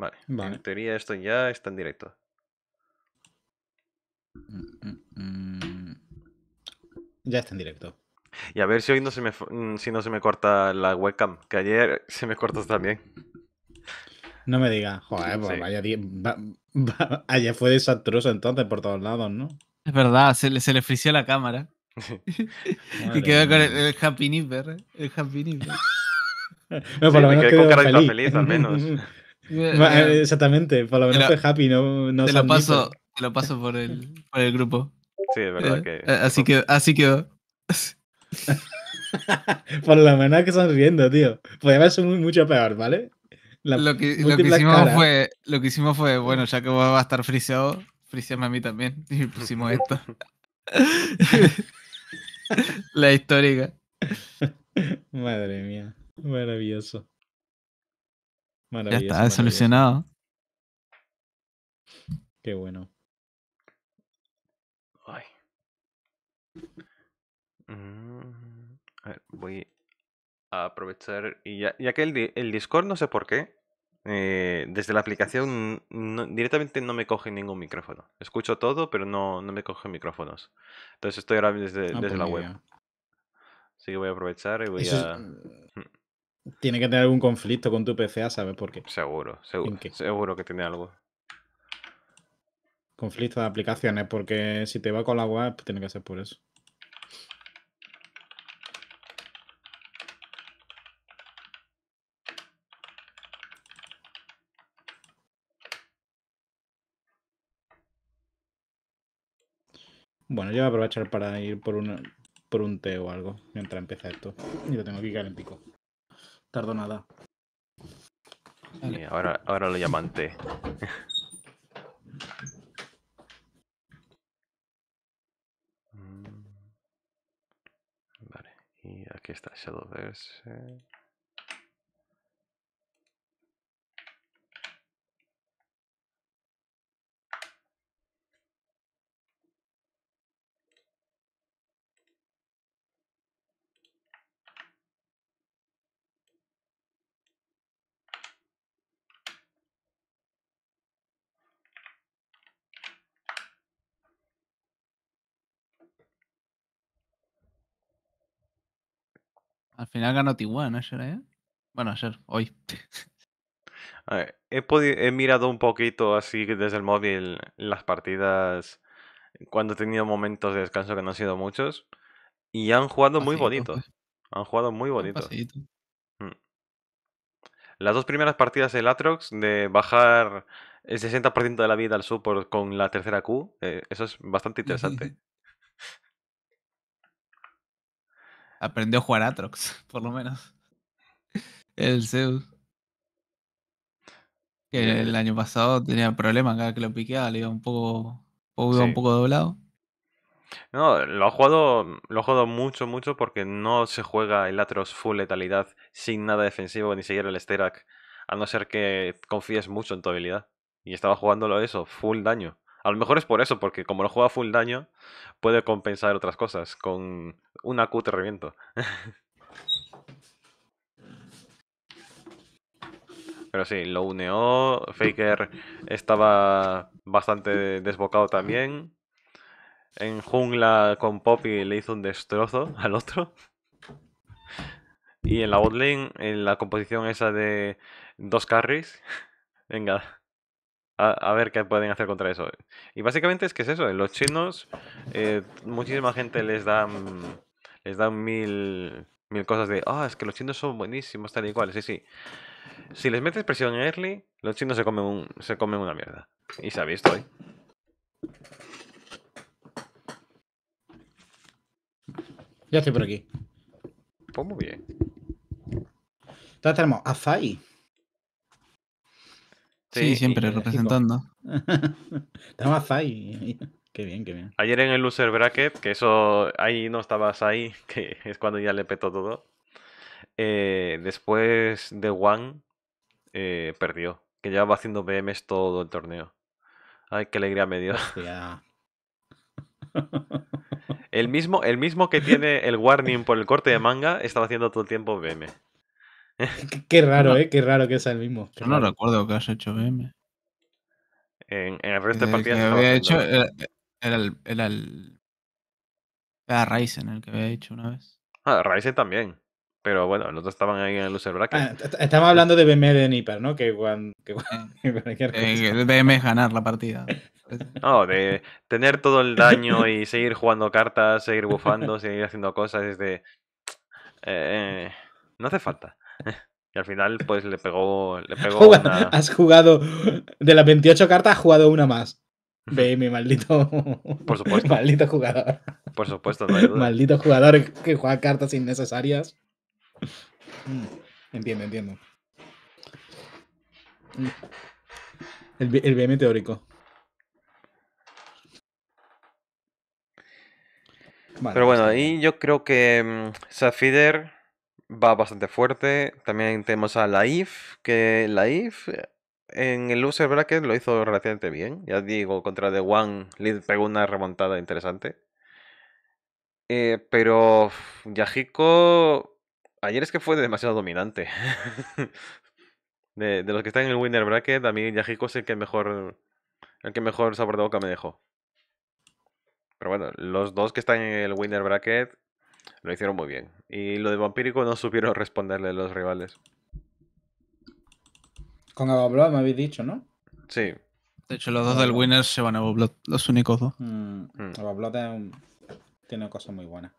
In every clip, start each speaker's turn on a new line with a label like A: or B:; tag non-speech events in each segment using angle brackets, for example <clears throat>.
A: Vale. vale. En teoría esto ya está en directo. Ya está en directo. Y a ver si hoy no se me, mm, si no se me corta la webcam, que ayer <laughs> se me cortó también.
B: No me digas, joder, pues vaya ayer fue desastroso entonces por todos lados, ¿no?
C: Es verdad, se le, se frició la cámara. <laughs> y quedó con el, Happy Nipper. El Happy Nipper. <laughs> no, por lo menos me con feliz al menos.
B: Eh, exactamente, por lo menos fue Happy, no, te, lo paso,
C: lo paso por el, grupo. Sí, es verdad eh, que. Eh,
B: así que. Así que... <laughs> por lo menos que riendo tío. Podría haber sido mucho peor, ¿vale? lo, que, hicimos
C: fue, lo que hicimos fue, bueno, ya que vos va a estar friseado, friseame a mí también. <laughs> Y pusimos esto. <laughs> La histórica.
B: Madre mía, maravilloso ya está,
D: solucionado.
B: Qué bueno.
A: Ay. Mm, voy a aprovechar. Y ya, que el, el, Discord, no sé por qué, eh, desde la aplicación directamente no me coge ningún micrófono. Escucho todo, pero no, no me coge micrófonos. Entonces estoy ahora desde, ah, desde pues la web. Así que voy a aprovechar y voy a. Mm, mm.
B: Tiene que tener algún conflicto con tu PCA, ¿sabes por qué? Seguro,
A: seguro. Seguro que tiene algo.
B: Conflicto de aplicaciones, porque si te va con la web, tiene que ser por eso. Bueno, yo voy a aprovechar para ir por un, por té o algo mientras empieza esto. Y lo tengo aquí calentico. Tardo nada.
A: Ahora, ahora lo llamante. <laughs> Mm. vale, y aquí
D: está Shadowverse.
C: Al final ganó Tijuana ayer, ¿eh? Bueno, ayer, hoy. <laughs>
A: Ah, he, he mirado un poquito así desde el móvil las partidas cuando he tenido momentos de descanso que no han sido muchos. Y han jugado muy bonito. Pues. Han jugado muy bonito. Mm. Las dos primeras partidas del Atrox de bajar el 60% de la vida al support con la tercera Q, eh, eso es bastante interesante. <laughs>
C: Aprendió a jugar Atrox, <laughs> por lo menos. El Zeus. Que el año pasado tenía problemas cada que lo piqueaba, le iba un poco, un poco doblado.
A: No, lo ha jugado, lo ha jugado mucho, mucho porque no se juega el Atrox full letalidad sin nada defensivo, ni siquiera el Sterak, a no ser que confíes mucho en tu habilidad. Y estaba jugándolo eso, full daño. A lo mejor es por eso, porque como lo juega full daño, puede compensar otras cosas con un AQ reviento. <laughs> Pero sí, lo uneó. Faker estaba bastante desbocado también. En jungla con Poppy le hizo un destrozo al otro. Y en la botlane, en la composición esa de dos carries. <laughs> Venga, a, ver qué pueden hacer contra eso. Y básicamente es que es eso, eh, los chinos, eh, muchísima gente les da mm, les dan mil, mil cosas de, ah, es que los chinos son buenísimos, tal y cual, sí, sí. Si les metes presión en early, los chinos se comen, un, se comen una mierda. Y se ha visto, ¿eh?
B: Ya estoy por aquí. Pues muy bien. Entonces tenemos a Fai. Sí, siempre representando. <laughs> Estás <laughs> ahí. Qué bien, qué
A: bien. Ayer en el loser bracket, que eso ahí no estabas <laughs> ahí, que es cuando ya le petó todo. Eh, después de One, eh, perdió. Que llevaba haciendo BMs todo el torneo. Ay, qué alegría me dio. El mismo, el mismo que tiene el warning por el corte de manga estaba haciendo todo el tiempo BM.
B: <laughs> Qué raro, ¿eh? Qué raro que sea el mismo. Yo no recuerdo que has hecho BM.
A: En, el resto de eh, partidas. El que había hecho era, el. Era el.
B: Ryzen el que había hecho una vez.
A: Ah, Ryzen también. Pero bueno, los dos estaban ahí en el loser bracket. Ah,
B: estamos hablando de BM de Nipper, ¿no? Que, que <laughs>
A: el BM es ganar la partida. No, de tener todo el daño y seguir jugando cartas, seguir bufando, <laughs> seguir haciendo cosas. Es eh, eh, no hace falta. <laughs> Y al final, pues le pegó. Le <laughs> pegó una... Has
B: jugado. De las 28 cartas, has jugado una más. BM, maldito. <laughs> Por supuesto. Maldito jugador.
A: Por supuesto, no Maldito
B: jugador que juega cartas innecesarias. Mm, entiendo, entiendo. Mm. El, el BM teórico.
A: Pero bueno, ahí yo creo que Safider mm, va bastante fuerte. También tenemos a Laif, que Laif eh, en el loser bracket lo hizo relativamente bien. Ya digo, contra The One, le pegó una remontada interesante. Eh, pero Yajiko... ayer es que fue demasiado dominante. <laughs> de, de, los que están en el winner bracket, a mí Yajiko es el que mejor el que mejor sabor de boca me dejó. Pero bueno, los dos que están en el winner bracket lo hicieron muy bien. Y lo de Vampírico no <laughs> supieron responderle los rivales.
B: Con Blood me habéis dicho, ¿no? Sí. De hecho,
C: los dos del Winner se van a Blood, los únicos dos.
B: Mm, mm. tiene cosas muy buenas.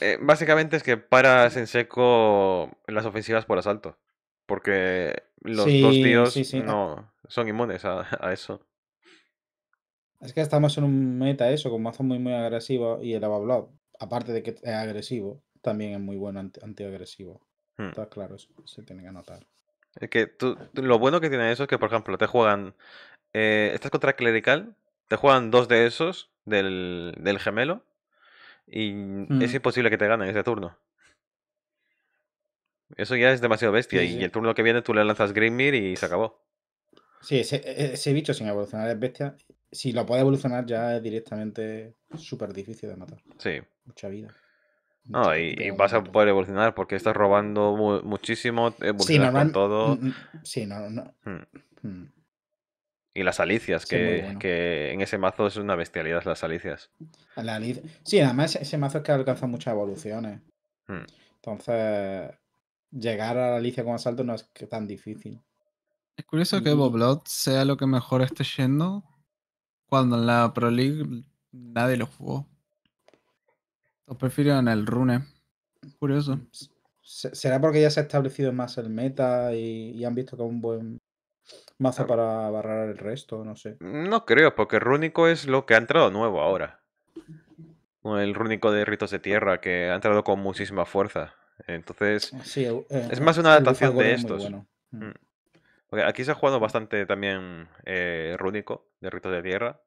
A: Eh, básicamente es que paras en seco las ofensivas por asalto. Porque los dos tíos no son inmunes a, eso.
B: Es que estamos en un meta eso, con mazo muy muy agresivo y el Blood aparte de que es agresivo, también es muy bueno antiagresivo. Hmm. Está claro, se tiene que anotar.
A: Es que lo bueno que tiene eso es que, por ejemplo, te juegan. Eh, estás contra Clerical, te juegan dos de esos del, gemelo. Y es mm. imposible que te ganen ese turno. Eso ya es demasiado bestia. Y el turno que viene tú le lanzas Grimmir y se acabó.
B: Sí, e-, ese, bicho sin evolucionar es bestia. Si lo puede evolucionar ya es directamente súper difícil de matar. Sí. Mucha vida.
A: No, y, vas a poder evolucionar porque estás robando muchísimo, sí, todo. Mm,
B: mm, sí, no, no. Hmm.
A: Hmm. Y las alicias, que, en ese mazo es una bestialidad las alicias.
B: La sí, además e-, ese mazo es que alcanza muchas evoluciones. Hmm. Entonces, llegar a la alicia con asalto no es tan difícil.
C: Es curioso que Boblot sea lo que mejor esté yendo cuando en la Pro League nadie lo jugó. O en el Rune. Curioso.
B: Mm, ¿Será porque ya se ha establecido más el meta y, han visto que es un buen mazo para barrar el resto? No sé.
A: No creo, porque Rúnico es lo que ha entrado nuevo ahora. El Rúnico de Ritos de Tierra, que ha entrado con muchísima fuerza. Entonces, eh, es más eh, una adaptación de estos. Mm. Mm aquí se ha jugado bastante también eh, rúnico, de ritos de tierra.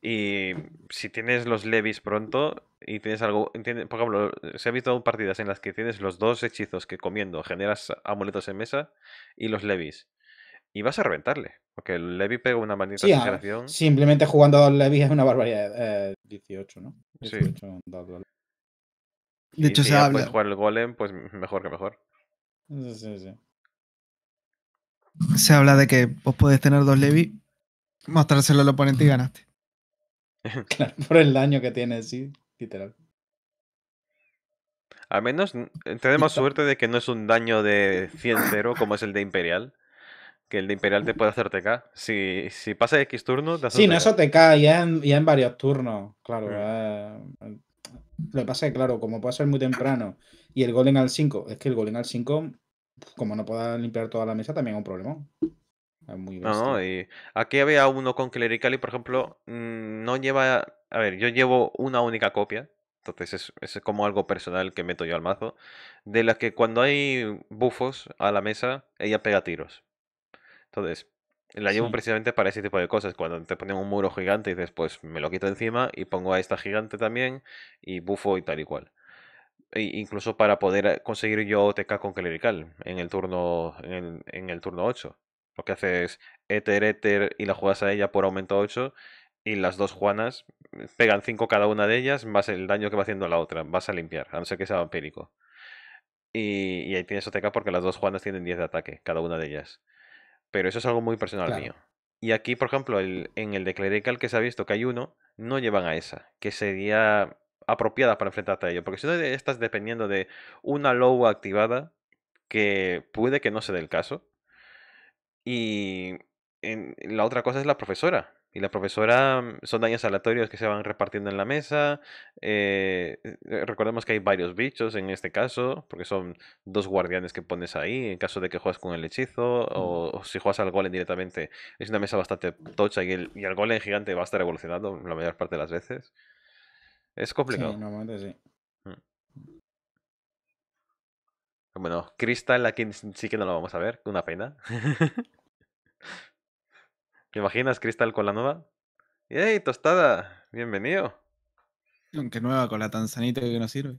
A: Y si tienes los levis pronto y tienes algo. por ejemplo, se ha visto partidas en las que tienes los dos hechizos que comiendo generas amuletos en mesa y los levis. Y vas a reventarle. Porque el Levi pega una maldita de generación.
B: Simplemente jugando a dos Levis es una barbaridad.
A: Eh, 18, ¿no? sí. De hecho, se ya Puedes jugar el Golem, pues mejor que mejor. Sí, sí, sí
D: se habla de
C: que vos podés tener dos Levi, mostrárselo al oponente y ganaste.
A: <laughs> Claro,
B: por el daño que tiene, sí, literal.
A: Al menos tenemos suerte de que no es un daño de 100-0 como es el de Imperial. Que el de Imperial te puede hacer TK. Si, si pasa X turno, te Sí, no, eso TK
B: ya en, ya en varios turnos, claro. Eh, lo que pasa es que, claro, como puede ser muy temprano y el Golem al 5, es que el Golem al 5 como no pueda limpiar toda la mesa, también es un problema.
A: no, y aquí había uno con Clericali, por ejemplo, mm, no lleva. A ver, yo llevo una única copia. Entonces es, como algo personal que meto yo al mazo. De las que cuando hay bufos a la mesa, ella pega tiros. Entonces, la llevo precisamente para ese tipo de cosas. Cuando te ponen un muro gigante y pues me lo quito encima y pongo a esta gigante también y bufo y tal y cual incluso para poder eh, conseguir yo OTK con Clerical en el turno, en el, en el turno 8. Lo que haces es Ether, Ether y la juegas a ella por aumento 8 y las dos Juanas eh, pegan 5 cada una de ellas más el daño que va haciendo la otra. Vas a limpiar, a no ser que sea vampírico. Y, y ahí tienes OTK porque las dos Juanas tienen 10 de ataque, cada una de ellas. Pero eso es algo muy personal mío. Y aquí, por ejemplo, en el de Clerical que se ha visto que hay uno, no llevan a esa, que sería Apropiada para enfrentarte a ello. Porque si no eh, estás dependiendo de una low activada, que puede que no se dé el caso. Y la otra cosa es la profesora. Y la profesora mm, son daños aleatorios que se van repartiendo en la mesa. Eh, eh, recordemos que hay varios bichos en este caso, porque son dos guardianes que pones ahí en caso de que juegues con el hechizo o, si juegas al golem directamente. Es una mesa bastante tocha y el, y el golem gigante va a estar evolucionando la mayor parte de las veces. Es complicado. Sí, normalmente sí. Mm. Bueno, Crystal aquí sí que no lo vamos a ver, una pena. <laughs> ¿Te imaginas Cristal con la nueva? ¡Ey, tostada! Bienvenido.
C: Aunque nueva con la tanzanita que no sirve.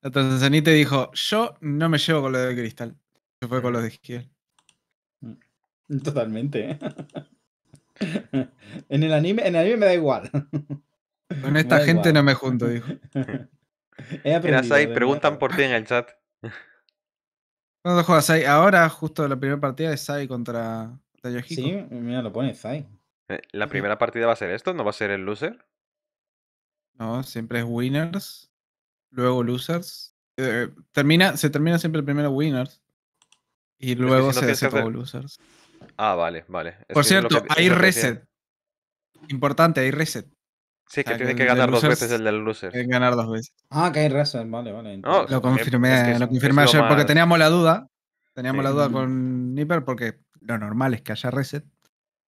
C: La tanzanita dijo, yo no me llevo con lo de Cristal. Yo fue con lo de izquierda.
B: Mm. <laughs> Totalmente. ¿eh? <laughs> en el anime, en el anime me da igual.
A: Con esta gente no
B: me junto, dijo. <laughs>
A: Mira, Sai, preguntan por ti en el chat.
C: ¿Cuándo juega Sai? Ahora, justo la primera partida es Sai contra Tayohiko. Sí, mira, lo pone Sai.
A: Eh, ¿La primera partida va a ser esto? ¿No va a ser el loser?
C: No, siempre es winners, luego losers. Eh, termina, se termina siempre el primero winners y luego se hace
A: losers. Ah, vale, vale. Por cierto, hay reset.
C: Importante, hay reset. Sí, que ah, tiene que ganar dos veces el del loser. que ganar dos veces. Ah, que hay reset. vale, vale. lo confirmé, ayer porque teníamos la duda. Teníamos la duda con Nipper porque lo
B: normal es que haya reset.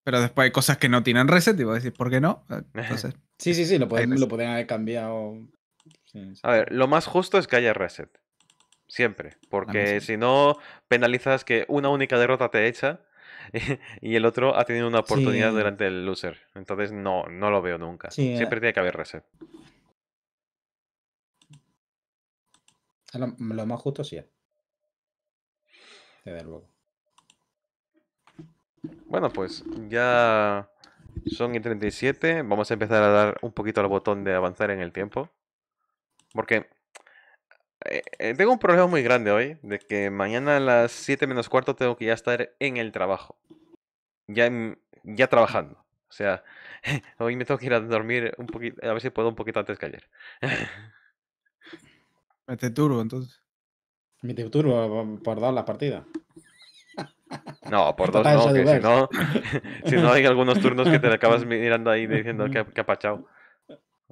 C: Pero después hay cosas que no tienen reset y vos decís, ¿por qué no? Ah, <laughs>
B: sí, sí, sí, lo pueden, haber cambiado.
A: A ver, lo más justo es que haya reset. Siempre. Porque si no, penalizas que una única derrota te echa <laughs> y el otro ha tenido una oportunidad durante delante del loser. Entonces no, no lo veo nunca. Eh. Siempre tiene que haber reset.
B: Lo, más justo sí eh.
A: luego. Bueno, pues ya son y 37. Vamos a empezar a dar un poquito al botón de avanzar en el tiempo. Porque eh, eh, tengo un problema muy grande hoy, de que mañana a las 7 menos cuarto tengo que ya estar en el trabajo. Ya, ya trabajando. O sea, <laughs> hoy me tengo que ir a dormir un poquito, a ver si puedo un poquito antes que ayer. <laughs>
B: Mete turbo, entonces. Mete turbo ah, ah, por dar la partida.
A: No, por dos no, que si no, <laughs> si no hay algunos turnos que te acabas mirando ahí diciendo que, ha pachado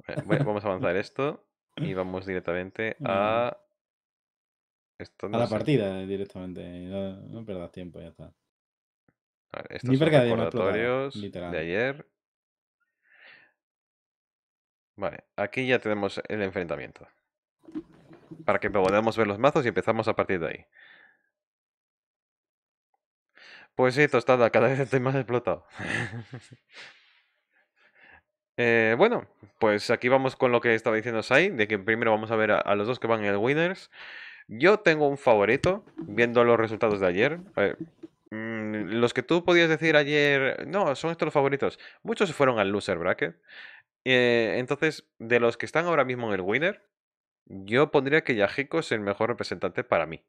A: eh, Bueno, vamos a avanzar esto. Y vamos directamente <clears throat> a. a la partida
B: directamente. No, perdas tiempo, ya está.
A: A ver, estos Ni de ayer. Vale, aquí ya tenemos el enfrentamiento. Para que podamos ver los mazos y empezamos a partir de ahí. Pues sí, tostada, cada vez estoy más explotado. <laughs> Eh, bueno, pues aquí vamos con lo que estaba diciendo Sai, de que primero vamos a ver a, los dos que van en el Winners. Yo tengo un favorito, viendo los resultados de ayer. Eh, mm, los que tú podías decir ayer, no, son estos los favoritos. Muchos se fueron al loser bracket. Eh, entonces, de los que están ahora mismo en el winner, yo pondría que Yajiko es el mejor representante para mí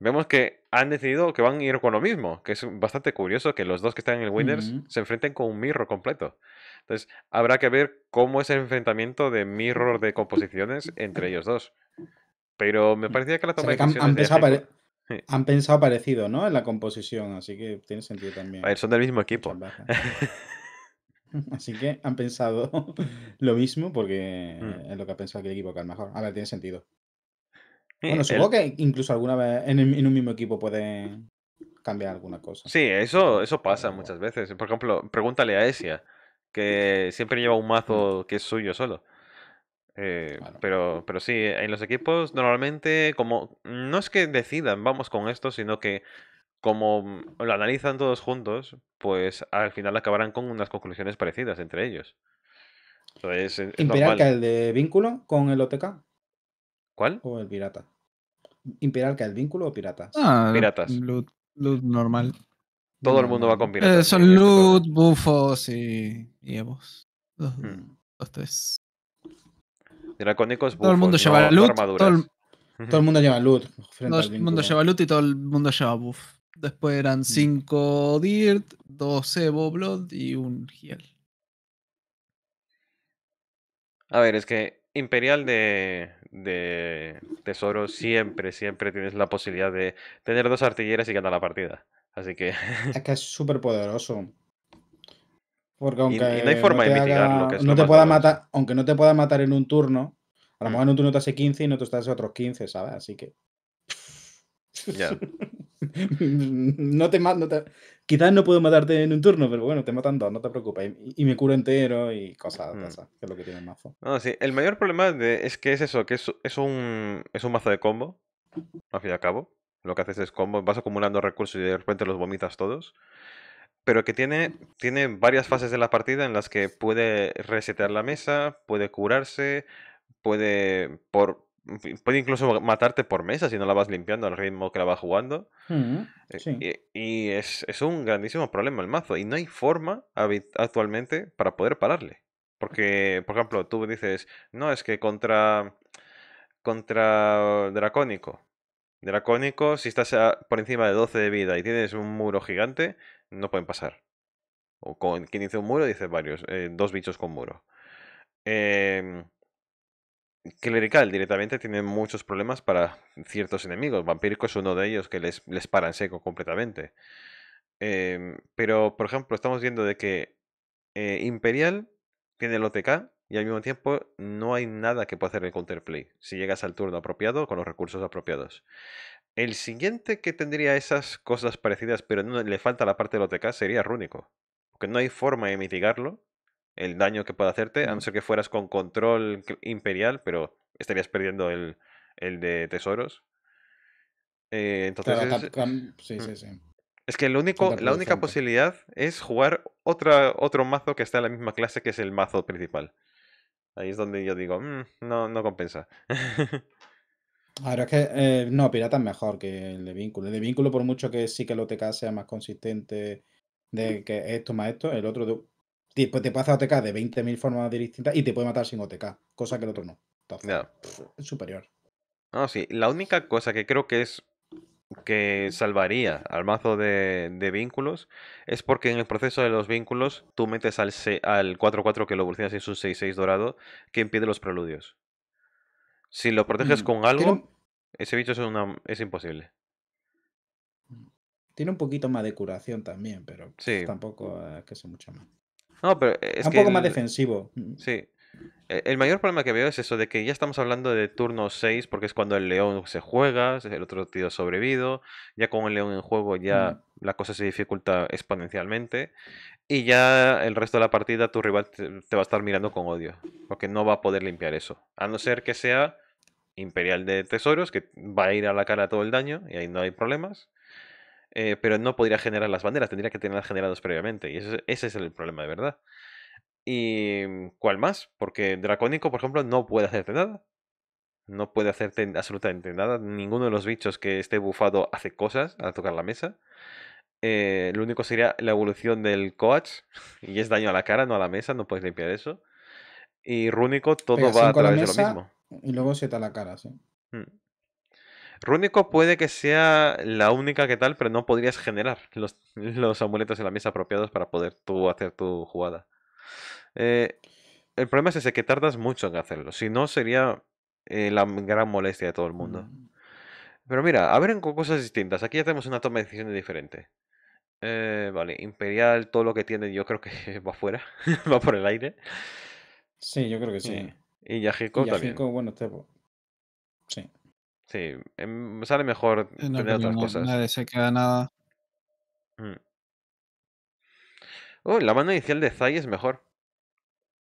A: vemos que han decidido que van a ir con lo mismo, que es bastante curioso que los dos que están en el Winners se enfrenten con un Mirror completo. Entonces, habrá que ver cómo es el enfrentamiento de Mirror de composiciones entre ellos dos. Pero me mm. parecía que la toma de han,
B: han, pensado parecido, ¿no? En la composición, así que tiene sentido también.
A: son del mismo equipo. <laughs>
B: Así que han pensado <laughs> lo mismo porque mm. es lo que ha pensado que el equipo, que a lo mejor. Ahora tiene sentido. Bueno, <laughs> supongo que incluso alguna vez en, un mismo equipo puede cambiar alguna cosa. Sí,
A: eso, eso pasa muchas veces. Por ejemplo, pregúntale a Esia, que siempre lleva un mazo mm. que es suyo solo. Eh, pero, pero sí, en los equipos normalmente, como no es que decidan vamos con esto, sino que como lo analizan todos juntos, pues al final acabarán con unas conclusiones parecidas entre ellos. Entonces, Imperial, que el
B: de vínculo con el OTK.
A: ¿Cuál? O el pirata.
B: que el vínculo o piratas? Ah,
C: piratas. Loot, normal.
A: Todo el mundo va con piratas. Eh, son este
C: loot, bufos y,
A: y evos. Dos, hmm. dos tres. Dracónicos, Todo el mundo lleva loot. todo, el, mundo
B: lleva loot. Todo el
C: mundo lleva loot y todo el mundo lleva buff. Después eran hmm. cinco Dirt, 2 Evo Blood y un
B: Giel.
A: A ver, es que imperial de, tesoro siempre, siempre tienes la posibilidad de tener dos artilleras y ganar la partida. Así que... Es
B: que <laughs> es súper poderoso. Porque aunque y, no hay forma de te pueda matar, aunque no te pueda matar en un turno, a lo mm. mejor en un turno te hace 15 y no te hace otros 15, ¿sabes? Así que... Ya. <laughs> <laughs> no te te... Quizás no puedo matarte en un turno, pero bueno, te matan dos, no te preocupes. Y, me curo entero y cosas mm. que es lo que tiene el mazo.
A: sí, el mayor problema es que es eso, que es, un, es un mazo de combo, al fin y al cabo. Lo que haces es combo, vas acumulando recursos y de repente los vomitas todos. Pero que tiene, tiene varias fases de la partida en las que puede resetear la mesa, puede curarse, puede, por, puede incluso matarte por mesa si no la vas limpiando al ritmo que la vas jugando. Mm, eh, y, es, un grandísimo problema el mazo. Y no hay forma actualmente para poder pararle. Porque, por ejemplo, tú dices, no, es que contra, contra Dracónico. Dracónico, si estás por encima de 12 de vida y tienes un muro gigante, no pueden pasar. O con quien dice un muro, dice varios, eh, dos bichos con muro. Eh, Clerical directamente tiene muchos problemas para ciertos enemigos. Vampírico es uno de ellos que les, les para en seco completamente. Em, pero, por ejemplo, estamos viendo de que eh, Imperial tiene el OTK y al mismo tiempo no hay nada que pueda hacer el counterplay si llegas al turno apropiado con los recursos apropiados. El siguiente que tendría esas cosas parecidas pero le falta la parte del OTK sería Rúnico. Porque no hay forma de mitigarlo el daño que pueda hacerte, a no ser que fueras con control imperial, pero estarías perdiendo el, de tesoros. Eh, entonces. Mm, es, que único, la única posibilidad es jugar otra, otro mazo que está en la misma clase que es el mazo principal. Ahí es donde yo digo, mm, no, compensa.
B: Ahora <laughs> es que eh, no, pirata es mejor que el de vínculo. El de vínculo, por mucho que sí que el OTK sea más consistente de que esto más esto, el otro de te, te puede hacer OTK de 20.000 formas distintas y te puede matar sin OTK, cosa que el otro no.
A: Entonces, es superior. No, sí. La única cosa que creo que es que salvaría al mazo de, vínculos es porque en el proceso de los vínculos tú metes al 4-4 que lo evolucionas y es un 6-6 dorado que impide los preludios. Si lo proteges mm, con algo, ese bicho es, una, es imposible.
B: Tiene un poquito más de curación también, pero tampoco es que sea mucho más.
A: No, pero es un poco más
B: defensivo.
A: Sí. E, el mayor problema que veo es eso, de que ya estamos hablando de turno 6, porque es cuando el león se juega, el otro tío sobrevivido, ya con el león en juego ya la cosa se dificulta exponencialmente, y ya el resto de la partida tu rival te, te va a estar mirando con odio, porque no va a poder limpiar eso, a no ser que sea Imperial de Tesoros, que va a ir a la cara todo el daño, y ahí no hay problemas, eh, pero no podría generar las banderas, tendría que tenerlas generadas previamente. Y ese, ese es el problema de verdad. ¿Y mm, cuál más? Porque Dracónico, por ejemplo, no puede hacerte nada. No puede hacerte absolutamente nada. Ninguno de los bichos que esté bufado hace cosas al tocar la mesa. Eh, lo único sería la evolución del coach. <laughs> Y es daño a la cara, no a la mesa. No puedes limpiar eso. Y Rúnico todo va a través de lo mismo.
B: Y luego se te la cara, sí. Mm.
A: Rúnico puede que sea la única que tal, pero no podrías generar los, <laughs> los amuletos en la mesa apropiados para poder tú hacer tu jugada. Eh, el problema es ese, que tardas mucho en hacerlo. Si no, sería eh, la gran molestia de todo el mundo. Mm. Pero mira, a ver en cosas distintas. Aquí ya tenemos una toma de decisiones diferente. Eh, vale, Imperial, todo lo que tiene, yo creo que <laughs> va fuera, <laughs> va por el aire. Sí, yo creo que sí. Y Yajiko también. bueno, te... Sí. Sí, em, sale mejor tener otras cosas. Nadie
C: se queda nada.
A: Oh, la mano inicial de Zai es mejor.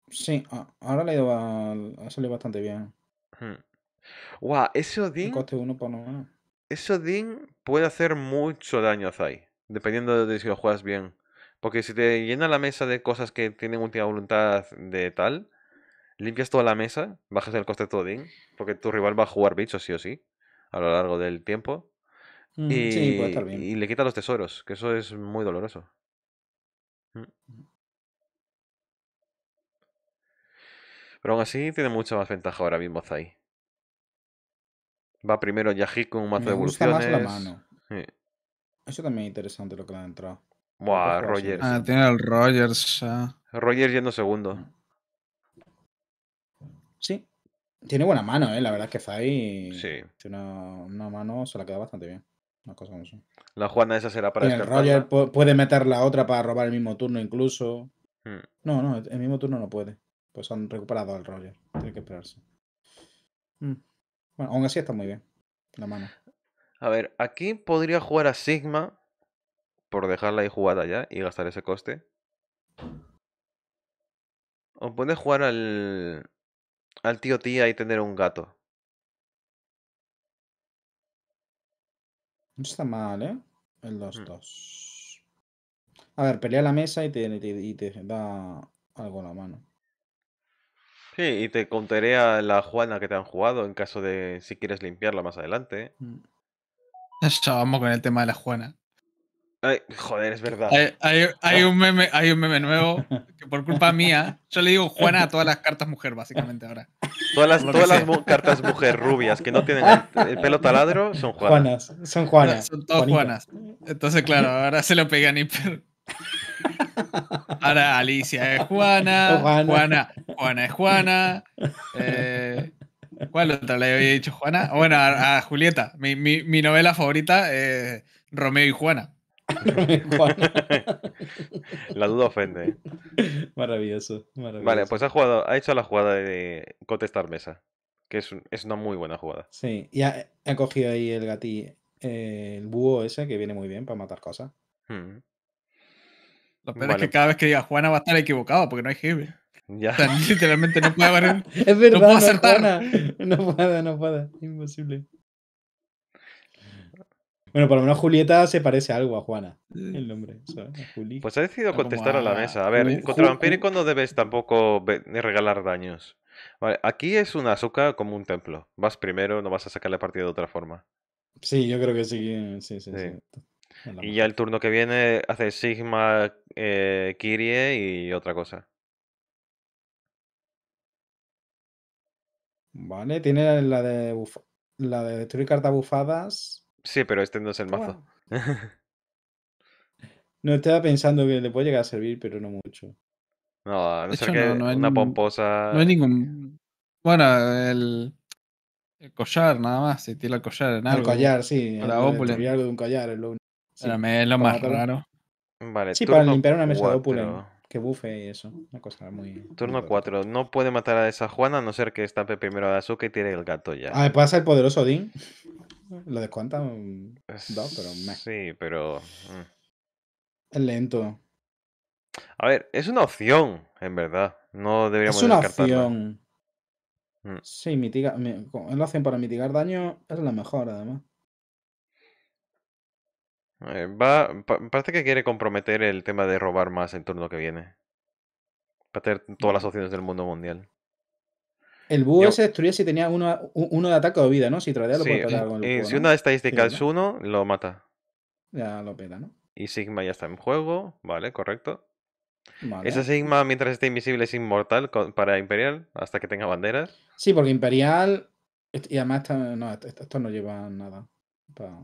B: Sí, ahora le ha, salido bastante bien. Wow, ese Odin. Coste uno por no
A: Ese Odin puede hacer mucho daño a Zai. Dependiendo de si lo juegas bien. Porque si te llena la mesa de cosas que tienen última voluntad de tal, limpias toda la mesa, bajas el coste de tu Odin. Porque tu rival va a jugar bicho, sí o sí a lo largo del tiempo. Mm, y, le quita los tesoros, que eso es muy doloroso. Mm. Pero aún así tiene mucha más ventaja ahora mismo Zai. Va primero Yahik con un mazo de evoluciones. la mano.
B: Eso también es interesante lo que le ha entrado. Buah, Rogers.
C: Ah, tiene Rogers. Ah.
B: Rogers yendo segundo. Sí, tiene buena mano, ¿eh? La verdad es que Zay. Sí. Una, una mano se la queda bastante bien. Una cosa eso.
A: La Juana esa será para. Y el Roger
B: puede meter la otra para robar el mismo turno, incluso. Hmm. No, no, el mismo turno no puede. Pues han recuperado al Roger. Tiene que esperarse. Hmm. Bueno, aún así está muy bien. La
A: mano. A ver, aquí podría jugar a Sigma. Por dejarla ahí jugada ya y gastar ese coste. O puede jugar al al tío tía y tener un gato.
B: No está mal, ¿eh? El 2-2. Mm. A ver, pelea la mesa y te, da algo a la mano.
A: Sí, y te contaré a la Juana que te han jugado en caso de si quieres limpiarla más adelante. ¿eh?
C: Mm. vamos con el tema de la Juana
A: joder, es verdad. Hay, ah. un meme,
C: hay un meme nuevo que por culpa mía, yo le digo Juana a todas las cartas mujer, básicamente ahora.
A: Todas las, cartas mujer rubias que no tienen el, pelo taladro son Juanas.
B: son
C: Juanas. son todas Juanas. Entonces, claro, ahora se lo pegan y... Ahora Alicia es
B: Juana, Juana,
C: Juana, es Juana. Eh, ¿Cuál otra le había dicho Juana? Bueno, a, Julieta. Mi, mi, novela favorita es Romeo y Juana. <laughs>
A: la duda ofende. Maravilloso, Vale, pues ha jugado, ha hecho la jugada de contestar mesa, que es, una muy buena jugada. Sí,
B: y ha, cogido ahí el gatí, eh, el búho ese que viene muy bien para matar cosas. Hmm. Lo peor es que
C: cada vez que diga Juana va a estar equivocado porque no hay jefe
B: Ya. <laughs> literalmente no puede haber. <laughs> es verdad, no puede acertar. No, puede, no puede. Imposible. Bueno, por lo menos Julieta se parece algo a Juana, el nombre.
A: pues ha decidido contestar a... la mesa. A ver, contra vampírico no debes tampoco regalar daños. Vale, aquí es una azúcar como un templo. Vas primero, no vas a sacarle partida de otra forma.
B: Sí, yo creo que sí. sí,
A: Y ya el turno que viene hace Sigma, eh, Kirie y otra cosa.
B: Vale, tiene la de, la de destruir cartas bufadas
A: Sí, pero este no es el mazo. <laughs>
B: no estaba pensando que le puede llegar a servir, pero no mucho.
A: No, no sé qué. una pomposa. No
B: hay
C: ningún. Bueno, el. El collar, nada más. Se tira el collar en
B: algo. El collar, sí. Para El, de un collar es lo
A: más raro. Vale, sí, para limpiar una mesa de ópula
B: que bufe y eso. Una cosa muy.
A: Turno 4. No puede matar a esa Juana a no ser que estampe primero a Azuka y tire el gato ya. Ah, pasa
B: el poderoso Odín. Lo descuentan dos, pero meh.
A: Sí, pero. Mm.
B: Es lento.
A: A ver, es una opción, en verdad. No deberíamos Es una opción.
B: Mm. Sí, mitiga, es la opción para mitigar daño, es la mejor, además.
A: Eh, va, parece que quiere comprometer el tema de robar más el turno que viene. Para tener todas las opciones del mundo mundial.
B: El búho se destruye si tenía uno, uno de ataque o vida, ¿no? Si tradea lo sí, puede con el búho, Si
A: una estadística es uno, lo mata. Ya lo pega, ¿no? Y Sigma ya está en juego, vale, correcto. Esa Sigma, mientras esté invisible, es inmortal para Imperial, hasta que tenga banderas. Sí, porque Imperial.
B: Y además, esto no, lleva nada para,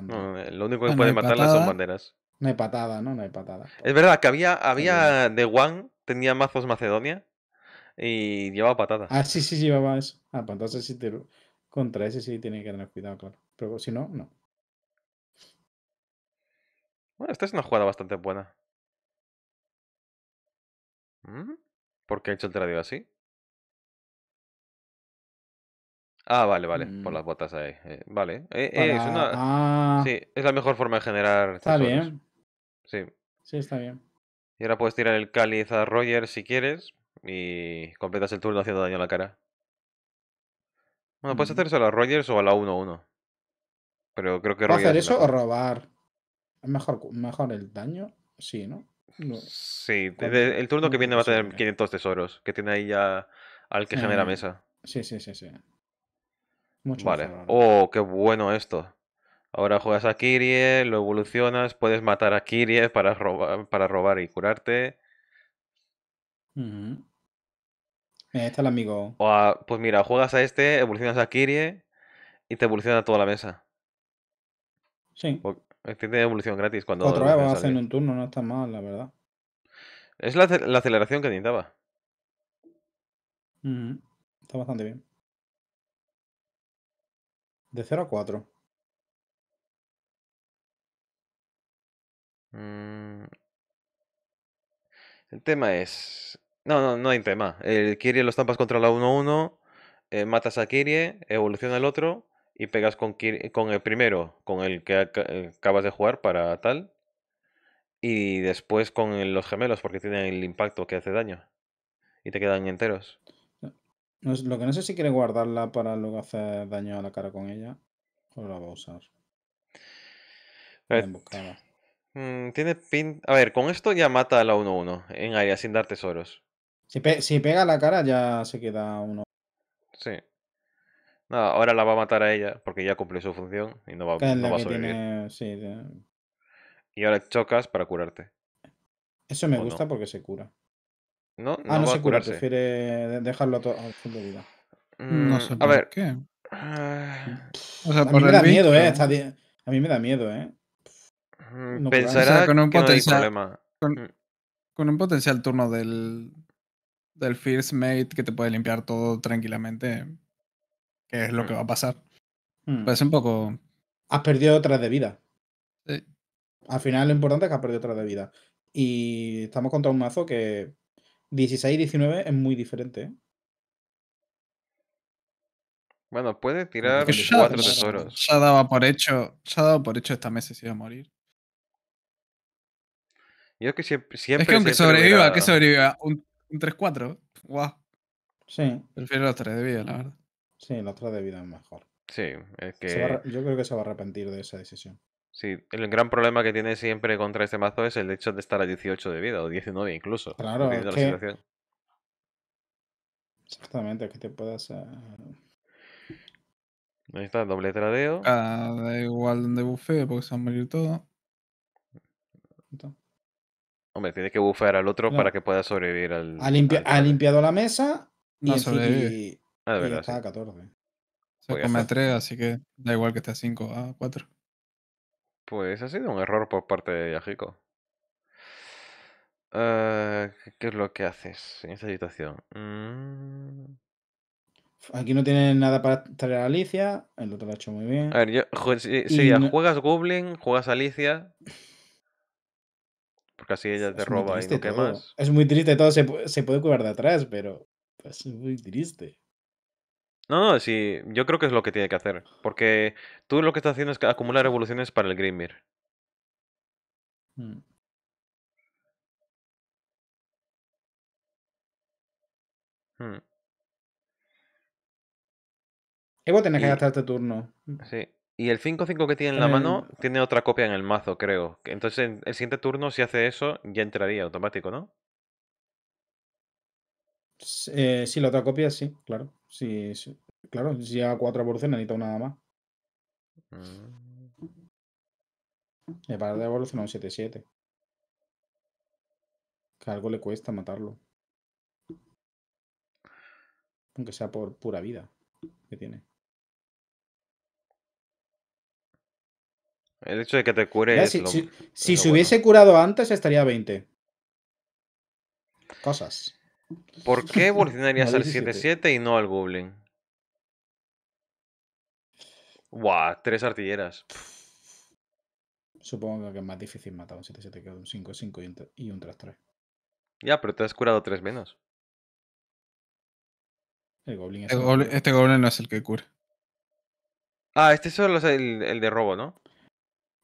B: eh,
A: lo único que puede matarla son banderas.
B: No hay patada, ¿no? No hay
A: patada. Es verdad que había, había The One, tenía mazos Macedonia y llevaba patatas. Ah,
B: sí, sí, llevaba eso. Ah, pues entonces sí contra ese sí tiene que tener cuidado, claro. Pero si no, no.
A: Bueno, esta es una jugada bastante buena.
D: Mm, ¿Por qué ha hecho el tradeo así?
A: Ah, vale, vale, por mm. las botas ahí. Eh, vale, eh, eh, ah. Sí, es la mejor forma de generar. Está bien. Sí. Sí, está bien. Y ahora puedes tirar el cáliz a Roger si quieres. Y completas el turno haciendo daño a la cara. Bueno, puedes mm. hacer eso a la Rogers o a la 1-1. Pero creo que Rogers. hacer eso o
B: robar? ¿Es mejor, mejor el daño? Sí, ¿no?
A: Sí, el turno que viene va a tener 500 tesoros. Que tiene ahí ya al que genera mesa.
B: Sí, sí, sí, sí. Mucho vale.
A: Oh, qué bueno esto. Ahora juegas a Kirie, lo evolucionas, puedes matar a Kirie para robar, para robar y curarte. Este
B: es está el amigo.
A: O pues mira, juegas a este, evolucionas a Kirie y te evoluciona toda la mesa. Sí. este tiene evolución gratis cuando Otra vez vas a hacer
B: un turno, no está mal, la verdad.
A: Es la, la aceleración que necesitaba.
B: Está bastante bien.
A: De 0 a 4. Mm. el tema es, no, no, no hay tema. El Kirie lo estampas contra la 1-1, eh, matas a Kirie, evoluciona el otro y pegas con, con el primero, con el que eh, acabas de jugar para tal. Y después con los gemelos, porque tienen el impacto que hace daño. Y te quedan enteros.
B: No, lo que no sé si quiere guardarla para luego hacer daño a la cara con ella. O
A: la va a usar. Eh, mm, tiene pin... A ver, con esto ya mata a la 1-1 en área sin dar tesoros.
B: Si, pega la cara ya se queda uno.
A: Sí. no, ahora la va a matar a ella porque ya cumplió su función y no va, a sobrevivir. Sí, Y ahora chocas para curarte.
B: Eso me gusta porque se cura. No, no, ah, no se cura, prefiere dejarlo a todo al fin de vida. Mm, no sé. A ver. Qué.
C: a mí me da miedo, eh.
B: A mí me da miedo, eh. Pensará que no hay problema.
C: Mm. con, un potencial turno del, del First Mate que te puede limpiar todo tranquilamente, que es lo que mm. va a pasar. Mm. Pues un poco.
B: Has perdido otras de vida. Sí. Al final lo importante es que has perdido otras de vida. Y estamos contra un mazo que 16 y 19 es muy diferente. ¿eh?
A: Bueno, puede tirar cuatro tesoros. Ya
C: daba por hecho, ya daba por hecho esta mesa si iba a morir.
A: Yo que siempre, siempre es que aunque
C: sobreviva, que sobreviva un un 3-4. ¡Guau!
B: Sí. Prefiero los 3 de vida, la verdad. Sí, los 3 de vida es mejor.
A: Sí, es que.
B: yo creo que se va a arrepentir de esa decisión.
A: Sí, el gran problema que tiene siempre contra este mazo es el hecho de estar a 18 de vida o 19 incluso. Claro, es la que...
B: Exactamente, que te puedas. Eh,
A: Ahí está, doble tradeo.
C: Ah, da igual donde bufee, porque se va a morir todo.
A: Hombre, tiene que bufear al otro para que pueda sobrevivir al. Ha,
B: limpiado la mesa
A: y ah, está a 14. Se pues come a 3, así que da igual que esté a 5, a 4. Pues ha sido un error por parte de Yajico. Eh, ¿Qué es lo que haces en esta situación? Mm.
B: Aquí no tienen nada para traer a Alicia. El otro lo ha hecho muy bien.
A: A ver, si, si juegas Goblin, juegas Alicia, <laughs> si ella te roba y no más
B: Es muy triste todo, se, se puede cuidar de atrás, pero pues, es muy triste.
A: No, no, sí, yo creo que es lo que tiene que hacer. Porque tú lo que estás haciendo es acumular evoluciones para el grimir Hmm. Mm.
D: tenés que gastar
B: este turno. Sí.
A: Y el 5-5 que tiene en la em, mano tiene otra copia en el mazo, creo. Entonces, en el siguiente turno, si hace eso, ya entraría automático, ¿no?
B: Eh, sí, la otra copia, sí, claro. Claro, si llega a 4 evoluciones, necesita una nada más. para mm. Me de evolucionar un 7-7. Que algo le cuesta matarlo. Aunque sea por pura vida que
A: tiene. El hecho de que te cure. si, si, se
B: hubiese curado antes, estaría 20. Cosas.
A: ¿Por qué evolucionarías <laughs> al 7-7 y no al Goblin? Buah, tres artilleras.
B: Supongo que es más difícil matar un 7-7 que un 5-5
A: y un 3-3. Ya, pero te has curado tres menos. El goblin es el este goblin no es el que cura. Ah, este solo es el, el de robo, ¿no?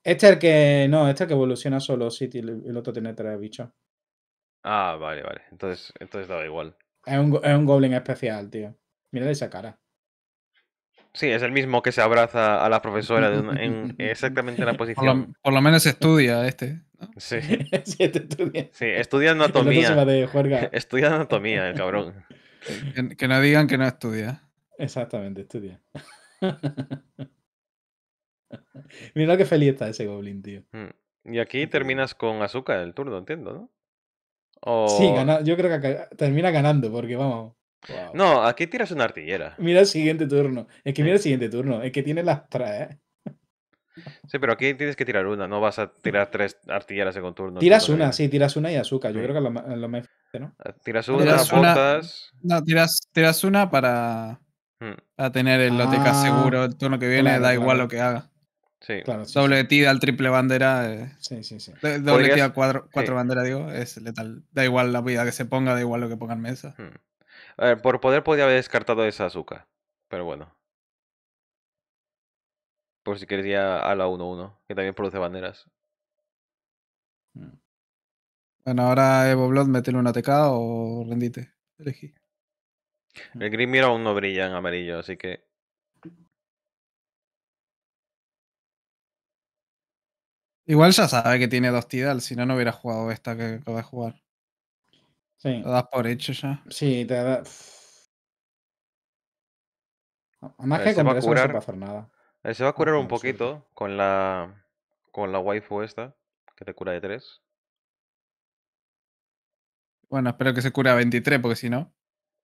B: Este es el que. No, este es que evoluciona solo City el otro tiene tres bichos.
A: Ah, vale, vale. Entonces, entonces igual.
B: Es un, es goblin especial, tío. Mira esa cara.
A: Sí, es el mismo que se abraza a la profesora de en <laughs> exactamente la posición.
C: Por lo, menos estudia este.
A: Sí. <laughs> Este sí, estudia. anatomía. <laughs> estudia anatomía, el cabrón. que no digan que no estudia.
B: Exactamente, estudia. <laughs> Mira qué feliz está ese Goblin, tío.
A: Mm, y aquí terminas con Azúcar el turno, entiendo, ¿no? Sí,
B: yo creo que termina ganando, porque vamos.
A: No, aquí tiras una artillera.
B: Mira el siguiente turno. Es que mm. mira el siguiente turno. Es que tiene las tres. ¿eh?
A: Sí, pero aquí tienes que tirar una. No vas a mm. tirar tres artilleras en un turno. Tiras una, ¿eh? sí, tiras una y
B: azúcar. Yo creo que lo, lo más. Ah, ¿no?
A: Tiras una, tiras
B: No, tiras,
C: una para. tener el lote ah. seguro. El turno que viene da igual lo que haga. Sí. Claro, doble tida al triple bandera. Eh, sí, sí, sí. doble tida cuatro, cuatro banderas, digo, es letal. Da igual la vida que se ponga, da igual lo que ponga en mesa. Hmm.
A: A ver, por poder podría haber descartado esa azúcar. Pero bueno. Por si quería a la 1-1, que también produce banderas.
C: Hmm. Bueno, ahora Evo Blood, métele una TK o rendite. Elegí.
A: El Green Mirror aún no brilla en amarillo, así que
C: Igual ya sabe que tiene dos Tidal, si no, no hubiera jugado esta que acaba de jugar. Sí. Lo das por hecho ya. Sí, te da. Además que con no se hacer nada.
A: se va a curar un poquito con la. con la waifu esta, que te cura de 3.
C: Bueno, espero que se cure a 23, porque si no.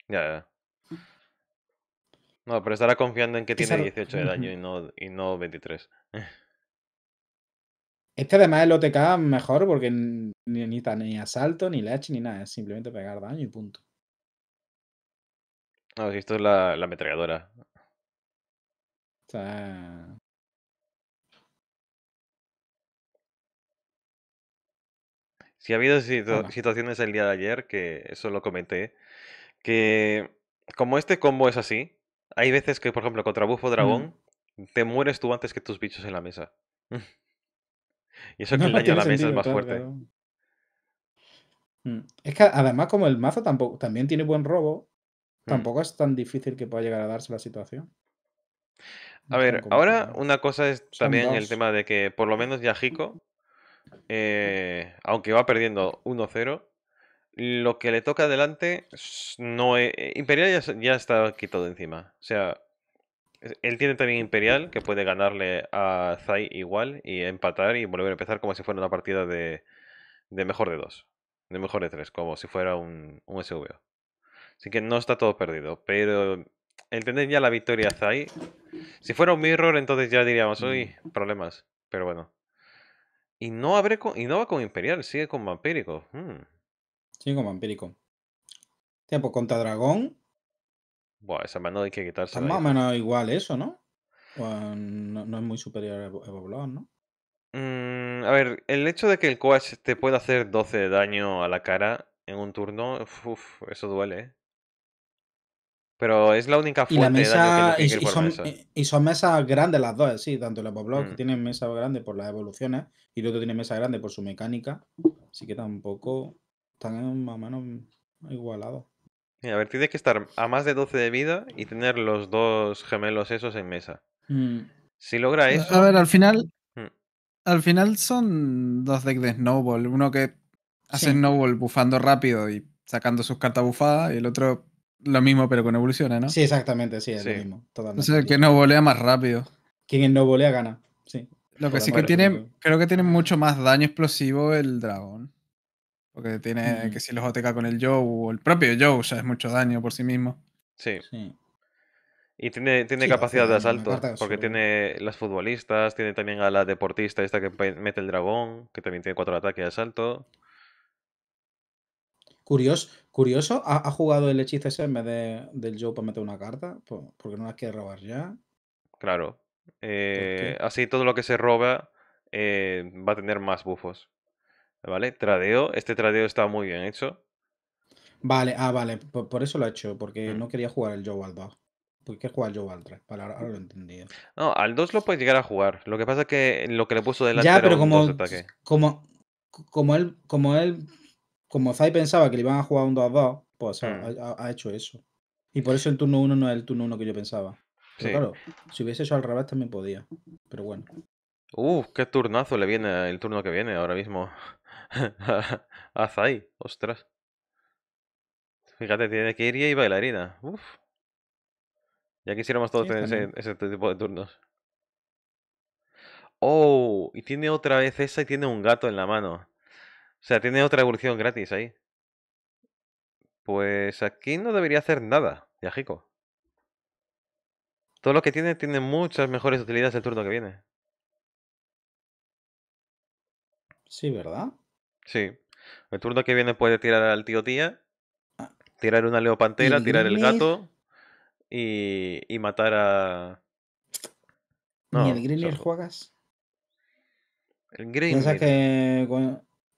A: Ya, ya. No, pero estará confiando en que tiene 18 de daño y <laughs> no, y no 23. <laughs>
B: Este además el OTK mejor porque ni, ni, ni asalto, ni leche, ni nada. Es simplemente pegar daño y punto.
A: No, ah, si esto es la, la ametralladora. O sea... Si ha habido situaciones el día de ayer, que eso lo comenté, que como este combo es así, hay veces que, por ejemplo, contra Bufo Dragón, te mueres tú antes que tus bichos en la mesa. <laughs> Y eso que el la mesa es más fuerte.
B: Mm. Es que además, como el mazo tampoco, también tiene buen robo, mm. tampoco es tan difícil que pueda llegar a darse la situación. A ver, ahora
A: una cosa es también el tema de que por lo menos ya eh, aunque va perdiendo 1-0, lo que le toca adelante no e, Imperial ya, está está todo encima. O sea, él tiene también Imperial, que puede ganarle a Zai igual y empatar y volver a empezar como si fuera una partida de, mejor de dos, de mejor de tres, como si fuera un, un Así que no está todo perdido, pero entender ya la victoria a Zai, si fuera un mirror entonces ya diríamos, uy, problemas, pero bueno. Y no, abre con, y no va con Imperial, sigue con Vampírico. Hmm.
B: Sigue con Vampírico. Tiempo contra Dragón,
A: bueno, esa mano hay que quitarse. Es más o menos
B: igual eso, ¿no? no, es muy superior a Evoblon, ¿no?
A: Mm, a ver, el hecho de que el Coach te pueda hacer 12 de daño a la cara en un turno, uf, eso duele, ¿eh? Pero es la única fuente daño que, y, son,
B: y, mesas grandes las dos, sí, tanto el Evoblog que mm. tiene mesa grande por las evoluciones y el otro tiene mesa grande por su mecánica. Así que tampoco están más o menos igualados
A: a ver, tienes que estar a más de 12 de vida y tener los dos gemelos esos en mesa. Mm. Si logra eso. A ver, al final. Mm.
C: Al final son dos decks de Snowball. Uno que hace Snowball bufando rápido y sacando sus cartas bufadas, y el otro lo mismo, pero con
B: evoluciones, ¿no? Sí, exactamente, sí, es lo mismo. Totalmente. O el que no volea más rápido. Quien no volea gana, sí. Lo que sí que tiene,
C: creo que tiene mucho más daño explosivo el dragón. Porque tiene que mm. si los OTK con el Joe o el propio Joe sea, es mucho daño por sí mismo.
A: Sí. Y tiene, capacidad de asalto, porque tiene las futbolistas, tiene también a la deportista esta que mete el dragón, que también tiene cuatro ataques de asalto.
B: Curioso, curioso ¿ha, jugado el hechizo ese en vez del Joe para meter una carta? Porque no la quiere robar ya.
A: Claro. Eh, así todo lo que se roba eh, va a tener más bufos. ¿Vale? Tradeo. Este tradeo está muy bien hecho.
B: Vale, ah, vale. Por, eso lo ha hecho, porque mm. no quería jugar el Joe al 2. ¿Por qué jugar el Joe al 3? ahora, lo he entendido. Eh.
A: No, al 2 lo puedes llegar a jugar. Lo que pasa es que lo que le puso delante ya, pero un como, 2
B: Como, como él, como él, como Zai pensaba que le iban a jugar un 2 2, pues mm. ha, hecho eso. Y por eso el turno 1 no es el turno 1 que yo pensaba. claro, si hubiese hecho al revés también podía. Pero bueno.
A: Uf, qué turnazo le viene el turno que viene ahora mismo. <laughs> ahí, ostras. Fíjate, tiene que ir y bailarina. Ya quisiéramos todos tener ese, tipo de turnos. Oh, y tiene otra vez esa y tiene un gato en la mano. O sea, tiene otra evolución gratis ahí. Pues aquí no debería hacer nada, Yajico. Todo lo que tiene tiene muchas mejores utilidades el turno que viene.
B: Sí, ¿verdad?
A: Sí. El turno que viene puede tirar al tío tía, ah. tirar una leopantera, tirar el gato y, matar a. No, el Grimir juegas? El Grimir. ¿Piensas
B: que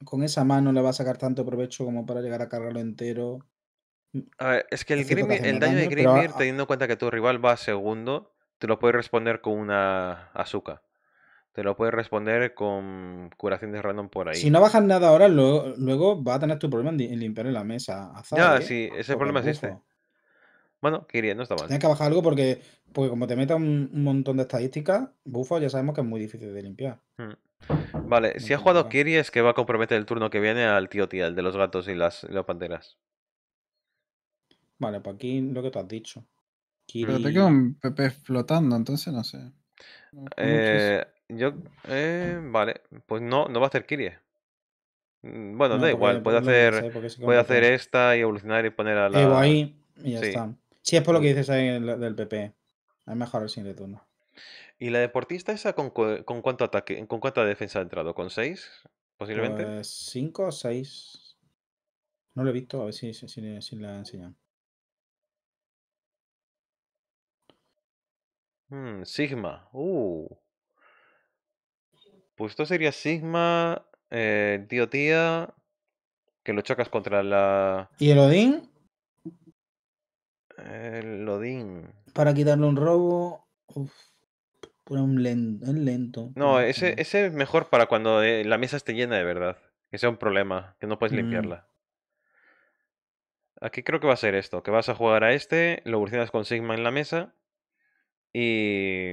B: con, esa mano le vas a sacar tanto provecho como para llegar a cargarlo entero?
A: Mm, a ver, es que el, Grimir, el daño, de Grimir, teniendo en cuenta que tu rival va a segundo, te lo puedes responder con una azúcar te lo puedes responder con curación de random por ahí. Si no bajas
B: nada ahora, luego, va a tener tu problema en, limpiar en la mesa. Ya, ¿eh? sí, ese problema existe.
A: Bueno, Kiri, no está mal. Tienes que bajar algo
B: porque, porque como te meta un, montón de estadísticas, bufo ya sabemos que es muy difícil de limpiar.
A: Hmm. Vale, si ha jugado Kiri es que va a comprometer el turno que viene al tío tía, el de los gatos y las, panteras.
B: Vale, pues aquí lo que tú has dicho. Pero te queda un pepe flotando, entonces no sé.
A: Eh, yo. Eh, vale, pues no, no va a hacer Kirie. Mm, bueno, da igual, puede hacer, puede hacer esta y evolucionar y poner a la. ahí y ya está.
B: Sí, es por lo que mm. dices ahí del PP. Es mejor el siguiente turno.
A: ¿Y la deportista esa con, cuánto ataque, con cuánta defensa ha entrado? ¿Con 6? Posiblemente.
B: 5 pues o 6. No lo he visto, a ver si, la enseñan.
A: Mm, Sigma. Uh. Pues esto sería Sigma, Tío eh, Tía, que lo chocas contra la...
B: ¿Y el Odín? El
A: Odín.
B: Para quitarle un robo... Uf. un lento, lento. No,
A: ese, es mejor para cuando eh, la mesa esté llena de verdad. Que sea un problema, que no puedes mm. limpiarla. Aquí creo que va a ser esto, que vas a jugar a este, lo evolucionas con Sigma en la mesa y,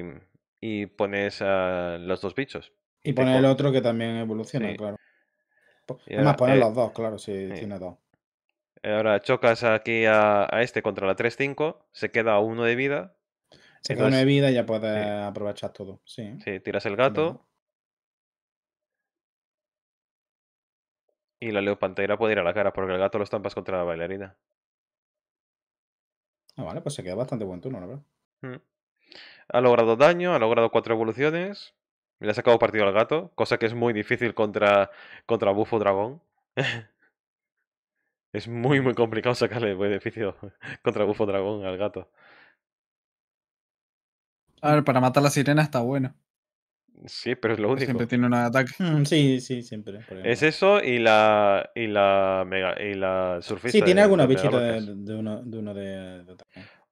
A: y pones a los dos bichos.
B: Y poner el otro que también evoluciona, claro. Además, poner eh, los dos, claro, si tiene dos.
A: Ahora chocas aquí a, este contra la 3-5, se queda uno de vida.
B: Se queda uno de vida y ya puedes aprovechar todo. Sí.
A: sí, tiras el gato. Y la leopantera puede ir a la cara porque el gato lo estampas contra la bailarina.
B: Ah, vale, pues se queda bastante buen turno, la verdad.
A: Mm. Ha logrado daño, ha logrado cuatro evoluciones. Le ha sacado partido al gato, cosa que es muy difícil contra, contra Bufo Dragón. <laughs> es muy, muy complicado sacarle beneficio <laughs> contra Bufo Dragón al gato.
C: A ver, para matar la sirena está bueno.
A: Sí, pero es lo único. Siempre tiene un
B: ataque. Mm, sí, sí, siempre.
A: Es eso y la y la mega, y la surfista. Sí, tiene alguna bichita de, de, uno, de,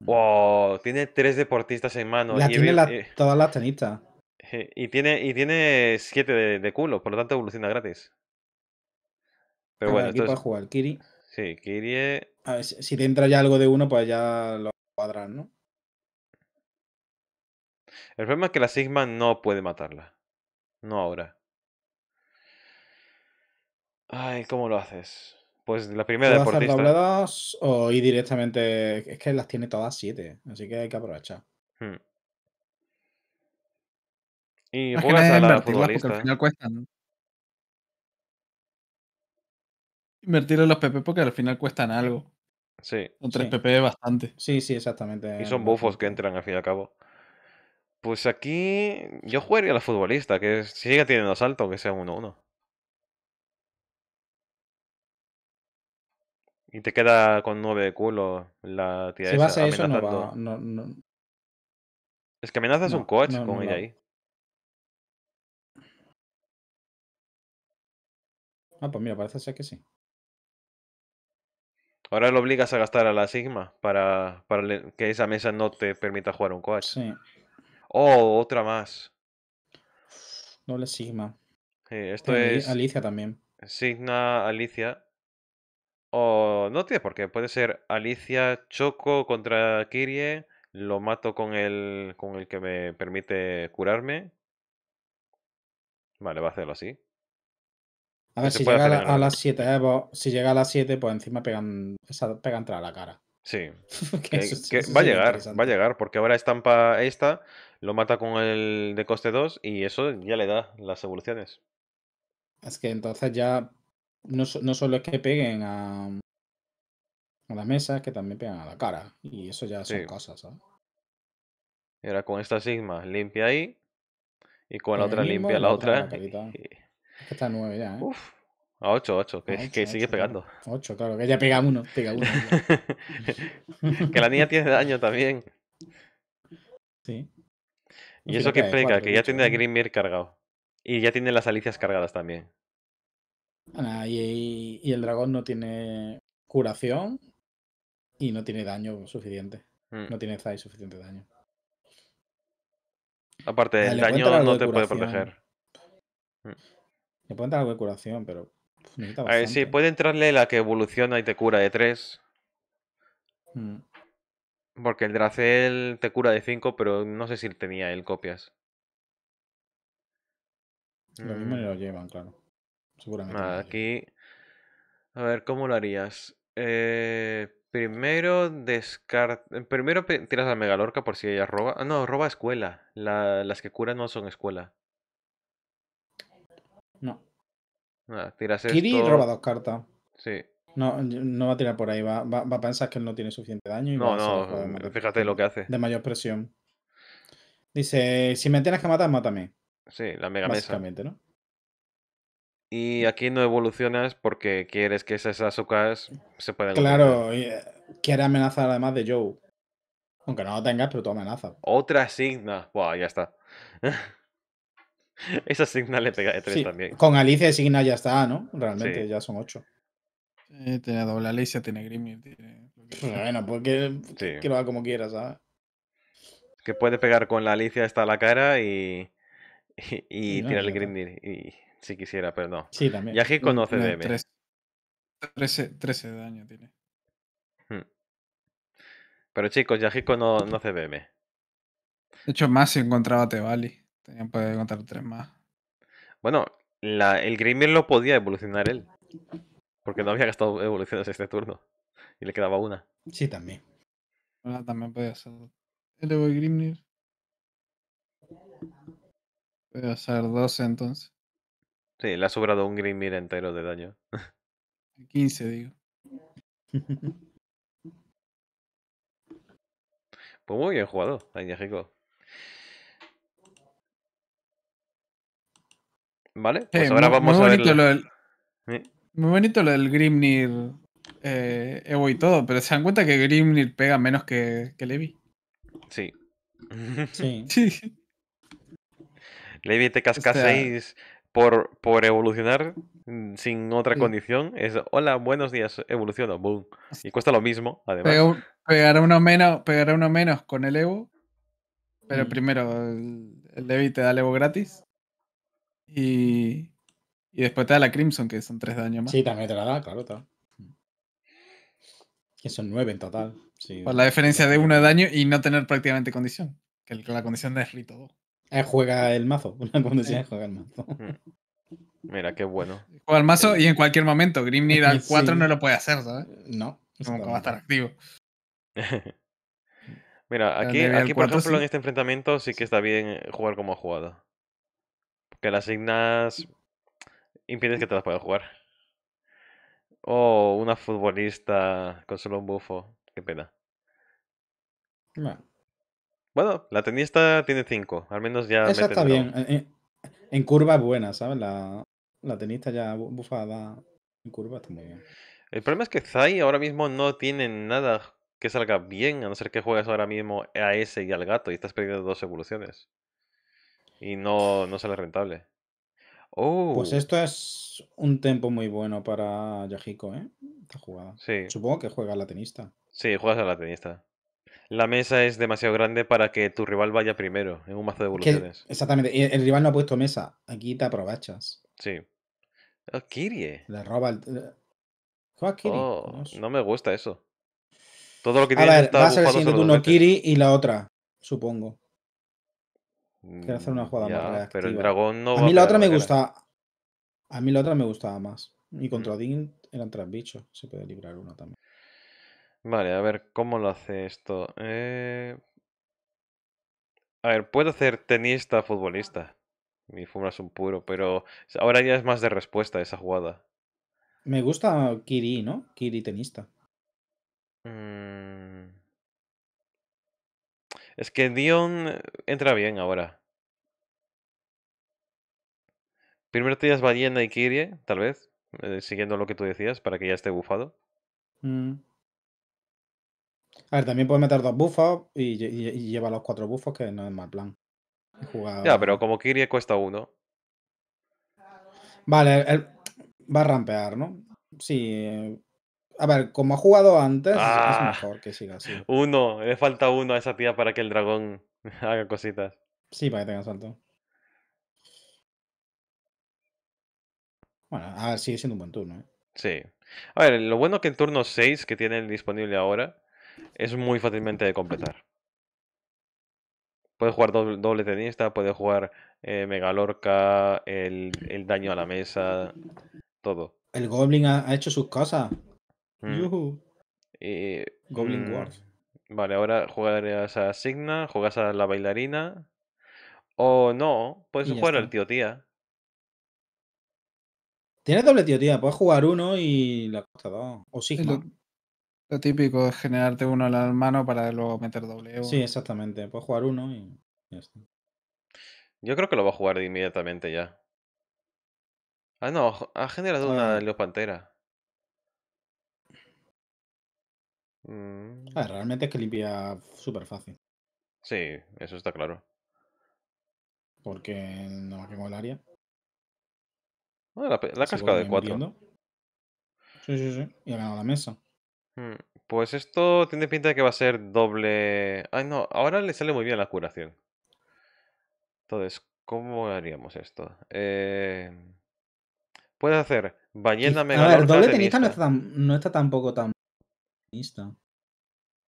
A: Wow, tiene tres deportistas en mano. La tiene la, eh.
B: todas las tenistas.
A: Y tiene, y tiene 7 de, culo, por lo tanto evoluciona gratis.
B: Pero bueno, entonces... para
A: jugar Kiri. Sí,
B: si te entra ya algo de uno, pues ya lo cuadran, ¿no?
A: El problema es que la Sigma no puede matarla. No ahora. Ay, ¿cómo lo haces? Pues la primera deportista.
B: Hacer o ir directamente? Es que las tiene todas siete, así que hay que aprovechar.
A: Hmm. Y
B: Más a la futbolista. Porque al final cuestan.
C: Invertir en los PP porque al final cuestan algo.
A: Sí. Son tres PP
C: bastante. Sí, sí,
B: exactamente. Y son
A: bufos que entran al fin y al cabo. Pues aquí yo jugaría a la futbolista, que sigue teniendo salto, que sea 1-1. Y te queda con 9 de culo la tía si esa. Vas a eso, no, va, no, Es que amenazas un coach con ella ahí.
B: Ah, pues mira, parece ser que sí.
A: Ahora lo obligas a gastar a la Sigma para, para que esa mesa no te permita jugar un coach. Sí. Oh, otra más.
B: Doble Sigma.
A: Sí, esto es. Alicia también. Sigma, Alicia. O no tiene por qué. Puede ser Alicia, choco contra Kirie. Lo mato con el, con el que me permite curarme. Vale, va a hacerlo así. A ver, eh, si llega a,
B: las 7 si llega a las 7, pues encima pegan, esa, pega entrada a la cara.
A: Sí. <laughs> que eh, va a llegar, va a llegar, porque ahora estampa esta, lo mata con el de coste 2 y eso ya le da las evoluciones.
B: Es que entonces ya no, no solo es que peguen a, a la mesa, que también pegan a la cara. Y eso ya
A: son cosas, ¿sabes? Y ahora con esta Sigma limpia ahí y con la otra limpia La otra
B: está a 9 ya, ¿eh? Uf.
A: A 8, 8, que, sigue pegando.
B: 8, claro, que ya pega uno, pega uno. <laughs>
A: que la niña tiene daño también. Sí. ¿Y, eso qué pega que ya tiene a Grimir cargado. Y ya tiene las alicias cargadas también.
B: y, y, el dragón no tiene curación y no tiene daño suficiente. Mm. No tiene Zai suficiente daño.
A: Aparte, el daño no te puede proteger.
B: Mm se puede entrar algo de curación, pero. A ver, sí,
A: puede entrarle la que evoluciona y te cura de 3. Mm. Porque el Dracel te cura de 5, pero no sé si tenía él copias.
B: Lo mismo mm. lo llevan, claro. Seguramente.
A: aquí. A ver, ¿cómo lo harías? Eh, primero Primero tiras a Megalorca por si ella roba. Ah, no, roba escuela. Las que curan no son escuela. tiras Kiri roba dos cartas. Sí.
B: No, no va a tirar por ahí, va, va, a pensar que él no tiene suficiente daño. no, no,
A: fíjate lo que hace.
B: De mayor presión. Dice, si me tienes que matar, mátame.
A: Sí, la mega Básicamente, ¿no? Y aquí no evolucionas porque quieres que esas azúcares se puedan... Claro,
B: eh, quiere amenazar además de Joe. Aunque no lo tengas, pero tú amenazas.
A: Otra signa. Buah, ya está. <laughs> Esa Signa le pega de 3 también. Con Alicia
B: y Signa ya está, ¿no? Realmente ya son 8. tiene doble Alicia, tiene Grimir, tiene. Bueno, porque pues que lo haga como quiera, ¿sabes?
A: Que puede pegar con la Alicia hasta la cara y. Y, tirar el Grimir. Y, si quisiera, pero no. Sí, también. Yagi no, CDM 13, de daño tiene. Hmm. Pero chicos, Yajiko no, no De
C: hecho, más si encontraba Tebali. Tenía que contar tres más.
A: Bueno, el Grimmir lo podía evolucionar él. Porque no había gastado evoluciones este turno. Y le quedaba una.
C: Sí, también. Una también podía ser. El de Grimnir. Podía hacer 12 entonces.
A: Sí, le ha sobrado un Grimnir entero de daño.
D: 15, <laughs> digo. <laughs> pues
A: muy bien jugado, Añajico. ¿Vale? Pues ahora muy, vamos a ver. del...
C: Muy bonito lo del Grimnir eh, Evo y todo, pero se dan cuenta que Grimnir pega menos que, que
A: Levi. Sí.
C: Sí. <laughs>
A: Levi te casca 6 por, evolucionar mm, sin otra condición. Es hola, buenos días, evoluciono, boom. Y cuesta lo mismo, además.
C: pegará, uno menos, uno menos con el Evo, pero mm. primero el Levi te da el Evo gratis. Y, después te da la Crimson, que son tres daños más. Sí, también te la da, claro. Que son
B: nueve en total. Por la diferencia de uno
C: de daño y no tener prácticamente condición. Que la condición de Rito
B: eh, juega el mazo. Una <laughs> condición eh.
C: juega el mazo. Mm.
B: Mira, qué bueno.
C: Juega el mazo y en cualquier momento. Grimnir al 4 <laughs> no lo puede hacer, ¿sabes? No. Como va a estar activo. <laughs>
A: Mira, aquí, aquí por ejemplo, en este enfrentamiento sí que está bien jugar como ha jugado que las asignas mm. impides que te las puedas jugar. O oh, una futbolista con solo un bufo. Qué pena. Bueno, la tenista tiene cinco Al menos ya. Esa está bien.
B: En, curva es buena, ¿sabes? La, la tenista ya bufada en curva está muy
A: bien. El problema es que Zai ahora mismo no tiene nada que salga bien, a no ser que juegues ahora mismo a ese y al gato y estás perdiendo dos evoluciones y no, no sale rentable. Pues oh. Pues esto
B: es un tempo muy bueno para Yahiko. ¿eh? Esta jugada. Supongo que juega a la tenista.
A: Sí, juegas a la tenista. La mesa es demasiado grande para que tu rival vaya primero en un mazo de evoluciones.
B: exactamente. El, rival no ha puesto mesa. Aquí te aprovechas.
A: Sí. Oh, Kirie. roba oh, no, me gusta eso. Todo lo que tiene está a
B: Kiri y la otra, supongo.
A: Quiero hacer una mm, jugada más Pero el dragón no. A mí la otra me eh.
B: gusta. A mí la otra me gustaba más. Y mm. contra Dean eran tres bichos. Se puede librar uno también.
A: Vale, a ver cómo lo hace esto. Eh... A ver, puedo hacer tenista, futbolista. Mi fumas es un puro, pero ahora ya es más de respuesta esa jugada.
B: Me gusta
A: Kiri, ¿no? Kiri tenista. Mm. Es que Dion entra bien ahora. Primero te das Ballena y Kirie, tal vez, eh, siguiendo lo que tú decías, para que ya esté bufado.
B: Mm. A ver, también puedes meter dos bufos y, y, lleva los cuatro bufos que no es mal plan. Ya,
A: pero como Kirie cuesta uno.
B: Vale, va a rampear, ¿no? Sí, eh, a ver, como ha jugado antes, es ah. mejor que siga así.
A: Uno, le falta uno a esa tía para que el dragón <laughs> haga cositas.
B: Sí, para que tenga salto. Bueno, a ah, sigue siendo un buen turno. ¿eh?
A: Sí. A ver, lo bueno que el turno 6 que tiene disponible ahora es muy fácilmente de completar. Puede jugar doble, tenista, puede jugar eh, Megalorca, el, daño a la mesa, todo.
B: El Goblin ha hecho sus cosas. Mm. y
A: eh, Goblin mm. Wars. Vale, ahora jugarías a Signa, juegas a la bailarina. O no, puedes jugar al tío tía.
B: Tienes doble tío tía, puedes jugar uno y
A: la costa dos.
C: O Signa Lo, típico es generarte uno en la mano para luego meter
B: doble. Sí, exactamente. Puedes jugar uno y
A: ya está. Yo creo que lo va a jugar inmediatamente ya. Ah, no, ha generado una Leo Leopantera.
B: Mm. Ah, realmente es que limpia súper
A: fácil. Sí, eso está claro.
B: Porque no va con el área.
A: Ah, la, cascada de 4
B: Sí, sí, sí. Y ha ganado la mesa.
D: Mm,
A: pues esto tiene pinta de que va a ser doble. Ay, no, ahora le sale muy bien la curación. Entonces, ¿cómo haríamos esto? Eh... Puedes hacer ballena mega. A ver, doble tenista,
B: no está tampoco tan tenista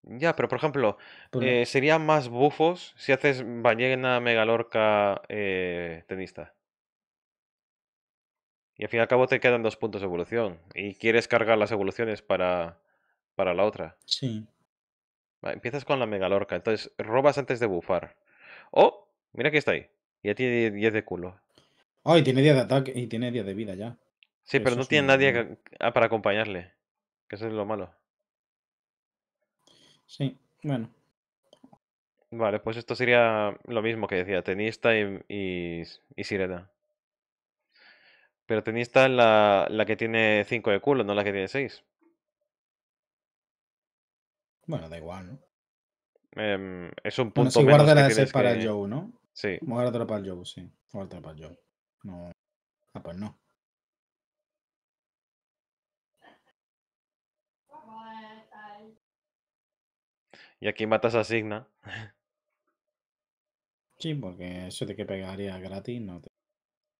A: Ya, pero por ejemplo, eh, sería más bufos si haces ballena megalorca eh, tenista. Y al fin y al cabo te quedan dos puntos de evolución. Y quieres cargar las evoluciones para, para la otra. Sí. empiezas con la megalorca. Entonces, robas antes de bufar. ¡Oh! Mira que está ahí. Ya tiene 10 de culo.
B: Oh, y tiene 10 de ataque y tiene 10 de vida ya. Sí, pero, no tiene nadie
A: ah, para acompañarle. Que eso es lo malo.
B: Sí, bueno.
A: Vale, pues esto sería lo mismo que decía, tenista y, y, sirena. Pero tenista es la, la que tiene 5 de culo, no la que tiene 6.
B: Bueno, da igual, ¿no?
A: Em, es un punto bueno, sí, menos que ese para el Joe, ¿no? Sí.
B: a para el Joe, sí. Guárdatela para el Joe.
A: No. Ah, pues no. Y aquí matas a Signa. Sí, porque eso te que pegaría gratis no te...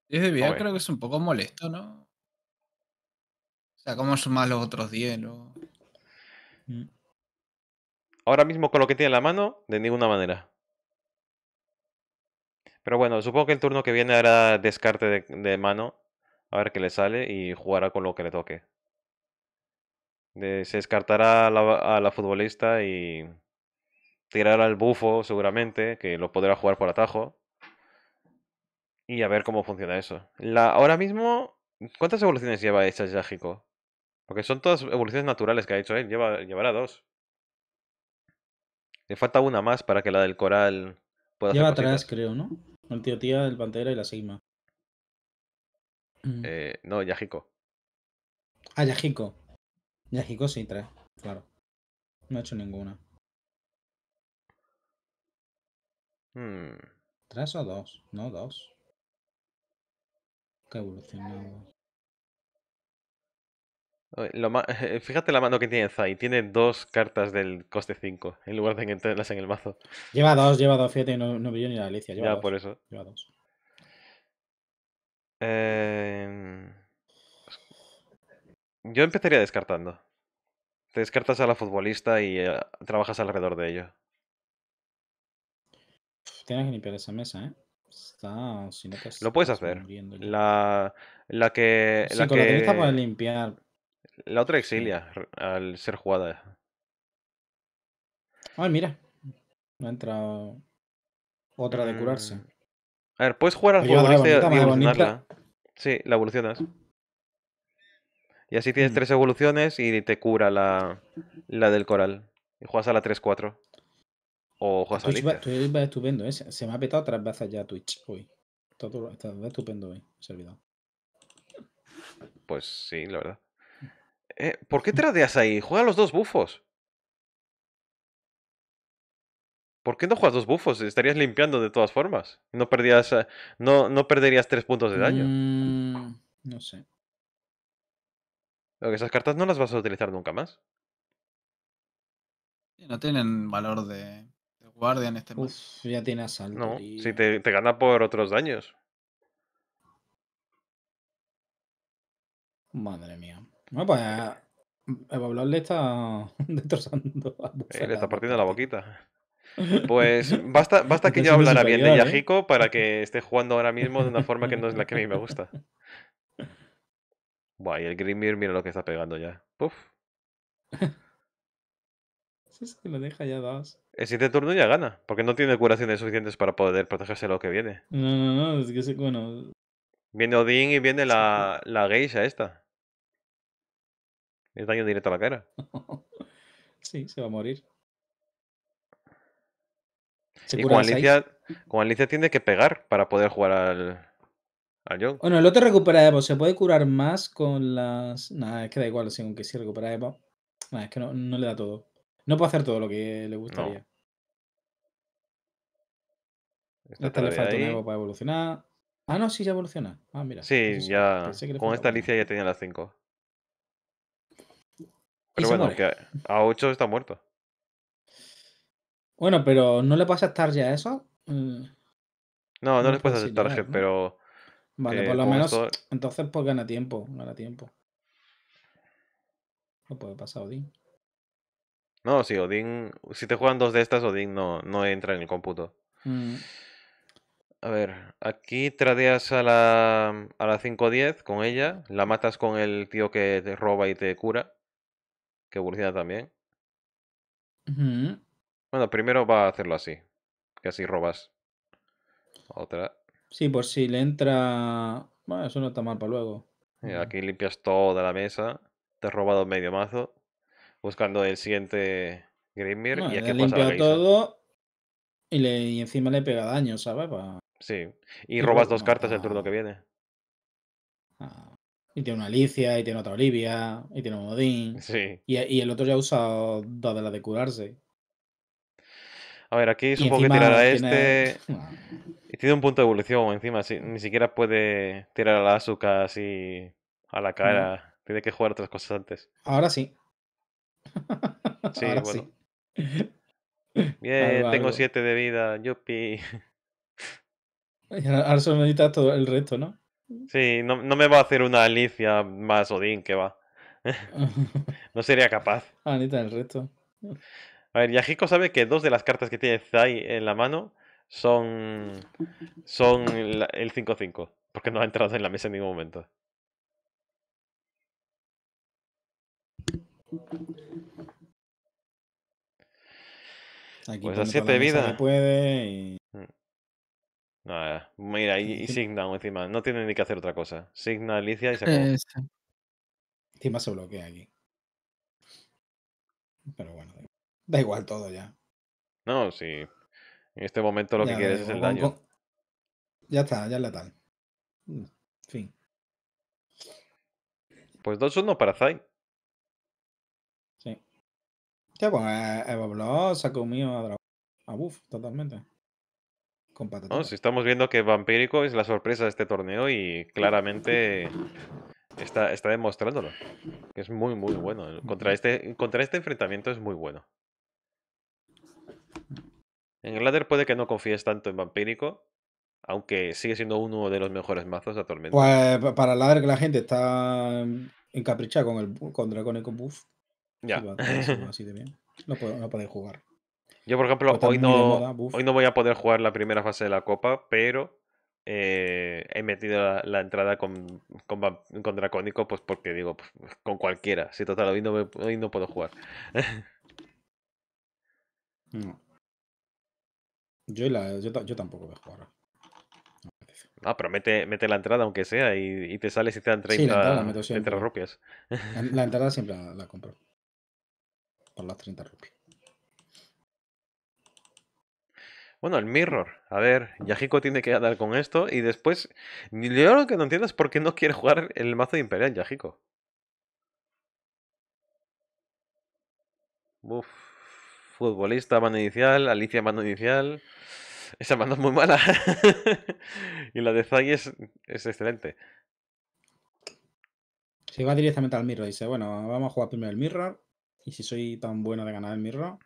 B: Es ah, creo que es un poco molesto, ¿no? O sea, ¿cómo sumar
A: los otros 10? ¿no? Mm. Ahora mismo con lo que tiene en la mano, de ninguna manera. Pero bueno, supongo que el turno que viene hará descarte de, mano. A ver qué le sale y jugará con lo que le toque. se descartará a la futbolista y tirar al bufo seguramente, que lo podrá jugar por atajo. Y a ver cómo funciona eso. La, ahora mismo, ¿cuántas evoluciones lleva hecha Yajiko? Porque son todas evoluciones naturales que ha hecho él. ¿eh? Lleva, llevará dos. Le falta una más para que la del coral pueda Lleva hacer tres, creo, ¿no? El tío tía, el pantera y la sigma. <clears throat> Mm. Eh, no, Yajiko.
B: Ah, Yajiko. Yajiko sí, tres, claro. No ha hecho ninguna. Hmm. ¿Tres o dos? No, dos. Qué evolucionado.
A: Eh, eh, fíjate la mano que tiene Zai. Tiene dos cartas del coste 5 en lugar de tenerlas en el mazo. Lleva
B: dos, lleva dos. Fíjate, no, no vio ni la Alicia. ya, por
A: eso. Em, yo empezaría descartando. Te descartas a la futbolista y eh, trabajas alrededor de ello.
B: Tienes que limpiar esa mesa, ¿eh? Está, pues, lo puedes hacer.
A: La, la que. la que... La
B: limpiar.
A: La otra exilia al ser jugada.
B: Ay, mira. no ha entrado otra de curarse. Mm.
A: A ver, puedes jugar al futbolista y evolucionarla. Sí, la evolucionas. Y así tienes mm. tres evoluciones y te cura la, la del coral. Y juegas a la 3-4. O José Twitch va,
B: Twitch va, estupendo, ¿eh? Se me ha petado tres veces ya Twitch hoy. Está, todo,
A: estupendo hoy, servidor. Pues sí, la verdad. Eh, ¿Por qué te radeas ahí? Juega los dos bufos. ¿Por qué no juegas dos bufos? Estarías limpiando de todas formas. No perdías, eh, no, no perderías tres puntos de daño.
B: Mm, no sé.
A: esas cartas no las vas a utilizar nunca más.
C: No tienen valor de.
B: Guardian este Uf, ya tiene asalto. No, si
A: te, gana por otros daños. Madre mía.
B: No, pues eh, le está <laughs> destrozando. Eh, le está
A: partiendo la boquita. Pues basta, basta este que yo hablara bien de ¿eh? Yajiko para que <laughs> esté jugando ahora mismo de una forma que no es la que a mí me gusta. <laughs> Buah, y el Grimir, mira lo que está pegando ya.
B: Puf. lo deja ya dos.
A: El siguiente turno ya gana, porque no tiene curaciones suficientes para poder protegerse lo que viene.
B: No, no, no, es que bueno.
A: Viene Odín y viene la, la geisha esta. Es daño directo a la cara. <laughs>
B: sí, se va a morir.
A: y con Alicia, con Alicia tiene que pegar para poder jugar al, al Bueno, el otro
B: recupera Evo. Se puede curar más con las. Nada, es que da igual, según que sí recupera Evo. Nada, es que no, no le da todo. No puede hacer todo lo que le gustaría. No.
A: Esta, este le falta para
B: evolucionar. Ah, no, sí, ya evoluciona. Ah, mira. Sí, ya. Con esta
A: Alicia ya tenía las 5. Pero bueno, que a 8 está muerto.
B: Bueno, pero ¿no le puedes estar ya eso?
E: Mm.
A: No, no, le puedes aceptar, pero. Vale, por lo menos.
B: Entonces, pues gana tiempo. Gana tiempo. No puede pasar, Odín.
A: No, sí, Odin... Si te juegan dos de estas, Odin no, no entra en el cómputo. Mm. A ver, aquí tradeas a la, a la con ella. La matas con el tío que te roba y te cura. Que evoluciona también.
D: Bueno,
A: primero va a hacerlo así. Que así robas. Otra. Sí, por si le
B: entra. Bueno, eso no está mal para luego.
A: aquí limpias toda la mesa. Te has robado medio mazo buscando pues, el siguiente Grimir y aquí pasa
B: todo y, le, y encima le pega daño, ¿sabes?
A: Sí, y, robas dos cartas el turno que viene. Ah,
B: y tiene una Alicia, y tiene otra Olivia, y tiene un Odín. Sí. Y, el otro ya ha usado dos de de curarse.
A: A ver, aquí supongo que tirar a este. <laughs> Ah. Y tiene un punto de evolución encima. ni siquiera puede tirar a la azúcar así a la cara. Tiene que jugar otras cosas antes. Ahora sí. <laughs> Sí, bueno.
B: Bien, tengo
A: 7 de vida, yupi.
B: Arson necesita todo el reto,
A: ¿no? Sí, no, no, me va a hacer una Alicia más Odín, que va. <laughs> no sería capaz.
B: <laughs> Ah, necesita el reto.
A: A ver, Yajiko sabe que dos de las cartas que tiene Zai en la mano son, son el 5-5, porque no ha entrado en la mesa en ningún momento. pues a siete vidas. puede mm. No, mira, y, y Signa encima. No tiene ni que hacer otra cosa. Signa, Alicia y se
B: Encima se bloquea aquí. Pero bueno, da igual todo ya.
A: No, sí. En este momento lo que quieres es el daño.
B: Ya está, ya es letal. Mm, fin.
A: Pues dos 1 para Zai.
B: Sí, pues eh, Evoblox se sacó a, a Buff totalmente.
A: si estamos viendo que Vampírico es la sorpresa de este torneo y claramente está, está demostrándolo. Es muy, muy bueno. Contra este, contra este enfrentamiento es muy bueno. En el ladder puede que no confíes tanto en Vampírico, aunque sigue siendo uno de los mejores mazos actualmente. Pues
B: para el ladder que la gente está em, encaprichada con el con buff,
A: ya. <laughs> así de bien.
B: No, puedo, podéis jugar.
A: Yo, por ejemplo, hoy no, voy a poder jugar la primera fase de la Copa, pero eh, he metido la, entrada con, con, Dracónico, pues porque digo, pues, con cualquiera. Si total, hoy no, puedo jugar. <laughs>
B: Yo, yo, tampoco voy a jugar. No
A: ah, pero mete, mete, la entrada aunque sea y, te sale Si te dan 30, La, entrada siempre la compro
B: las 30 rupias.
A: Bueno, el Mirror. A ver, Yajiko tiene que dar con esto. Y después, yo lo que no entiendo es por qué no quiere jugar el mazo de Imperial, Yahiko. Uf, futbolista, mano inicial, Alicia, mano inicial. Esa mano es muy mala. <laughs> y la de Zay es, excelente.
B: Se va directamente al Mirror, dice, bueno, vamos a jugar primero el Mirror y si soy tan bueno de ganar el mirror,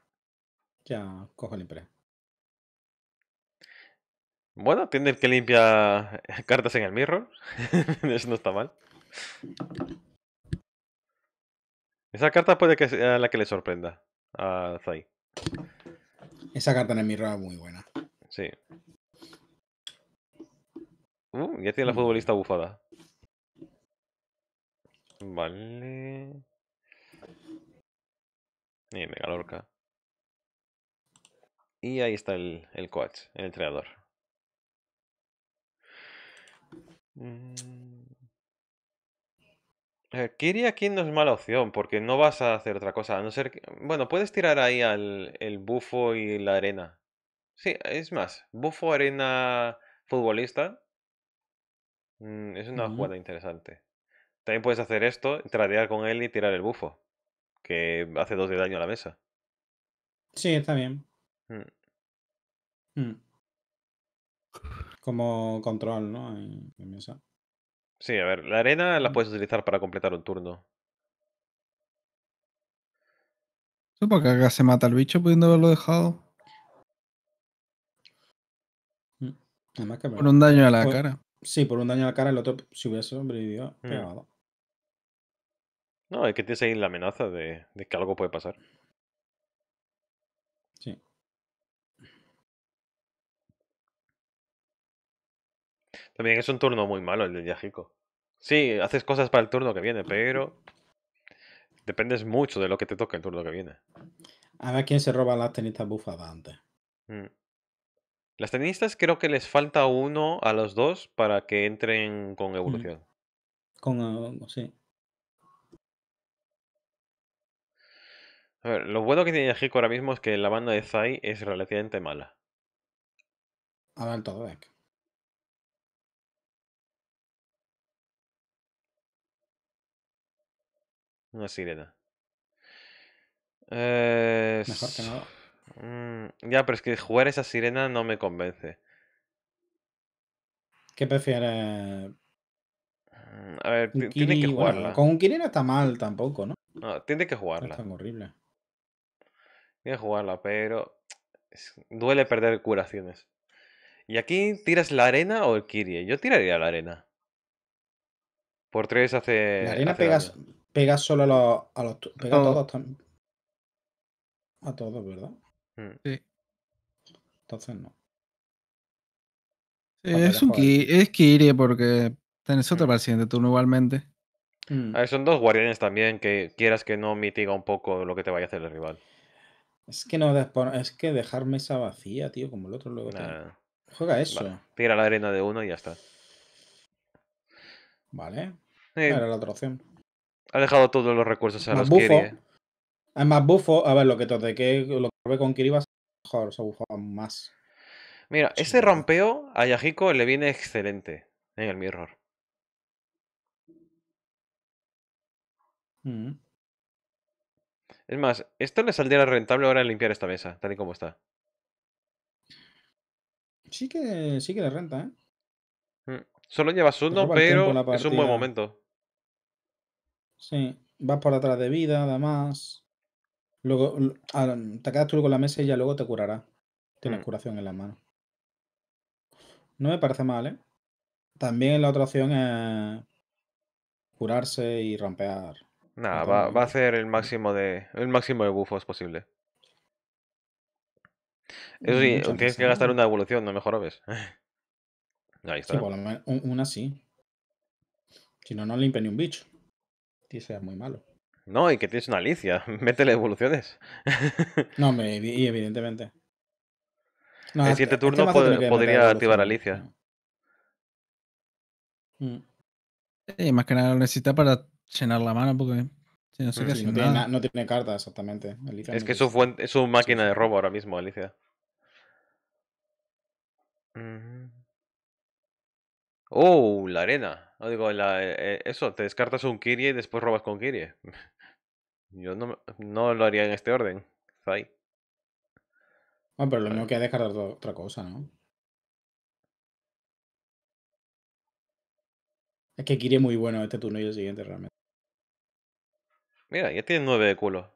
B: ya cojo el imperio.
A: Bueno, tiene que limpiar <laughs> cartas en el mirror. <laughs> Eso no está mal. Esa carta puede que sea la que le sorprenda a Zai.
B: Esa carta en el mirror es muy buena.
A: Sí. Uh, ya tiene la mm. futbolista bufada. Vale. Y Megalorca. Y ahí está el, coach, el entrenador. Mm. ¿Quería aquí no es mala opción, porque no vas a hacer otra cosa. Bueno, puedes tirar ahí al el bufo y la arena. Sí, es más, bufo, arena, futbolista. Mm, es una jugada interesante. También puedes hacer esto, tradear con él y tirar el bufo que hace dos de daño a la mesa.
B: Sí, está bien. Hmm. Hmm. Como control, ¿no?
A: Sí, a ver, la arena la mm. puedes utilizar para completar un turno.
C: Supongo que acá se mata el bicho pudiendo haberlo dejado.
A: Hmm.
B: por un daño a la pues, cara. Sí, por un daño a la cara, el otro, si hubiese sobrevivido, pegado.
A: No, es que tienes ahí la amenaza de, que algo puede pasar. Sí. También es un turno muy malo el de Yajico. Sí, haces cosas para el turno que viene, pero dependes mucho de lo que te toque el turno que viene.
B: A ver quién se roba las tenistas bufadas antes.
A: Mm. Las tenistas creo que les falta uno a los dos para que entren con evolución.
B: Con, algo, eh, sí.
A: A ver, lo bueno que tiene Hiko ahora mismo es que la banda de Zai es relativamente mala.
B: A ver, todo deck.
A: Una sirena. Eh, Mejor que nada. Mm, ya, pero es que jugar esa sirena no me convence.
B: ¿Qué prefieres?
A: Mm, a ver, tiene que jugarla. con
B: un está mal tampoco, ¿no?
A: No, tiene que jugarla. Está horrible. Tienes jugarla, pero duele perder curaciones. ¿Y aquí tiras la arena o el Kirie? Yo tiraría la arena. Por tres hace. La arena pegas,
B: solo a los. A pega a todos también. A todos, ¿verdad? Hmm. Sí.
A: Entonces no.
C: es, un Kirie porque tenés otro hmm. paciente tú turno igualmente.
A: Hmm. Ah, son dos guardianes también que quieras que no mitiga un poco lo que te vaya a hacer el rival.
B: Es que no, es que dejar mesa vacía, tío, como el otro luego. Juega eso.
A: tira la arena de uno y ya está. Vale. Era la otra opción. ha dejado todos los recursos a los bufo. Es
B: ¿eh? más bufo. A ver, lo que te que lo que con Kiribas mejor, se bufa más.
A: Mira, ese rompeo a Yahiko le viene excelente en ¿eh? el mirror. Mm. Es más, esto le saldría rentable ahora limpiar esta mesa, tal y como está.
B: Sí que, sí que le renta,
A: ¿eh? Mm, solo llevas uno, pero es un buen momento.
B: Sí, vas por atrás de vida, además. Luego te quedas tú con la mesa y ya luego te curará. Tienes mm. curación en la mano. No me parece mal, ¿eh? También la otra opción es curarse y rampear.
A: Nada, va, a hacer el máximo de el máximo de bufos posible.
B: Eso sí, tienes que gastar una
A: evolución, no mejor ves. <laughs> Ahí está.
B: una sí. Si no, no limpia ni un bicho. que ser muy malo.
A: No, y que tienes una Alicia. <laughs> Métele evoluciones. no, <laughs> me, y evidentemente. No, en siete turnos este podría activar Alicia.
C: Mm. más que nada lo necesita para llenar la mano porque mm.
B: no, tiene carta, exactamente.
A: es que es su, máquina de robo ahora mismo, Alicia. Oh, la arena. digo, eh, eh, eso, te descartas un Kirie y después robas con Kirie. <laughs> Yo no, no lo haría en este orden. Ah,
B: Bueno, pero lo mismo que descartar otra cosa, ¿no? Es que quiere muy bueno este turno y el siguiente realmente.
A: Mira, ya tiene 9 de culo.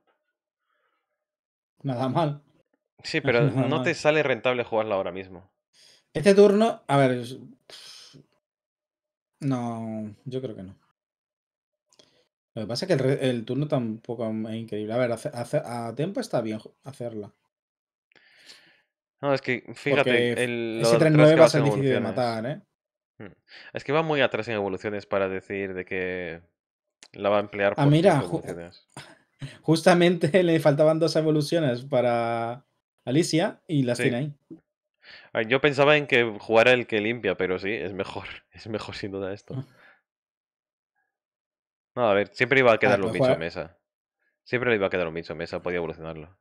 B: Nada mal.
A: Sí, <laughs> pero no te sale rentable jugarla ahora mismo.
B: Este turno, a ver. No, yo creo que no. Lo que pasa es que el, turno tampoco es increíble. A ver, a tiempo está bien hacerla.
A: No, es que fíjate, el, ese 3-9 va a ser difícil de matar, ¿eh? Es que va muy atrás en evoluciones para decir de que la va a emplear. a ah, mira, <laughs>
B: justamente le faltaban dos evoluciones para Alicia y las tiene
A: ahí. yo pensaba en que jugara el que limpia, pero sí, es mejor. <laughs> Es mejor sin duda esto. Ah. No, a ver, siempre iba a quedar un bicho en mesa. Siempre le iba a quedar un bicho en mesa, podía evolucionarlo.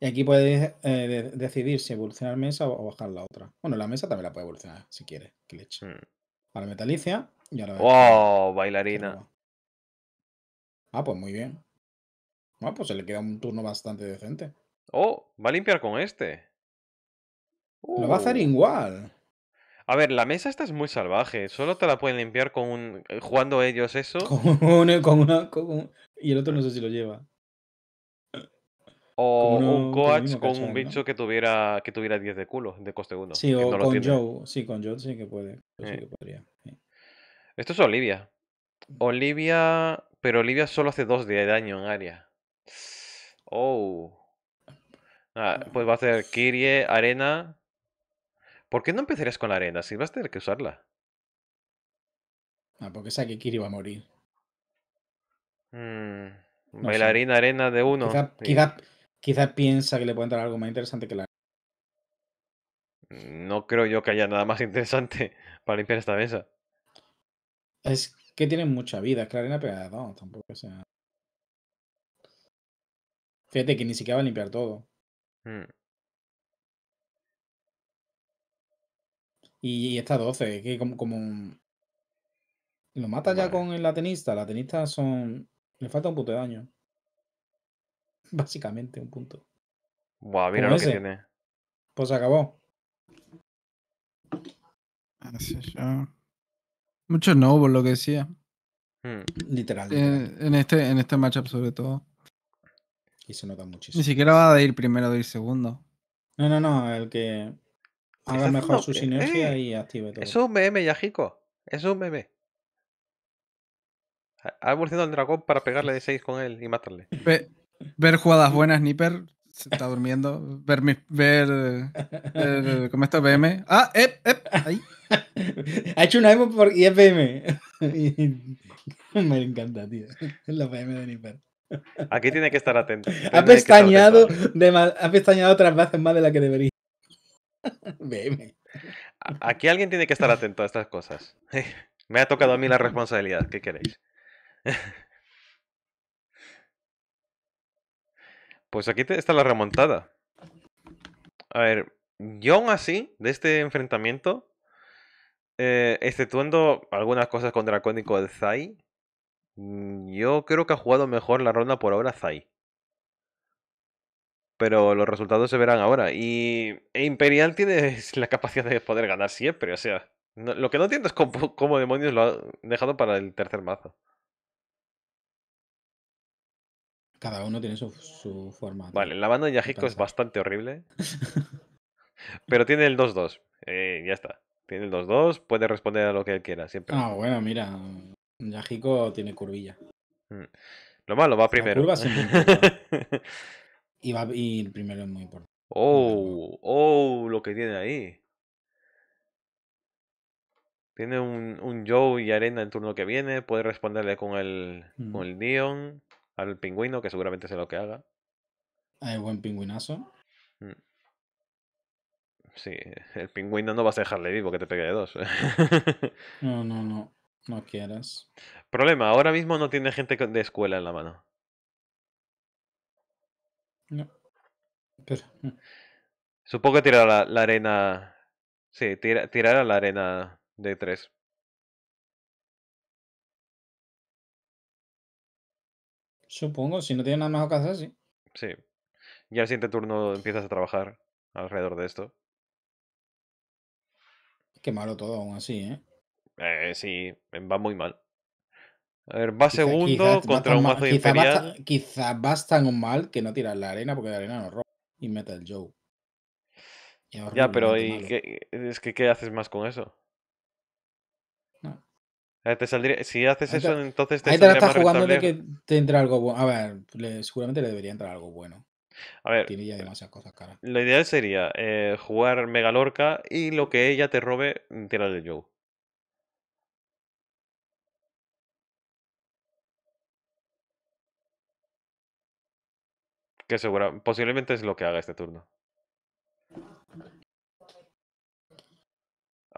B: Y aquí puedes eh, decidir si evolucionar mesa o, bajar la otra. Bueno, la mesa también la puede evolucionar si quiere Que Para hmm. metalicia ¡Wow!
A: Bailarina.
B: Ah, pues muy bien. Bueno, pues se le queda un turno bastante decente.
A: Oh, va a limpiar con este. Lo va a hacer uh. igual. A ver, la mesa esta es muy salvaje. Solo te la pueden limpiar con un... Eh, jugando ellos eso.
B: con, una, Y el otro no sé si
A: lo lleva. O un coach con un bicho que tuviera que tuviera 10 de culo de coste 1. Sí, o con Joe.
B: Sí, con Joe sí que puede. Eh. podría.
A: Esto es Olivia. Mm. Olivia. Pero Olivia solo hace 2 de daño en área. Oh. Ah, pues va a hacer Kirie, Arena. ¿Por qué no empezarías con la arena? Si vas a tener que usarla.
B: Ah, porque sabe que Kiri va a morir. Mm, bailarina
A: arena de uno. quizá,
B: quizás piensa que le puede entrar algo más interesante que la.
A: No creo yo que haya nada más <laughs> interesante para limpiar esta mesa.
B: Es que tiene mucha vida, es que la arena pegada no, tampoco sea. Fíjate que ni siquiera va a limpiar todo. Hmm. Y, está esta 12, que como, Lo mata ya con la tenista. La tenista son. Le falta un puto de daño. <laughs> Básicamente, un punto.
A: Buah, mira lo que tiene.
B: Pues acabó. Así ah, yo.
C: Muchos no por lo que decía. Hmm. Eh, literal. en, este, en este matchup, sobre todo.
B: Y se nota muchísimo.
C: Ni siquiera va a ir primero de ir segundo.
B: No, no, no.
A: El que haga mejor su ¿eh? sinergia y active todo. Es un meme, Yajico. Es un meme. Ha evolucionado el dragón para pegarle de 6 con él y matarle.
C: Ver jugadas buenas, Nipper. Se está durmiendo. Ver, ver, ¿cómo está BM? Ah, ep, ep, ahí. Ha hecho un emo por, y
B: es BM. Me encanta, tío. Es La BM de Nipper.
A: Aquí tiene que estar atento. Ha pestañado,
B: ha pestañado otras veces más de la que debería.
A: BM. Aquí alguien tiene que estar atento a estas cosas. <laughs> Me ha tocado a mí la responsabilidad. ¿Qué queréis? <laughs> Pues aquí está la remontada. A ver, yo aún así, de este enfrentamiento, eh, exceptuando algunas cosas con Dracónico de Zai, mm, yo creo que ha jugado mejor la ronda por ahora Zai. Pero los resultados se verán ahora. Y e Imperial tiene <laughs> la capacidad de poder ganar siempre. O sea, lo que no entiendo es cómo, cómo demonios lo ha dejado para el tercer mazo.
B: Cada uno tiene su, su forma. Vale, la banda de Yajico es
A: bastante horrible. <laughs> pero tiene el 2-2. Eh, ya está. Tiene el 2-2, puede responder a lo que él quiera, siempre. Ah,
B: bueno, mira. Yajico tiene curvilla. Mm.
A: Lo malo va primero. <laughs> y, va, y el primero es muy importante. Oh, oh, lo que tiene ahí. Tiene un, un Joe y Arena en turno que viene. Puede responderle con el, con el Dion al pingüino, que seguramente sé lo que haga.
B: hay buen pingüinazo.
A: Mm. Sí, el pingüino no vas a dejarle vivo que te pegue de dos. <laughs> no, no, no. No quieras. Problema, ahora mismo no tiene gente de escuela en la mano. No. Pero... Mm. Supongo que tirará la, arena. Sí, tirará la arena de tres.
D: Supongo,
B: si no tiene nada mejor que hacer, sí.
A: Sí. ya al siguiente turno empiezas a trabajar alrededor de esto. Qué malo todo aún así, ¿eh? Eh, sí, va muy mal. A ver, va segundo contra un mazo quizá
B: quizás Va, tan mal que no tiras la arena porque la arena no roba y meta el Joe.
A: Ya, pero ¿y qué, es que qué haces más con eso? Eh, si haces eso, entonces te, ahí te la estás jugando de que
B: te entra algo bueno. A ver, seguramente le debería entrar algo bueno.
A: A ver, Tiene ya eh, demasiadas cosas caras. Lo ideal sería eh, jugar Megalorca y lo que ella te robe, mm, tirar de Joe. Que segura, posiblemente es lo que haga este turno.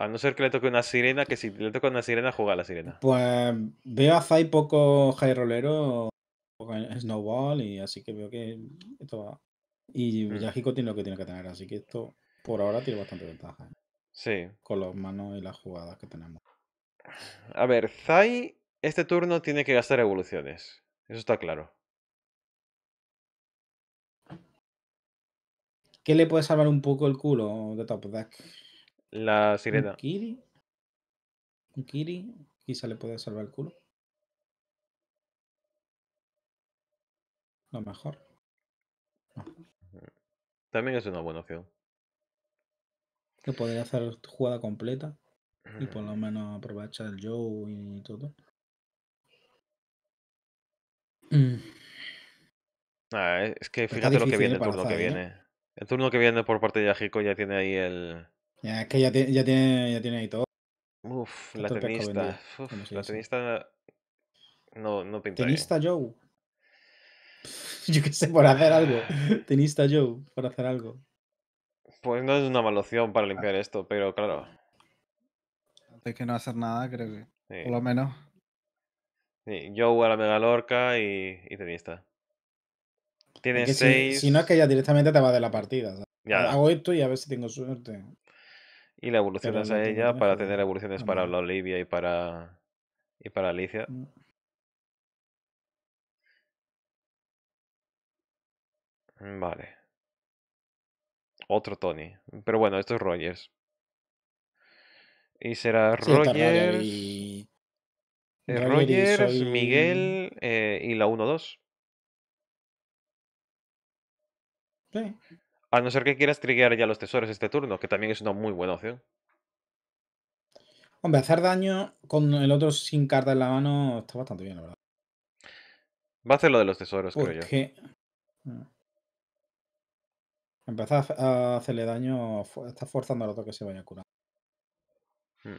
A: A no ser que le toque una sirena, que si le toca una sirena, juega la sirena.
B: Pues veo a Zai poco high rollero, poco snowball, y así que veo que esto va. Y mm. Yajico tiene lo que tiene que tener, así que esto por ahora tiene bastante ventaja. ¿eh?
A: Sí. Con los manos y las jugadas que tenemos. A ver, Zai, este turno tiene que gastar evoluciones. Eso está claro.
B: ¿Qué le puede salvar un poco el culo de Top Deck?
A: La sirena.
B: ¿Un Kiri? Quizá le puede salvar el culo. Lo mejor.
A: También es una buena opción.
B: Que podría hacer jugada completa. Y por lo menos aprovechar el Joe y todo.
E: Mm.
A: Ah, es que fíjate lo que ¿eh? viene el turno que ¿eh? viene. El turno que viene por parte de Ajico ya tiene ahí el,
B: ya, es que ya, tiene, tiene, ahí todo. Uf, la tenista.
A: la tenista no, no pinta. Tenista Joe.
B: <laughs> Yo qué sé, por hacer algo. <sighs> Tenista Joe, por hacer algo.
A: Pues no es una mala opción para ah. limpiar esto, pero claro.
C: Hay que no hacer nada, creo
A: que. Por lo menos. Sí, Joe a la Megalorca y, y tenista. Tiene seis. Si, no es que
B: ya directamente te va de la partida. Ya. Hago esto y a ver si tengo suerte.
A: Y la evolucionas a ella para tener evoluciones para la Olivia y para. y para Alicia. Mm. Mm, vale. Otro Tony. Pero bueno, esto es Rogers. Y será Rogers. Eh, Rogers, Miguel eh, y la 1-2. Sí. A no ser que quieras triggear ya los tesoros este turno, que también es una muy buena opción.
B: Hombre, hacer daño con el otro sin carta en la mano está bastante bien, la verdad.
A: Va a hacer lo de los tesoros, creo yo.
B: Mm, empezar a hacerle daño, está forzando al otro que se vaya a curar.
A: Hmm.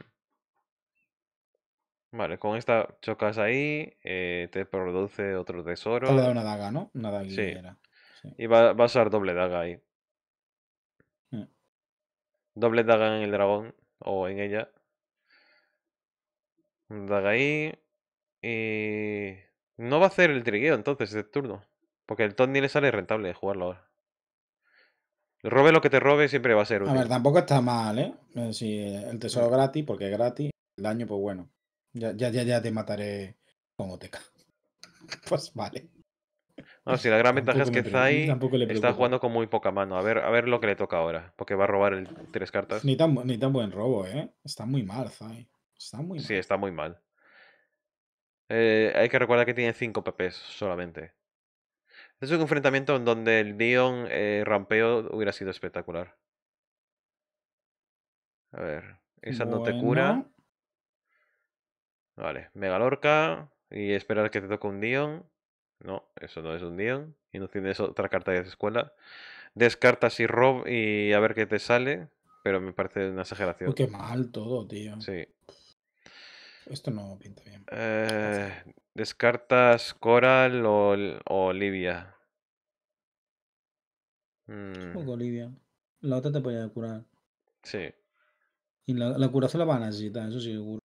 A: Vale, con esta chocas ahí, eh, te produce otro tesoro. Te da una daga, ¿no? Una daga. Sí. Y va, a usar doble daga ahí. Doble daga en el dragón o en ella. Daga ahí. Y. No va a hacer el trigueo entonces este turno. Porque el ni le sale rentable jugarlo ahora. Robe lo que te robe siempre va a ser útil. A ver, tampoco
B: está mal, ¿eh? eh si el tesoro mm. gratis, porque es gratis. El daño, pues bueno. Ya, ya, ya, te mataré con Oteca. <laughs> Pues vale. No, sí, la gran ventaja es que Zai está jugando
A: con muy poca mano. A ver, a ver lo que le toca ahora, porque va a robar el tres cartas. Ni tan,
B: buen robo, ¿eh? Está muy mal, Zai.
A: Está muy Sí, está muy mal. Eh, hay que recordar que tiene 5 PPs solamente. Es un enfrentamiento en donde el Dion eh, rampeo hubiera sido espectacular. A ver, esa no te cura. Vale, Megalorca y esperar que te toque un Dion. No, eso no es un dion Y no tienes otra carta de escuela. Descartas y Rob y a ver qué te sale. Pero me parece una exageración. qué mal todo, tío. Sí.
B: Esto no pinta
A: bien. Eh, descartas Coral o, Olivia Livia. Mm. Poco
B: Olivia La otra te podría curar. Sí. Y la, la curación la van a necesitar, eso sí seguro.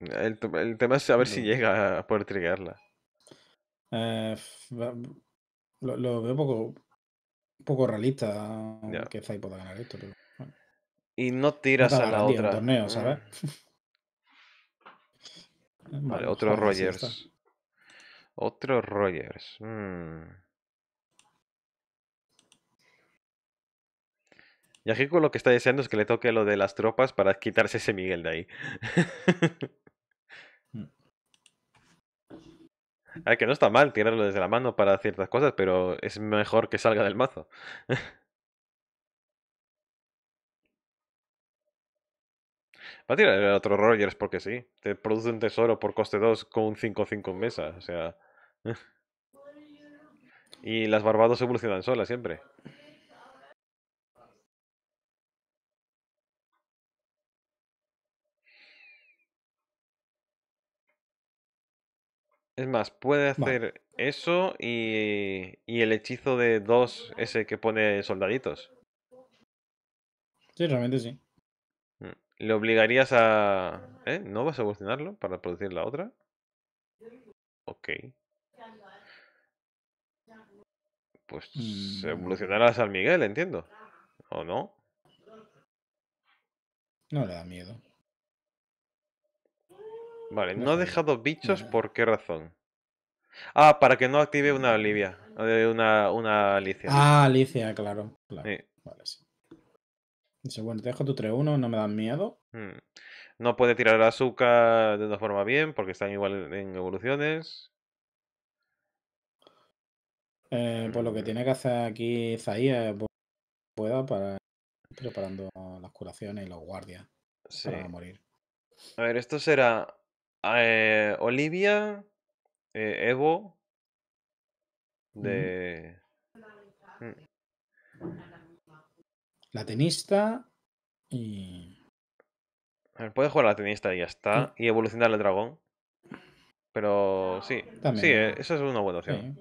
A: El, tema es a ver si llega a poder triggerla.
B: Eh, lo, lo, veo poco, poco realista que Zay pueda ganar esto.
A: Y no tiras a la otra. torneo, mm.
E: <laughs> vale, otro Rogers.
A: otro Rogers. Mm. ya aquí lo que está diciendo es que le toque lo de las tropas para quitarse ese Miguel de ahí. <laughs> Es <laughs> que no está mal tirarlo desde la mano para ciertas cosas, pero es mejor que salga del mazo. <laughs> Va a tirar el otro Rogers porque sí. Te produce un tesoro por coste 2 con un 5-5 en mesa. O sea. <laughs> y las Barbados evolucionan solas siempre. Es más, puede hacer eso y, el hechizo de dos ese que pone soldaditos.
B: Sí, realmente sí.
A: Mm. Le obligarías a... ¿Eh? ¿No vas a evolucionarlo para producir la otra? Ok. Pues mm. evolucionará Miguel, entiendo. ¿O no?
B: No le da miedo.
A: Vale, no he dejado bichos, ¿por qué razón? Ah, para que no active una Olivia. Mm. Eh, una, una Alicia. Ah,
B: Alicia, claro.
A: claro. Vale, sí.
B: Dice, bueno, te dejo tu 3-1, no me dan miedo.
A: Mm. No puede tirar el azúcar de una forma bien, porque están igual en evoluciones.
B: Eh, pues lo que tiene que hacer aquí Zahía es pueda para preparando las curaciones y los guardias sí. para morir.
A: A ver, esto será Ah, eh, Olivia, eh, Evo, de... Mm.
B: La tenista y...
A: jugar la tenista y ya está. Y evolucionar al dragón. Pero sí, sí, ¿eh? esa es una buena opción.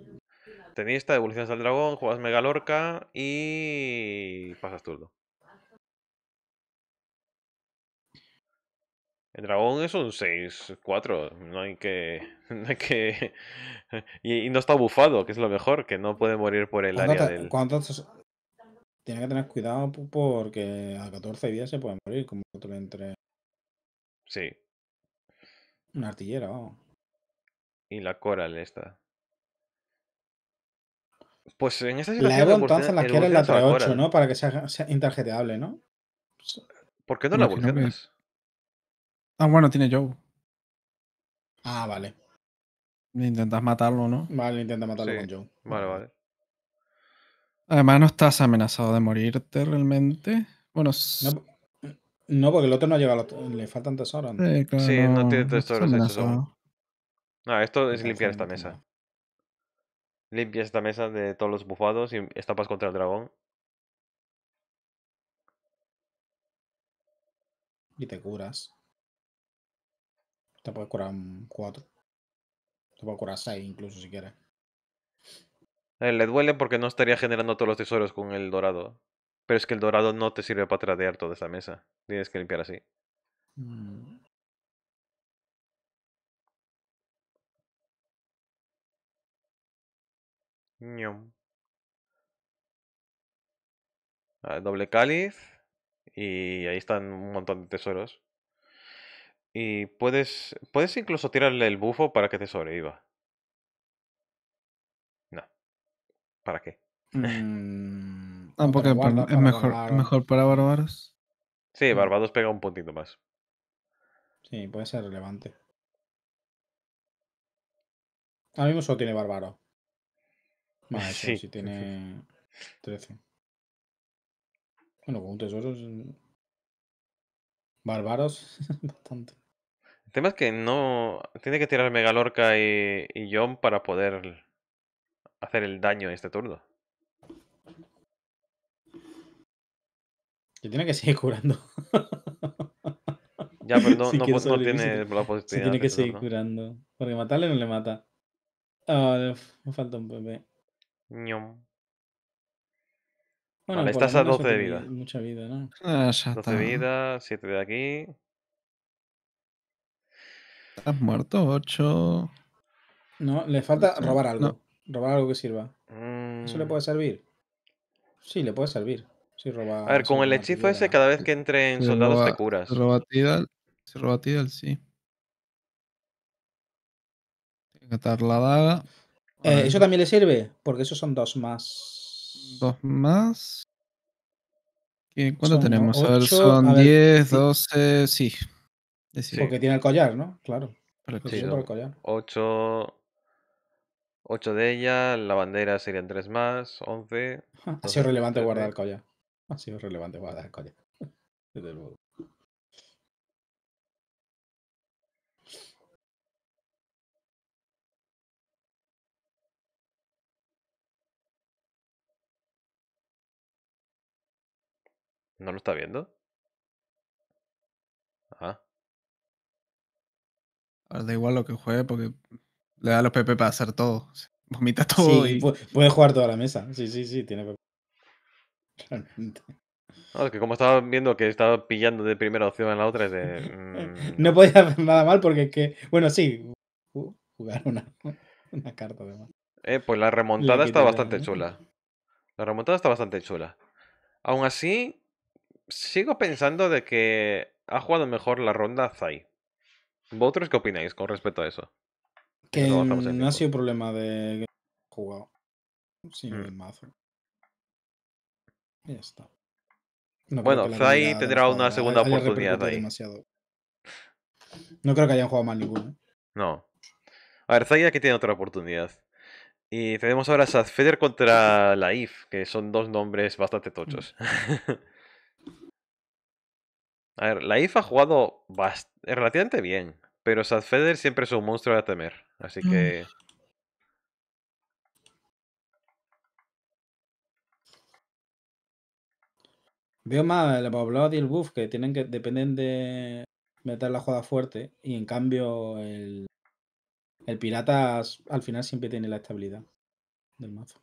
A: Tenista, evolucionas al dragón, juegas Megalorca y pasas turno. El dragón es un 6-4. No hay que. <laughs> y, no está bufado, que es lo mejor, que no puede morir por el área
B: Tiene que tener cuidado porque a 14 días se puede morir, como otro entre. Sí. Una artillera, vamos.
A: Y la coral esta. Pues en esta situación. La Evo entonces la en la 3-8, ¿no?
B: Para que sea, sea, ¿no? ¿Por qué no la volteas?
C: Ah, bueno, tiene Joe. Ah, vale. Intentas matarlo, ¿no?
B: Vale, intenta matarlo con Joe. Vale, vale.
C: Además, no estás amenazado de morirte realmente.
B: Bueno, no, porque el otro no ha llegado. Le faltan tesoros. Sí, no tiene tesoros.
A: esto es limpiar esta mesa. Limpias esta mesa de todos los bufados y estapas contra el dragón.
B: Y te curas. Te puedes curar 4. Te puedes curar 6 incluso si quieres.
A: Eh, le duele porque no estaría generando todos los tesoros con el dorado. Pero es que el dorado no te sirve para tradear toda esta mesa. Tienes que limpiar así.
E: Mm.
A: Ah, doble cáliz. Y ahí están un montón de tesoros. Y puedes, puedes incluso tirarle el bufo para que te sobreviva. No. ¿Para qué? Mm, <laughs> es mejor, mejor para barbaros. Sí, mm. barbaros pega un puntito más. Sí, puede ser relevante.
B: Ahora mismo solo tiene bárbaro. <laughs> sí. tiene 13. Bueno, con un tesoro. Es... Bárbaros, <laughs> bastante
A: tema es que no. Tiene que tirar Megalorca y, y para poder hacer el daño en este turno.
B: Que tiene que seguir curando.
A: ya, pero no, <laughs> no tiene la posibilidad. Se tiene este que seguir
B: curando. Porque matarle no le mata. me ah, falta un bebé. Ñom. Bueno, vale, estás a 12 de vida. Mucha vida, ¿no? Ah, 12 de
A: vida, 7 de aquí.
C: ¿Estás muerto? 8.
B: No, le falta robar algo. Robar algo que sirva. ¿Eso le mm. puede servir? Sí, le puede servir. roba, a ver, con el hechizo ese,
A: cada vez que entre en soldados te curas. ¿Se roba
C: Tidal, ¿Se roba Tidal, sí. Tiene que la daga. Eh, ¿Eso
A: también le sirve?
B: Porque esos son dos más.
C: Dos más.
B: ¿Cuánto tenemos? a ver, son 10, 12, sí. Porque tiene el collar, ¿no? Claro.
A: Ocho el de ellas, la bandera serían tres más, once...
B: <laughs> ha sido relevante guardar el collar. Ha sido relevante guardar el collar. <laughs> Desde luego.
D: ¿No lo está
A: viendo?
C: da igual lo que juegue porque le da los PP para hacer todo. <laughs> Vomita todo y. Puede
B: jugar toda la mesa. Sí, sí, sí, tiene PP. <laughs> Realmente.
A: Ah, es que como estaba viendo que estaba pillando de primera opción en la otra, es de. Mm,
B: <laughs> no podía hacer nada mal porque es que. Bueno, sí, jugar una, carta de
A: eh, pues la remontada está bastante chula. La remontada está bastante chula. Aún así, sigo pensando de que ha jugado mejor la ronda Zai. ¿Vosotros qué opináis con respecto a eso?
B: no, ha sido problema de jugado. Sí, mm. el mazo. Ya está. bueno, Zai tendrá una segunda oportunidad ahí. No creo que hayan jugado mal
A: ninguno. No. A ver, Zai aquí tiene otra oportunidad. Y tenemos ahora feder contra Laif, que son dos nombres bastante mm. tochos. <laughs> A ver, Laif ha jugado relativamente bien. Pero feder siempre es un monstruo a temer. Así mm. que.
B: Veo más el Bablod y el Buff que tienen que dependen de meter la jugada fuerte. Y en cambio, el, el pirata al final siempre tiene la estabilidad del
A: mazo.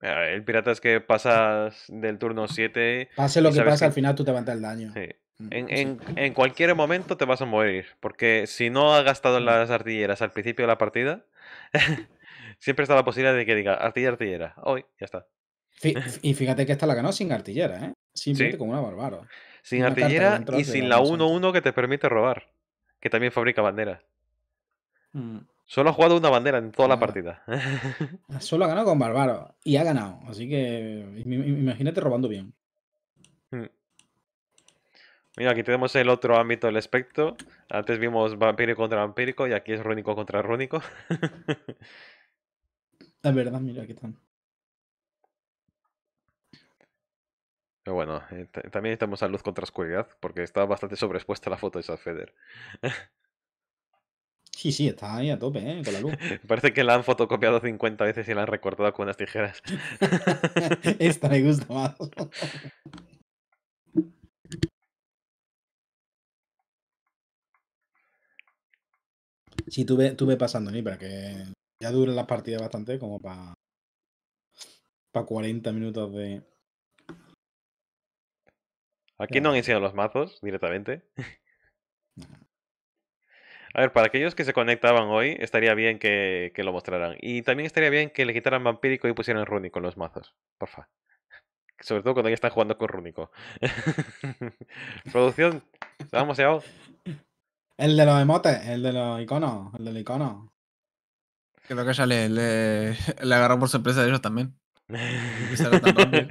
A: Ah, el pirata es que pasas del turno 7. Pase lo que pase, al final
B: tú te levantas el daño. Sí.
A: Mm, en, cualquier momento te vas a morir, porque si no ha gastado mm. las artilleras al principio de la partida, <laughs> siempre está la posibilidad de que diga artillera, artillera, hoy, ya está.
B: <laughs> y fíjate que esta la ganó sin artillera, ¿eh? Simplemente con una barbaro
A: Sin artillera y sin la 1-1 que te permite robar, que también fabrica bandera. Mm. Solo ha jugado una bandera en toda la partida.
B: <laughs> Ah, solo ha ganado con barbaro y ha ganado, así que imagínate robando bien.
A: Mira, aquí tenemos el otro ámbito del espectro. Antes vimos vampírico contra vampírico y aquí es rúnico contra rúnico.
B: La verdad, mira, qué tan.
A: Pero bueno, eh, también estamos a luz contra oscuridad, porque está bastante sobreexpuesta la foto de esa Feder. <laughs>
B: Sí, sí, está ahí a tope, ¿eh? con la luz. <laughs>
A: Parece que la han fotocopiado 50 veces y la han recortado con unas tijeras. <laughs>
D: Esta me gusta más.
B: Sí, tuve, tuve pasando ni para que ya duren las partidas bastante, como para 40 minutos de.
A: Aquí no han enseñado los mazos directamente. A ver, para aquellos que se conectaban hoy, estaría bien que, lo mostraran. Y también estaría bien que le quitaran vampírico y pusieran Runico en los mazos. Porfa. Sobre todo cuando ya están jugando con Runico. <laughs> Producción, estamos ya.
B: El de los emotes, el de los iconos, el del icono.
C: Creo que ya le, le, <laughs> agarró por sorpresa a ellos
A: también. <laughs>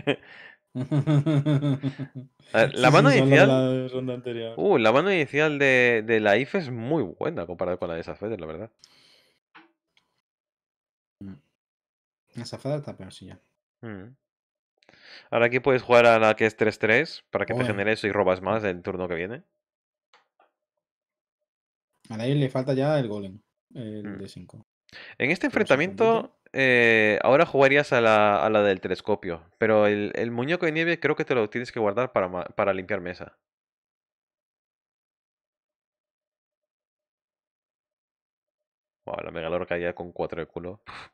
A: Ah, <laughs> la mano inicial. Uh, la mano inicial de, la IFE es muy buena comparada con la de esa FEDER la verdad. esa mm. FEDER está peor, sí, ya. Mm. Ahora aquí puedes jugar a la que es 3-3 para que te te eso y robas más el turno que viene.
B: A le falta ya el golem, el mm. de 5.
A: En este enfrentamiento, eh, ahora jugarías a la, del telescopio, pero el, muñeco de nieve creo que te lo tienes que guardar para, limpiar mesa. la megalorca ya con 4 de culo. <laughs>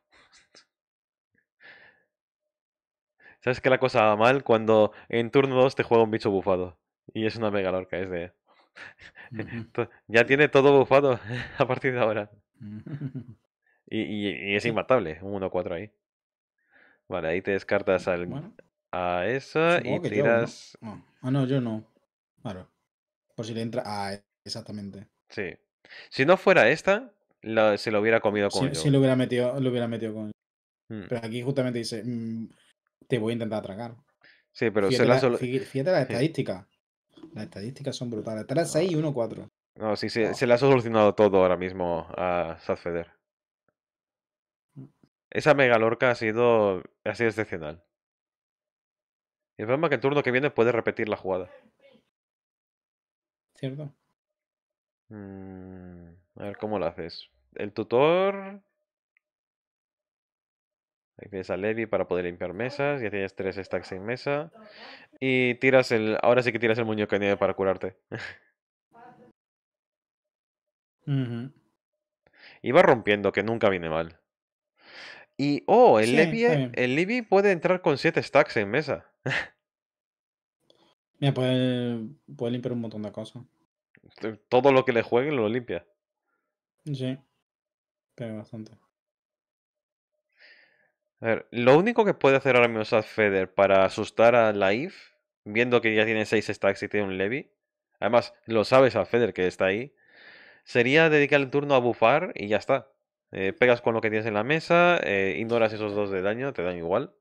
A: ¿Sabes qué la cosa va mal? Cuando en turno 2 te juega un bicho bufado. Y es una megalorca, es de... <laughs> ya tiene todo bufado <laughs> a partir de ahora.
E: <laughs>
A: Y, es inmatable, un 1-4 ahí. Vale, ahí te descartas mm, al, a esa y tiras.
B: Ah, ah, no, yo no. Claro. Por si le entra. Ah, exactamente.
A: Sí. Si no fuera esta, se lo hubiera comido con. Sí, si lo hubiera
B: metido, lo hubiera metido con. Mm. Pero aquí justamente dice: mm, Te voy a intentar tragar
A: Sí, pero fíjate, se
B: la, la, la estadística. Las estadísticas son brutales. 3-6 y 1-4.
A: No, sí, sí, se le ha solucionado todo ahora mismo a Sadfeder. Mm. Esa megalorca ha sido, ha sido excepcional. Y el problema es que el turno que viene puede repetir la jugada. ¿Cierto? Mm, a ver cómo lo haces. El tutor tienes a Levi para poder limpiar mesas. Ya tienes tres stacks en mesa. Y tiras el. Ahora sí que tiras el muñeco de nieve para curarte. iba va rompiendo, que nunca viene mal. Y, oh, el, Levi, el puede entrar con siete stacks en mesa.
B: Mira, puede, puede limpiar un montón de cosas.
A: Todo lo que le juegue lo limpia.
B: Sí, pero bastante.
A: A ver, lo único que puede hacer ahora mismo Sad Feder para asustar a Life, viendo que ya tiene 6 stacks y tiene un Levy, además lo sabes Sad Feder que está ahí, sería dedicar el turno a bufar y ya está. Eh, pegas con lo que tienes en la mesa, eh, ignoras esos dos de daño, te dan igual.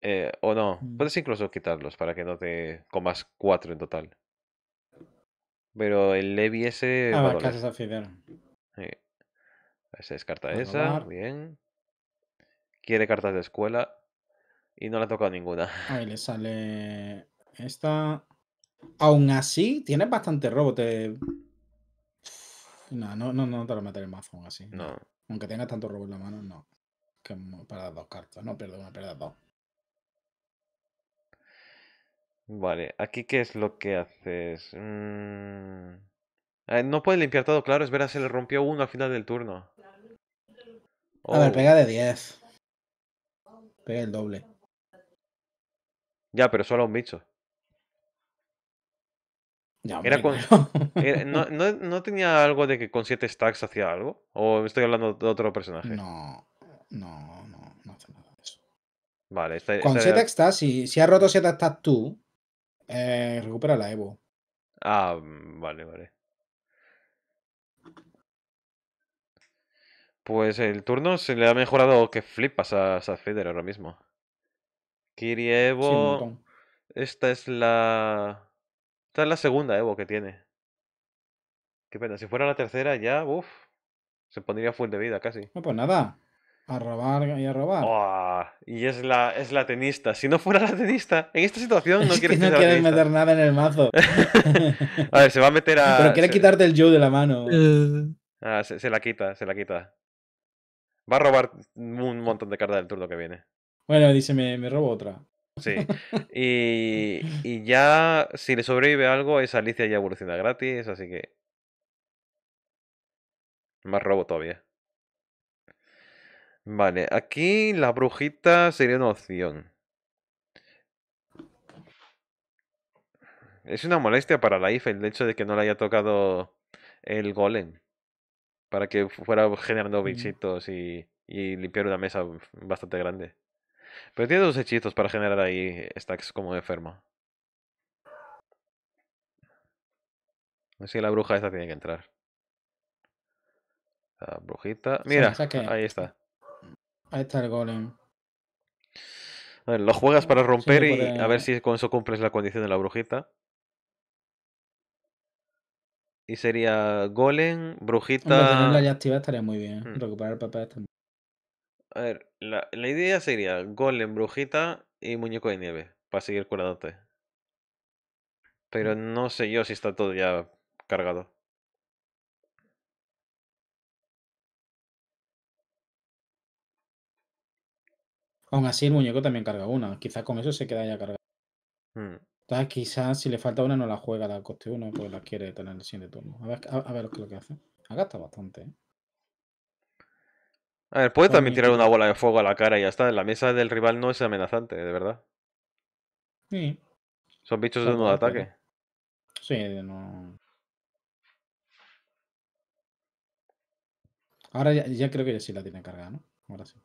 A: Eh, o no, mm. puedes incluso quitarlos para que no te comas 4 en total. Pero el Levy ese. Ah, va a Se descarta esa, bien quiere cartas de escuela y no le ha tocado ninguna.
B: Ahí le sale esta. Aún así, tiene bastante robo. No, no, no, te lo meteré el mazo aún así. No. Aunque tenga tanto robo en la mano, no. Que para dos cartas. No perdón una, dos.
A: Vale, aquí qué es lo que haces. Mm. Eh, no puede limpiar todo, claro. Es verdad, se le rompió uno al final del turno. A ver, oh. pega de 10. Pega el doble. Ya, pero solo a un bicho. Ya, <laughs> ¿No, no, tenía algo de que con 7 stacks hacía algo? ¿O estoy hablando de otro personaje? No, no, no, no hace nada de eso. Vale, con 7
B: stacks, si, si has roto 7 stacks tú, eh, recupera la Evo.
A: Ah, mm, vale, vale. Pues el turno se le ha mejorado que flipas a, Feder ahora mismo. Kiri Evo. esta es la. Esta es la segunda Evo que tiene. Qué pena, si fuera la tercera ya, uff. Se pondría full de vida casi.
B: No, pues nada. A robar y a
A: robar. y es la, es la tenista. Si no fuera la tenista, en esta situación no <laughs> quiere no meter
B: nada en el mazo. <laughs> a ver, se va a meter <laughs> a. Pero quiere quitarte el Joe de la mano. Eh.
A: Ah, se, la quita, se la quita. Va a robar un montón de cartas del turno que viene.
B: Bueno, dice, me, robo otra.
A: Sí. <laughs> Y, y, ya, si le sobrevive algo, esa Alicia ya evoluciona gratis, así que. Más robo todavía. Vale, aquí la brujita sería una opción. Es una molestia para la IFE el hecho de que no le haya tocado el golem para que fuera generando bichitos y, limpiar una mesa bastante grande. Pero tiene dos hechizos para generar ahí stacks como enfermo. Así pues la bruja esta tiene que entrar. La brujita. Mira, ahí está.
B: Ahí está el golem.
A: A ver, lo juegas para romper y a ver si con eso cumples la condición de la brujita. Y sería Golem, Brujita. tenerla ya
B: activa estaría muy bien. Mm. Recuperar papel también.
A: A ver, la, la, idea sería Golem, Brujita y Muñeco de Nieve. Para seguir curándote. Pero mm. no sé yo si está todo ya cargado.
B: Aún así, el muñeco también carga una. Quizás con eso se queda ya cargado. Mm. Entonces, quizás si le falta una no la juega la coste uno pues la quiere tener en el siguiente turno. A ver, a, lo, que, hace. Ha gastado bastante, ¿eh?
A: A ver, puede también tirar una bola de fuego a la cara y ya está. La mesa del rival no es amenazante, de verdad. Sí. Son bichos de uno de ataque.
B: Sí, de no. Ahora ya, creo que sí la tiene cargada, ¿no? Ahora sí.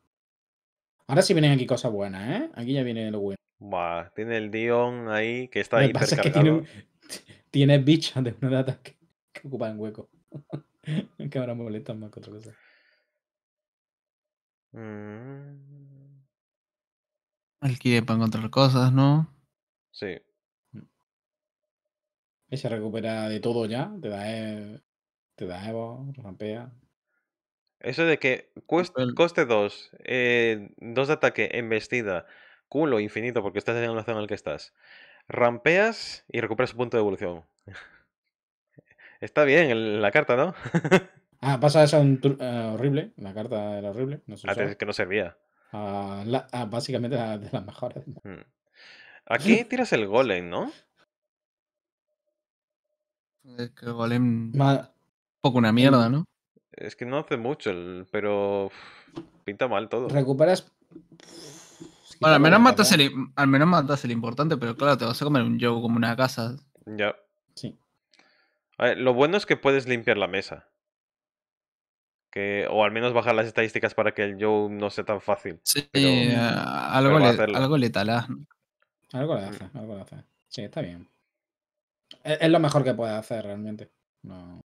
B: Ahora sí vienen aquí cosas buenas, ¿eh? Aquí ya
A: viene lo bueno tiene el Dion ahí que está ahí. tiene,
B: <laughs> tiene bichas de una de ataque que ocupan hueco. <laughs> que ahora
A: molestan más que otra cosa. Mm.
C: para encontrar cosas, ¿no?
A: Sí.
B: Ella recupera de todo ya, te da, e, te da Evo, rampea.
A: Eso de que cueste, coste 2, 2 eh, de ataque embestida culo infinito porque estás en una zona en la que estás. Rampeas y recuperas punto de evolución. <laughs> Está bien la carta, ¿no? <laughs>
B: ah, pasa esa un, eh, horrible. La carta era horrible. No que no servía. básicamente la, de las mejores.
A: Hmm. Aquí tiras el golem, ¿no?
C: Es que el golem. un Poco una mierda, ¿no?
A: Es que no hace mucho, pero. Pinta mal todo.
B: Recuperas.
A: Bueno, al menos,
C: matas el, importante, pero claro, te vas a comer un yo como una casa.
A: Ya. Sí. A ver, lo bueno es que puedes limpiar la mesa. Que, o al menos bajar las estadísticas para que el Joe no sea tan fácil. Sí, eh, mm, algo, le, algo le Algo
B: mm. le hace, algo le hace. Sí, está bien. Es, es lo mejor que puede hacer realmente. No.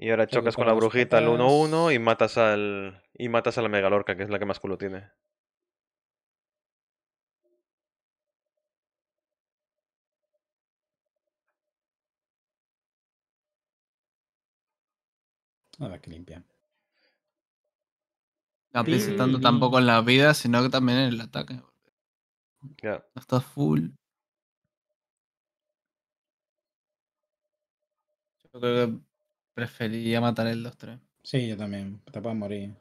A: Y ahora chocas con la brujita al 1-1 y matas al. Y matas a la megalorca, que es la que más culo tiene.
B: A ver que limpia.
C: No tanto tampoco en la vida, sino que también en el ataque.
D: Ya. Está full
B: prefería matar el 2-3. Sí, yo también. Te puedes morir.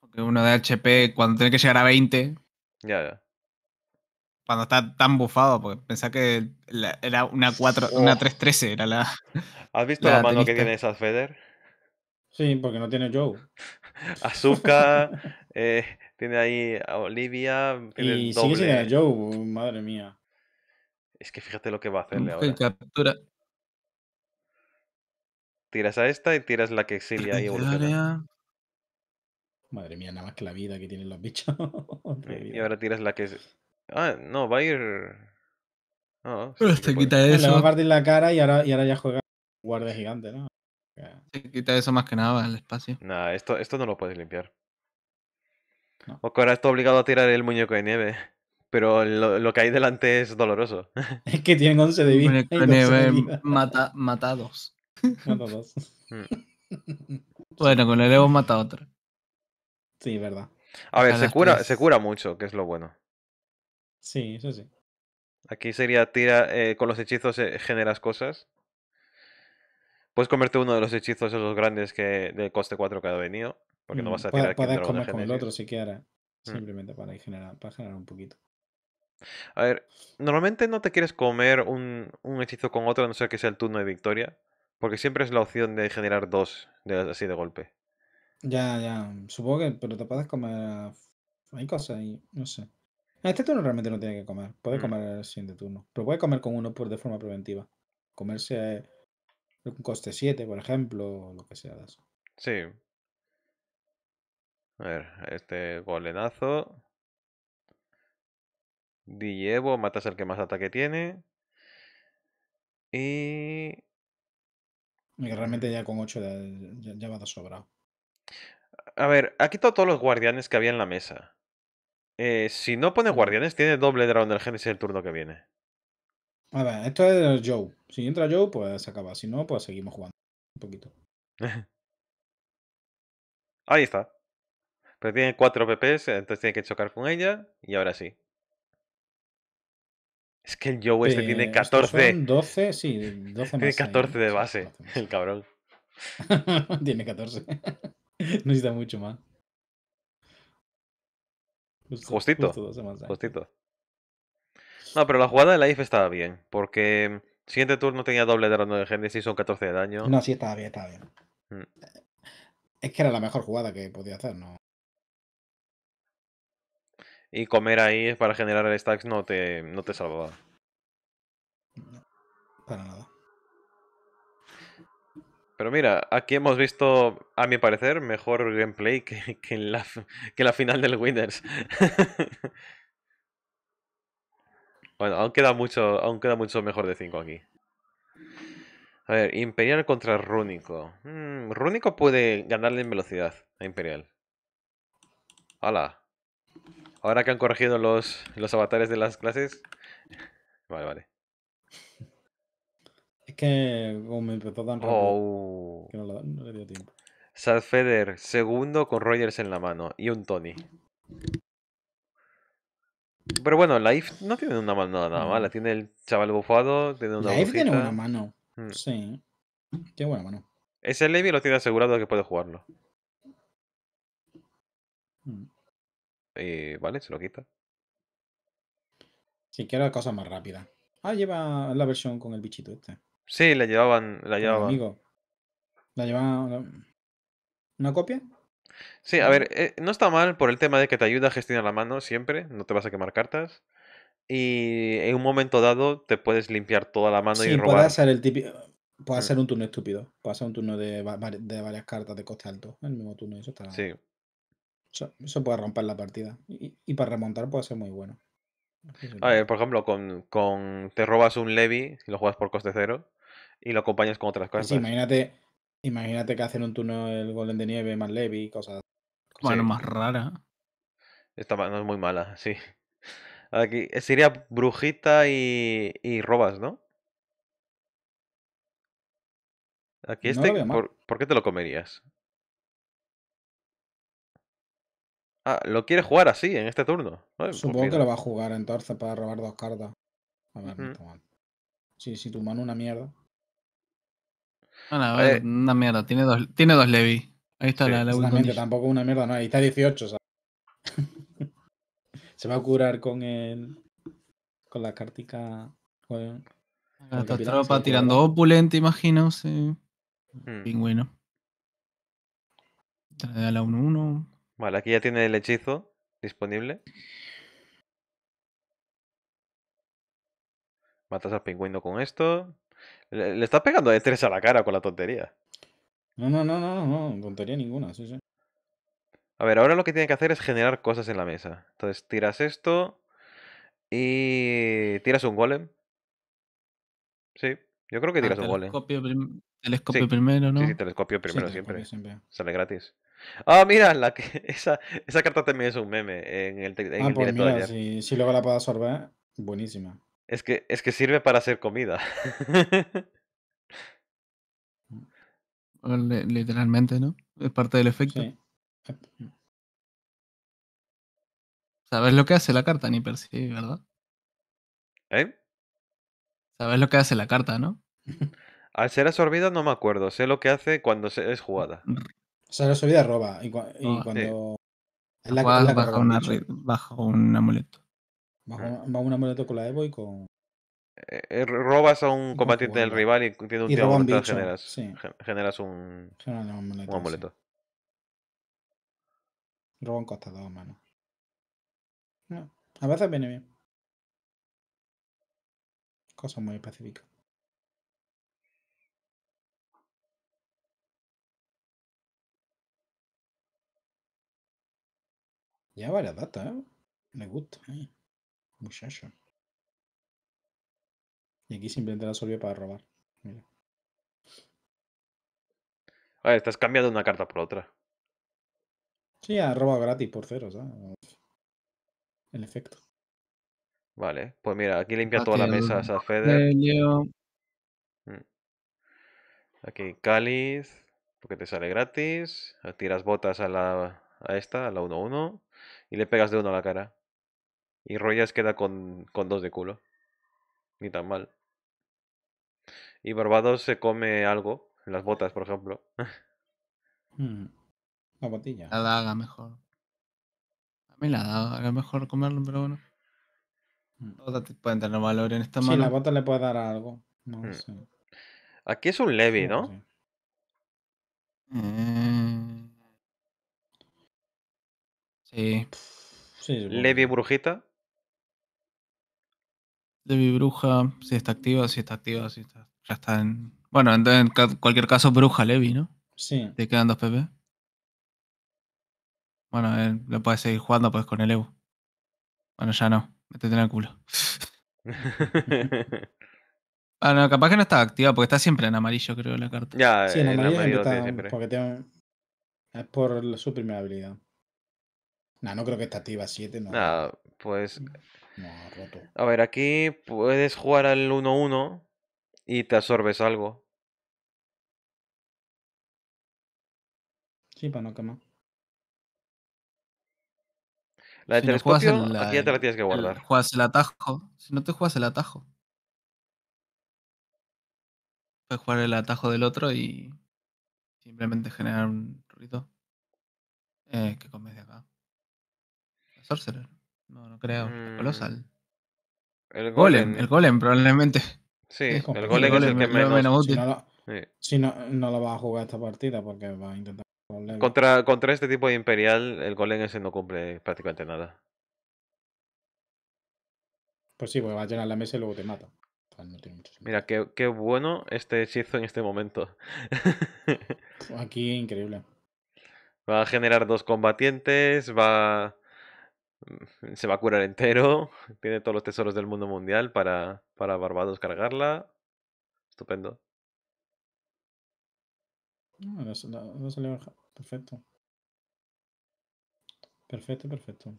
C: Porque uno de HP, cuando tiene que llegar a 20. Ya, ya. Cuando está tan bufado, porque pensá que era una 4, una 3-13 era la.
A: ¿Has visto <laughs> la, mano que tiene esa Feder? Sí, porque no tiene Joe. <laughs> Azuka, <laughs> eh, tiene ahí a Olivia. Tiene y Joe, madre mía. Es que fíjate lo que va a hacerle ahora. captura. Tiras a esta y tiras la que exilia y
B: Madre mía, nada más que la vida que tienen los bichos. <laughs>
A: y ahora tiras la que. Ah, no, va a ir. Pero te quita ah, eso. Le va a
B: partir la cara y ahora, y ahora ya juega guardia gigante, ¿no?
A: Te quita eso más que nada el espacio. nada esto, esto no lo puedes limpiar. O ahora está obligado a tirar el muñeco de nieve. Pero lo, lo que hay delante es doloroso. <laughs>
B: Es que tienen 11 de vida. nieve
C: mata, matados. Bueno, <laughs> dos.
A: Mm.
C: bueno, con el Evo mata a otro
A: Sí, verdad. A ver, se cura, se cura mucho, que es lo bueno.
B: Sí, eso sí.
A: Aquí sería tira eh, con los hechizos eh, generas cosas. Puedes comerte uno de los hechizos esos grandes que de coste 4 que ha venido. Porque no mm, vas a tirar Puedes comer con el otro
B: si quieres. Mm. Simplemente para generar, para generar un poquito.
A: A ver, normalmente no te quieres comer un, un hechizo con otro, a no ser que sea el turno de victoria. Porque siempre es la opción de generar dos así de golpe.
B: Ya, ya. Mm, supongo que, pero te puedes comer. Ah, hay cosas ahí, no sé. este turno realmente no tiene que comer. Puede mm. comer el siguiente turno. Pero puede comer con uno por, de forma preventiva. Comerse eh, un coste 7, por ejemplo, lo que sea
A: Sí. A ver, este golenazo. Dillevo, matas al que más ataque tiene. Y
B: realmente ya con 8 ya, va dar sobra.
A: A ver, ha quitado todos los guardianes que había en la mesa. Eh, si no pone guardianes, tiene doble dragón del Génesis el turno que viene.
B: A ver, esto es Joe. Si entra Joe, pues se acaba. Si no, pues seguimos jugando un poquito. <laughs>
A: Ahí está. Pero tiene 4 PPs, entonces tiene que chocar con ella. Y ahora sí. Es que el Joe este tiene 14. Son 12,
B: sí, 12 más Tiene 14
A: de base, el cabrón.
B: <laughs> tiene 14.
A: <laughs> Necesita mucho más. justito. justito. No, pero la jugada de la IF estaba bien. Porque mm, siguiente turno tenía doble de ronda de Genesis, son 14 de daño. No, sí, estaba bien, estaba bien. Mm.
B: Es que era la mejor jugada que podía hacer, no
A: y comer ahí para generar stacks no te, no te salvaba. para nada. Pero mira, aquí hemos visto, a mi parecer, mejor gameplay que, <laughs> que en, la, final del Winners. <laughs> bueno, aún queda, mucho, aún queda mucho mejor de 5 aquí. A ver, Imperial contra Rúnico. Runico mm, Rúnico puede ganarle en velocidad a Imperial. ¡Hala! Ahora que han corregido los, los avatares de las clases. Vale, vale.
B: Es que me empezó tan rápido
A: oh. que
B: no, le dio tiempo.
A: Sad Feder, segundo con Rogers en la mano y un Tony. Pero bueno, Life no tiene una mano nada, mala. Tiene el chaval bufado, tiene una Life tiene una
B: mano. Mm. Sí. Tiene buena mano.
A: Ese Levy lo tiene asegurado que puede jugarlo. Mm. Eh, vale, se lo quita. Si quiero cosa más rápida
B: Ah, lleva la versión con el bichito
A: este. Sí, la llevaban. La llevaban. Amigo.
B: La llevaban. ¿Una copia?
A: Sí, a ver, eh, no está mal por el tema de que te ayuda a gestionar la mano siempre, no te vas a quemar cartas. Y en un momento dado te puedes limpiar toda la mano y robar. Puede ser, el típico,
B: puede ser mm. un turno estúpido. Puede ser un turno de, varias cartas de coste alto. El mismo turno, eso está. Sí. Eso, puede romper la partida. Y, para remontar puede ser
A: muy bueno. por ejemplo, con, te robas un Levi y lo juegas por coste cero y lo acompañas con otras pues cosas. imagínate,
B: imagínate que hacen un turno el Golem de
A: Nieve más Levi cosas. Bueno, más rara. Esta no es muy mala, <laughs> sí. Aquí eh, sería brujita y, robas, ¿no? Aquí este, ¿por, qué te lo comerías? Ah, lo quiere jugar así, en este turno. Pues Supongo que lo va a
B: jugar entonces para robar dos cartas. A ver, no está mal. Sí, si tu mano una mierda. No, a ver,
C: una mierda. Tiene dos, tiene Levi. Ahí está la, la Exactamente, tampoco
B: una mierda, no. Ahí está 18, ¿sabes? <laughs> Se va a curar con el. Con la cartica. Con, tropa
C: tirando opulente, imagino. Sí. Hmm. Pingüino. Le a la 1-1.
A: Vale, aquí ya tiene el hechizo disponible. Matas al pingüino con esto. Le, estás pegando de tres a la cara con la tontería.
B: No, no, no, no, no, tontería ninguna, sí, sí.
A: A ver, ahora lo que tiene que hacer es generar cosas en la mesa. Entonces tiras esto y tiras un golem. Sí, yo creo que ah, tiras un golem. Telescopio, primero, ¿no? Sí, telescopio primero siempre. Sale gratis. Ah, mira, <laughs> esa, esa carta también es un meme en el, en ah, pues mira,
B: si, luego la puedo absorber, buenísima.
A: Es que, es que sirve para hacer comida. <laughs>
B: Ah, literalmente, ¿no? Es parte
D: del efecto. ¿Sabes lo que hace la carta, ni sí, verdad? ¿Eh? ¿Sabes lo que hace la carta,
C: no?
A: <laughs> Al ser absorbida no me acuerdo. Sé lo que hace cuando es jugada.
C: O sea, la
B: subida roba. Y, ah,
C: cuando. bajo, un amuleto.
B: Bajo, un amuleto con la Evo y con.
A: Eh, eh, robas a un combatiente del rival y tiene un y tío generas, generas un, amuleto. Roban amuleto.
B: costado, mano. a veces viene bien. cosa muy específicas.
D: Lleva la data, ¿eh? Me gusta,
B: ¿eh? Muchacho. Y aquí simplemente la solvía para robar.
A: Mira. estás cambiando una carta por otra.
B: Sí, ha robado gratis por cero, ¿sabes? El efecto.
A: Vale, pues mira, aquí limpia ah, toda la mesa a Feder. Mm. Aquí cáliz, porque te sale gratis. Tiras botas a a esta, a la 1-1 y le pegas de uno a la cara. Y Royas queda con, con dos de culo. Ni tan mal. Y Barbados se come algo, las botas, por ejemplo.
E: Mm.
C: La botilla. La daga mejor. A mí la daga, a mejor comerlo, pero bueno. botas mm. pueden tener valor en esta mano. Sí, la bota
B: le puede dar algo.
C: Mm.
A: Aquí es un Levi, ¿no?
C: Eh,
A: Levi Brujita.
C: Levi Bruja, si está activa, si está activa, si está. Ya está en. Bueno, entonces en cualquier caso, Bruja Levi, ¿no? Sí. Te quedan dos PP. Bueno, él, lo puedes seguir jugando pues con el Evo. Bueno, ya no. Métete en el culo.
B: <laughs>
C: ah, no, capaz que no está activa porque está siempre en amarillo, creo, la carta. Ya, sí, en, eh, amarillo, está,
B: siempre. Porque es por su primera habilidad. No, no creo que esté activa 7, no.
A: Ah, pues. Mm, no, roto. A ver, aquí puedes jugar al 1-1 y te absorbes algo.
B: Sí, para no quemar.
A: La de si telescopio, aquí ya te
B: la
C: tienes que guardar. juegas el atajo. Si no te juegas el atajo. Puedes jugar el atajo del otro y simplemente generar un ruido eh, que comes de acá. Sorcerer. No, no creo. Mm.
B: El golem. El
C: golem, probablemente. Sí, el golem, es el
B: que menos, útil. Si, no lo, sí. no, lo va a jugar esta partida porque va a intentar
A: contra, contra este tipo de Imperial, el golem ese no cumple prácticamente nada.
B: Pues sí, porque va a llenar la mesa y luego te mata.
A: Mira, qué, qué, bueno este hechizo en este momento. <laughs> Aquí increíble. Va a generar dos combatientes, va Mm, se va a curar entero, <laughs> tiene todos los tesoros del mundo mundial para, para Barbados cargarla. Estupendo.
B: No, perfecto.
D: Perfecto, perfecto.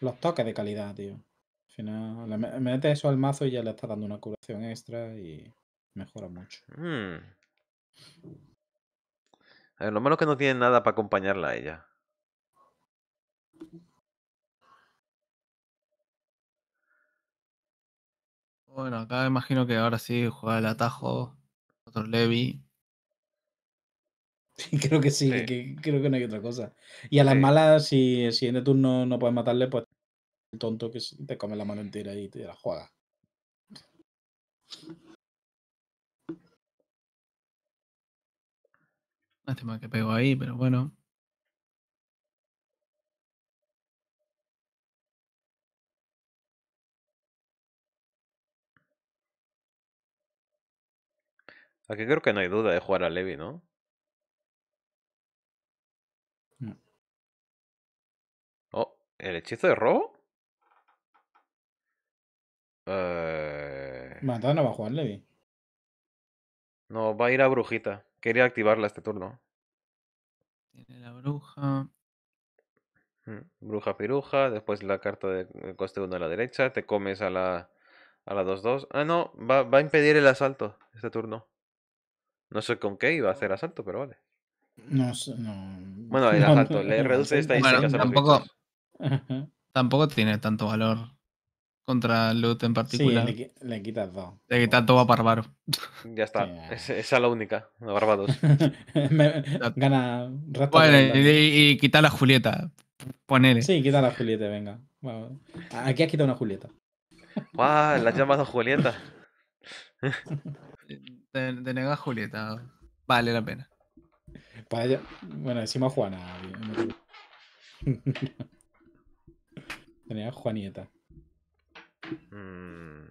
B: Los toques de calidad, tío. Al final, metes eso al mazo y ya le está dando una curación extra y mejora mucho.
A: Mm. A eh, lo menos que no tiene nada para acompañarla a ella.
C: Bueno, acá imagino que ahora sí juega el atajo, otro
B: Levi. <laughs> creo que sí, creo que no hay otra cosa. Y a las malas, si, si en el turno no puedes matarle, pues el tonto que te come la mano entera y te la juega.
D: Lástima que
C: pego ahí, pero
D: bueno.
A: Aquí creo que no hay duda de jugar a Levi, ¿no? no. Oh, ¿el hechizo de robo? Eh... dado no va a jugar Levi. No, va a ir a Brujita. Quería activarla este turno.
C: Tiene la bruja.
A: Bruja piruja, después la carta de eh, coste 1 a la derecha, te comes a la a 2-2. Ah, no, va, va, a impedir el asalto este turno. No sé con qué iba a hacer oh. asalto, pero vale.
B: No sé, no.
A: Bueno, el <laughs> asalto, le reduce esta bueno, tampoco,
B: <laughs>
C: tampoco tiene tanto valor contra Lut en particular. Sí,
A: le, quitas dos. Le quitas dos a Barbaro. Ya está. esa es la única, a dos.
B: <laughs> gana Bueno, y, quita la Julieta. Ponele. Sí, quita la Julieta, venga. aquí has quitado una Julieta. ¡Guau! Ah, la has llamado Julieta.
C: de, <laughs> negas Julieta. Vale la pena.
B: Para pues bueno, encima Juana. <laughs>
A: Tenía Juanieta. Mm.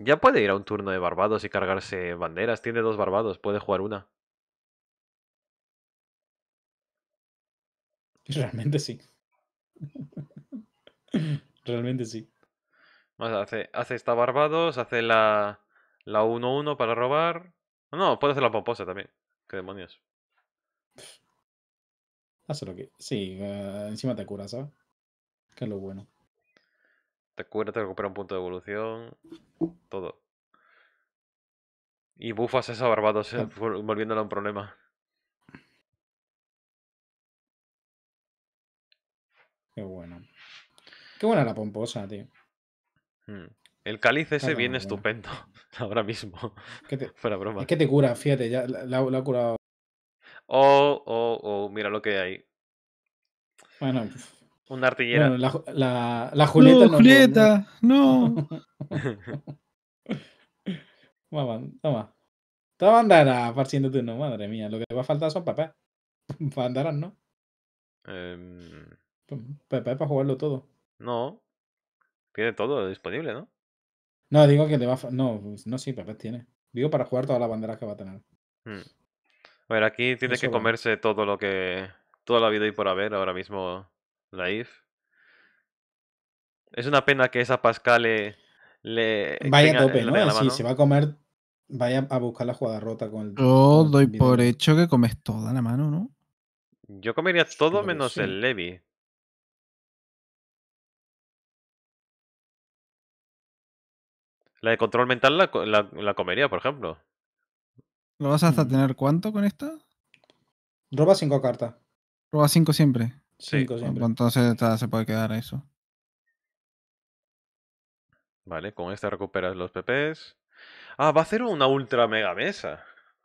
A: Ya puede ir a un turno de Barbados y cargarse banderas. Tiene dos Barbados, puede jugar una.
B: <laughs> Realmente sí. <laughs> Realmente sí.
A: hace, esta Barbados, hace la 1-1 para robar. No, puede hacer la pomposa también. ¿Qué demonios?
B: Hace lo que. Sí, eh, encima te cura, ¿sabes? Que es lo bueno.
A: Te cura, te recupera un punto de evolución. Todo. Y bufas esa Barbados, eh, volviéndola un problema. Qué bueno.
B: Qué buena la pomposa, tío.
A: Hmm. El cáliz ese viene estupendo <laughs> ahora mismo. <laughs> Fuera broma. Es que te cura,
B: fíjate, ya la, ha curado.
A: Oh, oh, oh, mira lo que hay. Bueno, una artillera. la, la, la, Julieta. No, Julieta,
B: no. <laughs> toma. Toma banderas parciendo tú, no, madre mía. Lo que te va a faltar son papás. <laughs> banderas ¿no?
A: Eh... Em,
B: papás pues, para jugarlo todo.
A: No. Tiene todo disponible, ¿no?
B: No, digo que te va a... No, pues, no, sí, papás tiene. Digo para jugar todas las banderas que va a tener.
A: Hmm. A ver, aquí tiene que comerse todo lo que... Toda la vida y por haber ahora mismo es una pena que esa Pascal le. vaya a tope, ¿no? Sí, se va a comer. Vaya a buscar la jugada rota con el. Yo doy por
C: hecho que comes toda la mano, ¿no?
A: Yo comería todo menos el Levi. La de control mental la, la, comería, por ejemplo.
C: ¿Lo vas hasta mm. tener cuánto con esta? Roba 5 cartas. Roba 5 siempre. Sí. Entonces se puede quedar eso.
A: Vale, con esta recuperas los PPs. Ah, va a hacer una ultra mega mesa.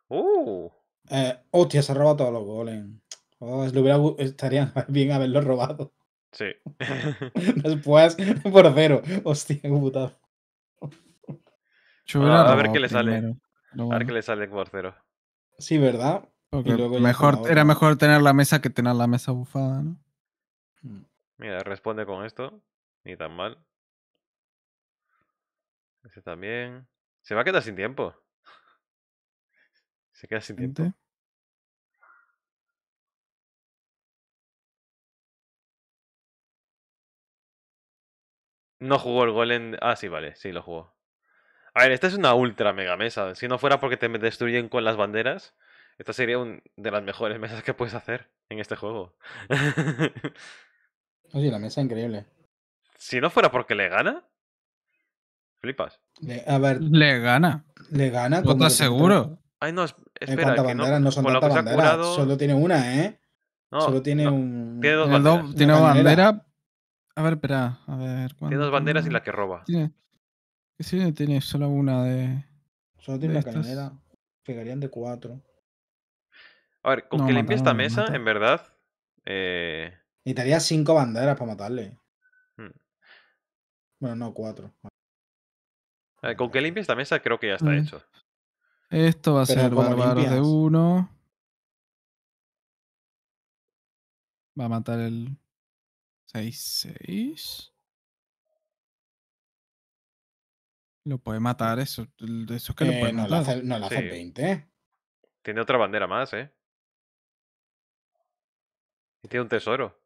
A: ¡Uh!
B: Eh, hostia, se ha robado todos los golems. Oh, hubiera, estaría <laughs> bien haberlo robado.
A: Sí. <laughs>
B: Después, por cero. Hostia, qué putado. a ver qué le
A: sale. A ver qué le sale por cero.
B: Sí, ¿verdad? mejor, era
A: mejor
C: tener la mesa que tener la mesa bufada, ¿no?
A: Mm. Mira, responde con esto. Ni tan mal. Ese también. Se va a quedar sin
D: tiempo. Se queda sin tiempo.
A: No jugó el golem en. Ah, sí, vale, sí, lo jugó. A ver, esta es una ultra mega mesa. Si no fuera porque te destruyen con las banderas, esta sería una de las mejores <laughs> mesas que puedes hacer en este juego. <laughs>
B: Oye, la mesa es increíble.
A: Si no fuera porque le gana, flipas.
B: Le, a ver, le gana. Le gana. No estás seguro.
A: Ay, no, espera. no, Solo
B: tiene una, ¿eh? Solo tiene un. Tiene dos Tiene, bandera. A ver, espera.
C: A ver, Tiene dos
A: banderas y la que roba.
C: Tiene, sí, tiene solo una de.
B: Solo tiene una estas. Pegarían de cuatro.
A: A ver, con que limpie esta mesa, en verdad. Eh... Y
B: cinco banderas para matarle.
A: Hmm. Bueno, no, cuatro. A ver, con que limpie esta mesa, creo que ya está mm. hecho.
C: Esto va a ser bárbaro de uno. Va a matar el 6-6. Lo puede matar, mm. eso, eso es que eh,
A: lo puede no matar. hace, no le hace 20. Tiene otra bandera más, ¿eh? tiene un tesoro.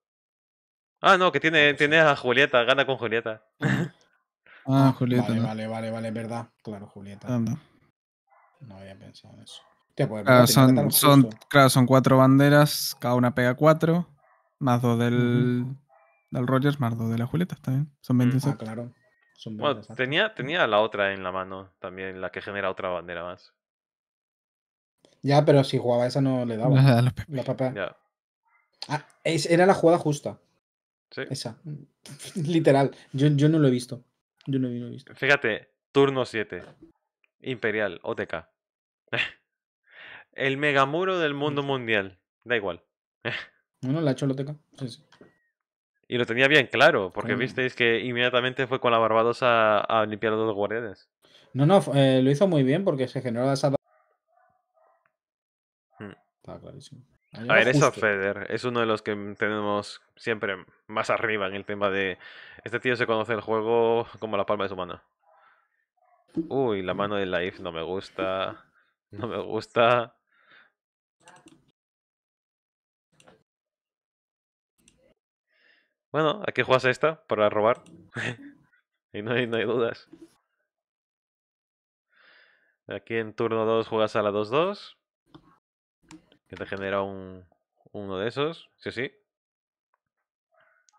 A: Ah, no, que ah, tiene, pues tiene a Julieta, gana con Julieta. <laughs>
B: Ah, Julieta. Vale, vale, vale, verdad. Claro, Julieta. No había pensado en eso. Pues claro, pues son, son,
C: claro, son, cuatro banderas, cada una pega cuatro, más dos del, del Rogers, más dos de la Julieta, está
B: bien. Son 26. Ah, claro.
A: tenía, tenía la otra en la mano también, la que genera otra bandera más.
B: Ya, pero si jugaba esa no le daba. La, <laughs> Ya. Ah, es, era la jugada justa. Sí. Esa. <laughs> Literal. Yo, yo, no lo he visto. Yo no, he visto.
A: Fíjate, turno 7. Imperial, OTK. <laughs> El megamuro del mundo mm. mundial. Da igual.
B: Bueno, la ha hecho el OTK. Sí,
A: Y lo tenía bien claro, porque visteis que inmediatamente fue con la barbadosa a, limpiar a los guardianes.
B: No, no, eh, lo hizo muy bien porque se generó esa.
A: Hmm. Está clarísimo. A, ver, eso Feder, es uno de los que tenemos siempre más arriba en el tema de. Este tío se conoce el juego como la palma de su mano. Uy, la mano de Life no me gusta. No me gusta. Bueno, aquí juegas esta para robar. <laughs> y no hay, no hay dudas. Aquí en turno 2 juegas a la 2-2 que te genera un, uno de esos, sí sí.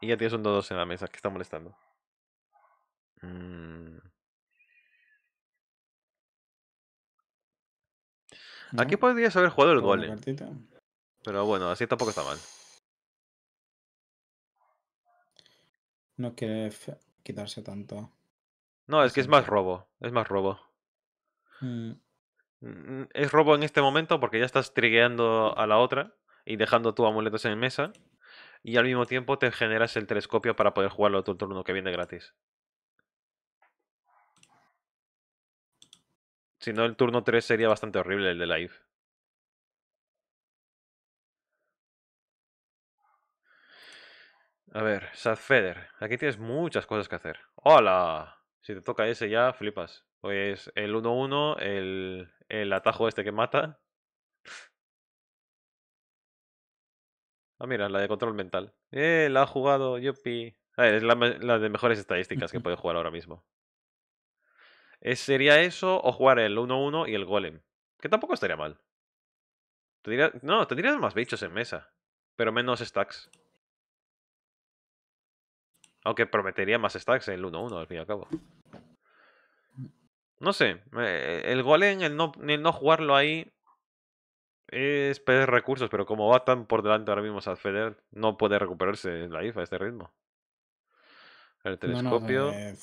A: Y ya tienes un 2-2 en la mesa, que está molestando. Mm. Aquí podrías haber jugado el golem. Pero bueno, así tampoco está mal. No quiere quitarse tanto. No, es que es más robo. Es más robo. Mm. Mm, es robo en este momento porque ya estás trigueando a la otra y dejando tu amuletos en mesa. Y al mismo tiempo te generas el telescopio para poder jugarlo otro turno que viene gratis. Si no, el turno 3 sería bastante horrible el de live. A ver, Feder, Aquí tienes muchas cosas que hacer. ¡Hola! Si te toca ese ya, flipas. Pues el 1-1, el, el atajo este que mata. Ah, mira, la de control mental. ¡Eh! La ha jugado, yupi. Ah, es la, de mejores estadísticas que puede jugar ahora mismo. Eh, sería eso o jugar el 1-1 y el golem. Que tampoco estaría mal. no, tendrías más bichos en mesa. Pero menos stacks. Aunque prometería más stacks en el 1-1 al fin y al cabo. No sé, eh, el golem, el no, el no jugarlo ahí es perder recursos, pero como va tan por delante ahora mismo al no puede recuperarse en la IFA a este ritmo. El telescopio.
B: Eh,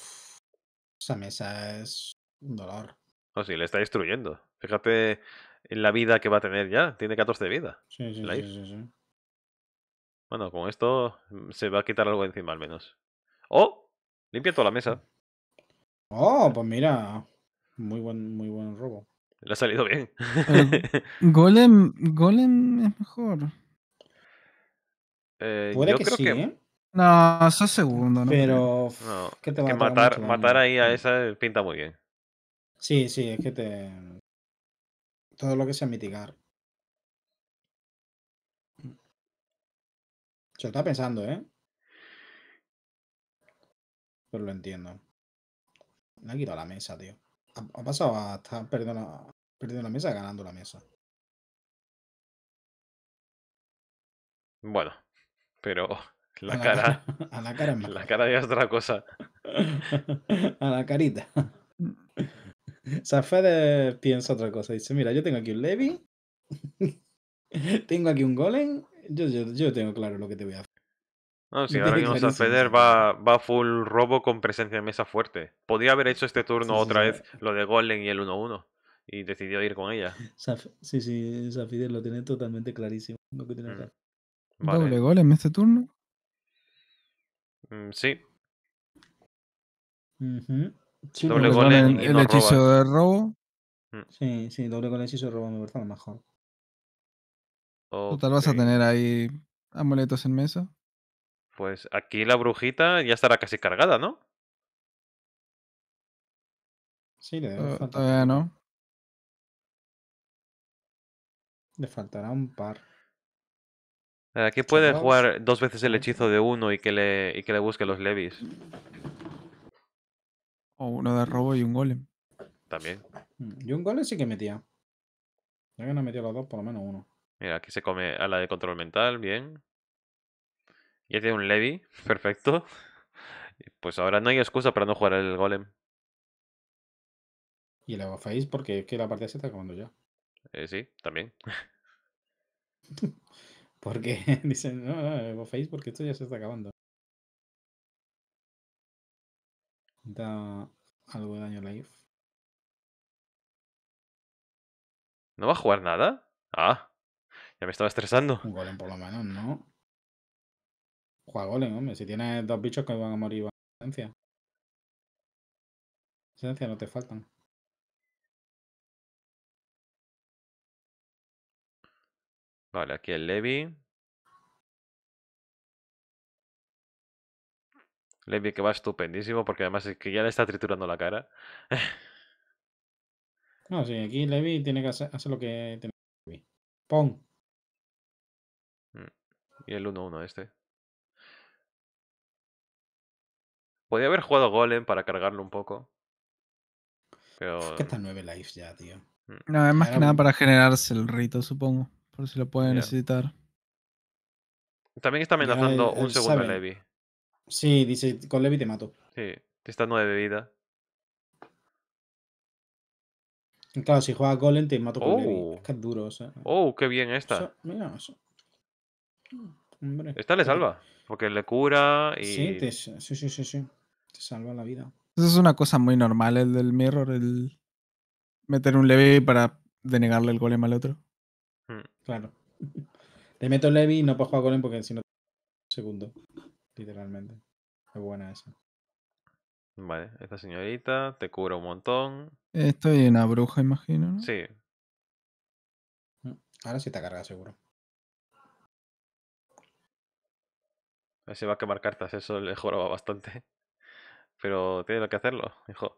B: esa mesa es un dolor.
A: No, sí, le está destruyendo. Fíjate en la vida que va a tener ya. Tiene 14 de vida. sí, sí, sí, Bueno, con esto mm, se va a quitar algo encima al menos. ¡Oh! Limpia toda la mesa.
B: Oh, pues mira. Muy buen, muy buen robo.
A: Le ha salido bien. Eh, <laughs>
B: golem, golem es mejor.
A: Eh, Puede que creo sí, que... ¿eh?
B: No, eso es segundo, Pero.
A: que matar, matar ahí a esa pinta muy bien.
B: Sí, sí, es que te. Todo lo que sea mitigar. Se lo está pensando, ¿eh? Pero lo entiendo. Me ha quitado la mesa, tío. Ha, pasado a estar perdiendo la, mesa ganando la mesa.
A: Bueno, pero <laughs> la cara, A la cara <laughs> La cara ya <laughs> es otra cosa.
B: A la carita. Safed piensa otra cosa. Dice: Mira, yo tengo aquí un Levi. tengo aquí un Golem. Yo, yo, yo tengo claro lo que te voy a
A: no, si <laughs> ahora mismo Feder va, va full robo con presencia de mesa fuerte. Podía haber hecho este turno otra vez lo de golem y el 1-1 y decidió ir con ella.
B: sí, sí, Safider lo tiene totalmente clarísimo. Mm.
C: ¿Doble golem en este turno? Mm, sí. Doble golem en, el, hechizo de robo.
B: Mm. Sí, sí, doble gol el hechizo de robo me parece lo mejor.
A: Okay. Total, vas a tener
C: ahí amuletos en mesa.
A: Pues aquí la brujita ya estará casi cargada, ¿no?
D: Sí, le debe no.
B: Le faltará un par.
A: Aquí puede jugar dos veces el hechizo de uno y que le, y que le busque los levis.
B: O uno de robo y un golem. También. Mm, y un golem sí que metía. Ya que no metió los dos, por lo menos uno.
A: Mira, aquí se come a la de control mental, bien. Ya tiene un Levi, <laughs> perfecto. Pues ahora no hay excusa para no jugar el Golem.
B: Y el face porque que la partida se está acabando ya.
A: Eh, sí, también. <laughs>
B: <laughs> porque dicen, no, no, porque esto ya se está acabando. Da algo de daño life.
A: ¿No va a jugar nada? Ah, ya me estaba estresando. Un golem por lo menos,
B: ¿no? hombre. Si tienes dos bichos que van a morir, van a esencia. Esencia no te faltan.
D: Vale, aquí el Levi.
A: Levi que va estupendísimo porque además es que ya le está triturando la cara.
B: <laughs> no, sí, aquí Levi tiene que hacer, lo que tiene que hacer. ¡Pon!
A: Mm. Y el 1-1 este. Podía haber jugado Golem para cargarlo un poco. Pero... Es que está 9 lives ya, tío. Mm. No, es más que nada para
C: generarse el rito, supongo. Por si lo puede necesitar.
A: También está amenazando un segundo sabe. Levi.
B: Sí, dice, con Levi te mato.
A: Sí, te está 9 de vida.
B: Claro, si juegas Golem te mato con Levi. Oh. Es que es duro, o Oh,
A: qué bien esta. mira, eso. Esta le salva, porque le cura y. Sí, sí, sí, sí, Te salva la vida.
C: eso es una cosa muy normal el del mirror, el meter un levy para denegarle el golem al otro.
B: Hmm. Claro. Te <laughs> meto levy y no puedo jugar golem porque si no segundo.
A: Literalmente. Es buena esa. Vale, esta señorita te cura un montón.
B: Estoy en una bruja, imagino.
A: ¿no? Sí. Mm, ahora sí te carga seguro. se va a quemar cartas, eso le joraba bastante. <laughs> Pero tiene que hacerlo, hijo.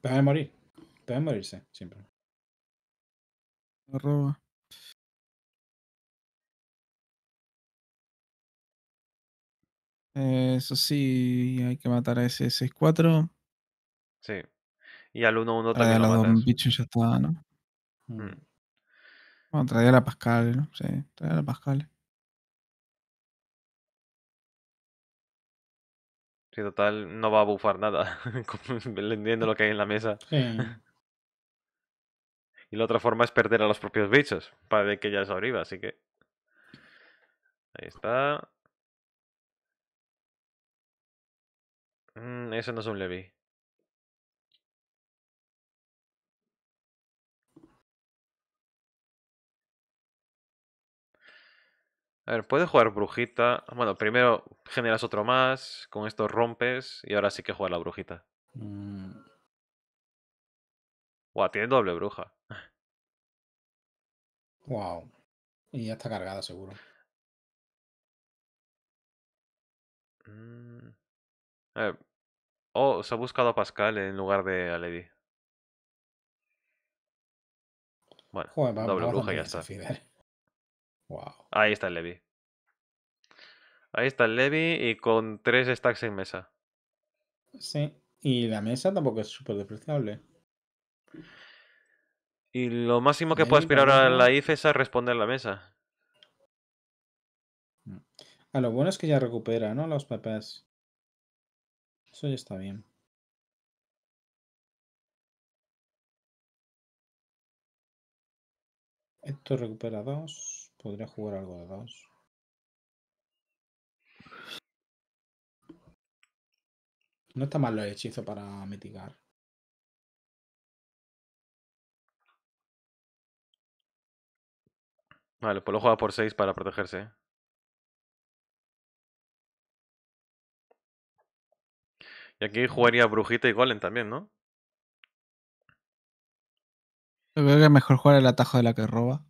B: Te van a morir. Te va a morirse, siempre. Arroba.
D: Eso sí,
C: hay que matar a ese 6-4.
A: Sí. Y al 1-1 también. Lo matas.
D: bicho ya está, ¿no? Mm. Mm. Bueno, traer a Pascal, ¿no? Sí, traer a Pascal.
A: Sí, total, no va a bufar nada, vendiendo <laughs> lo que hay en la mesa. Y la otra forma es perder a los propios bichos, para que ya es arriba, así que... Ahí está.
D: Mm, eso no es un Levi.
A: A ver, puede jugar brujita. Bueno, primero generas otro más, con esto rompes y ahora sí que juega la brujita. Mm. Wow, tiene doble bruja.
B: Wow. Y ya está cargada
D: seguro. Mm.
A: A ver. Oh, se ha buscado a Pascal en lugar de a Lady. Bueno, doble bruja ya está. Ahí está el Levi. Ahí está el Levi y con tres stacks en mesa.
B: Sí, y la mesa tampoco es súper despreciable.
A: Y lo máximo que puede aspirar a la IF es a responder la mesa.
B: Mm. A ah, lo bueno es que ya recupera, ¿no? Los papás.
D: Eso ya está bien. Esto recupera dos. Podría jugar algo de dos. No está mal el hechizo para mitigar. Vale, pues lo juega por seis para protegerse. ¿eh?
A: Y aquí jugaría Brujita y Golem también, ¿no?
C: Yo creo que es mejor jugar el atajo de la que roba,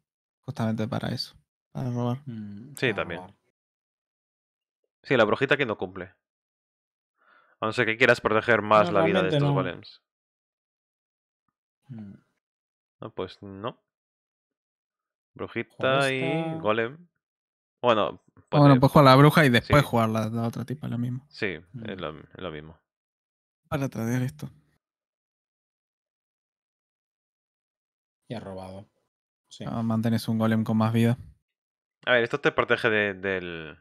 C: justamente para eso. A robar.
A: Mm, sí, también. Sí, la brujita que no cumple. A no ser que quieras proteger más la vida de estos golems.
E: No,
D: mm.
A: ah, pues no. Brujita y golem. Bueno, ah, bueno, pues jugar la
C: bruja y después jugar la, la, otra tipa, lo mismo.
A: Sí, mm. es, lo, mismo.
C: Para traer esto. Y ha robado. Sí. Ah, mantienes un golem con más vida.
A: A ver, esto te protege del,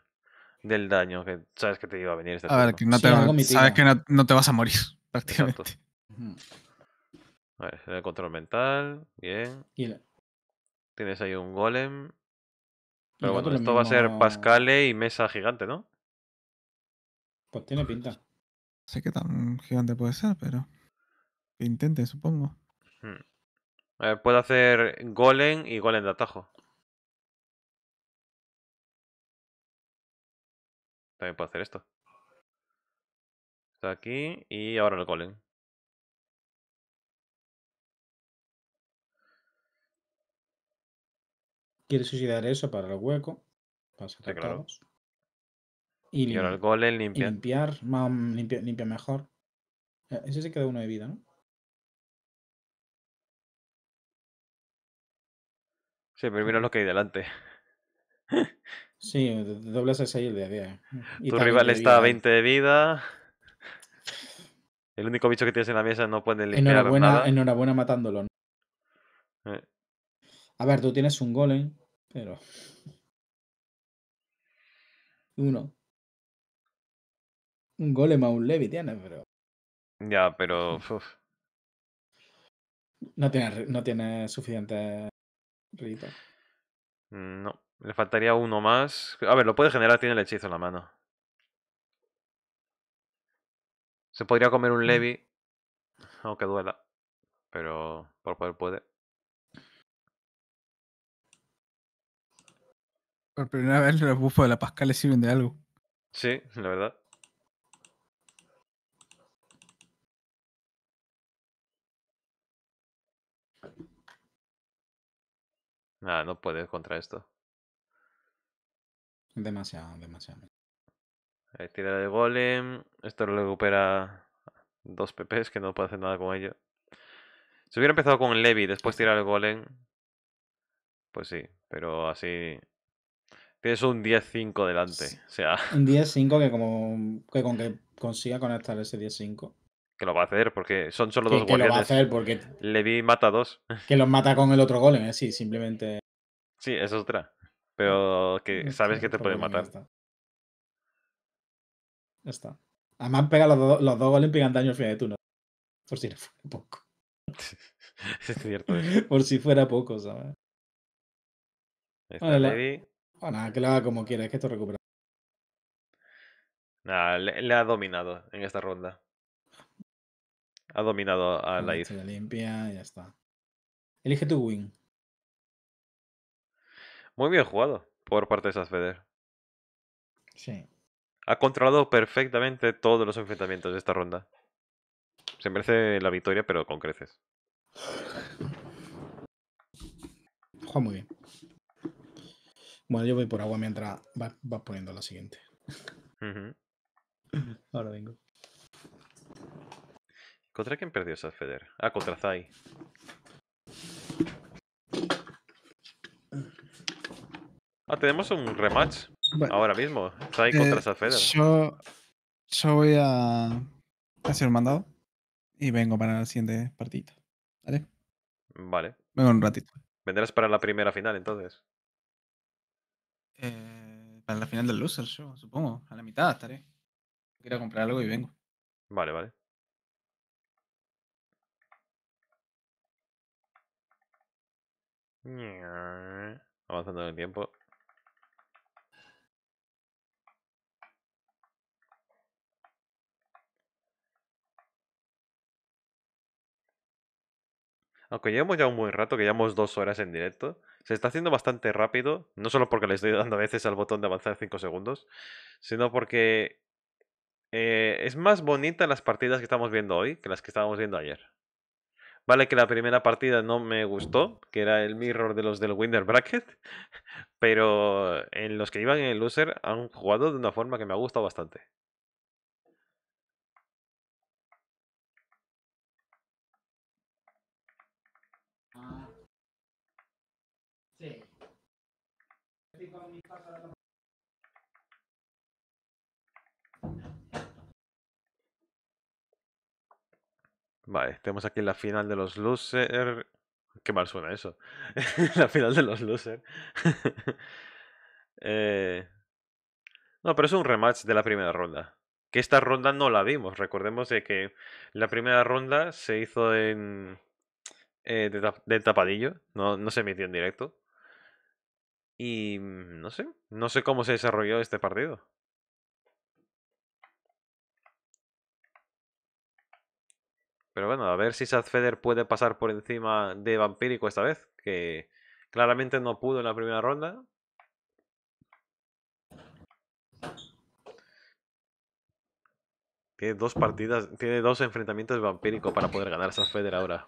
A: del daño que sabes que te iba a venir. Este a ver, que no te, sabes que
C: no, te vas a morir, <laughs> prácticamente.
A: A ver, el control mental, bien. Tienes ahí un golem.
B: Pero bueno, esto va a ser
A: Pascale y mesa gigante, ¿no? Pues tiene pinta.
C: sé qué tan gigante puede ser, pero. intente, supongo.
A: Hmm. A ver, puedo hacer golem y golem de atajo.
D: También puedo hacer esto. Está aquí y ahora el golem.
B: ¿Quieres suicidar eso para el hueco? para claro. Y, ahora el golem limpia. limpiar, limpia mejor. Eh, ese se queda uno de vida, ¿no?
A: Sí, pero mira lo que hay delante.
B: <laughs> Sí, eh, doblas el 6 el de y Tu rival está a
A: 20 de vida. El único bicho que tienes en la mesa no puede eliminar enhorabuena, nada.
B: Enhorabuena matándolo. Eh. A ver, tú tienes un golem, pero... Uno. Un golem a un Levi tienes, pero...
A: Ya, pero... <laughs>
B: No tiene, no tiene suficiente... Rito.
A: Mm, no. Le faltaría uno más. A ver, lo puede generar, tiene el hechizo en la mano. Se podría comer un mm. Levi. Aunque duela. Pero por poder puede.
C: Por primera vez los buffos de la Pascal le sirven de algo.
D: Sí, la verdad.
A: Nada, no puedes contra esto.
B: Demasiado, demasiado.
A: tira de golem. Esto lo recupera dos PPs que no puede hacer nada con ello. Si hubiera empezado con Levi después tirar el golem. Pues sí, pero así. Tienes un 10-5 delante. O sea.
B: Un 10-5 que como. que con que consiga conectar ese 10-5.
A: Que lo va a hacer, porque son solo dos dos que lo va a hacer porque. Levi mata dos. Que los mata con el otro
B: golem, ¿eh? sí, simplemente.
A: Sí, eso es otra. Ah, pero que sabes que te puede matar. Está.
B: Ya está. Además pega los, dos goles pegan daño al final de turno. Por si fuera poco. <laughs> es cierto. ¿eh? Por si fuera poco, ¿sabes? Bueno, nada, que lo haga como quiera, que te recupera.
A: Nah, le, ha dominado en esta ronda. Ha dominado a la isla. Se la limpia y ya está.
B: Elige tu win.
A: Muy bien jugado por parte de Sasfeder. Sí. Ha controlado perfectamente todos los enfrentamientos de esta ronda. Se merece la victoria, pero con creces.
B: Juega muy bien. Bueno, yo voy por agua mientras vas va poniendo la siguiente. Ahora vengo.
A: ¿Contra quién perdió Sasfeder? Ah, contra Zai. Ah, tenemos un rematch ahora mismo. Está eh, contra Safeder. Yo,
C: yo voy a hacer un mandado y vengo para la siguiente partida. ¿Vale?
A: Vale. Vengo un ratito. ¿Vendrás para la primera final entonces?
C: Eh, para la final del loser, yo supongo. A la mitad estaré. Quiero comprar algo y vengo.
D: Vale, vale. Avanzando en el tiempo.
A: aunque llevamos ya un buen rato, que llevamos dos horas en directo, se está haciendo bastante rápido, no solo porque le estoy <laughs> dando a veces al botón de avanzar 5 segundos, sino porque eh, es más bonita las partidas que estamos viendo hoy que las que estábamos viendo ayer. Vale que la primera partida no me gustó, que era el mirror de los del Winter Bracket, <laughs> pero en los que iban en el loser han jugado de una forma que me ha gustado bastante. Vale, tenemos aquí la final de los loser. Qué mal suena eso. <laughs> la final de los loser. <laughs> Eh, no, pero es un rematch de la primera ronda. Que esta ronda no la vimos. Recordemos de que la primera ronda se hizo en. Eh, de, tapadillo. No, no se emitió en directo. Y. Mm, no sé. No sé cómo se desarrolló este partido. Pero bueno, a ver si Sad Feder puede pasar por encima de Vampírico esta vez, que claramente no pudo en la primera ronda. Tiene dos partidas, tiene dos enfrentamientos Vampírico para poder ganar Sad Feder ahora.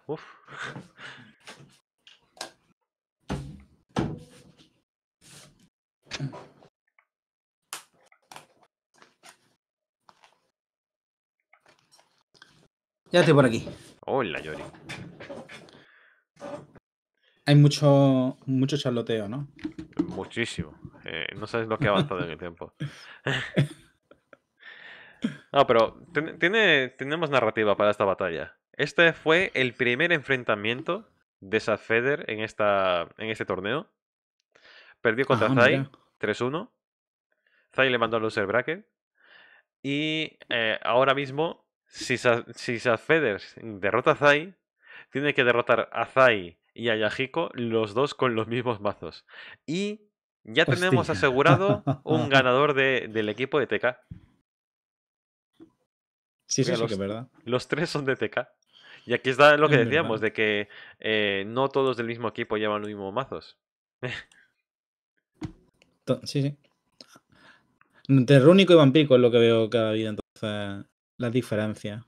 B: por aquí. Hola, Yori. Hay mucho, mucho charloteo, ¿no?
A: Muchísimo. Eh, no sabes lo que ha avanzado en el tiempo. <laughs> no, pero tiene, tenemos narrativa para esta batalla. Este fue el primer enfrentamiento de Sadfeder en, en este torneo. Perdió contra ah, Zai 3-1. Zai le mandó a loser bracket. Y eh, ahora mismo si, Sa si derrota a Zai, tiene que derrotar a Zai y a Yahiko, los dos con los mismos mazos. Y ya tenemos asegurado un <laughs> ganador de, del equipo de TK. Sí, sí, que es verdad. Los tres son de TK. Y aquí está lo que decíamos, de que eh, no todos del mismo equipo llevan los mismos mazos.
B: sí, sí. Entre Rúnico y vampico es lo que veo cada día entonces la diferencia.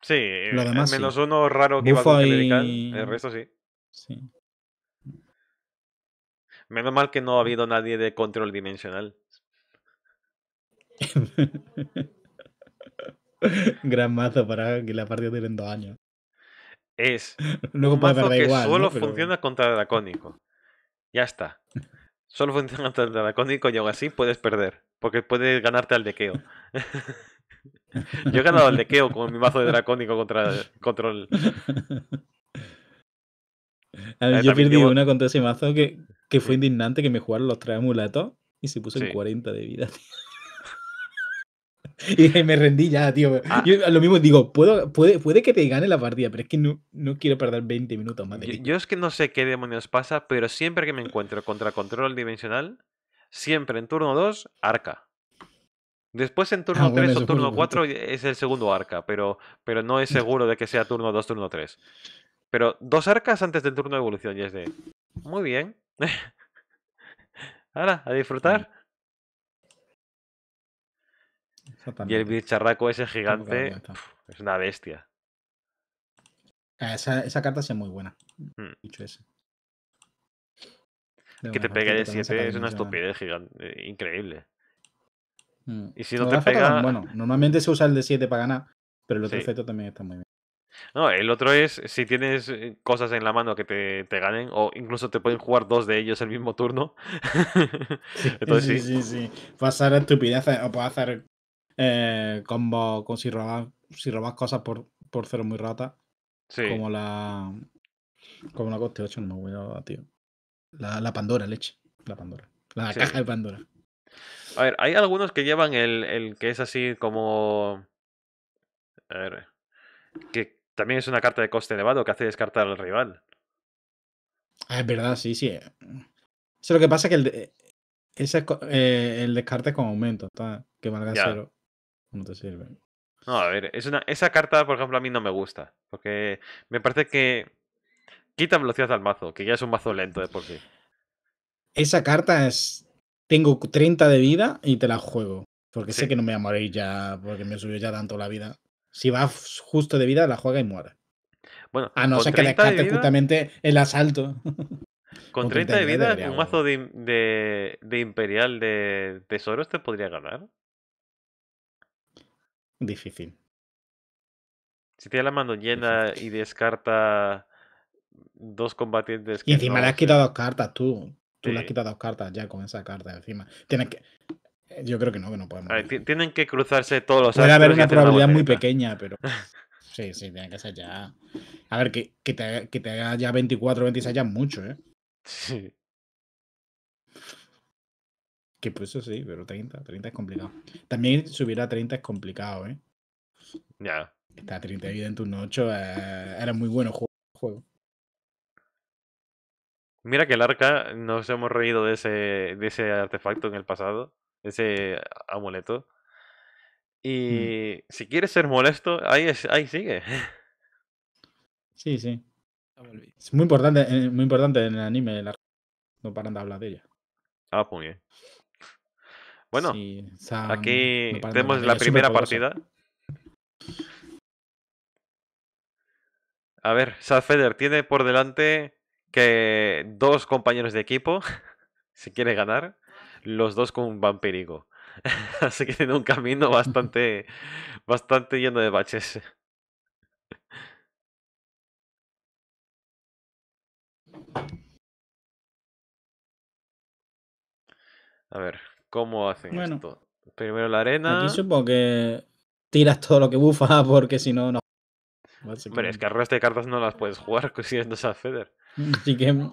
A: Sí, eh, menos uno raro que iba el resto sí. sí. Menos mal que no ha habido nadie de control dimensional.
B: <laughs> Gran mazo para que la partida en dos años.
A: Es <laughs> un mazo que solo funciona contra dracónico. Ya está. Solo funciona contra dracónico y aún así puedes perder. Porque puedes ganarte al dequeo. <laughs> Yo he ganado el de Keo con mi mazo de dracónico contra control.
B: Eh, yo perdí una contra ese mazo que, que fue indignante que me jugaron los tres mulatos y se puso en 40 de vida, <laughs> Y me rendí ya, tío. Ah. lo mismo digo, puedo, puede, puede que te gane la partida, pero es que no, quiero perder 20 minutos más.
A: De yo, yo es que no sé qué demonios pasa, pero siempre que me encuentro contra control dimensional, siempre en turno 2, arca. Después en ah, turno 3 o turno 4 eh, es el segundo arca, pero, pero no es <laughs> seguro de que sea turno 2, turno 3. Pero dos arcas antes del turno de evolución y es de... Muy bien. Ahora, <laughs> a disfrutar. Y el bicharraco ese gigante es una bestia.
B: Ah, esa, esa, carta es muy buena. Mm.
A: Que te pegue el 7 es una estupidez gigante, eh, increíble. Mm. Y si no, te pega. bueno,
B: normalmente se usa el de 7 para ganar, pero el otro efecto también está muy bien.
A: No, el otro es si tienes eh, cosas en la mano que te, ganen, o incluso te pueden jugar dos de ellos el mismo turno. <laughs> <laughs> Entonces,
B: sí, sí, sí, pasar Puedes o puedes hacer eh, combo con si robas, si robas cosas por, por cero muy rata. Sí. Como la. Como la coste 8, no me voy a tío. La, la Pandora, leche. La Pandora. La caja de Pandora.
A: A ver, hay algunos que llevan el, que es así como. A ver. Que también es una carta de coste elevado que hace descartar al rival.
B: Ah, es verdad, sí, sí. Eh. lo que pasa es que el, eh, descarte es descarte con aumento, que valga cero. No te sirve.
A: No, a ver, esa carta, por ejemplo, a mí no me gusta. Porque me parece que quita velocidad al mazo, que ya es un mazo lento de por sí.
B: Esa carta es tengo 30 de vida y te la juego. Porque sé que no me voy a morir ya, porque me subió ya tanto la vida. Si vas justo de vida, la juega y muere.
A: Bueno, a no ser que descarte justamente
B: el asalto. <laughs>
A: Con 30, de vida, un mazo de, Imperial de tesoros te podría ganar. Difícil. Si tiene la mano llena y descarta dos combatientes. Que y encima le has
B: quitado cartas tú. Tú le has quitado dos cartas ya con esa carta encima. Tienes que. Eh, yo creo que no, que no podemos.
A: tienen que cruzarse todos los Puede haber una probabilidad muy pequeña, pero. <laughs> Sí, sí, tiene que ser ya.
B: A ver, que, te, que te haga ya 24, 26 ya es mucho, ¿eh? Sí. Que pues eso sí, pero 30, 30 es complicado. También subir a 30 es complicado, ¿eh? Ya. Está 30 vida en 8, eh, era muy bueno juego.
A: Mira que el arca, nos hemos reído de ese, de ese artefacto en el pasado, ese amuleto. Mm. Y si quieres ser molesto, ahí, ahí sigue. <laughs>
B: Sí, sí. Es muy importante, eh, muy importante en el anime. El arca. No paran de hablar de ella.
A: Ah, muy pues bien. Bueno, aquí tenemos la primera partida. A ver, Sadfeder tiene por delante que dos compañeros de equipo, <laughs> si quiere ganar, los dos con un vampírico. <laughs> Así que tiene un camino bastante, bastante lleno de baches. A ver, ¿cómo hacen esto? Primero la arena. Aquí
B: supongo que tiras todo lo que bufa <laughs> porque si no, no
A: Hombre, es que el de cartas no las puedes jugar <laughs> consiguiendo a Feder. Así que.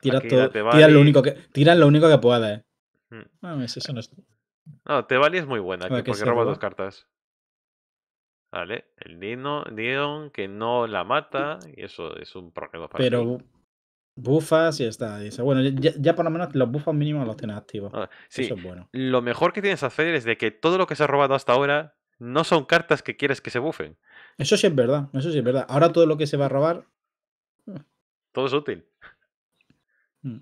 A: Tira todo. Tira lo, único que,
B: tira lo único que pueda, eh. No, hmm. ah, eso no
A: es. muy buena porque roba dos cartas. Vale, el Dino, Dion que no la mata, y eso es un problema para Pero
B: bufas y ya está. bueno, ya, por lo menos los bufas mínimos los tienes activos.
A: Ah, sí, eso es bueno. Lo mejor que tienes a es de que todo lo que se ha robado hasta ahora no son cartas que quieres que se bufen.
B: Eso sí es verdad, eso sí es verdad. Ahora todo lo que se va a robar.
A: Todo es útil. Mm,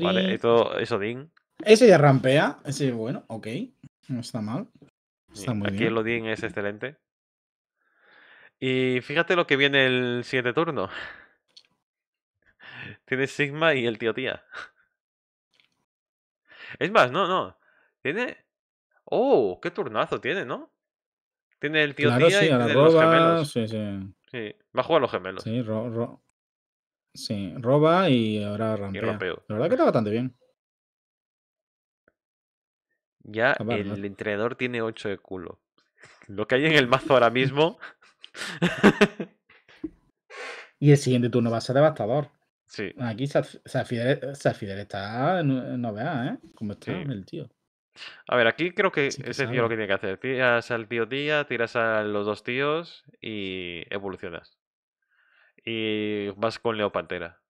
A: vale, esto eso Din.
B: Ese ya rampea, ese bueno, ok. No está mal. Está muy aquí el
A: Odin es excelente. Y fíjate lo que viene el siguiente turno. <laughs> Tiene Sigma y el tío tía. Es más, no, no. Tiene. Oh, qué turnazo tiene, ¿no? Tiene el tío claro, sí, y roba, los gemelos. Sí,
B: sí.
A: va a jugar los gemelos.
B: Sí, roba y ahora rampea. La verdad que está bastante bien.
A: Ya el entrenador tiene 8 de culo. Lo que hay en el mazo ahora mismo.
B: y el siguiente turno va a ser devastador. Sí. Aquí Safidel está. No, no veas, ¿eh? Como está el tío.
A: A ver, aquí creo que ese tío lo que tiene que hacer. Tiras al tío Día, tiras a los dos tíos y evolucionas. Y vas con Leopantera.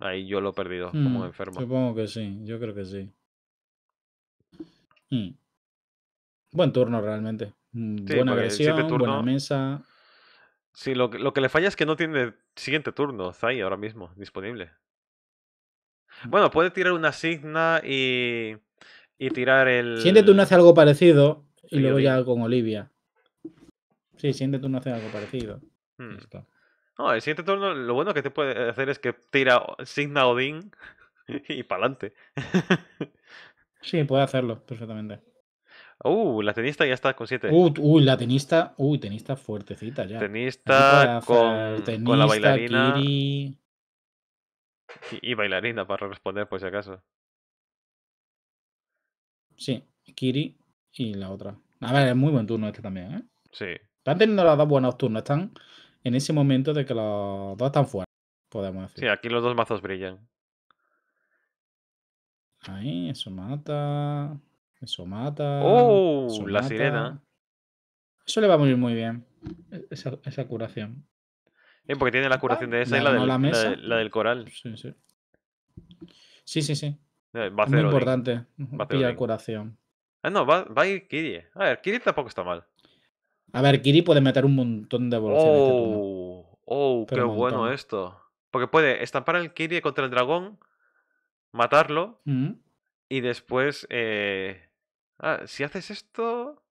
A: Ahí yo lo he perdido como mm, enfermo.
B: Supongo que sí, yo creo que sí. Mm. Buen turno realmente. Mm, buena agresión, buena mesa.
A: Sí, lo, lo que le falla es que no tiene siguiente turno, Zai, ahora mismo, disponible. Bueno, puede tirar una signa y y tirar el. tú no hace
B: algo parecido y luego ya con Olivia. Sí, tú turno hace algo parecido.
A: Hmm. No, el siguiente turno lo bueno que te puede hacer es que tira Signa Odin <laughs> y pa'lante. <laughs>
B: sí, puede hacerlo perfectamente.
A: Uh, la tenista ya está con 7. Uh,
B: la tenista, uy, tenista fuertecita ya. Tenista, con, la bailarina. Y,
A: y bailarina para responder, por si acaso.
B: Sí, Kiri y la otra. A ver, es muy buen turno este también, ¿eh? Sí. Están teniendo las dos buenas turnos. Están en ese momento de que los dos están fuera, podemos decir. Sí,
A: aquí los dos mazos brillan.
B: Ahí, eso
A: mata.
B: Eso mata. ¡Oh! la sirena. Eso le va a morir muy bien. E-, esa, curación.
A: Sí, porque tiene la ah, curación de esa y la, del, coral. Sí, sí, sí. Va a ser Muy importante. Va a
B: curación.
A: Ah, no, va, va, a ir Kiri. Eh. A ver, Kiri tampoco está mal.
B: A ver, Kiri puede meter un montón de evoluciones. Este
A: oh, oh qué bueno esto. Porque puede estampar el Kiri contra el dragón, matarlo y después. Eh, ah, si haces esto,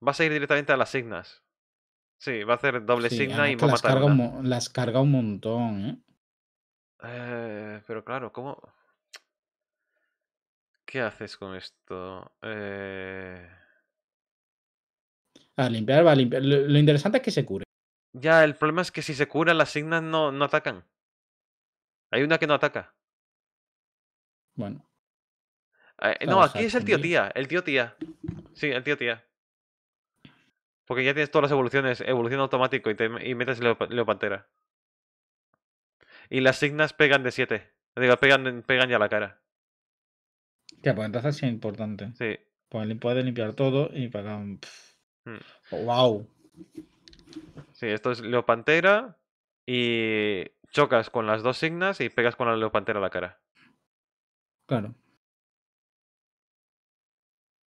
A: vas a ir directamente a las signas. Sí, va a hacer doble signa y va a matar.
B: las carga un montón, ¿eh?
A: eh pero claro, ¿cómo? ¿Qué haces con esto? Eh.
B: A limpiar, va a limpiar. Lo, interesante es que se cure.
A: Ya, el problema es que si se cura, las signas no, no atacan. Hay una que no ataca. Bueno. Eh, no, aquí es el tío tía. El tío tía. Sí, el tío tía. Porque ya tienes todas las evoluciones. Evolución automático y, te, metes Leopantera. Y las signas pegan de 7. Digo, pegan, pegan ya la cara.
B: Ya, pues entonces es importante. Sí. Pues puedes limpiar todo y pagar un. ¡Wow! Mm.
A: Sí, esto es Leopantera y chocas con las dos signas y pegas con la Leopantera la cara.
C: Claro.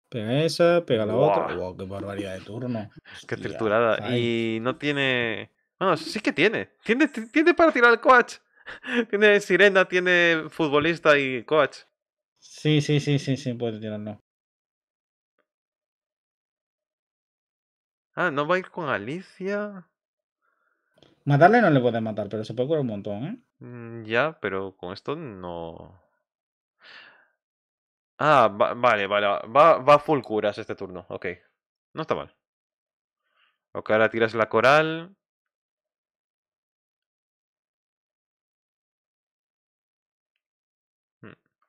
B: Pega esa, pega la otra.
A: ¡Wow! ¡Qué barbaridad de turno! ¡Qué triturada! Pues y no tiene. Bueno, sí que tiene. Tiene, tiene para tirar el coach. <laughs> Tiene sirena, tiene futbolista y coach. Sí, sí, sí, sí, sí, puede tirarlo. Ah, ¿no va a ir con Alicia?
B: Matarle no le puede matar, pero se puede curar un montón, ¿eh?
A: Mm, ya, pero con esto no. Ah, vale, vale. Va, va full curas este turno. Ok. No está mal. Ok, ahora tiras la coral.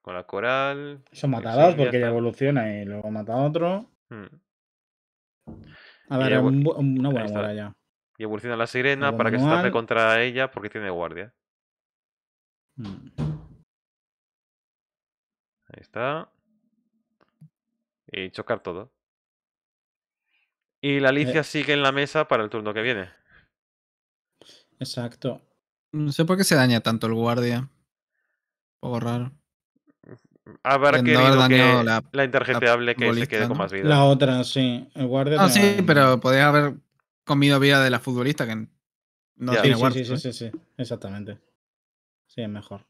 A: Con la coral. Son matadas porque ya evoluciona y luego mata a otro. Mm. A ver, una
B: buena ya.
A: Y evoluciona la sirena para que se tape contra ella porque tiene guardia. Mm. Ahí está. Y chocar todo. Y la Alicia eh. sigue en la mesa para el turno que viene.
C: Exacto. No sé por qué se daña tanto el guardia. Un poco raro
A: habrá eh, querido que la, la que se quede con más vida. La otra,
C: sí. Guardia sí, pero podría haber comido vida de la futbolista que no tiene sí, guardia. Sí, sí,
D: sí,
B: sí, exactamente. Sí, es mejor.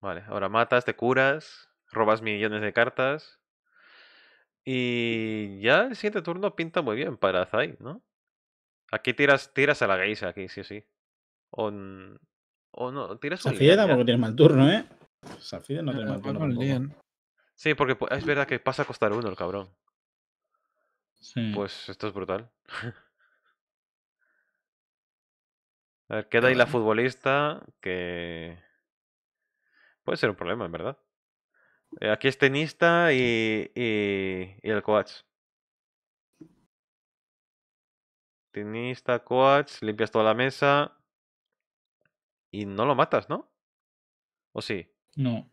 A: Vale, ahora matas, te curas, robas millones de cartas. Y ya el siguiente turno pinta muy bien para Zay, ¿no? Aquí tiras, tiras a la geisa, aquí sí sí. O no, tiras un Safide porque
B: tiene mal turno, ¿eh? Safide no, tiene mal turno.
A: Sí, porque es verdad que pasa a costar uno el cabrón. Pues esto es brutal. <laughs> a ver, queda ahí la futbolista que... Puede ser un problema, en verdad. Eh, aquí es tenista y, y, y el coach. Tenista, coach, limpias toda la mesa. Y no lo matas, ¿no? ¿O sí? No.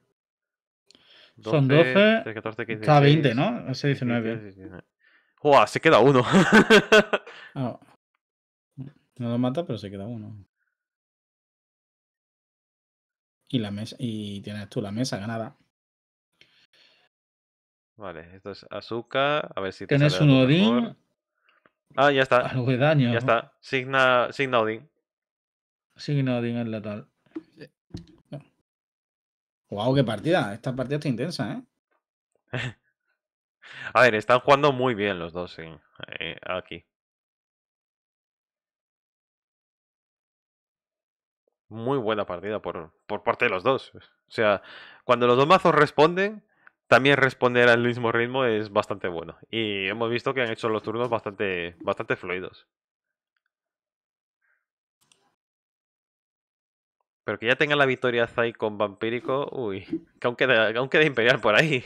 A: Son 12. Está 20, ¿no?
B: s 19. 19.
A: se queda uno. <laughs>
B: Ah. No lo mata,
D: pero se queda uno. Y tienes
B: tú la mesa ganada.
A: Vale, esto es azúcar. A ver si te Tienes un Odín. Ah, ya está. Algo de daño. Ya está. Signa, signa Odín.
B: Sí, no, digan la tal. Wow, qué partida. Esta partida está intensa, ¿eh? <laughs>
A: A ver, están jugando muy bien los dos eh, aquí. Muy buena partida por, por, parte de los dos. O sea, cuando los dos mazos responden, también responder al mismo ritmo es bastante bueno. Y hemos visto que han hecho los turnos bastante, bastante fluidos. Pero que ya tenga la victoria Zai con Vampírico, uy, que aún queda, Imperial por ahí.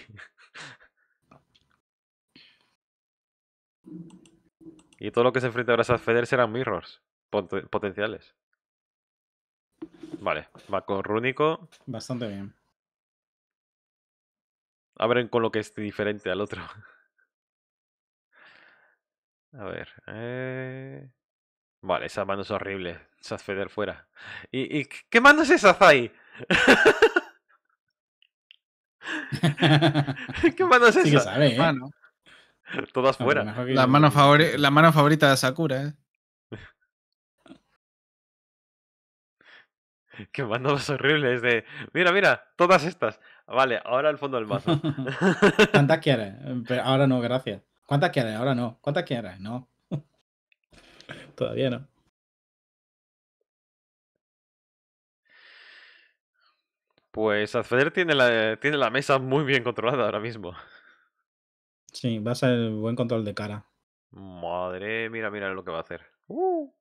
B: <laughs>
A: Y todo lo que se enfrenta ahora a Feder serán mirrors potenciales. Vale, va con Rúnico.
B: Bastante bien.
A: Abren con lo que es diferente al otro. <laughs> A ver. Eh... Vale, esa mano es horrible. Saz Feder fuera. ¿Y, qué mano es esa, Zai? <laughs> ¿Qué mano es esa? ¿eh? Todas fuera. ¿eh? La mano,
C: favorita de Sakura, ¿eh?
A: <laughs> Qué manos horribles! horrible. de. Mira, mira, todas estas. Vale, ahora el fondo del mazo. <laughs>
B: ¿Cuántas quieres? ahora no, gracias. ¿Cuántas quieres? Ahora no. ¿Cuántas quieres? No todavía no.
A: Pues Azfeder tiene la, tiene la mesa muy bien controlada ahora mismo.
B: Sí, va a ser buen control de cara.
A: Madre, mira, mira lo que va a hacer. Uh.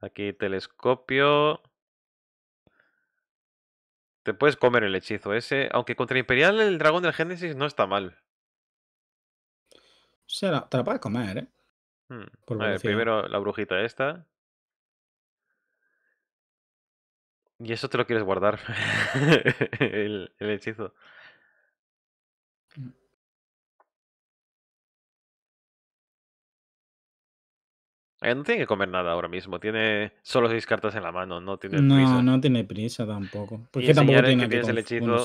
A: Aquí telescopio. Te puedes comer el hechizo ese. Aunque contra Imperial el dragón del Génesis no está mal.
B: Será, te la puedes comer, ¿eh? Hmm, a ver, primero
A: la brujita esta. Y eso te lo quieres guardar. <laughs> el, el, hechizo. Mm. Eh, no tiene que comer nada ahora mismo. Tiene solo seis cartas en la mano. No tiene prisa. No,
B: tiene prisa tampoco.
A: Porque tampoco tiene que, el hechizo.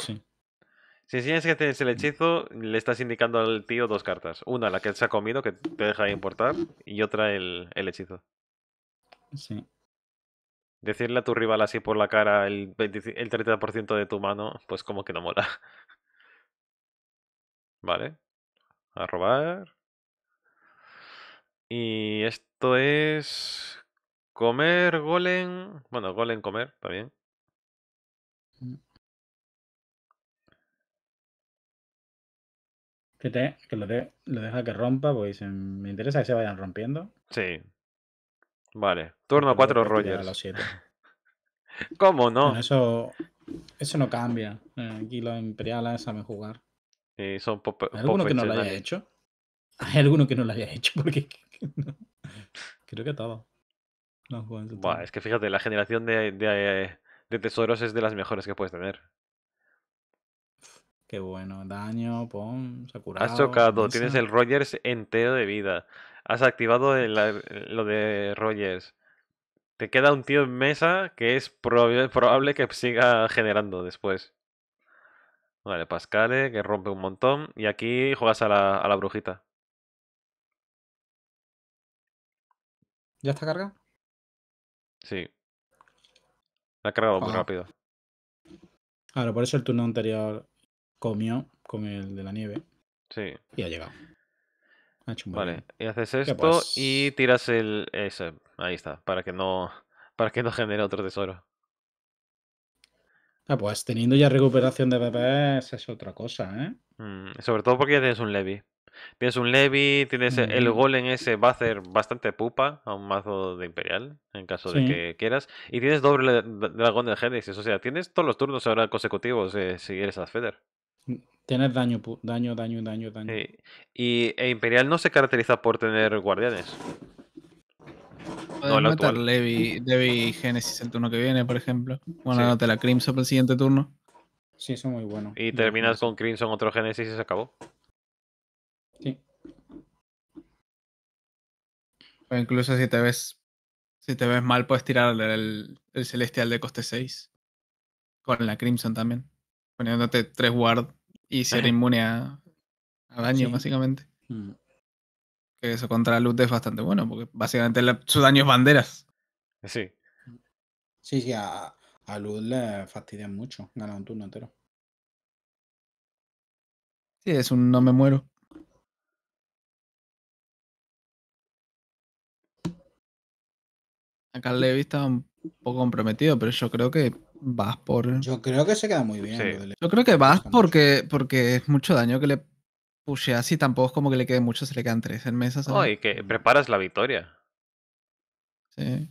A: Si enseñas que tienes el hechizo, le estás indicando al tío dos cartas. Una, la que se ha comido, que te deja de importar, y otra, el, hechizo. Sí. Decirle a tu rival así por la cara el, el 30% de tu mano, pues como que no mola. <laughs> Vale. A robar. Y esto es... Comer golem. Bueno, golem comer, está bien.
B: Que, lo, deja que rompa, pues me interesa que se vayan rompiendo.
A: Sí. Vale. Pues turno 4 Rogers. Los siete. <laughs> ¿Cómo no?
B: eso, eso no cambia. Eh, aquí los imperiales saben jugar.
A: <laughs> ¿Hay alguno que no lo haya hecho?
B: ¿Hay alguno que no lo haya hecho? Porque
A: creo que todo. es que fíjate, la generación de, de tesoros es de las mejores que puedes tener.
B: Qué bueno. Daño, pon, curado. Has chocado. tienes el
A: Rogers entero de vida. Has activado el- lo de Rogers. Te queda un tío en mesa que es probable que siga generando después. Vale, Pascale, que rompe un montón. Y aquí juegas a la, a la brujita. ¿Ya está cargado? Sí. La ha cargado muy rápido.
B: Claro, por eso el turno anterior comió con el de la nieve.
A: Sí. Y ha llegado. vale, y haces esto pues. y tiras el... Ese. Ahí está, para que no para que no genere otro tesoro. Ah,
B: pues teniendo ya recuperación de bebés es otra cosa, ¿eh?
A: Mm, sobre todo porque tienes un Levi. Tienes un Levi, tienes el el golem ese, va a hacer bastante pupa a un mazo de Imperial, en caso de que quieras. Y tienes doble dragón de genesis, o sea, tienes todos los turnos ahora consecutivos eh, si eres Feder.
B: Tienes daño, daño, daño, daño, daño.
A: Y e Imperial no se caracteriza por tener guardianes.
C: Puedes no, Levi, Levi Genesis el turno que viene, por ejemplo. Bueno, sí. la Crimson para el siguiente turno. Sí, eso es muy bueno.
A: Y terminas con Crimson otro Genesis y se acabó.
C: Sí. O incluso si te ves si te ves mal, puedes tirar el, el Celestial de coste 6. Con la Crimson también poniéndote tres guard y ser inmune a, daño, básicamente. Mm. Que eso contra Luz es bastante bueno, porque básicamente su daño es banderas.
B: Sí. Sí, sí, a, a Luz le fastidian mucho, gana un turno entero.
D: Sí, es un no me muero. Acá le he
C: visto un poco comprometido, pero yo creo que vas por. Yo creo que se queda
A: muy bien.
C: Yo creo que vas porque, porque es mucho daño que le pusheas y tampoco es como que le quede mucho, se le quedan tres en mesa. y
A: que preparas la victoria.
B: Sí.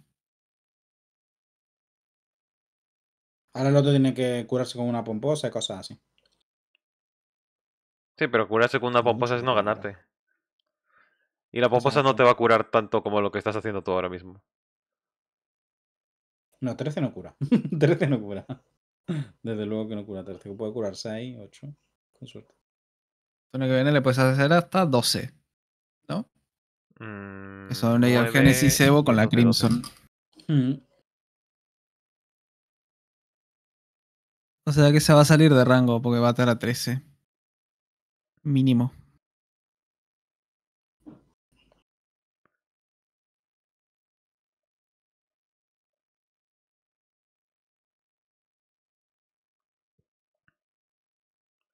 B: Ahora el otro tiene que curarse con una pomposa y cosas así.
A: Sí, pero curarse con una pomposa es no ganarte. Y la pomposa no te va a curar tanto como lo que estás haciendo tú ahora mismo.
B: No, 13 no cura. 13 <laughs> no cura. Desde luego que no cura 13, puede curar 6, 8, con suerte.
C: Zona que viene le puedes
D: hacer hasta 12, ¿no? Eso mm,
C: que un el Genesis Evo con
A: la
D: Crimson. Mm.
C: O sea que se va a salir de rango porque va a estar a 13. Mínimo.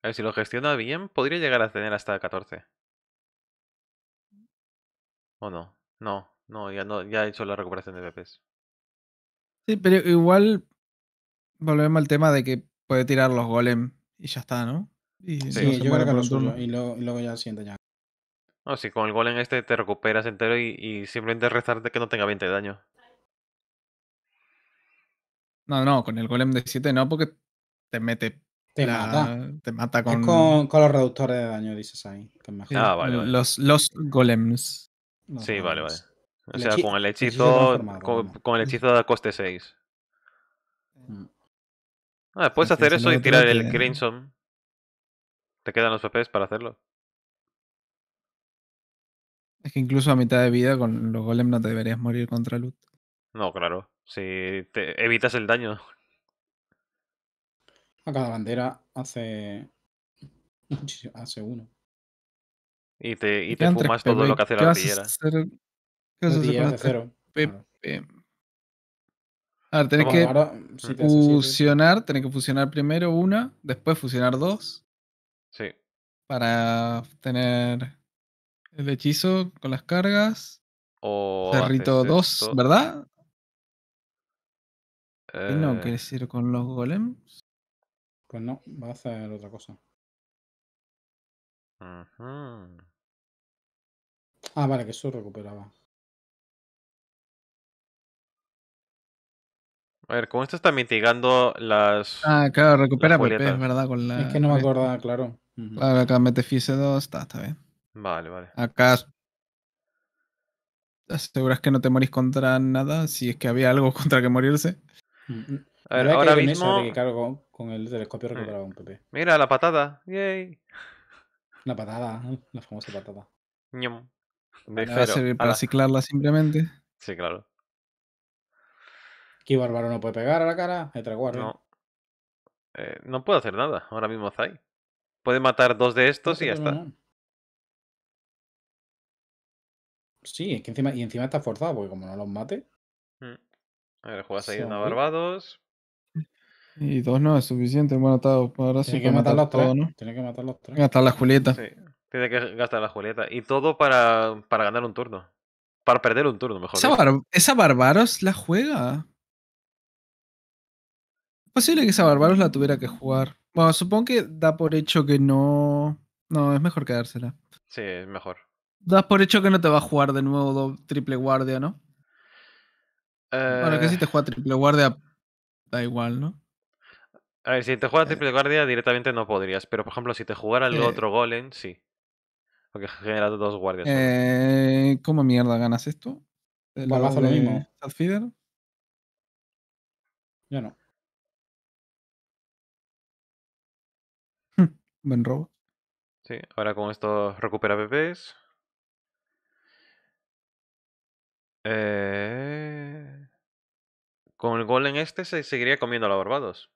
A: A ver, si lo gestiona bien, podría llegar a tener hasta 14. ¿O no? No, no, ya no, ya ha hecho la recuperación de BPs.
C: Sí, pero igual volvemos al tema de que puede tirar los golem y ya está, ¿no? Y sí, yo creo que
B: y luego, ya
C: siente
A: ya. No, si con el golem este te recuperas entero y, y simplemente restarte que no tenga 20 de daño.
C: No, no, con el golem de 7 no, porque te mete te mata. Te mata con... con,
B: los reductores de daño, dices ahí.
C: Los, los golems. sí, vale, vale.
A: O sea, con el hechizo. con, el hechizo de coste 6. Mm. Ah, puedes hacer eso y tirar el Crimson. ¿Te quedan los PPs para hacerlo?
C: Es que incluso a mitad de vida con los golems no deberías morir contra
B: loot
A: No, claro. Si te evitas el daño,
B: cada bandera hace, hace uno.
A: Y te, y te fumas todo lo que hace la artillera.
B: ¿Qué a
C: A ver, tenés que mm. fusionar, tenés que fusionar primero una, después fusionar dos. Sí. Para tener el hechizo con las cargas.
D: O. Cerrito dos ¿verdad? Eh, no,
C: quieres ir con los golems.
D: Pues no, va a hacer otra cosa. Ah, vale, que eso recuperaba.
A: A ver, ¿cómo esto está mitigando las. Ah, claro,
C: recupera PP, es verdad. Con la... Es que no me
A: acordaba,
B: claro. Uh
C: acá mete FISE 2, está, está bien. Vale, vale. Acá. ¿Te aseguras que no te morís contra nada? Si es que había algo <laughs> contra que morirse. Mm, mm. A ver,
B: ahora mismo. Con el telescopio
A: recuperaba un PP. Mira, la patada. Yay.
C: La patada, <laughs>
B: la
A: famosa patada. para
C: ciclarla simplemente?
A: Sí, claro.
B: ¿Qué bárbaro no puede pegar a la cara? No.
A: Eh, no puedo hacer nada. Ahora mismo Zai. Puede matar dos de estos y ya está.
B: Sí, es que encima, y encima está forzado, porque como no los mate.
A: Mm. A ver, juegas ahí una Barbados.
B: Y dos no es
C: suficiente. Bueno, ahora sí. Tiene que matar, todos, los tres. ¿no? Tiene que matar los tres. Gastar las Julieta.
A: Tiene que gastar la Julieta. Y todo para, para ganar un turno. Para perder un turno, mejor. ¿Esa,
C: ¿Esa Barbaros la juega? Es posible que esa Barbaros la tuviera que jugar. Bueno, supongo que da por hecho que no. No, es mejor quedársela.
A: Sí, es mejor.
C: Das por hecho que no te va a jugar de nuevo triple guardia, ¿no?
A: Bueno, que eh. si
C: te juega triple guardia, da igual, ¿no?
A: A ver, si te juega triple guardia directamente no podrías, pero por ejemplo, si te jugara el eh. otro golem, sí. Porque genera dos guardias.
C: Eh, ¿Cómo mierda ganas esto? a lo mismo.
A: ¿Self-feeder? Ya no.
D: <laughs> Buen robo.
A: Sí, ahora con esto recupera PPs. Eh... Con el golem este se seguiría comiendo a los barbados.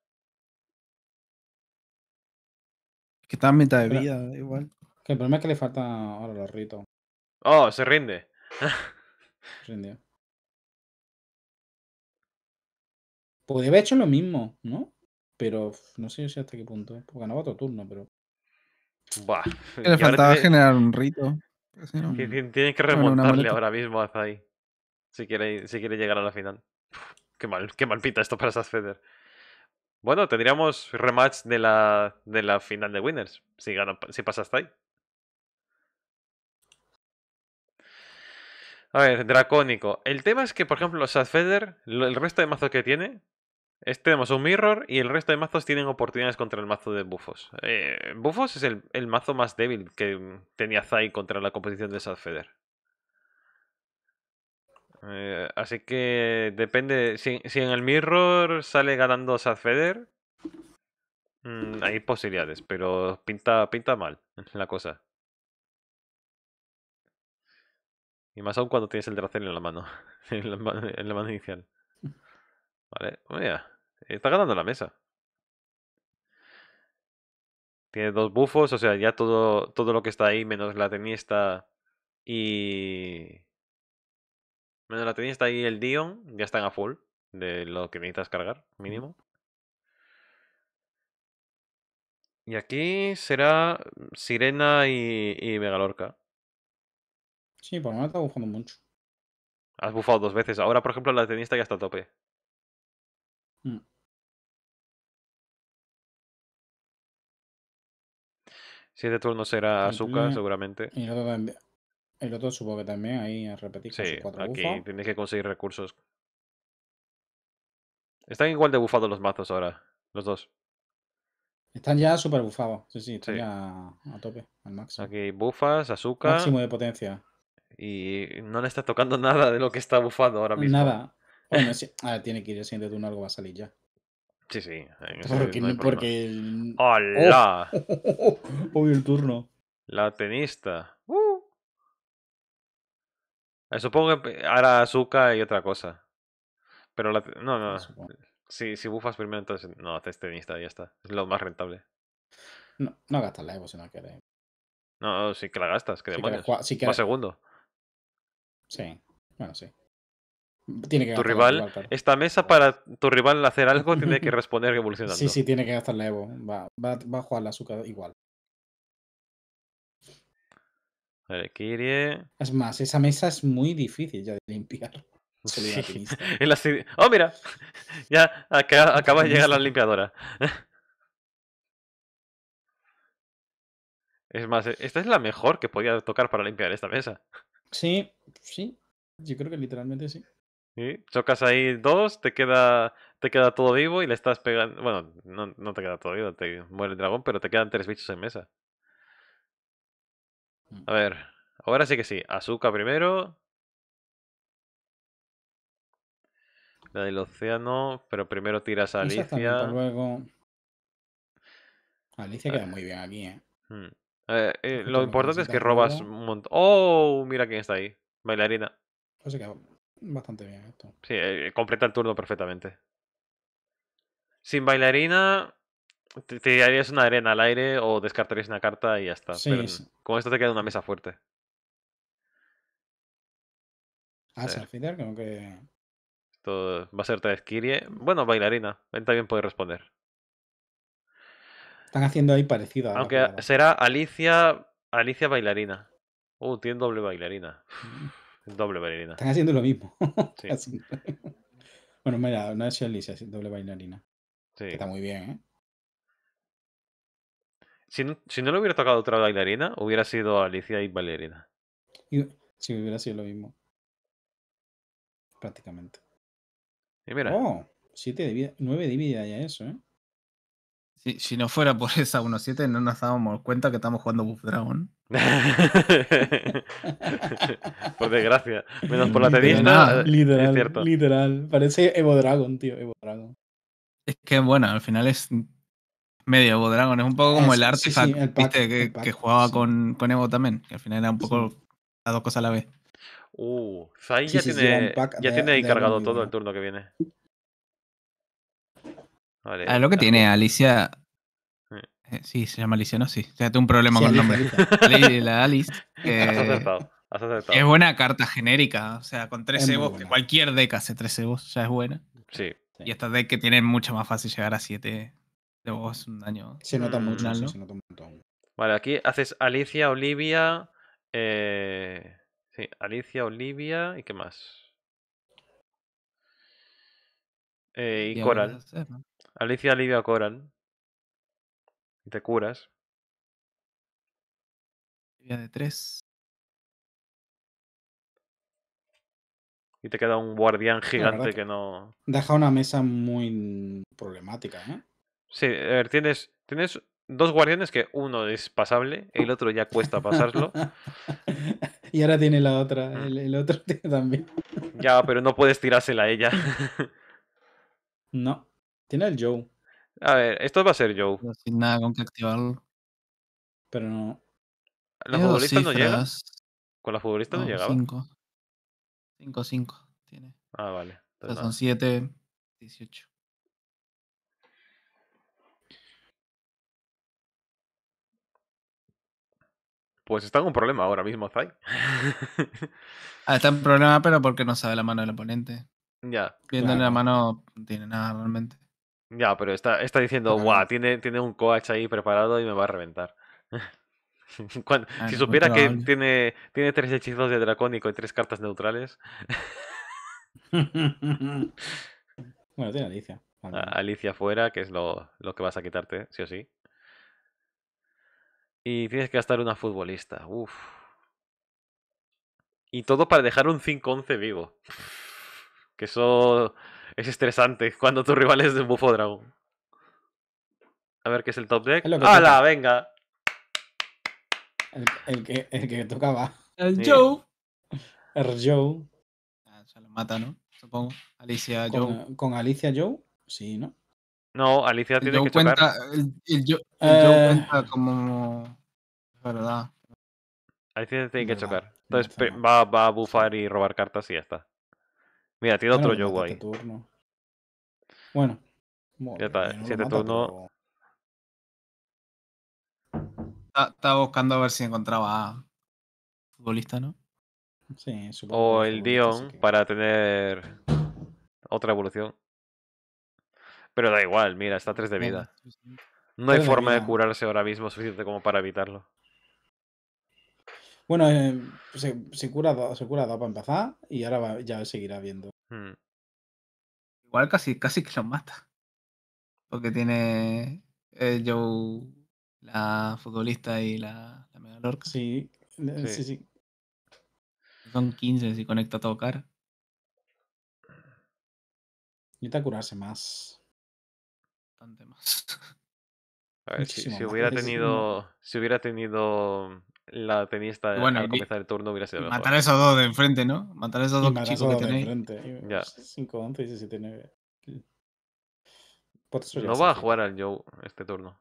B: Que está en mitad de vida, igual. el problema es que le falta ahora los ritos.
A: Oh, se rinde. Rindió.
B: Podría haber hecho lo mismo, ¿no? Pero no sé, si hasta qué punto. ganaba otro turno, pero. Buah. Le faltaba generar
C: un rito.
B: Tiene que
A: remontarle ahora mismo hasta ahí. Si quiere, si quiere llegar a la final. Qué mal, qué mal esto para Sasfeder. Bueno, tendríamos rematch de la, final de Winners, si, si pasa hasta ahí. A ver, dracónico. El tema es que, por ejemplo, Sad el resto de mazos que tiene, tenemos un Mirror y el resto de mazos tienen oportunidades contra el mazo de Bufos. Eh, bufos es el, mazo más débil que mm, tenía Zai contra la composición de Sad eh, así que depende. Si, en el Mirror sale ganando Sad Feder, mm, hay posibilidades, pero pinta, pinta mal <laughs> la cosa. Y más aún cuando tienes el Dracel <laughs> en la mano. En la, mano, inicial. Vale, oh, mira. Está ganando la mesa. Tiene dos bufos, o sea, ya todo, todo lo que está ahí, menos la tenista y, Menos la tenista y ahí el Dion, ya están a full de lo que necesitas cargar, mínimo. Y aquí será mm, Sirena y, Megalorca.
B: Sí, por lo menos está bufando mucho.
A: Has bufado dos veces. Ahora, por ejemplo, la tenista ya está a tope. Mm. Siete turno será azúcar seguramente.
B: Y el otro supongo que también ahí a repetir. Sí, aquí
A: tienes que conseguir recursos. Están igual de bufados los mazos ahora, los dos.
B: Están ya súper bufados, sí, sí, están ya a, tope, al
A: máximo. Aquí bufas, azúcar. Máximo de potencia. Y no le está tocando <laughs> nada de lo que está bufado ahora mismo. Nada.
B: tiene que ir el siguiente turno, algo va a salir ya. Sí, sí. Porque, ¡Hola! ¡Oh! <laughs> Hoy el turno.
A: La tenista. Supongo que hará azúcar y otra cosa. Pero la... No, no. Ah, si, si bufas primero, entonces... No, haces tenista ya está. Es lo más rentable.
B: No, no gastas la Evo si no quieres.
A: No, sí que la gastas, que si demonios. segundo. Sí, bueno, sí.
B: Tiene que tu rival,
A: esta mesa para tu rival hacer algo tiene que <laughs> responder evolucionando. Sí, sí, tiene que
B: gastar la Evo. Va, va, va a jugar la azúcar igual.
A: Es más,
B: esa mesa es muy difícil ya de limpiar. <laughs>
A: ¡Oh, mira! <laughs> Ya acaba de llegar la limpiadora. <laughs> Es más, esta es la mejor que podía tocar para limpiar esta mesa.
B: Sí, sí. Yo creo que literalmente sí.
A: ¿Sí? Chocas ahí dos, te queda, te queda todo vivo y le estás pegando. Bueno, no, no te queda todo vivo, te muere el dragón, pero te quedan tres bichos en mesa. A ver, ahora sí que sí. Azúcar primero. La del océano, pero primero tiras a Alicia.
B: Luego. Alicia ah, queda muy bien aquí, ¿eh?
A: Mm, eh, eh lo importante es que robas un montón. ¡Oh! Mira quién está ahí. Bailarina.
B: Pues queda bastante bien
A: esto. Sí, eh, completa el turno perfectamente. Sin bailarina, te harías una arena al aire o descartarías una carta y ya está. Sí, con esto te queda una mesa fuerte.
B: Ah, sí. final como que.
A: Esto va a ser traes Kirie. Bueno, bailarina. Ven también puede responder.
B: Están haciendo ahí parecido. A Aunque
A: será Alicia. Alicia bailarina. Uh, tiene doble bailarina. Mm. <sighs> doble bailarina. Están haciendo
B: lo mismo. <laughs> Sí. bueno, mira, no es Alicia, es doble bailarina. Sí. está muy bien, ¿eh?
A: Si no, si le hubiera tocado otra bailarina, hubiera sido Alicia y bailarina.
B: Sí, hubiera sido lo mismo. Prácticamente. Y mira. Oh, 9 de ya eso, ¿eh?
C: Si, si no fuera por esa 1-7, no nos dábamos cuenta que estamos jugando Buff Dragon.
A: <laughs> por desgracia. Menos por la T10, Literal, literal,
B: literal. Parece Evo Dragon, tío. Evo Dragon. Es que bueno, al final es
C: Medio Evo Dragon, es un poco como el artifact Que, jugaba con, con, Evo también, que al final era un poco las dos cosas a la vez.
A: Uh, ya tiene, ya tiene ahí cargado todo el turno que viene. Vale, ah, lo que
C: tiene Alicia. Eh, sí, se llama Alicia, ¿no? Sí. O sea, tengo un problema con el nombre. <laughs> la
A: Alice. <laughs> Has acertado. Has Es buena carta
C: genérica. O sea, con 13 Evo. cualquier deck hace 13 Evo ya es buena. Sí. Y estas deck que tienen mucho más fácil llegar a 7 es un daño. Se nota mucho, se nota un
A: montón. Vale, aquí haces Alicia, Olivia. Eh, sí, Alicia, Olivia y qué más. Eh, y, Coral. Alicia, Olivia, Coral. Y te curas.
C: Olivia de
E: tres
A: Y te queda un guardián gigante que no.
B: Deja una mesa muy problemática, ¿eh?
A: Sí, a ver, tienes, tienes dos guardianes que uno es pasable, y el otro ya cuesta pasarlo.
B: <laughs> y ahora tiene la otra, el, otro <laughs> también.
A: ya, pero no puedes tirársela a ella. <laughs>
B: no, tiene el Joe.
A: A ver, esto va a ser Joe.
B: sin nada con que activarlo. Pero no. ¿La futbolista no
A: llega? Con la futbolista no, llegaba. 5. 5, 5 tiene. Ah, vale. son 7, 18. Pues está en un problema ahora mismo, Zai.
C: Ah, está en problema, pero porque no sabe la mano del oponente. Ya. viendo la mano, no tiene nada realmente.
A: Ya, pero está, está diciendo, guau, tiene, tiene un coach ahí preparado y me va a reventar. <laughs> Ah, si supiera que tiene, tiene tres hechizos de dracónico y tres cartas neutrales.
B: <laughs> bueno, tiene Alicia.
A: Alicia fuera, que es lo, lo que vas a quitarte, sí o sí. Y tienes que gastar una futbolista. Uf. Y todo para dejar un 5-11 vivo. <laughs> Que eso es estresante cuando tu rival es de Bufo dragón. A ver qué es el top deck. ¡Hala! ¡Venga!
B: El, que, el que tocaba. El Joe. El Joe. Ah, se lo mata, ¿no? Supongo. Alicia Joe. ¿Con Alicia Joe?
A: Sí, ¿no? No, Alicia tiene que chocar. el,
B: el, eh. cuenta como... verdad.
A: Alicia tiene que chocar. Entonces va, a bufar y robar cartas y ya está. Mira, tiene otro pues yo ahí.
D: Bueno. Ya está, siete
A: turno.
C: Estaba buscando a ver si encontraba
B: futbolista, ¿no? Sí, supongo. O el Dion
A: para tener otra evolución. Pero da igual, mira, está a 3 de vida. No hay forma de curarse ahora mismo suficiente como para evitarlo.
B: Bueno, em, se, cura se cura para empezar y ahora ya seguirá viendo. Hmm. Igual casi, casi que lo mata. Porque tiene
C: eh, Joe, la futbolista y la, la eh, Sí, sí,
B: sí,
D: Son 15 si conecta a tocar.
B: Necesita curarse más
A: si, hubiera tenido, si hubiera tenido la tenista bueno, al comenzar el turno, hubiera sido mejor. Matar a esos dos de
C: enfrente, ¿no? Matar a esos dos chicos que tenéis.
A: Ya. 5, 11, 17, 9. No va a jugar al Joe este turno.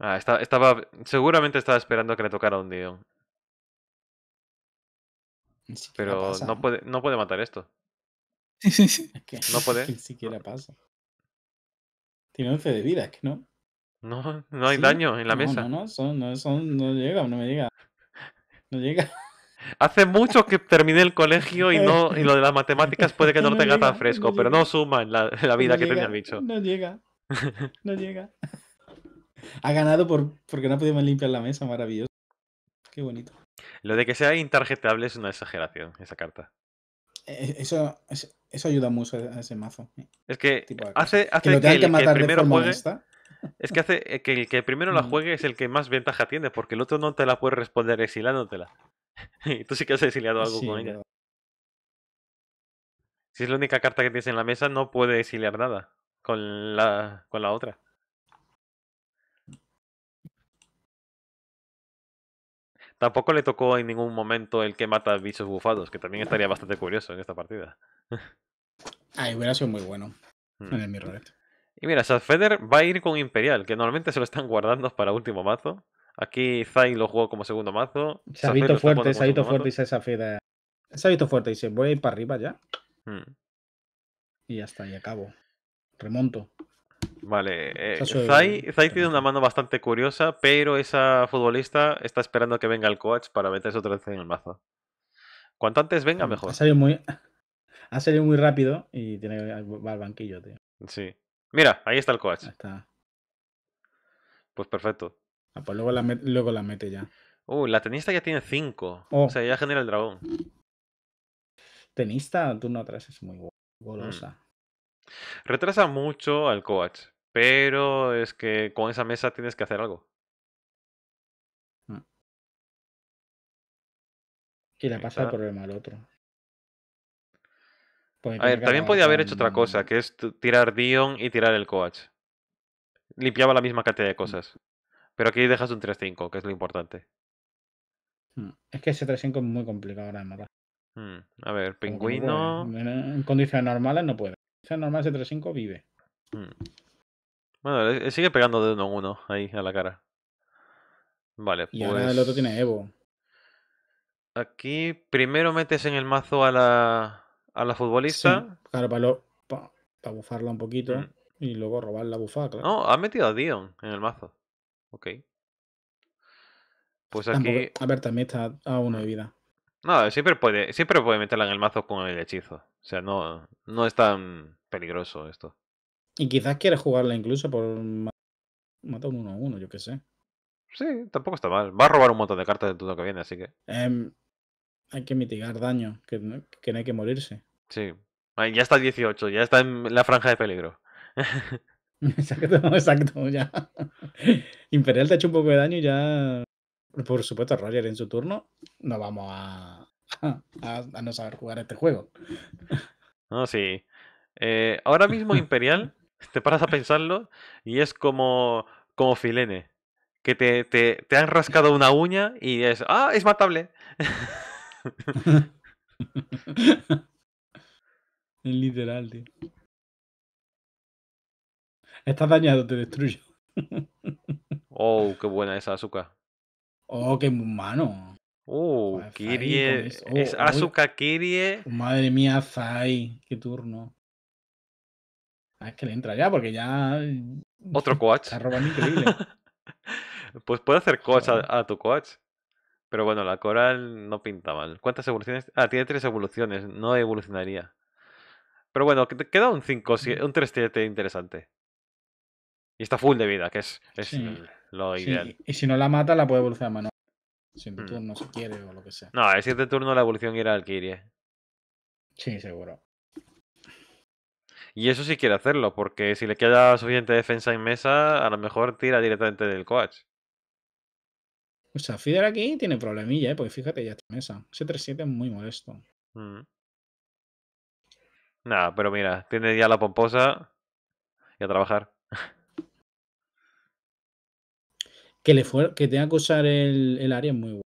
D: Ah, estaba,
A: seguramente estaba esperando que le tocara un Dion pero no, puede, no puede matar esto.
B: sí, <laughs> no <laughs> puede. Ni siquiera pasa. Tiene 11 de vida, es que no.
A: No, no hay daño en la mesa. No,
B: no, son, no, son, no llega, no me llega. No llega. <laughs>
A: Hace mucho que terminé el colegio y no y lo de las matemáticas puede que no, lo tenga tan fresco, pero no suma en la, vida que tenían tenía el bicho. No
B: llega. No llega. Ha ganado por, porque no ha podido limpiar la mesa, maravilloso. Qué bonito.
A: Lo de que sea intarjetable es una exageración, esa carta.
B: Eh, eso, eso ayuda mucho a ese mazo.
A: Es que hace, que, el, que, primero juegue. <laughs> Es que hace eh, que el que primero la mm. juegue es el que más ventaja tiene, porque el otro no te la puede responder exilándotela. <laughs> Y tú sí que has exiliado algo con ella. Si es la única carta que tienes en la mesa, no puede exiliar nada con la, con la otra. Tampoco le tocó en ningún momento el que mata bichos bufados, que también estaría bastante curioso en esta partida.
B: Ah, hubiera sido muy bueno mm.
A: en Y mira, Feder va a ir con Imperial, que normalmente se lo están guardando para último mazo. Aquí Zai lo jugó como segundo mazo. Se ha visto fuerte, se ha visto fuerte y
B: se Shadfeder. Se ha visto fuerte y dice, voy ir para arriba ya. Mm. Y ya está, y acabo. Remonto.
A: Vale, eh, Zai Zay, tiene una mano bastante curiosa, pero esa futbolista está esperando que venga el coach para meterse otra vez en el mazo. Cuanto antes venga, mejor. Ha salido
B: muy, <laughs> ha salido muy rápido y tiene, va al banquillo, tío.
A: Sí. Mira, ahí está el coach. está. Pues perfecto. Ah, pues
B: luego la, luego la mete ya.
A: Uh, la tenista ya tiene 5. O sea, ya genera el dragón.
B: Tenista, turno atrás es muy golosa. Mm.
A: Retrasa mucho al coach, pero es que con esa mesa tienes que hacer algo. Mm.
D: Y le pasa el problema al otro. a ver, también podía
A: haber hecho otra cosa, que es tirar Dion y tirar el Coach. Limpiaba la misma cantidad de mm. cosas. Pero aquí dejas un 3-5, que es lo importante.
B: Mm. Es que ese 3-5 es muy complicado ahora de matar.
A: A ver, pingüino.
B: En condiciones normales no puede. En condiciones normales ese 3-5 vive
A: sigue pegando de uno a uno ahí a la cara. Vale, pues. Y ahora el otro tiene pues Evo. Aquí primero metes en el mazo a la, a la futbolista.
B: claro, para, bufarla un poquito mm. y luego robar la bufada,
A: No, ha metido a Dion en el mazo. Ok. Pues aquí.
B: a ver, también está a uno de vida.
A: No, siempre puede, siempre puede meterla en el mazo con el hechizo. O sea, no, no es tan peligroso esto.
B: Y quizás quieres jugarla incluso por mata un 1 a 1, yo qué sé.
A: Sí, tampoco está mal. Va a robar un montón de cartas todo turno que viene, así que.
B: Em, hay que mitigar daño, que, no hay que morirse.
A: Sí. Ya está 18, ya está en la franja de peligro. <laughs> <laughs>
B: exacto, exacto, ya. <laughs> Imperial te ha hecho un poco de daño y ya. Por supuesto, Roger en su turno. No vamos a, a, no saber jugar este juego.
A: No, sí. Eh, ahora mismo Imperial te paras a pensarlo y es como, como Filene. Que te, te, te han rascado una uña y es. ¡Ah! ¡Es matable! es <laughs> literal, tío.
B: Estás dañado, te destruyo. <laughs>
A: oh, qué buena esa azúcar.
B: Oh, qué humano.
A: Oh, Kirie. Es, oh, Kirie.
B: Madre mía, Zai, qué turno. Ah, es que le entra ya, porque ya. Otro coach. <laughs> Está robando increíble.
A: <laughs> pues puede hacer coach a, tu coach. Pero bueno, la coral no pinta mal. ¿Cuántas evoluciones? Ah, tiene tres evoluciones, no evolucionaría. Pero bueno, queda un 5, un 3-7 interesante. Y está full de vida, que es, lo ideal.
B: Y si no la mata, la puede evolucionar mano. Mm. Si turno se quiere o lo que sea.
A: No, el siguiente turno la evolución irá al Kirie. Sí, seguro. Y eso sí quiere hacerlo, porque si le queda suficiente defensa en mesa, a lo mejor tira directamente del coach.
B: O sea, Fider aquí tiene problemilla, ¿eh? porque fíjate, ya está en mesa. Ese 7 es muy modesto.
A: Mm. Nada, pero mira, tiene ya la pomposa y a trabajar.
B: que, le fue, que tenga que usar el, el área es muy bueno.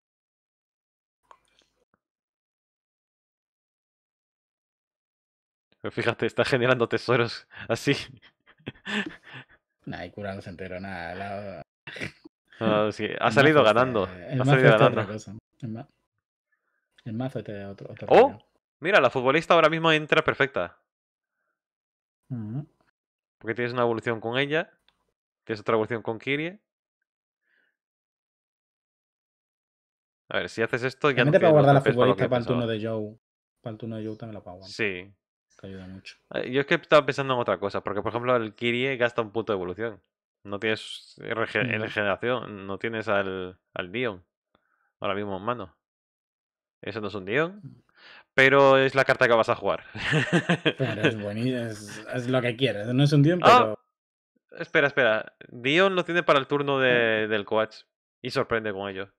A: <laughs> fíjate, está generando tesoros así.
B: Nah, y curarlos entero, nada. sí. <laughs> Ha salido ganando. ha salido ganando. Otra El, mazo otro. otro ¡Oh!
A: Mira, la futbolista ahora mismo entra perfecta. Porque tienes una evolución con ella. Tienes otra evolución con Kirie. A ver, si haces esto ya también no te puedo guardar la futbolista para el turno
B: de Joe. Para el turno de Joe también la puedo
A: guardar. Sí. Te ayuda mucho. Ah, yo es que estaba pensando en otra cosa, porque por ejemplo el Kirie gasta un punto de evolución. No tienes mm. regeneración, no tienes al, al Dion ahora mismo en mano. Eso no es un Dion, mm. pero es la carta que vas a jugar. Pero <laughs> es
B: buenísimo, es, lo que quieres, no es un Dion, ah,
A: pero... espera, espera, Dion lo tiene para el turno del coach y sorprende con ello.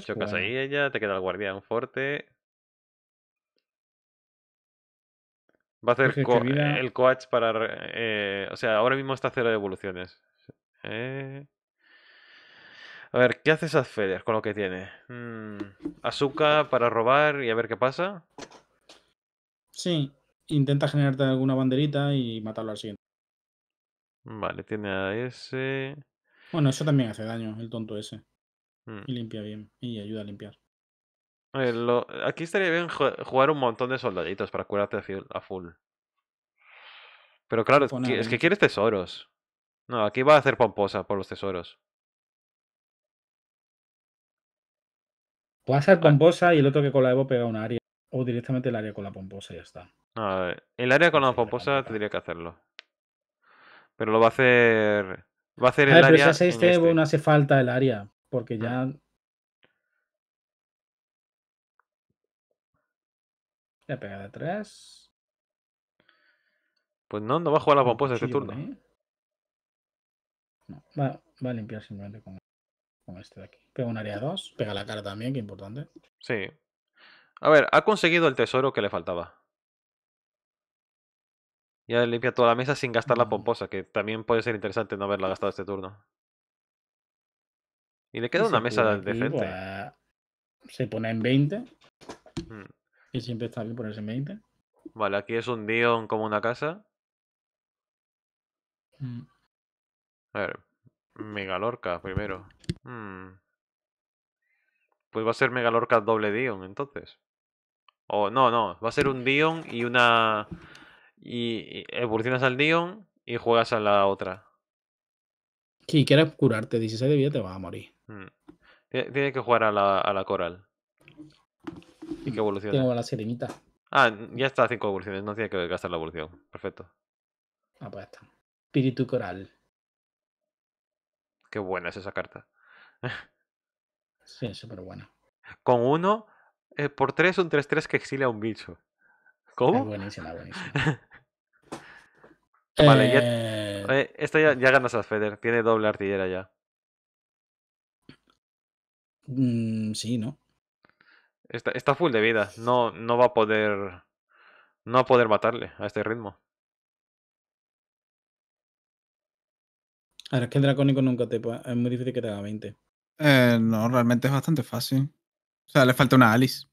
A: Chocas ahí, ella te queda el guardián fuerte. Va a hacer pues eh, el coach para. Eh, o sea, ahora mismo está a cero de evoluciones. Eh. A ver, ¿qué hace esas con lo que tiene? Mm, azúcar para robar y a ver qué pasa.
B: Sí, intenta generarte alguna banderita y matarlo al siguiente.
A: Vale, tiene a ese.
B: Bueno, eso también hace daño, el tonto ese. Mm. Y limpia bien, y ayuda a limpiar.
A: Eh, aquí estaría bien jugar un montón de soldaditos para curarte a, full. Pero claro, es que, quieres tesoros. No, aquí va a hacer pomposa por los tesoros.
B: Puede ser ah. pomposa y el otro que con la Evo pega un área. O directamente el área con la pomposa ya está.
A: el área con la pomposa tendría que hacerlo. Pero lo va a hacer. Va a hacer el área. Pero si este, Evo
B: este. no hace falta el área. Porque mm. ya.
A: La pega de atrás. Pues no, no va a jugar la pomposa este turno. ¿eh?
B: va, a limpiar simplemente con, este de aquí. Pega un área 2, pega la cara también, que importante.
A: Sí. A ver, ha conseguido el tesoro que le faltaba. Ya limpia toda la mesa sin gastar la pomposa, que también puede ser interesante no haberla gastado este turno. Y le queda una mesa de frente.
B: se pone en 20. ¿Y siempre está bien ponerse en 20.
A: Vale, aquí es un Dion como una casa. Mm. A ver, Megalorca primero. Hmm. Pues va a ser Megalorca doble Dion, entonces. O no, no, va a ser un Dion y una... Y, evolucionas al Dion y juegas a la otra.
B: Si quieres curarte 16 de vida te vas a morir.
A: Hmm. Tienes que jugar a la, a la coral. ¿Y qué evolución? Tengo la serenita. Ah, ya está Cinco evoluciones, no tiene que gastar la evolución. Perfecto. Ah, pues está. Espíritu coral. Qué buena es esa carta. <laughs> sí, súper buena. Con uno, eh, por tres, un 3-3 que exilia a un bicho. ¿Cómo? Es buenísima, buenísima. <laughs> vale, ya. Eh, esta ya, ya, ganas a Feder, tiene doble artillera ya.
B: Mm, sí, ¿no?
A: Está, full de vida. No, va a poder. No va a poder matarle a este ritmo.
B: Ahora es que el dracónico nunca te. Es muy difícil que te haga 20.
C: Eh, no, realmente es bastante fácil. O sea, le falta una Alice.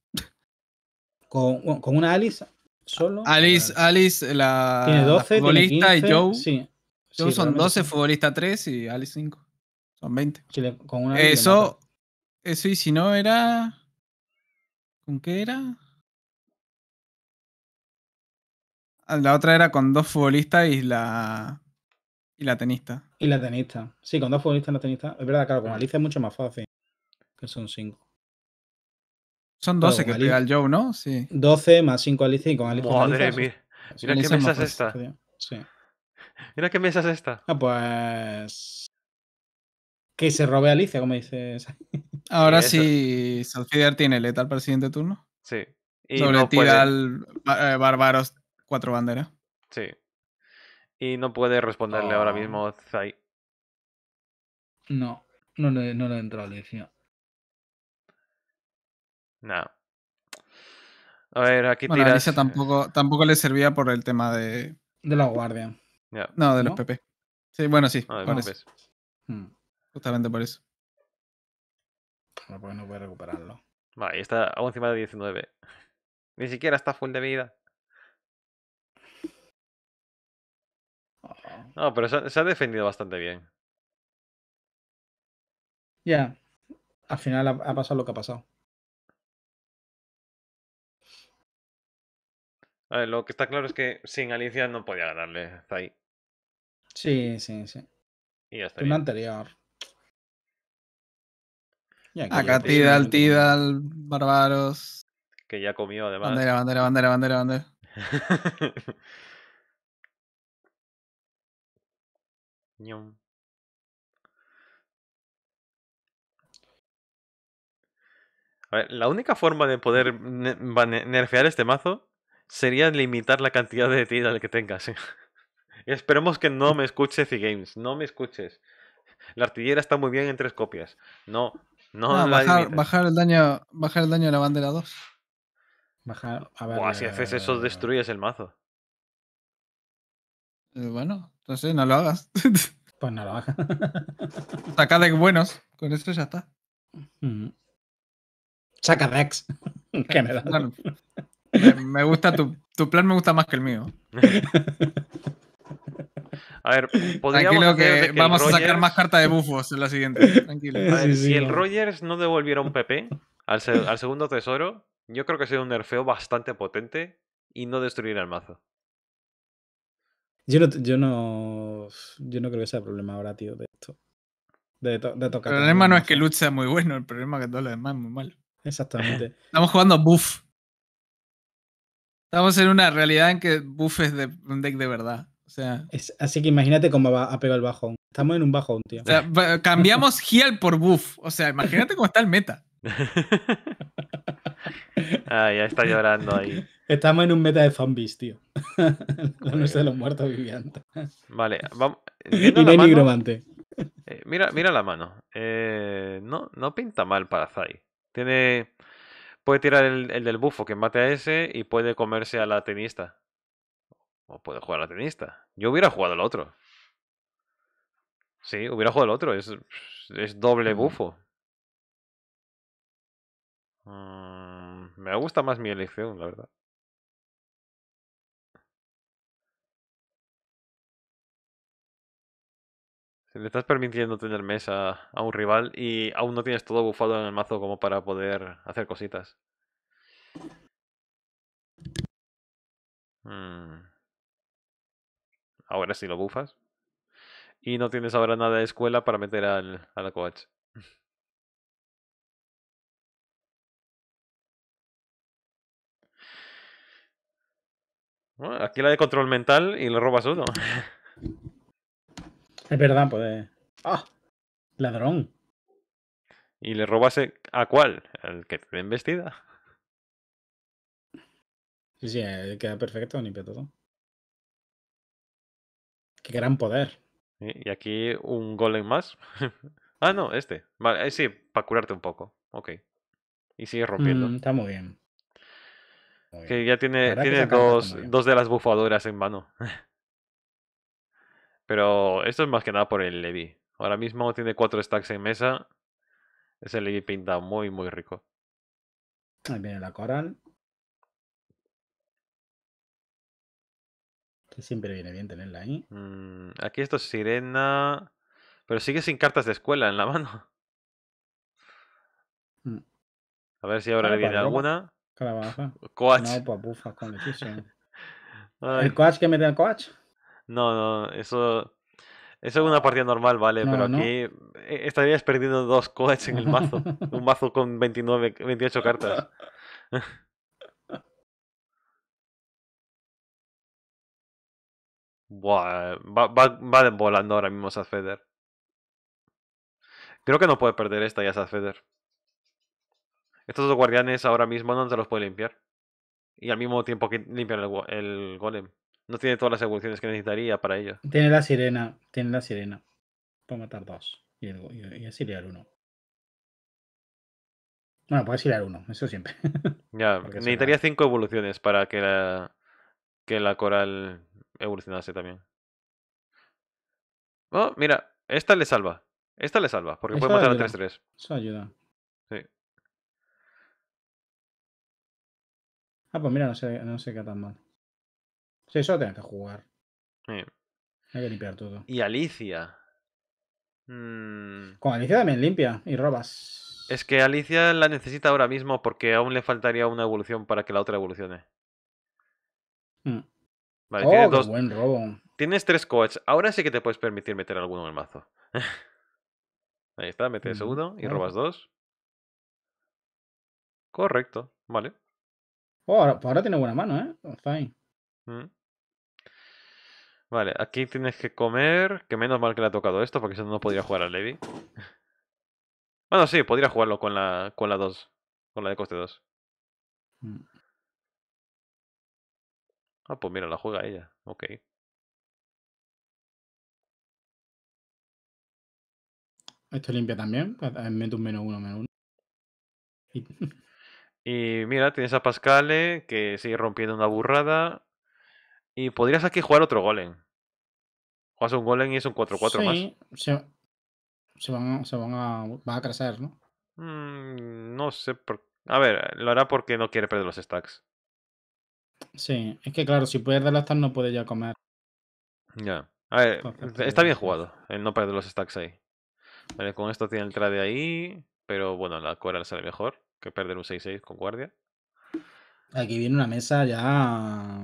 B: Con, una Alice solo.
C: Alice, Alice, la, tiene 12, 15, y Joe. Joe son 12, futbolista 3 y Alice 5. Son 20. eso, eso y si no era. ¿Con qué era? Ah, la otra era con dos futbolistas
B: y la. Y la tenista. Y la tenista. Sí, con dos futbolistas y la tenista. Es verdad, claro, con Alicia es mucho más fácil. Que son cinco. Son doce que pega el Joe, ¿no? Sí. 12 más cinco Alicia y con Alicia. ¡Joder, mía. Mira, mira qué mesa es esta. Sí. Mira qué mesa es esta. Ah, pues que se robe a Alicia, como dices.
C: Ahora sí, Salvidar tiene letal para el siguiente turno.
A: Sí. Y Sobre no
C: al eh, Barbaros Bárbaros cuatro banderas.
A: Sí. Y no puede responderle ahora ah. mismo Zai.
B: No,
C: no le, no le entró Alicia.
A: No. A ver, aquí bueno, a Alicia eh. tampoco,
C: tampoco le servía por el tema de... De la guardia.
A: No, de los PP.
C: Sí, bueno, sí. No, de Justamente por
B: eso. Bueno, ah, pues no puede recuperarlo.
A: Vale, y está aún encima de 19. Ni siquiera está full de vida.
D: Ah. No, pero se, ha, defendido bastante bien.
B: Ya. Al final ha, pasado lo que ha pasado.
A: A ver, lo que está claro es que sin Alicia no podía ganarle. Está ahí.
B: Sí, sí, sí.
A: Y hasta. está. anterior.
E: Acá Tidal,
B: Tidal, Barbaros.
C: Que ya comió además. Bandera, bandera,
D: bandera, bandera, bandera. <laughs>
A: A ver, la única forma de poder nerfear este mazo sería limitar la cantidad de Tidal que tengas. <laughs> Esperemos que no me escuches y games no me escuches. La artillera está muy bien en tres copias. No, bajar,
C: el daño, bajar el daño de la bandera 2. Bajar,
A: si eh, haces eso, destruyes el mazo.
C: Eh, bueno, entonces no lo hagas. <laughs> Pues no lo hagas. <laughs> Saca decks buenos. Con eso ya está. Saca decks. <laughs> me gusta tu, tu plan me gusta más que el mío. A ver, podríamos Tranquilo que, vamos a sacar más cartas de bufos en la siguiente. <laughs> Tranquilo. si el
A: Rogers no devolviera un PP <laughs> al, al, segundo tesoro, yo creo que sería un nerfeo bastante potente y no destruiría el mazo.
B: Yo no, yo no, creo que sea el problema ahora, tío, de esto. De, tocar. El problema
C: no es que lucha sea muy bueno, el problema es que todo lo demás es muy malo.
B: Exactamente. <laughs> Estamos jugando buff.
C: Estamos en una realidad en que buff es un deck de verdad.
B: O sea. así que imagínate cómo va a pegar el bajón. Estamos en un bajón, tío. O sea,
C: cambiamos <laughs> Heal
B: por Buff. O sea, imagínate cómo está el meta.
A: <laughs> ah, ya está llorando ahí.
B: Estamos en un meta de zombies, tío. <laughs> La noche de los muertos
A: Vale, vamos. Y no eh, mira, mira la mano. Eh, no, no pinta mal para Zai. Tiene. Puede tirar el, del bufo que mate a ese y puede comerse a la tenista. O puede jugar la tenista. Yo hubiera jugado al otro. Sí, hubiera jugado el otro. Es, es doble mm. bufo. Mm, me gusta
D: más mi elección, la verdad.
A: Si le estás permitiendo tener mesa a un rival y aún no tienes todo bufado en el mazo como para poder hacer cositas. Mm ahora sí lo bufas. Y no tienes ahora nada de escuela para meter al, al coach. aquí la de control mental y le robas uno. <laughs>
B: Es verdad, pues. ¡Ah! Ladrón.
A: ¿Y le robas a cuál? ¿Al que te den vestida?
B: Sí, sí, eh, queda perfecto, ni todo gran poder.
A: Y aquí un golem más. <laughs> ah, no, este. Eh, sí, para curarte un poco. Ok. Y sigue rompiendo. Mm, está muy bien. Que ya tiene, tiene dos, dos de las bufadoras en mano. <laughs> Pero esto es más que nada por el Levi. Ahora mismo tiene cuatro stacks en mesa. Ese Levi pinta muy, muy rico.
B: Ahí viene la Coral.
A: siempre viene bien tenerla ahí. Mm, aquí esto es sirena. Pero sigue sin cartas de escuela en la <laughs> mano. Mm. A ver si ahora le viene alguna.
B: <laughs> Coach. No, pues, con <laughs> ¿El coach que mete al coach?
A: No, no, eso. Eso es una partida normal, vale, pero aquí eh, estarías perdiendo dos coaches en el mazo. un mazo con 29, 28 cartas. va, volando ahora mismo Sad Feder. Creo que no puede perder esta ya Sad Feder. Estos dos guardianes ahora mismo no se los puede limpiar. Y al mismo tiempo que limpian el, el golem. No tiene todas las evoluciones que necesitaría para ello.
B: Tiene la sirena, tiene la sirena. Puede matar dos. Y, el, y, así uno. Bueno, puedo ir al uno. eso siempre.
A: ya, <laughs> necesitaría cinco evoluciones para que la, que la coral Evolucionarse también. Oh, mira, esta le salva. Esta le salva, porque puede matar a 3-3. Eso ayuda. Sí.
B: Ah, pues mira, no se, no queda tan mal. Sí, lo tienes que jugar.
A: Sí. Hay
B: que limpiar todo.
A: Y Alicia. Mm.
B: Con Alicia también limpia y robas.
A: Es que Alicia la necesita ahora mismo porque aún le faltaría una evolución para que la otra evolucione. Mm. Vale, oh, tienes Buen robo. Tienes tres coaches. Ahora sí que te puedes permitir meter alguno en el mazo. <laughs> Ahí está, metes mm, uno y robas dos. Correcto, vale.
B: Oh, pues ahora, tiene buena mano, ¿eh? Oh, fine.
A: Mm. Vale, aquí tienes que comer. Que menos mal que le ha tocado esto, porque si no, no podría jugar al Levi. <laughs> Bueno, sí, podría jugarlo con la, con la 2. Con la de coste 2. Ah, pues mira, la juega ella. Ok.
D: Esto limpia también.
B: Pues, eh, mete un menos uno, menos uno. <laughs>
A: Y mira, tienes a Pascale que sigue rompiendo una burrada. Y podrías aquí jugar otro golem. Juegas un golem y es un 4-4 más.
B: Se, se, van, se van a. Va a crecer, ¿no? Mm,
A: no sé. Por... A ver, lo hará porque no quiere perder los stacks.
B: Sí, es que claro, si pierde la stacks no puede ya comer.
A: Ya. A ver, pues, está bien jugado el no perder los stacks ahí. Vale, con esto tiene el trade ahí, pero bueno, la Coral sale mejor que perder un 6-6 con guardia.
B: Aquí viene una mesa ya.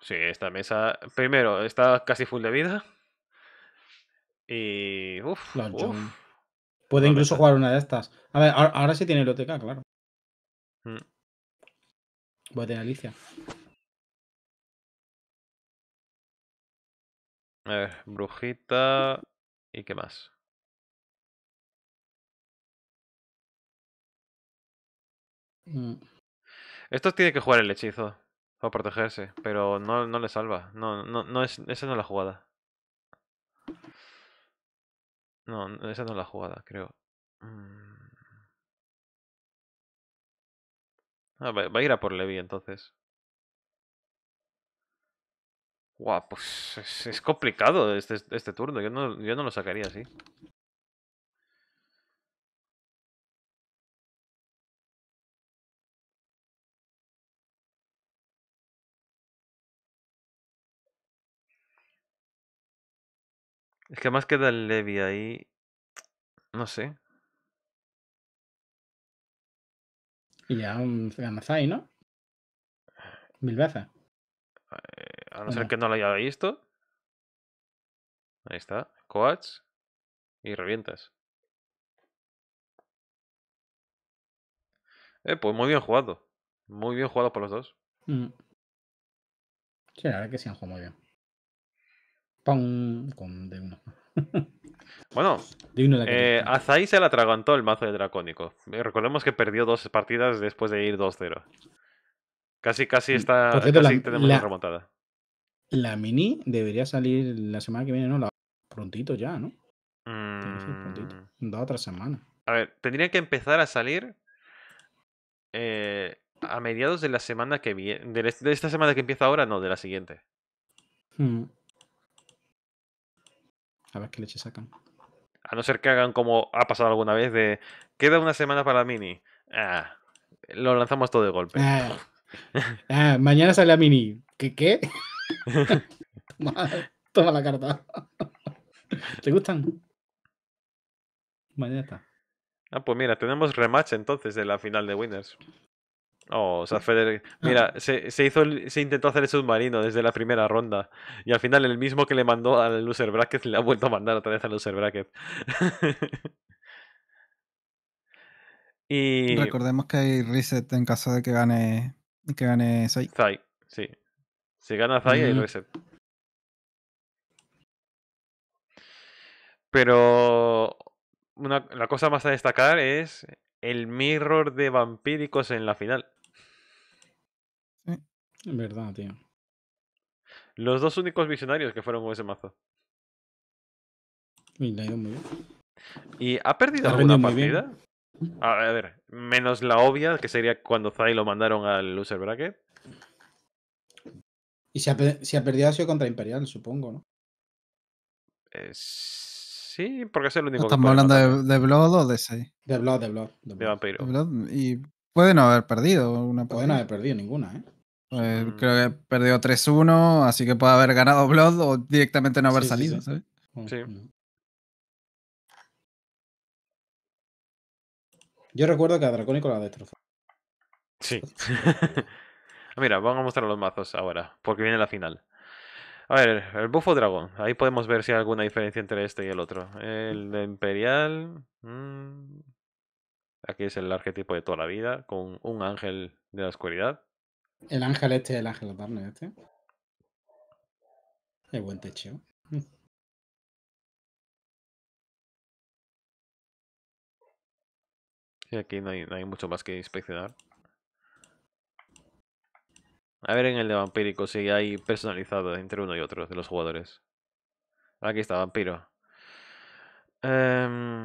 A: Sí, esta mesa, primero, está casi full de vida. Y. Uf,
B: Puede incluso jugar una de estas. A ver, ahora, sí tiene el OTK, claro.
A: Mm.
D: Voy a tener Alicia. A eh, ver, brujita. ¿Y qué más? Mm.
A: Estos tiene que jugar el hechizo. O protegerse. Pero no, no le salva. No, no, no es, esa no es la jugada. No, esa no es la jugada, creo.
D: Mm. Ah, va, va a ir a por Levi
A: entonces. Guau, wow, pues es, complicado este, este turno. Yo no, yo no lo sacaría así.
D: Es que más queda el Levi ahí. No sé. Y ya un ahí, ¿no? Mil veces. Eh,
A: a no ser que no lo haya visto. Ahí está. Coach. Y revientas. Eh, pues muy bien jugado. Muy bien jugado por los dos.
B: Mm. Sí, ahora que se han jugado muy bien. Pum, con D1. <laughs>
A: bueno, Digno eh, Azai se le atragantó el mazo de Dracónico. Eh, recordemos que perdió dos partidas después de ir 2-0. Casi, casi mm, está. casi tenemos la, remontada.
B: La mini debería salir la semana que viene, no, prontito ya, ¿no?
A: Prontito.
B: Mm. Da otra semana.
A: A ver, tendría que empezar a salir eh, a mediados de la semana que viene. De esta semana que empieza ahora, no, de la siguiente.
B: Mm. A ver qué leche sacan.
A: A no ser que hagan como ha pasado alguna vez de queda una semana para la mini. Ah, lo lanzamos todo de golpe. Ah.
B: Ah, mañana sale la mini. ¿Qué qué? <laughs> <laughs> Toma la carta. ¿Te gustan? Vale,
A: Ah, pues mira, tenemos rematch entonces de la final de Winners. Oh, o sea, Federer. Ah. Mira, se, hizo, se intentó hacer el submarino desde la primera ronda. Y al final, el mismo que le mandó al loser bracket le ha vuelto a mandar otra vez al loser bracket. <laughs> y. Recordemos
C: que hay reset en caso de que gane. Que gane sí.
A: Si gana ahí, y lo reset. Mm. Pero una, la cosa más a destacar es el mirror de vampíricos en la final.
B: es verdad, tío.
A: Los dos únicos visionarios que fueron con ese mazo. Y ha perdido alguna partida? A ver, menos la obvia, que sería cuando Zai lo mandaron al loser bracket.
B: Y si ha, perdido ha sido contra Imperial, supongo, ¿no? Eh,
A: sí, porque es el único. No estamos hablando
B: de, Blood o de 6. De Blood, de Blood.
A: De, vampiro.
B: Y puede y haber perdido una
A: no haber perdido
B: ninguna, ¿eh?
C: eh mm. Creo que perdió 3-1, así que puede haber ganado Blood o directamente no haber salido, ¿sabes?
B: sí. Yo recuerdo que a Dracónico la destrozó.
A: Sí. <laughs> Ah, mira, vamos a mostrar los mazos ahora, porque viene la final. A ver, el bufo dragón. Ahí podemos ver si hay alguna diferencia entre este y el otro. El de imperial...
E: Mm,
A: aquí es el arquetipo de toda la vida, con un ángel de la oscuridad.
B: El ángel este el ángel de la este. Qué buen techo.
D: <laughs>
A: Y aquí no hay mucho más que inspeccionar. A ver en el de vampírico si hay personalizado entre uno y otro de los jugadores. Aquí está, vampiro. Em,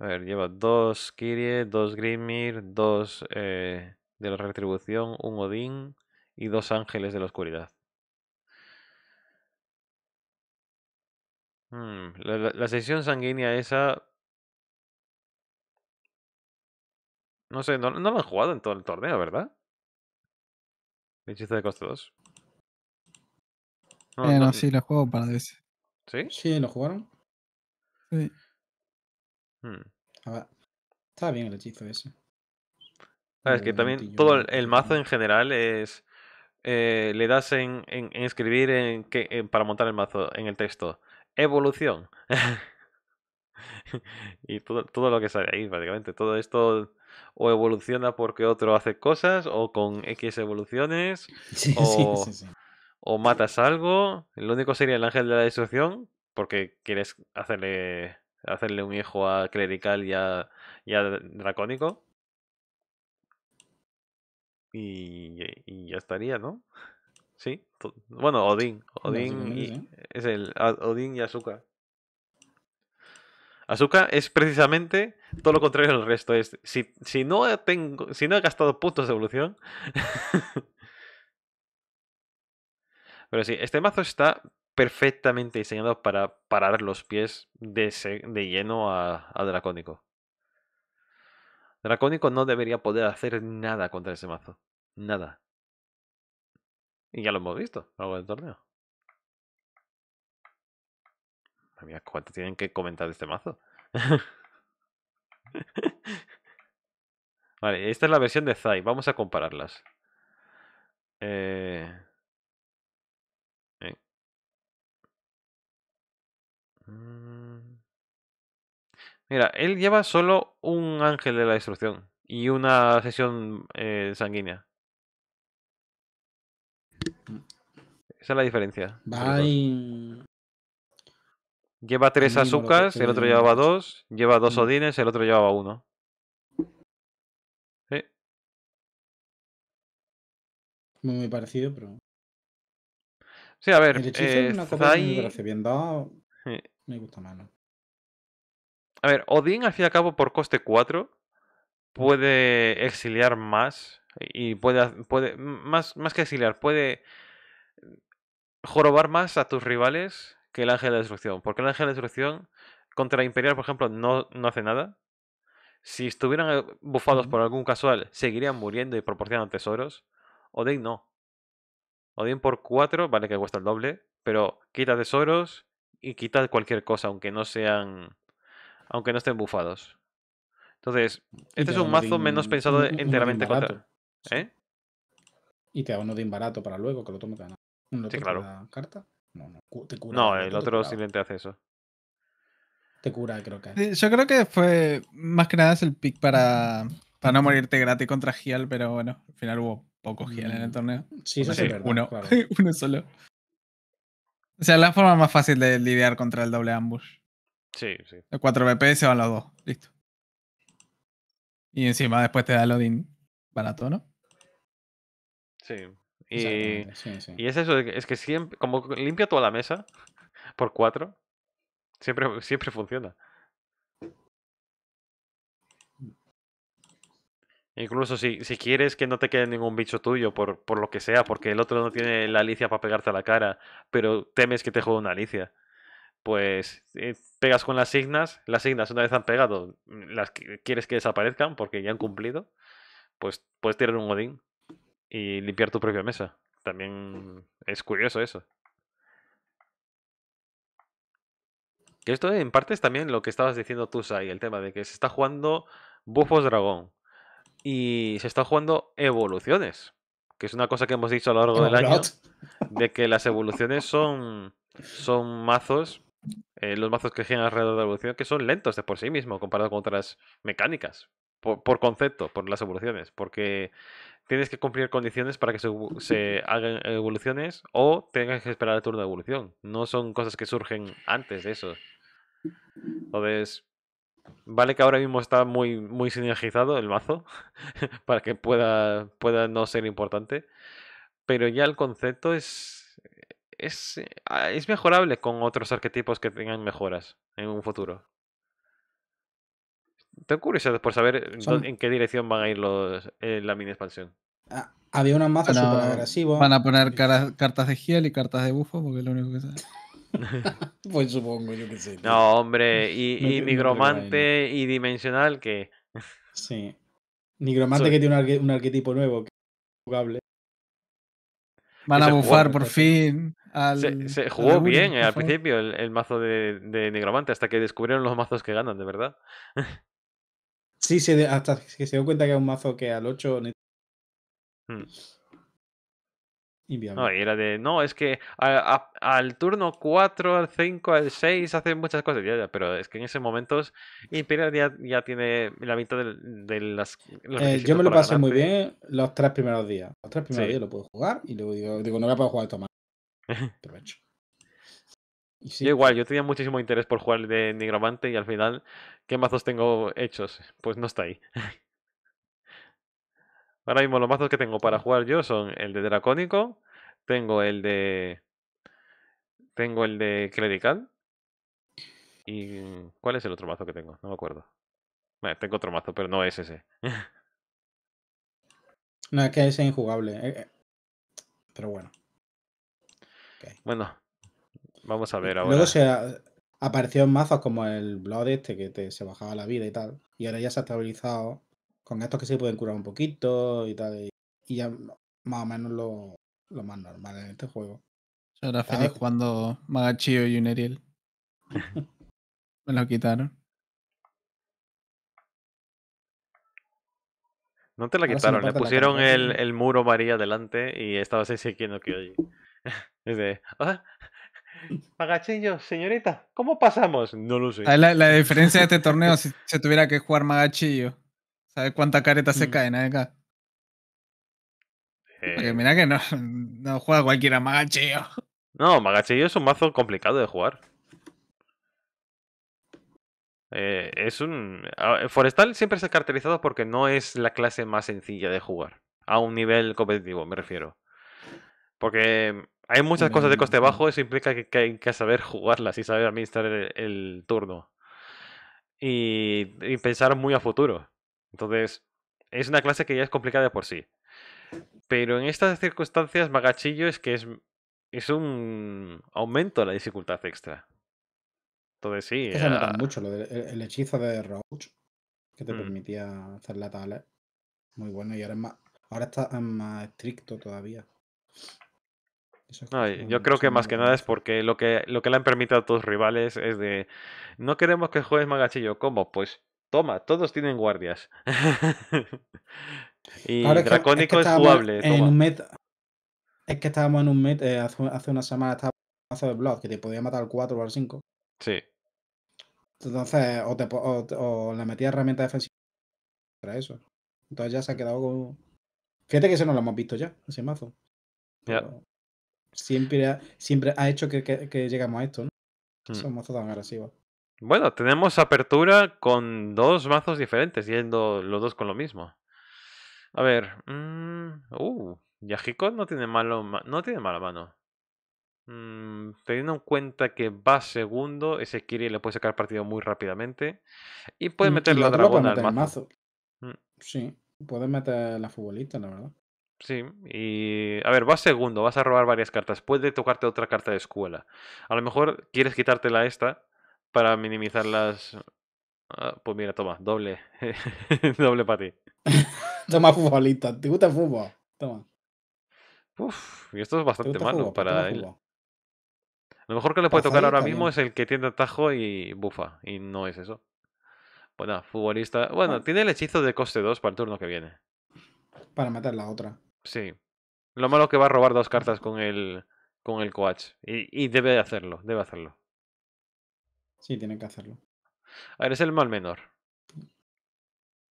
A: a ver, lleva dos Kirie, dos grimir, dos eh, de la retribución, un Odín y dos ángeles de la oscuridad. Hmm, la, sesión sanguínea esa No sé, no, lo han jugado en todo el torneo, ¿verdad? hechizo de coste 2.
B: No, eh, sí, lo he jugado un par de veces. ¿Sí? Sí, lo jugaron. Sí. Hmm. Está bien el hechizo ese.
A: Ah, es que también todo el, mazo en general es. Eh, le das en, escribir para montar el mazo en el texto. Evolución. <laughs> y todo, lo que sale ahí, básicamente. Todo esto o evoluciona porque otro hace cosas, o con X evoluciones, <laughs> o, matas algo. el único sería el ángel de la destrucción, porque quieres hacerle, hacerle un hijo a clerical y a, dracónico. Y, y, ya estaría, ¿no? Sí. Bueno, Odín. Odín, y, ¿eh? es el Odín y Azúcar. Asuka es precisamente todo lo contrario del resto. Es, si, si, no tengo, si no he gastado puntos de evolución. <laughs> Pero sí, este mazo está perfectamente diseñado para parar los pies de, lleno a, a, Dracónico. Dracónico no debería poder hacer nada contra ese mazo. Nada. Y ya lo hemos visto algo lo del torneo. ¿cuánto tienen que comentar de este mazo? <laughs> vale, esta es la versión de Zai. Vamos a compararlas. Eh, eh. Mm. Mira, él lleva solo un ángel de la destrucción y una sesión eh, sanguínea. Mm. Esa es la diferencia. Bye. Pues. Lleva tres azúcares, el otro llevaba dos. Lleva dos odines, el otro llevaba uno.
B: Sí. Muy parecido, pero.
A: Sí, a ver. me gusta más. A ver, Odín, al fin y al cabo, por coste 4, puede exiliar más. Y puede. puede más, más que exiliar, puede jorobar más a tus rivales el ángel de la destrucción. Porque el ángel de destrucción contra Imperial, por ejemplo, no, no hace nada. Si estuvieran eh, bufados por algún casual, seguirían muriendo y proporcionando tesoros. Odin no. Odin por 4, vale que cuesta el doble, pero quita tesoros y quita cualquier cosa, aunque no sean. aunque no estén bufados. Entonces, este es un mazo menos pensado enteramente contra. ¿Eh?
B: Y te hago un Odin barato para luego, que lo tome
A: cada, carta. No, te el otro silente hace eso. Te cura, creo que.
C: Yo creo que fue más que nada es el pick para, mm. para no morirte gratis contra Gial, pero bueno, al final hubo poco Gial en el mm. torneo. Sí, sí, <laughs> uno, solo. O sea, la forma más fácil de lidiar contra el doble ambush.
A: Sí, sí. El 4
C: BP se van los dos, listo. Y encima después te da el Odin barato, ¿no?
A: Sí. Y, eh, y es eso, es que siempre, como limpia toda la mesa por cuatro, siempre, siempre funciona. Incluso si, si, quieres que no te quede ningún bicho tuyo, por, por, lo que sea, porque el otro no tiene la alicia para pegarte a la cara, pero temes que te juegue una alicia, pues eh, pegas con las signas, las signas una vez han pegado, las quieres que desaparezcan porque ya han cumplido, pues puedes tirar un godín y limpiar tu propia mesa. También es curioso eso. Que esto en parte es también lo que estabas diciendo tú, Sai, el tema de que se está jugando Bufos Dragón y se está jugando evoluciones, que es una cosa que hemos dicho a lo largo del año, de que las <laughs> evoluciones son, son mazos, eh, los mazos que giran alrededor de la evolución, que son lentos de por sí mismo comparado con otras mecánicas, por concepto, por las evoluciones, porque tienes que cumplir condiciones para que se, hagan evoluciones o tengas que esperar el turno de evolución. No son cosas que surgen antes de eso. Entonces, vale que ahora mismo está muy, muy sinergizado el mazo <laughs> para que pueda, pueda no ser importante, pero ya el concepto es, es, ah, es mejorable con otros arquetipos que tengan mejoras en un futuro tengo curiosidad por saber en qué dirección van a ir eh, la mini expansión. Ah, había unos mazos bueno, Van
C: a poner <laughs> cartas de Giel y cartas de bufo, porque es lo único que sabe. <laughs>
A: pues supongo, yo qué sé. No, pues. hombre, <laughs> y, y nigromante y dimensional que. sí.
B: Nigromante que tiene un, arquetipo nuevo, jugable.
A: Van a bufar por fin. Se, jugó bien eh, al principio el, mazo de, de, Nigromante, hasta que descubrieron los mazos que ganan, de verdad.
B: Sí, se, hasta que se dio cuenta que es un mazo que al 8.
A: Hmm. Inviable. No, era de. No, es que al turno 4, al 5, al 6 hacen muchas cosas. Ya, ya, pero es que en ese momento Imperial ya, tiene la mitad de, de las. Eh, yo me lo pasé muy
B: bien los tres primeros días. Los tres primeros días lo puedo jugar y luego digo, digo no voy a poder jugar esto
A: más. Aprovecho. <laughs> igual, yo tenía muchísimo interés por jugar de Nigromante y al final, ¿qué mazos tengo hechos? Pues no está ahí. <laughs> Ahora mismo los mazos que tengo para jugar yo son el de Dracónico, tengo el de... Tengo el de Clerical. ¿Y cuál es el otro mazo que tengo? No me acuerdo. tengo otro mazo, pero no es ese. <laughs>
B: no, es que ese es injugable. Eh, eh, pero
A: bueno. Bueno, Vamos a ver ahora. Luego se
B: apareció en mazos como el Blood este que te, se bajaba la vida y tal. Y ahora ya se ha estabilizado con estos que se pueden curar un poquito y tal. Y, ya más o menos lo, más normal en este juego.
C: Ahora feliz jugando cuando Magachio y Uneriel <laughs> me lo quitaron.
A: No te la quitaron, le pusieron el, muro María delante y estabas así siguiendo que hoy. <laughs> Es ah, Magachillo, señorita, ¿cómo pasamos? No lo sé. La, diferencia de este torneo si
C: se tuviera que jugar Magachillo. ¿Sabes cuántas careta se mm. caen acá?
A: Eh. Porque mira que no, juega cualquiera Magachillo. No, Magachillo es un mazo complicado de jugar. Eh, es un. Forestal siempre se ha caracterizado porque no es la clase más sencilla de jugar. A un nivel competitivo, me refiero. Porque hay muchas cosas de mm, coste bajo, eso implica que, hay que saber jugarlas y saber administrar el, turno. Y, pensar muy a futuro. Entonces, es una clase que ya es complicada de por sí. Pero en estas circunstancias, Magachillo es que es, es un aumento a la dificultad extra. Entonces, sí. Ah, mucho
B: el, hechizo de Roach, que te mm. permitía hacer la tabla. Muy bueno, y ahora es ahora está más estricto todavía
A: yo creo que más que nada es porque lo que, lo que le han permitido a tus rivales es de, no queremos que juegues magachillo, ¿cómo? Pues toma, todos tienen guardias. <laughs> y Ahora Dracónico es, que, es, jugable. En un
B: es que estábamos en un met, eh, hace, una semana estaba en de blog, que te podía matar al 4 o al 5. Sí. Entonces, o, te, o, le metías herramienta defensiva para eso. Entonces ya se ha quedado con... Fíjate que eso no lo hemos visto ya, ese mazo siempre ha, siempre ha hecho que, que, llegamos a esto, ¿no? Hmm. tan agresivos.
A: Bueno, tenemos apertura con dos mazos diferentes, yendo los dos con lo mismo. A ver, mmm, uh, no tiene malo, no tiene mala mano. Mm, teniendo en cuenta que va segundo, ese Kiri le puede sacar partido muy rápidamente y puede mm, meter la dragona al
B: mm. Sí, puede meter la futbolita la verdad.
A: Sí, y a ver, vas segundo, vas a robar varias cartas. Puede tocarte otra carta de escuela. A lo mejor quieres quitártela esta para minimizar las. Ah, pues mira, toma, doble. <laughs> doble para ti.
B: <laughs> toma futbolista, ¿te gusta el fútbol? Toma.
A: Uf, y esto es bastante malo para él. Lo mejor que le puede tocar ahora mismo es el que tiene atajo y bufa, y no es eso. Bueno, pues futbolista. Bueno, tiene el hechizo de coste 2 para el turno que viene.
B: Para matar la otra.
A: Sí. Lo malo es que va a robar dos cartas con el, con el coach. Y, y debe hacerlo, debe hacerlo. Sí,
B: tiene que hacerlo.
A: A ver, es el mal menor.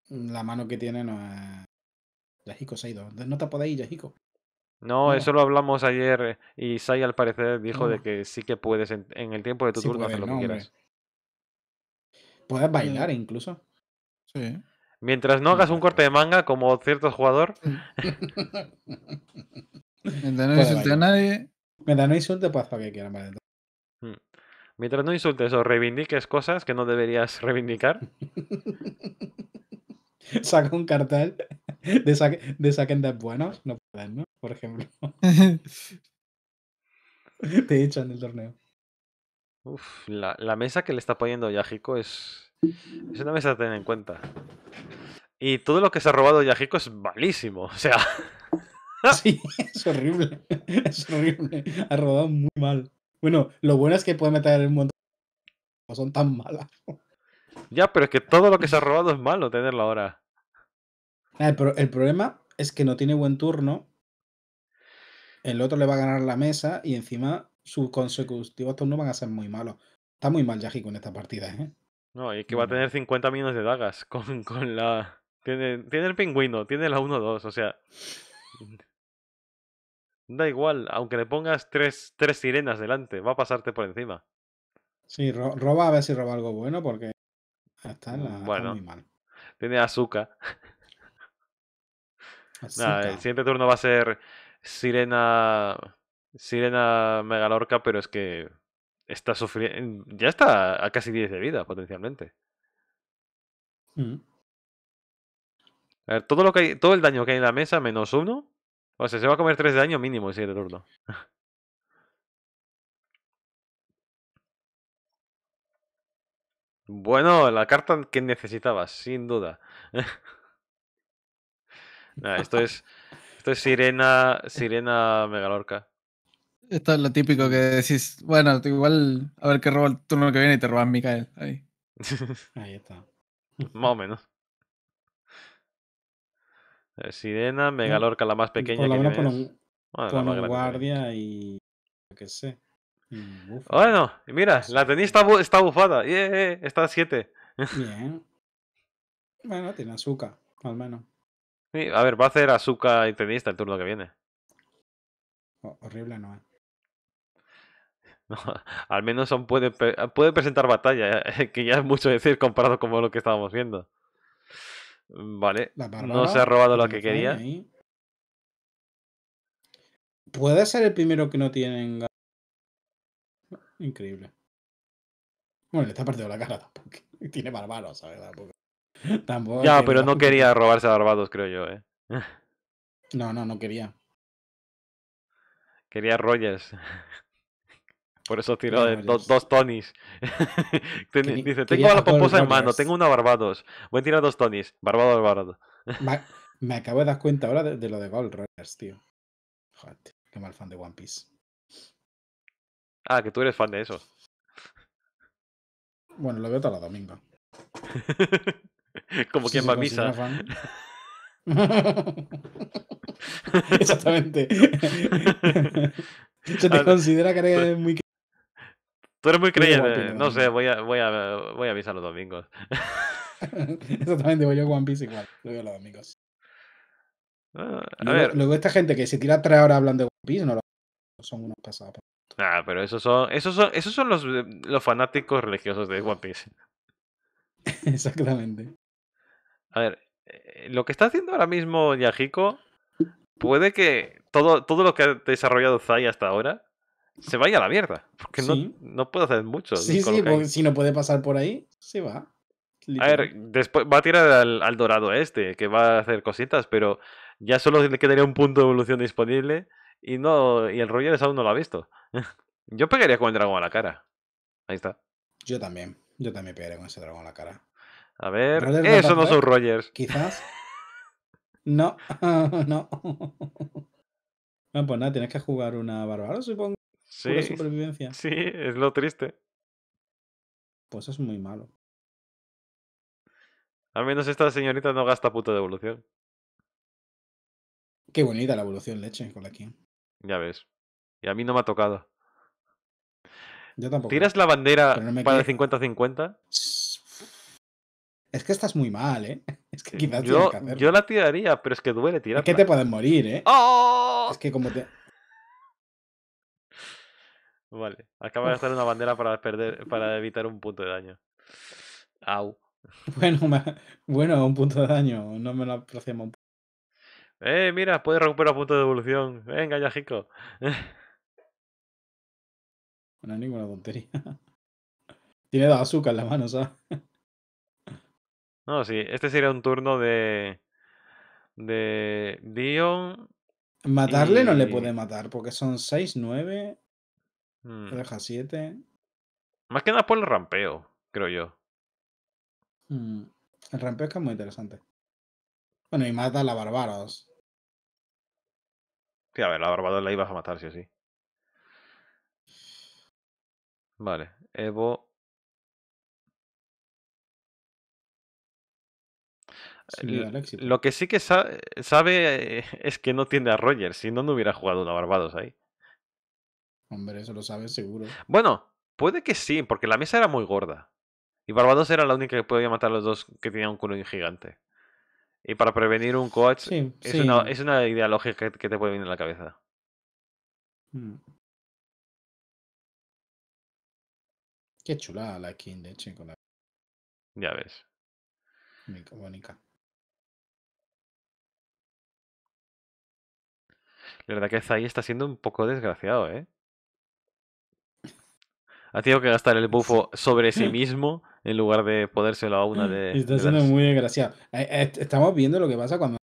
B: La mano que tiene no es. se ha ido. No te podéis, ir, No,
A: no, eso lo hablamos ayer y Sai al parecer dijo de que sí que puedes en, el tiempo de tu turno hacer lo que quieras.
B: Puedes bailar mm. incluso. Sí.
A: Mientras no hagas un corte de manga como cierto jugador.
B: Mientras no insultes a nadie. Mientras no insulte, pues, para que quieran, vale.
A: Hmm. Mientras no insultes o reivindiques cosas que no deberías reivindicar.
B: <laughs> Saca un cartel de, saquendas de de buenos, no pueden, ¿no? Por ejemplo. <laughs> Te echan del torneo.
A: Uf, la, mesa que le está poniendo Yajico es, es una mesa a tener en cuenta. Y todo lo que se ha robado Yajico es malísimo. O sea. <laughs>
B: Sí, es horrible. Es horrible. Ha robado muy mal. Bueno, lo bueno es que puede meter el montón de son tan malas.
A: Ya, pero es que todo lo que se ha robado es malo tenerlo ahora.
B: Ah, el, problema es que no tiene buen turno. El otro le va a ganar la mesa y encima sus consecutivos turnos van a ser muy malos. Está muy mal Yajico en esta partida, ¿eh?
A: No, y es que va a tener 50 millones de dagas con, con la. Tiene, el pingüino, tiene la 1-2, o sea. da igual, aunque le pongas tres, sirenas delante, va a pasarte por encima.
B: Sí, roba a ver si roba algo bueno, porque está mm, Bueno,
A: mal. tiene azúcar. Nada, el eh, siguiente turno va a ser Sirena. Sirena Megalorca, pero es que está sufriendo. Ya está a casi 10 de vida, potencialmente. Mm. A ver, todo, lo que hay, todo el daño que hay en la mesa menos uno. O sea, se va a comer tres de daño mínimo el eres <laughs> Bueno, la carta que necesitabas, sin duda. <laughs> esto es. Sirena. Sirena Megalorca.
C: Esto es lo típico que decís. Bueno, igual a ver qué roba el turno que viene y te robas Mikael. Ahí.
B: <laughs> Ahí está.
A: Más o menos. Eh, Sirena, Megalorca, la más pequeña. que con bueno,
B: guardia y. qué sé.
A: bueno, mira, la tenista está bufada. está a 7. Bien.
B: Bueno, tiene azúcar,
A: al menos. Sí, a ver, va a hacer azúcar y tenista el turno que viene. Oh, horrible eh. <laughs> no al menos son puede, puede presentar batalla, <laughs> que ya es mucho decir comparado con lo que estábamos viendo. Mm, vale. no se ha robado lo que quería.
B: Puede ser el primero que no tienen. Increíble. Bueno, le está perdiendo la cara tampoco. <laughs> Tiene barbaros, ¿sabes? Tampoco. ya, pero no
A: quería robarse a barbados, creo yo, ¿eh? no, no, no quería. <laughs> Quería Rogers. <laughs> Por eso tiró dos Tonys. <laughs> dice, tengo la pomposa en mano, tengo una Barbados. Voy a tirar dos Tonys. Barbados, Barbados.
B: me, acabo de dar cuenta ahora de, lo de Gold rogers tío. Joder, qué mal fan de One Piece.
A: Ah, que tú eres fan de eso.
B: Bueno, lo veo toda la domingo.
A: <laughs> Como quien va a misa. <laughs>
B: Exactamente. se
A: te considera que eres pues muy Tú eres muy creyente. No sé, voy a, voy, a, voy a avisar los domingos.
B: Exactamente, voy a One Piece igual. Lo veo los domingos.
A: Ah, a luego, ver.
B: luego, esta gente que se tira tres horas hablando de One Piece, no lo son unos pesados.
A: Ah, pero esos son, esos son, esos son los, eh, los fanáticos religiosos de One Piece.
B: <laughs> Exactamente.
A: A ver, eh, lo que está haciendo ahora mismo Yajiko puede que todo, todo lo que ha desarrollado Zai hasta ahora se vaya a la mierda. Porque no, no puede hacer mucho. Sí, sí,
B: si no puede pasar por ahí, se va.
A: A ver, después va a tirar al, dorado este, que va a hacer cositas, pero ya solo le quedaría un punto de evolución disponible y no y el Rogers aún no lo ha visto. <laughs> Yo pegaría con el dragón a la cara. Ahí está. Yo
B: también. Yo también pegaría con ese dragón a la cara.
A: A ver, eso no son ¿eh? Rogers. Quizás. <laughs>
B: No, <laughs> no. No, pues nada, tienes que jugar una barbaro supongo. Sí. es
A: lo triste.
B: Pues es muy malo.
A: Al menos esta señorita no gasta puto de evolución.
B: Qué bonita la evolución leche con la Kim.
A: Ya ves. Y a mí no me ha tocado. Yo tampoco. ¿Tiras la bandera para el 50-50?
B: Es que estás muy mal, ¿eh? <laughs> Es que quizás yo,
A: la tiraría, pero es que duele tirar. Es que te puedes
B: morir, ¿eh? ¡Oh! Es que como te.
A: Vale, acaba de hacer una bandera para para evitar un punto de daño. Au. <laughs> Bueno,
B: bueno, un punto de daño, no me lo apreciamos.
A: Eh, mira, puedes recuperar punto de evolución. Venga, ya, Jico. <laughs>
B: No es ninguna tontería. <laughs> Tiene dos azúcar en la mano, ¿sabes?
A: No, sí, este sería un turno de. de. Dion.
B: Matarle no le puede matar, porque son 6, 9. Deja mm. 7.
A: Más que nada por el rampeo, creo yo.
B: Mm, el rampeo es que es muy interesante. Bueno, y mata a la
A: Barbaros. Sí, a ver, la Barbaros la ibas a matar, sí o sí. Vale, Evo. Lo que sí que sabe eh, es que no tiene a Roger, si no, no hubiera jugado una Barbados ahí.
B: Hombre, eso lo sabes seguro.
A: Bueno, puede que sí, porque la mesa era muy gorda. Y Barbados era la única que podía matar a los dos que tenían un culo gigante. Y para prevenir un coach es, Una, es, Una, idea lógica que, te puede venir en la cabeza.
D: Mm.
B: Qué chula la King de chico.
D: Ya ves. Mica,
A: La verdad que ahí está siendo un poco desgraciado, ¿eh? ha tenido que gastar el bufo sobre sí <laughs> mismo en lugar de podérselo a una de. Está siendo muy
B: desgraciado. Eh, eh, estamos viendo lo que pasa cuando.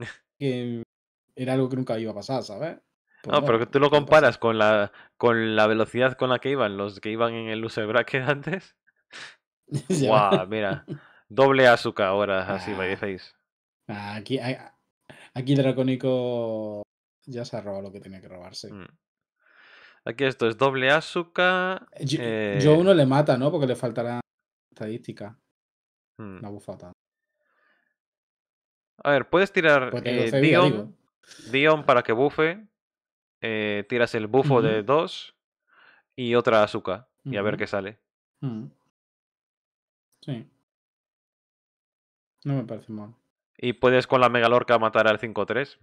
B: <laughs> era algo que nunca iba a pasar, ¿sabes?
A: Pues no, pero que tú lo comparas con la, con la velocidad con la que iban los que iban en el loser bracket <laughs> antes. ¡Guau! mira. Doble azúcar ahora, así, me ah, the Aquí,
B: aquí Dracónico ya se ha robado lo que tenía que robarse. Mm.
A: Aquí esto es doble Asuka. Eh, yo, eh, uno
B: le mata, ¿no? Porque le faltará estadística.
A: Hmm. La bufata. A ver, puedes tirar pues eh, Dion, Dion para que bufe. tiras el bufo de dos y otra Asuka. Y a ver qué sale.
B: Sí. No me parece mal.
A: Y puedes con la Megalorca matar al 5-3.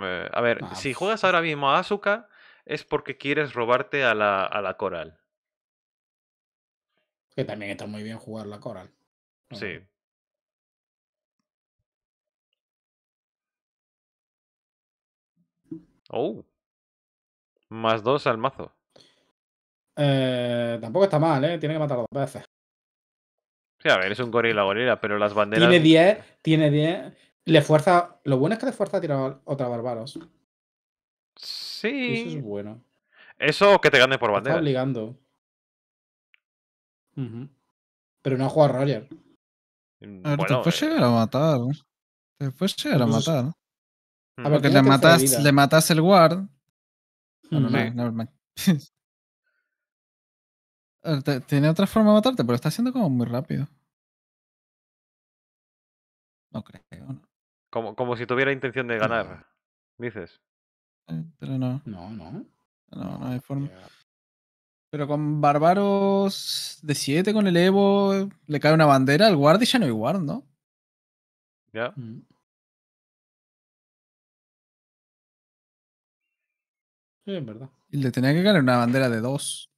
A: Eh, a ver, ah, si pues juegas ahora mismo a Asuka, es porque quieres robarte a la, a la coral.
B: Que también está muy bien jugar la
D: coral. Sí. Oh. Más dos al mazo.
B: Eh, tampoco está mal, ¿eh? Tiene que matar dos veces.
A: Sí, a ver, es un gorila gorila, pero las banderas. Tiene
B: diez... tiene 10. Le fuerza. Lo bueno es que le fuerza a tirar otra Barbaros. Sí. Eso
A: es bueno. Eso que te gane por bandera. Está
B: obligando. Pero no ha jugado a Roger.
D: Mm, a ver, te puedes eh. llegar a matar. Te puedes llegar a matar.
C: A ver, que le matas, le matas el guard. Ah, no, no, no, no.
D: <laughs> Tiene otra forma de matarte, pero está haciendo como muy rápido. No creo, ¿no? Como, si tuviera intención
A: de ganar, dices.
D: Eh, pero no. No, no. No, no hay forma.
C: Pero con Barbaros de 7, con el Evo, eh, le cae una
D: bandera al guard y ya no hay guard, ¿no? Ya. Mm. Sí, en verdad. Y le tenía que caer una bandera de 2.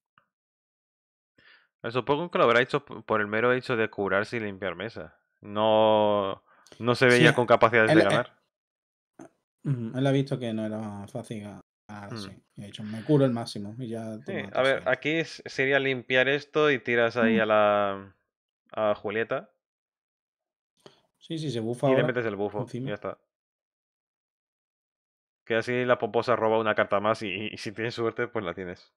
A: Supongo que lo habrá hecho por el mero hecho de curarse y limpiar mesa. No no se veía con capacidades de eh, ganar.
B: Él, ha visto que no era fácil ganar, mm. dicho, me curo el máximo. ya
A: a ver, aquí sería limpiar esto y tiras ahí mm. a la a Julieta.
B: Sí, sí, se bufa. Y le metes el bufo. Encima. Ya
A: está. Que así la pomposa roba una carta más y, si tienes suerte, pues la tienes.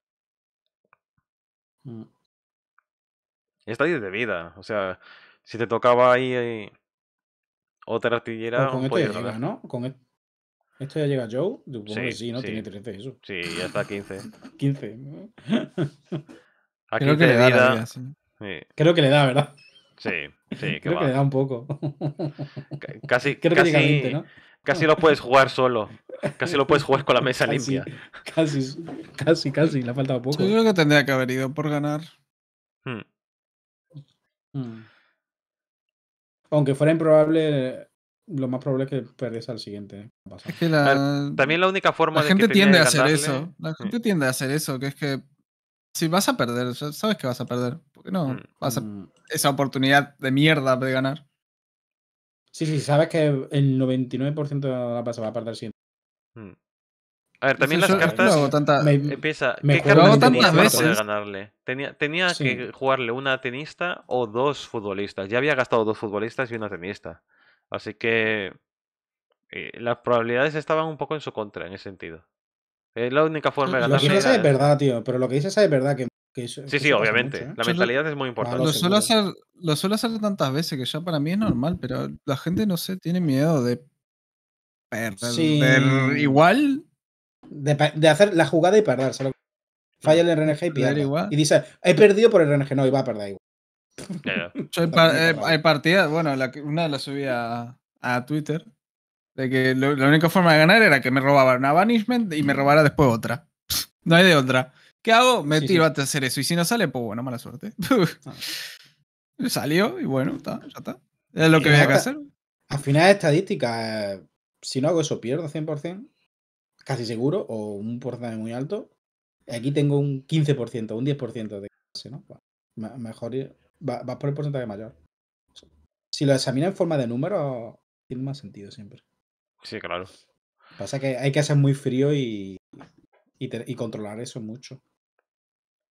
A: Mm. Está 10 de vida. O sea, si te tocaba ahí eh, otra artillera. Pues con esto ya llega, ¿no?
B: Con e-, Esto ya llega Joe. Supongo sí, ¿no? Tiene
A: 13 eso. Sí, ya está 15.
B: 15. <laughs> Creo que le da, Creo que le da, ¿verdad?
E: Sí,
A: sí, <laughs> Creo que le
B: da un poco. <laughs> casi,
A: lo puedes jugar solo. Casi lo puedes jugar con la mesa limpia.
B: Casi, casi, casi. Le ha
C: faltado poco. Yo creo que tendría que haber ido por ganar.
A: Hmm. hmm.
B: Aunque fuera improbable, lo más probable es que perdiese al siguiente. ¿eh? Es También la única forma la gente tiende a hacer eso. La gente tiende a hacer eso, que es
C: que si vas a perder, sabes que vas a perder. Porque no, mm, vas a... Mm. esa oportunidad de mierda de ganar.
B: Sí, sí, sabes que el 99% de la se va a perder siempre. Mm. A ver, también las eh, cartas. empieza. ¿Qué cartas tenía ganarle?
A: Tenía, que jugarle una tenista o dos futbolistas. Ya había gastado dos futbolistas y una tenista. Así que. Eh, las probabilidades estaban un poco en su contra en ese sentido. Es la única forma de ganar. Lo que dices es verdad,
B: tío, pero lo que dices es verdad que. sí, sí, obviamente. ¿eh? La mentalidad es muy
A: importante. Lo suelo,
C: hacer, tantas veces que ya para mí es normal, pero la gente, no sé, tiene miedo de
B: perder. Igual de, hacer la jugada y perder. Solo falla el RNG y pierde. Y dice, he perdido por el RNG, no, iba a perder
E: igual.
C: Hay, partidas, bueno, la, una la subí a, Twitter, de que la única forma de ganar era que me robara una banishment y me robara después otra. <laughs> No hay de otra. ¿Qué
B: hago? Me tiro a
C: hacer eso. Y si no sale, pues bueno, mala suerte. Ah. <laughs> Salió y
B: bueno, ya está. Es lo que había que hacer. Al final, estadística, eh, si no hago eso, pierdo 100% casi seguro, o un porcentaje muy alto, aquí tengo un 15%, un 10% de clase, ¿no? Mejor ir, vas va por el porcentaje mayor. Si lo examinas en forma de número, tiene más sentido siempre. Sí, claro. Pasa que hay que hacer muy frío y, y, controlar eso mucho.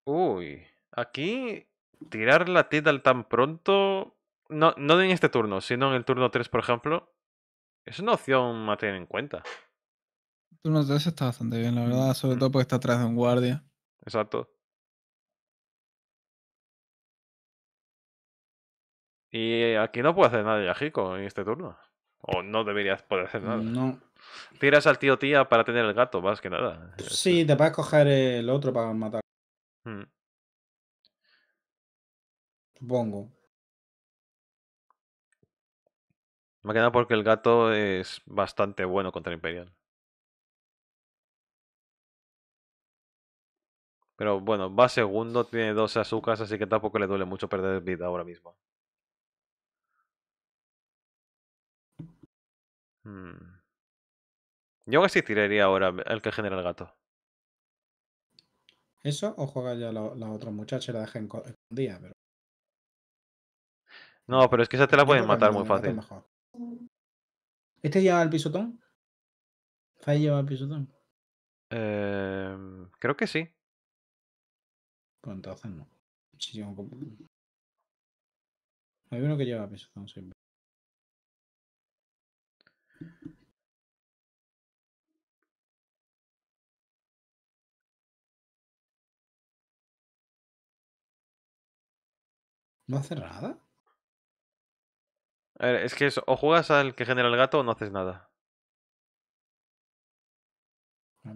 A: Uy, aquí tirar la tidal tan pronto, no, no en este turno, sino en el turno 3, por ejemplo, es una opción a tener en cuenta.
C: Turno 3 está bastante bien, la verdad, sobre todo porque está atrás de un guardia.
A: Exacto. Y aquí no puede hacer nada Yajico, en este turno. O no deberías poder hacer nada. No. Tiras al tío tía para tener el gato, más que nada.
B: Sí, este. te puedes coger el otro para matar. Mm. Supongo.
D: Me ha quedado porque el gato es bastante bueno
A: contra el Imperial. Pero bueno, va segundo, tiene dos azúcares, así que tampoco le duele mucho perder vida ahora mismo. Mm. Yo casi tiraría ahora el que genera el gato.
B: ¿Eso o juega ya la, otra muchacha y la deja escondida? Pero...
A: No, pero es que esa te la pueden matar muy fácil.
B: ¿Este lleva el pisotón? ¿Fai lleva el pisotón?
A: Em, creo que sí.
D: Entonces no. Hay uno que lleva peso, no hace nada?
A: A ver, es que o juegas al que genera el gato o no haces nada. Ah,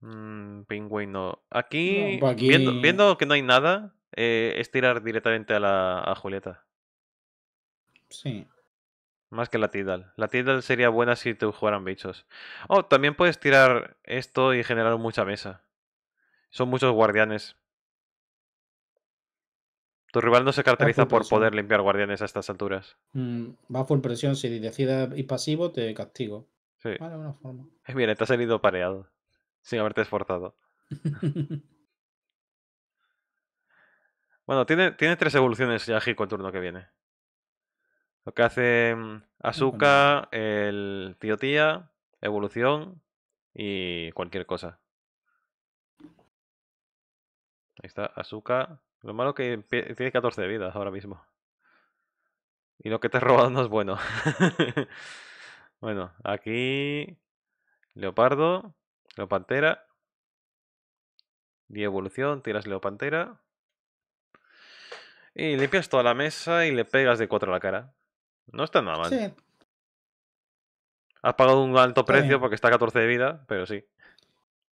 A: Mm, pingüino. Aquí, Viendo, que no hay nada, eh, es tirar directamente a, la, a Julieta. Sí. Más que la Tidal. La Tidal sería buena si te jugaran bichos. Oh, también puedes tirar esto y generar mucha mesa. Son muchos guardianes. Tu rival no se caracteriza por poder limpiar guardianes a estas alturas.
B: Mm, va full presión. Si decides ir pasivo, te castigo. Sí. Vale, una forma.
A: bien, te ha salido pareado sin haberte esforzado. <laughs> bueno, tiene, tiene tres evoluciones Ya Hiko el turno que viene. Lo que hace mm, Asuka, el tío tía, evolución y cualquier cosa. Ahí está, Asuka. Lo malo que tiene 14 de vida ahora mismo. Y lo que te has robado no es bueno. <laughs> bueno, aquí. Leopardo. Pantera Y evolución, tiras Leopantera. Y limpias toda la mesa y le pegas de cuatro a la cara. No está nada mal. Sí. Has pagado un alto precio porque está a 14 de vida, pero sí.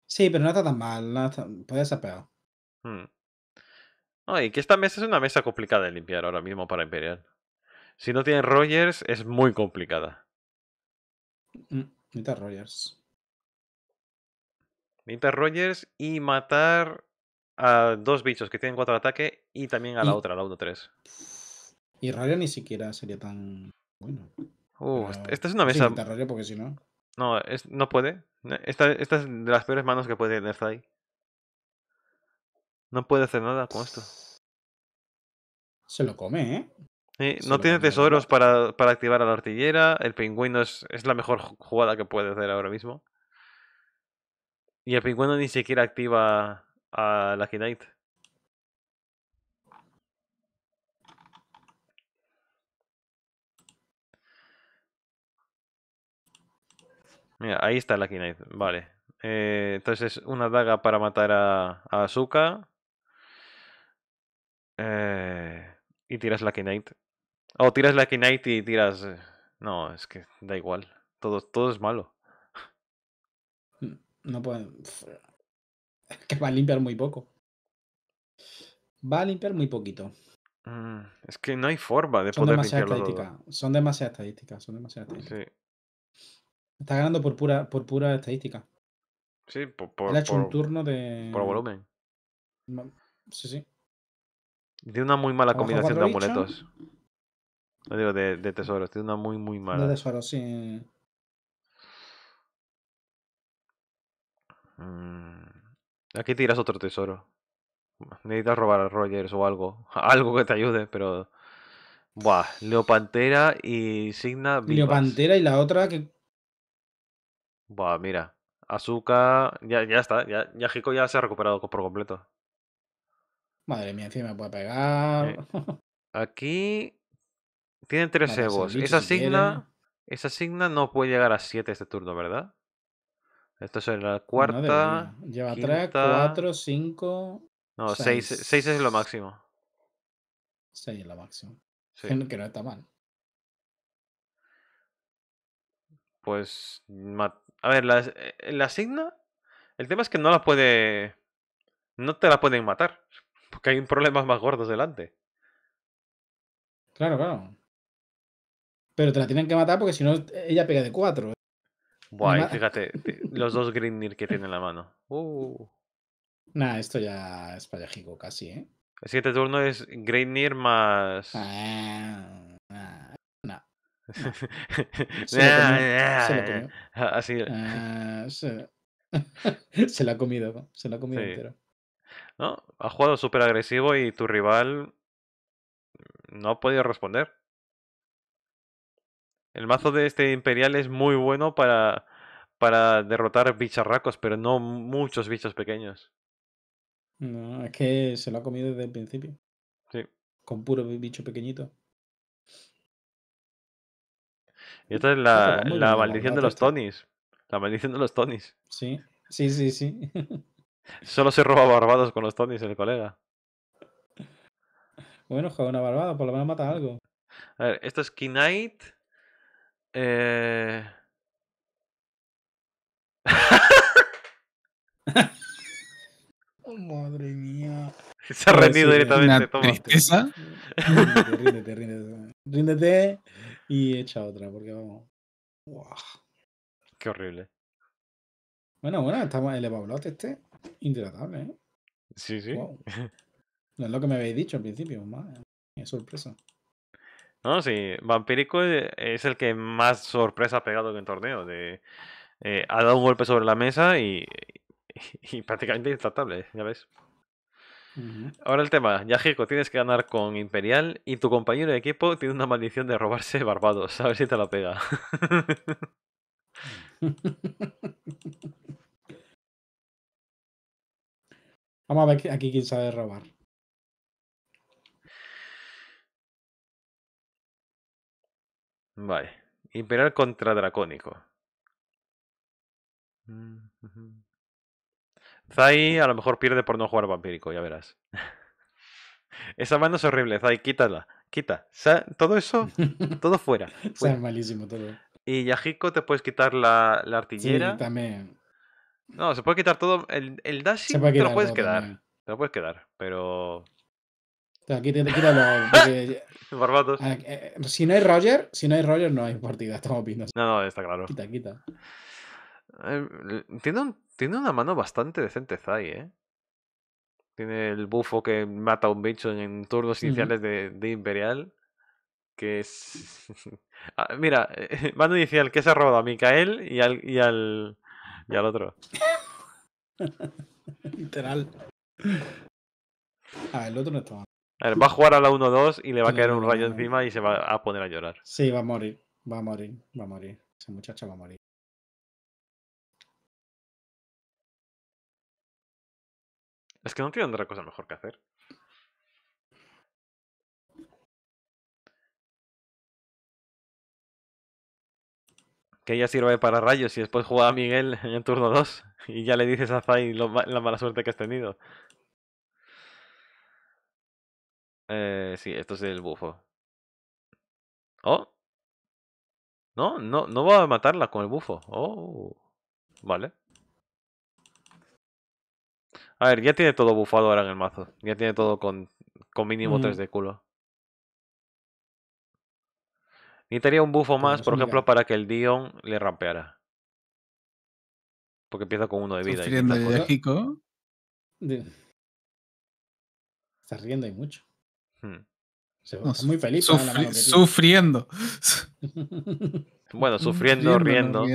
B: Sí, pero no está tan mal. Podría ser peor.
A: Ay, hmm. que esta mesa es una mesa complicada de limpiar ahora mismo para Imperial. Si no tienes Rogers, es muy complicada.
B: Mm, Rogers.
A: Necesitas Rogers y matar a dos bichos que tienen cuatro de ataque y también a la otra, la 1-3.
B: Y rayo ni siquiera sería tan bueno. Uh, esta es una mesa.
A: no. No, puede. Esta, es de las peores manos que puede tener Zai. No puede hacer nada con esto. Se lo come, ¿eh? no tiene tesoros para, para, activar a la artillera. El pingüino es la mejor jugada que puede hacer ahora mismo. Y el pingüino ni siquiera activa a la Knight. Mira, ahí está la Knight. Vale. Eh, entonces, una daga para matar a, Azuka. Eh, y tiras la Knight. O tiras la Knight y tiras. Eh, no, es que da igual. Todo, todo es malo.
B: No pueden. que va a limpiar muy poco. Va a limpiar muy poquito.
A: Mm, es que no hay forma de son poder demasiadas
B: Son demasiadas estadísticas, son demasiadas Está ganando por pura, por pura estadística.
A: Sí, por, por
B: de. Por volumen.
A: Sí, sí. De una muy mala combinación de amuletos. No digo, de, de, tesoros. Tiene una muy, muy mala. De
B: tesoros, sí.
A: Mm, aquí tiras otro tesoro. Necesitas robar a Rogers o algo. <laughs> Algo que te ayude, pero. Buah, Leopantera y Signa. Leopantera y
B: la otra que.
A: Buah, mira. Azúcar. Ya, ya está. Ya, ya Hiko ya se ha recuperado por completo.
B: Madre mía, encima puede pegar. Eh, <laughs>
A: aquí. Tienen tres ebos Esa Signa. Esa Signa no puede llegar a 7 este turno, ¿verdad? Esta es la cuarta. Lleva quinta... cuatro,
B: cinco.
A: No, seis. es lo máximo.
B: Seis es lo máximo. <laughs> Que no está mal.
A: Pues. A ver, la, eh, asigna... El tema es que no la puede. No te la pueden matar. <laughs> Porque hay un problema más gordos delante.
B: Claro, claro. Pero te la tienen que matar porque si no, ella pega de cuatro.
A: Guay, fíjate, los dos <laughs> Grimnir que tiene en la mano. Uh.
B: Nah, esto ya es parejico casi, ¿eh?
A: El siguiente turno es Grimnir más. Ah,
B: no. <laughs>
A: Se lo ah,
B: ah, Así. se... la <laughs> ha comido, se la ha comido entero.
A: ¿No? Ha jugado súper agresivo y tu rival no ha podido responder. El mazo de este Imperial es muy bueno para, para derrotar bicharracos, pero no muchos bichos pequeños.
B: No, es que se lo ha comido desde el principio. Sí. Con puro bicho pequeñito.
A: Y esta es la, la, maldición de los Tonys. La maldición de los Tonys. Sí,
B: sí, sí, sí.
A: Solo se roba barbados con los Tonys, el colega.
B: Bueno, juega una barbada, por lo menos mata algo.
A: A ver, esto es Knight. Eh...
B: Madre mía. Se ha rendido directamente. tomaste, ¿Tristeza? ríndete, ríndete, ríndete. y echa otra, porque vamos. Qué horrible. Bueno, bueno, estamos el Evablot este. Intratable, ¿eh? Sí, sí. <laughs> No es lo que me habéis dicho al principio, es sorpresa.
A: No, sí, Vampirico eh, es el que más sorpresa ha pegado en el torneo. De, eh, ha dado un golpe sobre la mesa y, <laughs> prácticamente intratable, ya ves. Ahora el tema, Yajiko, tienes que ganar con Imperial y tu compañero de equipo tiene una maldición de robarse Barbados. <laughs> A ver si te la pega. <laughs>
B: Vamos a ver aquí quién sabe robar.
A: Vale. Imperial contra Dracónico. Mm, Zai a lo mejor pierde por no jugar vampírico, ya verás. <laughs> Esa mano es horrible, Zai, quítala. Quita. Todo eso, <laughs> todo fuera.
B: malísimo todo.
A: Y Yajiko te puedes quitar la, la artillera. también. No, se puede quitar todo. El, el y te lo puedes quedar. Te lo puedes quedar, pero.
B: Aquí te, te quitarlo los.
A: <laughs> Eh,
B: si no hay Roger, si no hay Roger, no hay partida, estamos viendo
A: No, no, está claro. Quita, quita. Eh, tiene, una mano bastante decente Zai, ¿eh? Tiene el bufo que mata a un bicho en turnos iniciales de, Imperial. Que es. <laughs> Ah, mira, <laughs> mano inicial que se ha robado a Mikael y al. y al. otro.
B: Literal. Ah, el otro no está
A: mal va a jugar a la 1-2 y le va a caer un rayo encima y se va a poner a llorar.
B: Sí, va a morir, va a morir, va a morir. Ese muchacho va a morir.
D: Es que no tiene otra cosa mejor que hacer.
A: Que ya sirve para rayos y después juega a Miguel en turno 2 y ya le dices a Zay la mala suerte que has tenido. Eh, sí, esto es el bufo.
D: ¿Oh? No, no, no va a matarla con el bufo.
A: Oh, vale. A ver, ya tiene todo bufado ahora en el mazo. Ya tiene todo con, con mínimo 3 mm. de culo. Necesitaría un bufo más, por ejemplo, para que el Dion le rampeara. Porque empieza con uno de vida. ¿Estás riendo de
D: México?
B: Estás riendo y mucho muy feliz. sufriendo. bueno, sufriendo, riendo.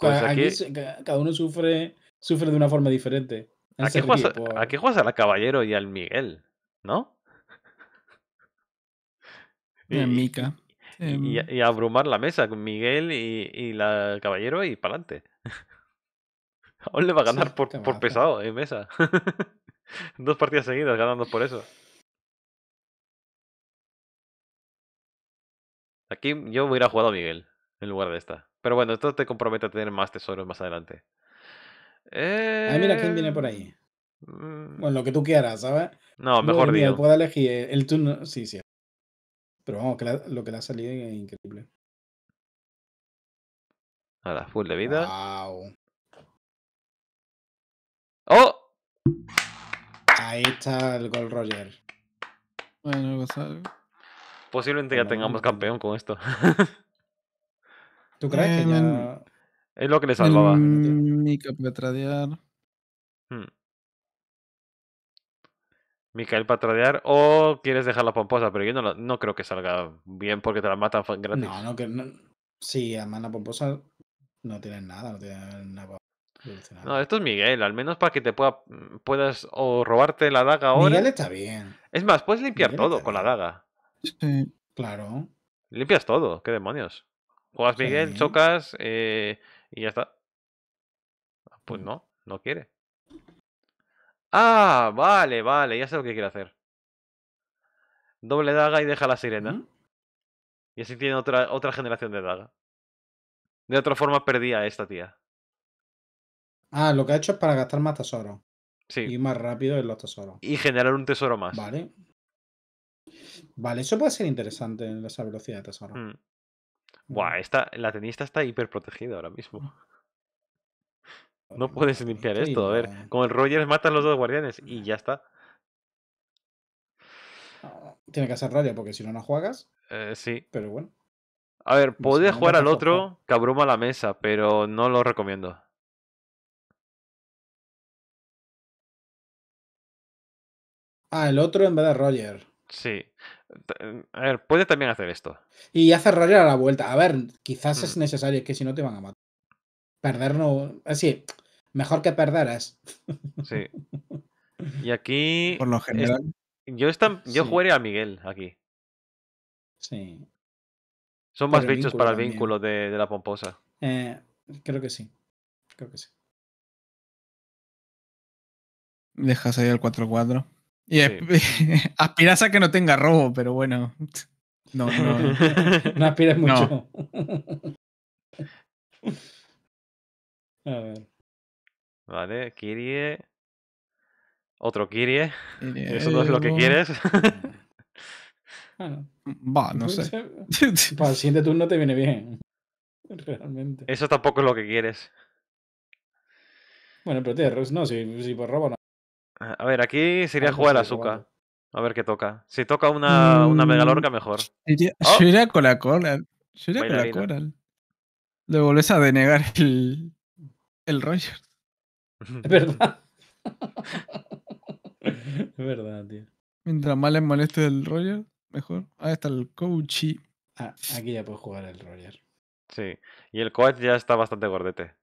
A: cada
B: uno sufre, sufre de una forma diferente. ¿A qué,
A: juegas, ¿A la Caballero y al Miguel? ¿No? Y, eh, Mica. Y, y, abrumar la mesa con Miguel y, y la Caballero y para adelante. <laughs> Aún le va a ganar por, por pesado en mesa. <laughs> <laughs> Dos partidas seguidas ganando por eso. Aquí yo hubiera jugado a Miguel en lugar de esta. Pero bueno, esto te compromete a tener más tesoros más adelante. Eh...
B: Ah, mira quién viene por ahí. Eh, bueno, lo que tú quieras, ¿sabes? No, mejor digo. Puedo elegir el turno. Sí, sí. Pero vamos, que lo que le ha salido es increíble.
D: la full de vida. Wow.
B: Ahí está el Gold Roger. Bueno,
A: Posiblemente ya tengamos campeón con esto.
C: ¿Tú crees que ya.? es lo que le salvaba. Mica para tradear.
A: Hmm. para tradear o quieres dejar la pomposa, pero yo no, no creo que salga bien porque te la matan gratis. No,
B: no, que no. Sí, además la pomposa no tiene nada, no tiene nada
A: no, esto es Miguel, al menos para que te pueda, mm, puedas o robarte la daga ahora. Miguel está bien. Es más, puedes limpiar todo con la daga. claro. Limpias todo, qué demonios. Juegas Miguel, chocas eh, y ya está. Pues no, no quiere. Ah, vale, vale, ya sé lo que quiere hacer. Doble daga y deja la sirena. Y así tiene otra, otra generación de daga. De otra forma perdía a esta tía.
B: Ah, lo que ha hecho es para gastar más tesoro Sí. Y más rápido en los tesoros.
A: Y generar un tesoro más. Vale.
B: Vale, eso puede ser interesante en esa velocidad de tesoro. Hmm.
A: Buah, esta, la tenista está hiper protegida ahora mismo. <laughs> No puedes limpiar esto. A ver, con el Rogers matan los dos guardianes y ya está.
B: Ah, tiene que ser radio porque si no, no juegas. Eh, sí. Pero bueno.
A: A ver, podía jugar al otro que abruma la mesa, pero no lo recomiendo.
D: Ah, el otro
B: en vez de Roger.
A: Sí. A ver, puede también hacer esto.
B: Y hace Roger a la vuelta. A ver, quizás es mm. necesario, que si no te van a matar. Perder no. Así, mejor que perder es.
A: Sí. <laughs> Y aquí. Por lo general. yo está... yo jugaría a Miguel aquí. Sí. Son más bichos para el vínculo de, de, la pomposa.
B: Eh, creo que sí. Creo que sí.
D: Dejas ahí el 4-4.
B: Y <laughs>
C: aspiras a que no tenga robo, pero bueno. <laughs> No, no. No, aspiras mucho.
D: <laughs>
A: a ver. Vale, Kirie. Otro Kirie. Eso no es lo que quieres.
B: Va, ah, no sé. Para el siguiente turno te viene bien. Realmente.
A: Eso tampoco es lo que quieres.
B: Bueno, pero te no, si, si por robo no
A: Ah, a ver, aquí sería jugar el azúcar. A ver qué toca. Si toca una, una una megalorca, mm, mejor.
B: Oh. iría con la coral.
C: Yo con la coral. Le volvés a denegar el, el Roger.
B: <laughs> Es verdad. <laughs> es verdad, tío.
C: Mientras más le moleste el Roger, mejor. Ahí está el Coachy.
B: Ah, aquí ya puedes jugar el Roger.
A: Sí. Y el Coach ya está bastante gordete.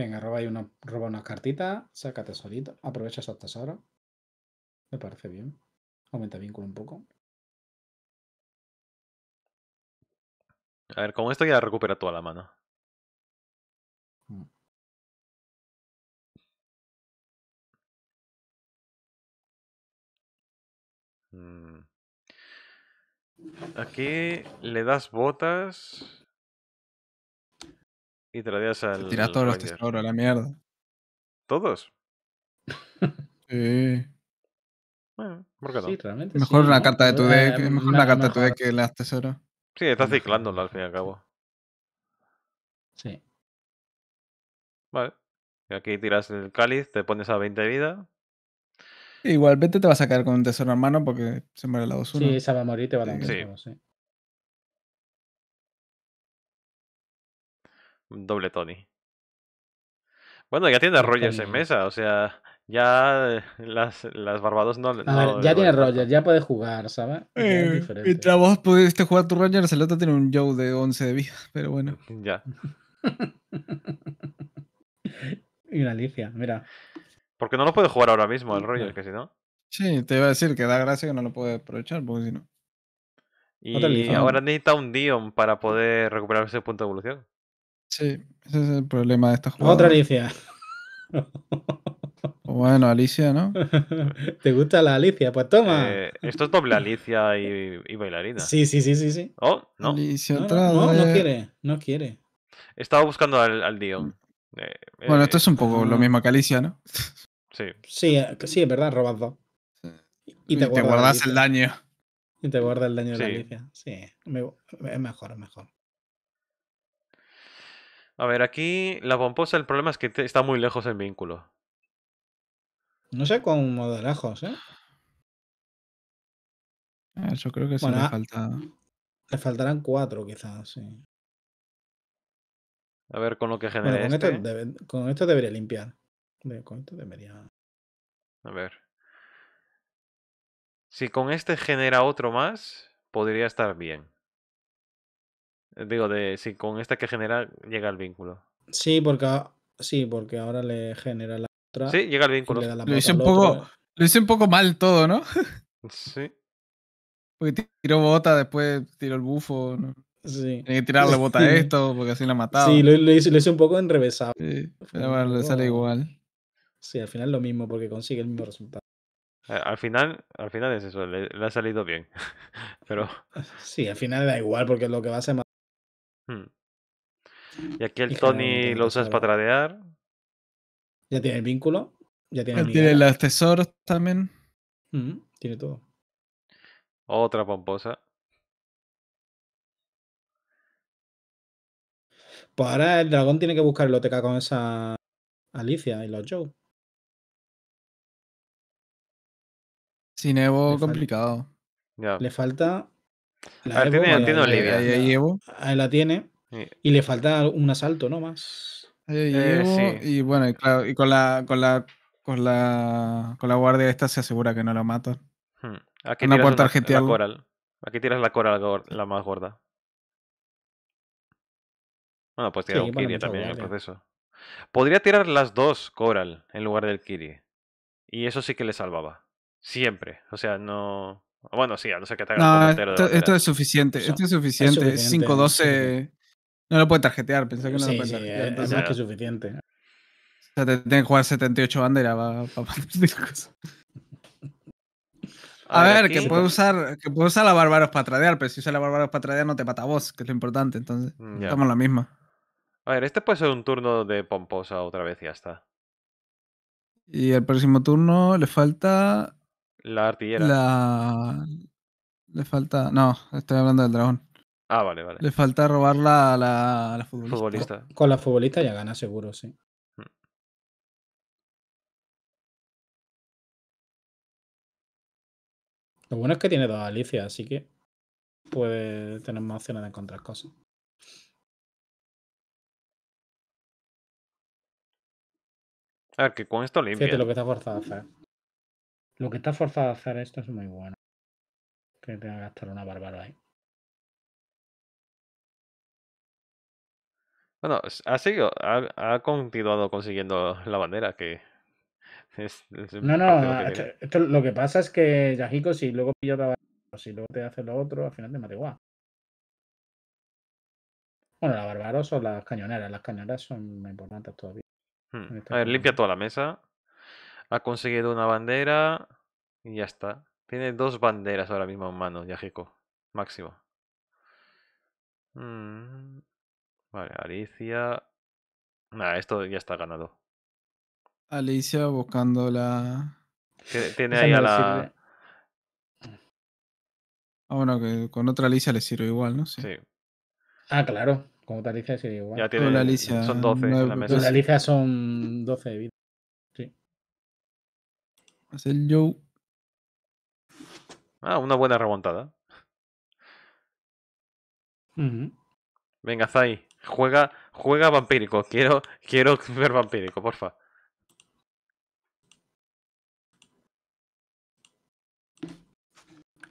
D: Venga, roba, una, roba unas cartitas, saca tesorito, aprovecha esos tesoros. Me parece bien. Aumenta vínculo un poco. A ver, con esto ya recupera toda la mano. Mm.
A: Mm. Aquí le das botas. Y dias al. todos los tesoros a la mierda. ¿Todos?
D: <laughs> sí.
A: Bueno, no? Mejor
C: una carta de tu deck, mejor una carta de tu deck que las tesoros.
A: Sí, estás ciclándola al fin y al cabo. Sí. Vale. Y aquí tiras el cáliz, te pones a 20 de vida.
C: Igualmente te vas a caer con un tesoro en mano porque se muere la 2 Sí, esa va a morir y te va a dar
A: sí. doble Tony. Bueno, ya tiene Rogers en mesa, o sea, ya eh, las, las Barbados no, no Ya tiene
B: Rogers, ya puede jugar, ¿sabes? Eh,
C: mientras vos pudiste jugar tu Rogers, el otro tiene un Joe de 11 de vida, pero bueno.
A: Mm, ya. <laughs>
C: y una Alicia, mira.
A: Porque no lo puede jugar ahora mismo el Rogers, que si no.
C: Sí, te iba a decir que da gracia que no lo puede aprovechar, porque si no.
A: Y ahora necesita un Dion para mm. poder recuperar ese punto de evolución.
C: Sí, ese es el problema de esta jugada. Otra Alicia.
B: Bueno, Alicia, ¿no? <laughs> ¿Te gusta la Alicia? Pues toma.
A: Eh, esto es doble Alicia y, bailarina. Sí, sí, sí, sí, sí. Oh, no. Alicia no, no, quiere, no quiere. Estaba buscando al, Dion. Mm. Eh, eh, bueno, esto es un poco lo ah. mismo que Alicia, ¿no? Sí.
B: Sí, sí es verdad, robas dos. Y te, guardas, el daño. Y te guardas el daño de la Alicia. Sí, es mejor, es mejor.
A: A ver, aquí la bombosa, el problema es que está muy lejos el vínculo.
B: No sé con de lejos, ¿eh?
A: Eso ah, creo que sí le ah, falta.
B: Le faltarán cuatro, quizás, sí.
A: A ver con lo que genera. este.
B: con, esto debería limpiar. Con esto debería.
A: A ver. Si con este genera otro más, podría estar bien digo, de si con esta que genera llega el vínculo.
B: Sí, porque, sí, porque ahora le genera la otra. Sí, llega el
A: vínculo. Eh. Lo hice, un poco,
B: lo un poco mal todo, ¿no?
E: Sí.
C: Porque tiró bota, después tiró el bufo. Sí. Tiene que tirarle bota a esto, porque así la mataba. Sí, lo, hice,
B: un poco enrevesado. Sí, le sale igual. Sí, al final lo mismo, porque consigue el mismo resultado.
A: Al final, al final es eso, le, ha salido bien. <laughs> Pero.
B: Sí, al final da igual, porque lo que va a ser Hmm.
A: Y aquí el Tony lo usas para tradear. Ya tiene el vínculo. Ya tiene, el tiene
C: tesoros también. Mm, tiene
B: todo.
A: Otra pomposa.
B: Pues ahora el dragón tiene que buscar el OTK con esa Alicia y los Joe. Sin Evo, complicado. Le falta la, tiene, ah, Ahí, la tiene. Y le falta un asalto, ¿no? Más.
A: Eh,
B: y bueno, y,
C: con la con la con la con la guardia esta se asegura que no la matan. Hmm. Aquí una puerta argentina.
A: Aquí tiras la coral la más gorda. Bueno, pues tiras un Kiri también en el proceso. Podría tirar las dos Coral en lugar del Kiri. Y eso sí que le salvaba. Siempre. O sea, no. Bueno, sí, a no ser que te haga no, esto, esto, es suficiente, esto es suficiente. Es 5-12.
C: No lo puede tarjetear, pensé que no lo puede Sí, eh, es más que
A: suficiente. O
C: sea, te tienen que jugar 78 banderas para, para cosas.
A: A, a ver, que puede
C: usar que puede usar la Bárbaros para tradear, pero si usa la Barbaros para tradear no te pata vos, que es lo importante. Entonces, mm, estamos en la misma.
A: A ver, este puede ser un turno de pomposa otra vez y ya está.
C: Y el próximo turno le falta
A: la artillera.
C: La... Le falta. No, estoy hablando del dragón. Ah, vale, vale. Le falta
D: robar la, la,
C: futbolista.
B: Con la futbolista ya gana, seguro, sí. Mm.
D: Lo bueno es que tiene dos alicias así que puede tener más opciones de encontrar cosas.
A: A ver, que con esto limpia. Fíjate lo que está forzado a hacer.
B: Lo que está forzado a hacer esto es muy bueno. Que tenga que gastar una bárbara ahí.
A: Bueno, ha seguido, ha, continuado consiguiendo la bandera que no, no,
B: lo que pasa es que Yajico, si luego pilla si luego te hace lo otro, al final te mata igual. Bueno, la barbaros son las cañoneras, las cañoneras son importantes todavía.
E: Hmm. A ver,
A: este limpia toda la mesa. Ha conseguido una bandera y ya está. Tiene dos banderas ahora mismo en mano, Yajiko. Máximo. Mm, vale, Alicia. Nada, esto ya está ganado.
C: Alicia buscando la. Tiene ahí a la. Ah, bueno, que con otra Alicia le sirve igual, ¿no? Sí.
B: Ah, claro. Con otra Alicia le igual. Ya tiene, Alicia, son 12 en Con la Alicia son 12 de vida el Joe.
A: Ah, una buena remontada. Venga, Zai, juega, juega vampírico. Quiero, quiero <laughs> ver vampírico, porfa.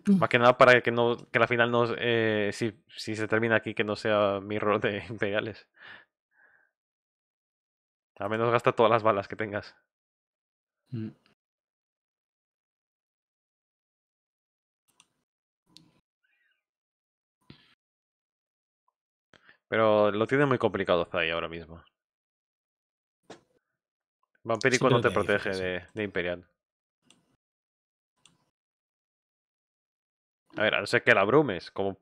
A: Más que nada para que no que la final no eh, si, si, se termina aquí que no sea mi rol de <laughs> imperiales. Al menos gasta todas las
D: balas que tengas. Mm.
A: Pero lo tiene muy complicado Zai ahora mismo. Vampirico no te protege de, Imperial. A ver, a no ser que la brumes cómo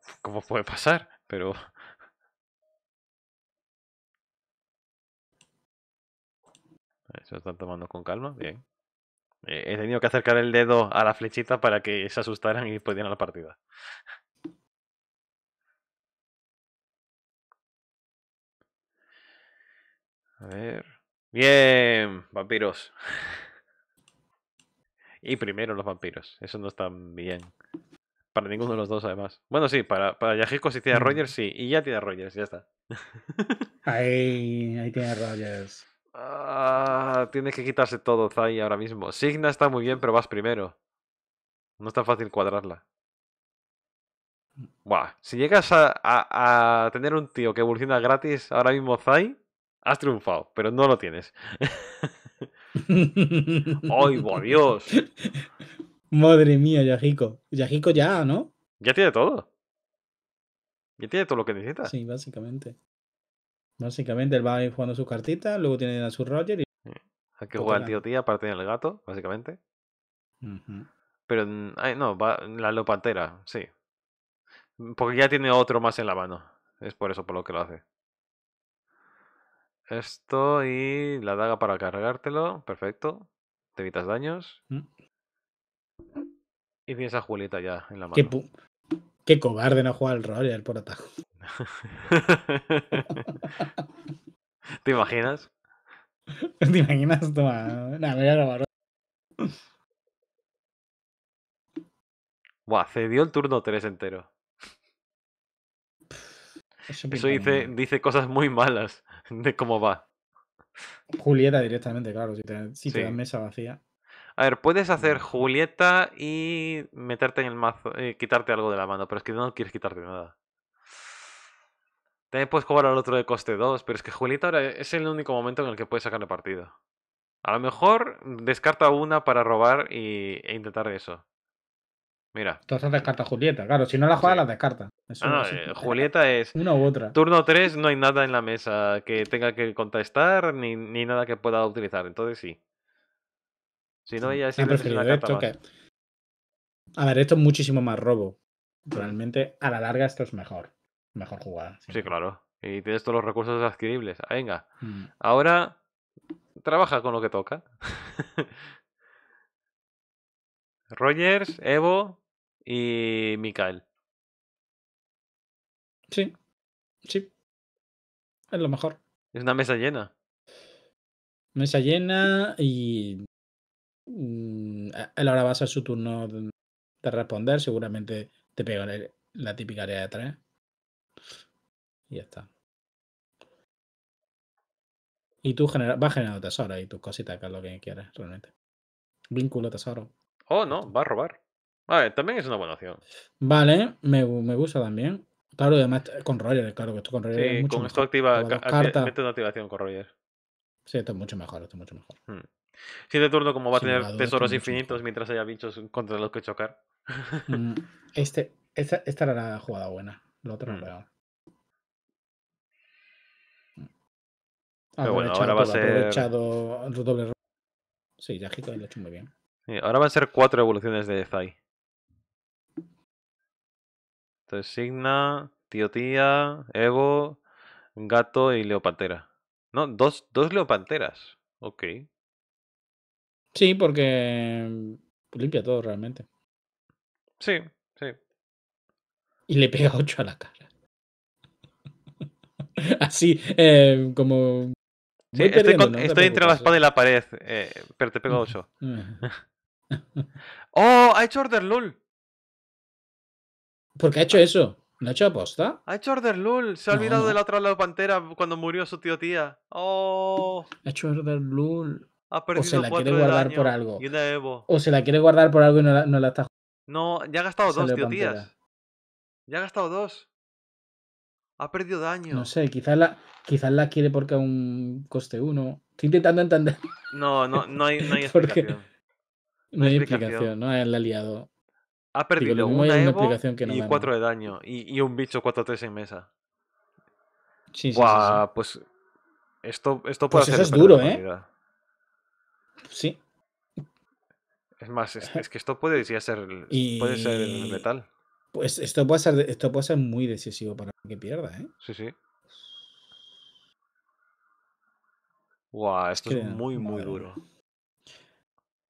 A: puede pasar, pero... <laughs> Se lo están tomando con calma, bien. Eh, he tenido que acercar el dedo a la flechita para que se asustaran y pudieran la partida. A ver. Bien, vampiros. <laughs> y primero los vampiros. Eso no está bien. Para ninguno de los dos, además. Bueno, sí, para, para si tiene a mm. Rogers, sí. Y ya tiene a Rogers, ya está.
B: <laughs> ahí, ahí tiene a Rogers.
A: Ah, tienes que quitarse todo, Zai, ahora mismo. Signa está muy bien, pero vas primero. No es tan fácil cuadrarla. Buah, si llegas a, a tener un tío que evoluciona gratis ahora mismo, Zai, Has triunfado, pero no lo tienes.
B: <laughs> ¡Ay,
A: por Dios!
B: Madre mía, Yajico! Yajico ya, ¿no?
A: Ya tiene todo. Ya tiene todo lo que necesita. Sí,
B: básicamente. Básicamente, él va a ir jugando sus cartitas, luego tiene a su Roger y.
A: Hay que jugar tío tía para tener el gato, básicamente. Pero ay, no, va, la leopantera, sí. Porque ya tiene otro más en la mano. Es por eso por lo que lo hace. Esto y la daga para cargártelo. Perfecto. Te evitas daños. Mm. Y tienes a Julieta ya en la mano.
B: Qué, cobarde no jugar al Royal por atajo.
A: <laughs> ¿Te imaginas?
B: <laughs> ¿Te imaginas? Toma, la voy a
A: Buah, cedió el turno 3 entero. Eso, dice, dice cosas muy malas de cómo va.
B: Julieta directamente, claro, si te, si mesa vacía.
A: A ver, puedes hacer Julieta y meterte en el mazo, Y eh, quitarte algo de la mano, pero es que no quieres quitarte nada. También puedes jugar al otro de coste 2, pero es que Julieta ahora es el único momento en el que puedes sacarle partido. A lo mejor descarta una para robar y, e intentar eso. Mira.
B: Entonces descarta Julieta. Claro, si no la juega, la descarta. Eh,
A: Julieta es. Una u otra. Turno 3 no hay nada en la mesa que tenga que contestar ni, ni nada que pueda utilizar. Entonces sí. Si no, ella sí A
B: ver, esto es muchísimo más robo. Realmente, a la larga, esto es mejor.
A: Mejor jugada. Sí, claro. Y tienes todos los recursos adquiribles. Ah, venga. Mm. Ahora, trabaja con lo que toca. <laughs> Rogers, Evo, y Mikael.
D: Sí,
B: sí. Es lo mejor.
A: Es una mesa llena.
B: Mesa llena y. Mm, él ahora va a ser su turno de responder. Seguramente te pegaré la típica área de tres. Y ya está. Y tú genera, vas generando tesoro y tus cositas, que es lo que quieres realmente. Vínculo, tesoro.
A: Oh, no, va a robar. Vale, también es una buena opción.
B: Vale, me, me gusta también. Claro, además con Roger, claro que esto con Roger. Sí, es con esto activa carta. Mete
A: una activación con Roger.
B: Sí, esto es mucho mejor, esto es mucho mejor.
A: si hmm. Siguiente turno, como va a tener tesoros infinitos mientras haya bichos contra los que chocar.
B: <laughs> Mm, este, esta, esta, era la jugada buena. la otro no hmm. era. Mm. Pero bueno, ahora va a ser. Doble... Sí, Yajito lo he hecho muy bien.
A: ahora van a ser cuatro evoluciones de Zai. Entonces, Signa, Tío Tía, Evo, Gato y Leopantera. No, dos, dos Leopanteras. Ok.
B: Sí, porque mm, limpia todo realmente.
A: Sí, sí.
B: Y le pega ocho a la cara. <laughs> Así, eh, como. estoy, entre la espada y
A: la pared, eh, pero te pego ocho. <laughs> ¡Oh! ¡Ha hecho Order LOL! ¿Por qué ha hecho eso. ¿Lo ha hecho aposta? Ha hecho Order Lul. Se ha olvidado de la otra la pantera cuando murió su tío tía. Oh.
B: Ha hecho Order Lul.
A: o se la quiere guardar por algo. O
B: se la quiere guardar por algo y no la, no la está.
A: No, ya ha gastado dos, tío tías. Ya ha gastado dos. Ha perdido daño. No
B: sé, quizás la, quizás la quiere porque a un coste uno. Estoy intentando entender.
A: No, no, no hay, no hay <laughs> explicación.
B: No hay, explicación, ¿no? es el aliado.
A: Ha perdido una, Evo y 4 de daño. Y, un bicho 4-3 en mesa. Sí, sí, pues esto, esto puede pues eso es duro, ¿eh? Sí. Es más, es, que <laughs> esto puede ser, y... puede ser metal. Pues esto
B: puede ser, esto puede ser muy decisivo para que pierda, ¿eh?
A: Sí, sí. Guau, esto es, muy, muy
B: duro.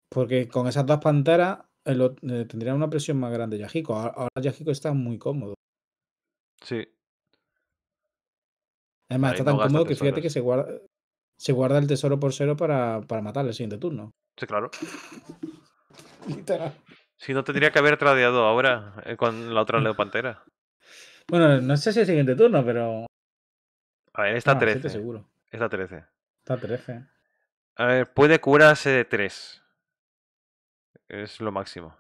B: Porque con esas dos panteras el, eh, una presión más grande Yajico. Ahora, Yajico está muy cómodo.
A: Sí. Además, está tan cómodo que fíjate que
B: se guarda, se guarda el tesoro por cero para, para matarle el siguiente turno.
A: Sí, claro. <laughs> Literal. Si no tendría que haber tradeado ahora eh, con la otra Leopantera. <laughs>
B: Bueno, no sé si el siguiente turno, pero.
A: A ver, está 13. Seguro. Está 13.
B: Está 13.
A: A ver, puede curarse eh, de 3 es lo máximo.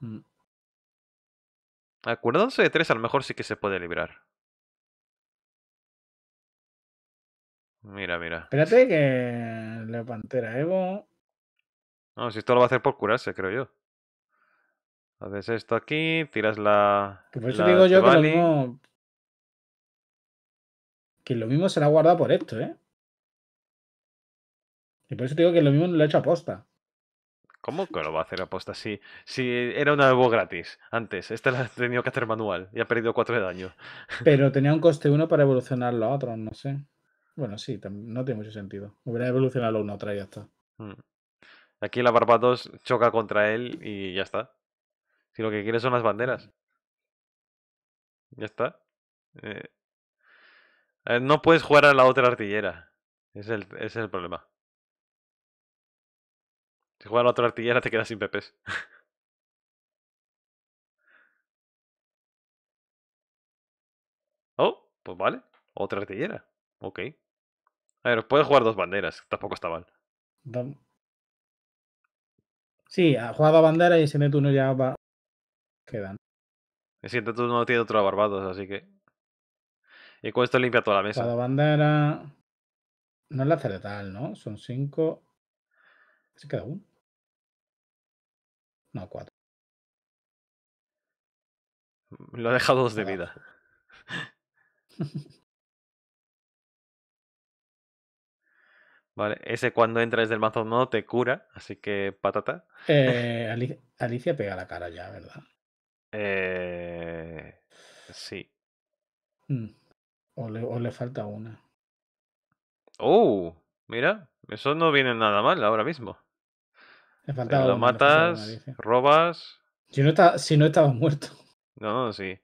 A: Mm. de tres, a lo mejor sí que se puede librar. Mira, mira.
B: Espérate que la pantera Evo.
A: No, si esto lo va a hacer por curarse, creo yo. Haces esto aquí, tiras la. Que por eso digo yo que lo,
B: mismo...
D: que lo mismo. se guardado por esto, ¿eh?
B: Y por eso digo que lo mismo lo he hecho a posta.
A: ¿Cómo que lo va a hacer aposta si, si era una EVO gratis antes? Esta la ha tenido que hacer manual y ha perdido 4 de daño.
B: Pero <laughs> tenía un coste uno para evolucionar la otra, no sé. Bueno, sí, no tiene mucho sentido. Hubiera evolucionado una otra y ya está.
A: Mm. Aquí la Barbados choca contra él y ya está. Si lo que quiere son las banderas. Ya está. Eh, eh, no puedes jugar a la otra artillera. Es el, es el problema. Si juegas la otra artillera te quedas sin pepes.
D: <laughs>
A: oh, pues vale. Otra artillera. Ok. A ver, puedes jugar dos banderas. Tampoco está mal.
B: Sí, ha jugado a bandera y ese turno ya va... quedan.
A: El siguiente no tiene otro a Barbados, así que. Y con esto limpia toda la mesa. Cada
B: bandera. No es la letal, ¿no? Son cinco. ¿Se queda uno? No, cuatro.
D: Lo ha dejado dos de vida. <laughs>
A: Vale, ese cuando entra desde el mazo no te cura, así que patata.
B: Eh, <laughs> Alicia, pega la cara
A: ya, ¿verdad? Eh, sí.
B: Mm, o, le, o le, falta una.
A: ¡Oh! Mira, eso no viene nada mal ahora mismo.
B: Lo matas,
A: robas.
B: si no está si no estaba muerto. <laughs>
A: No, sí.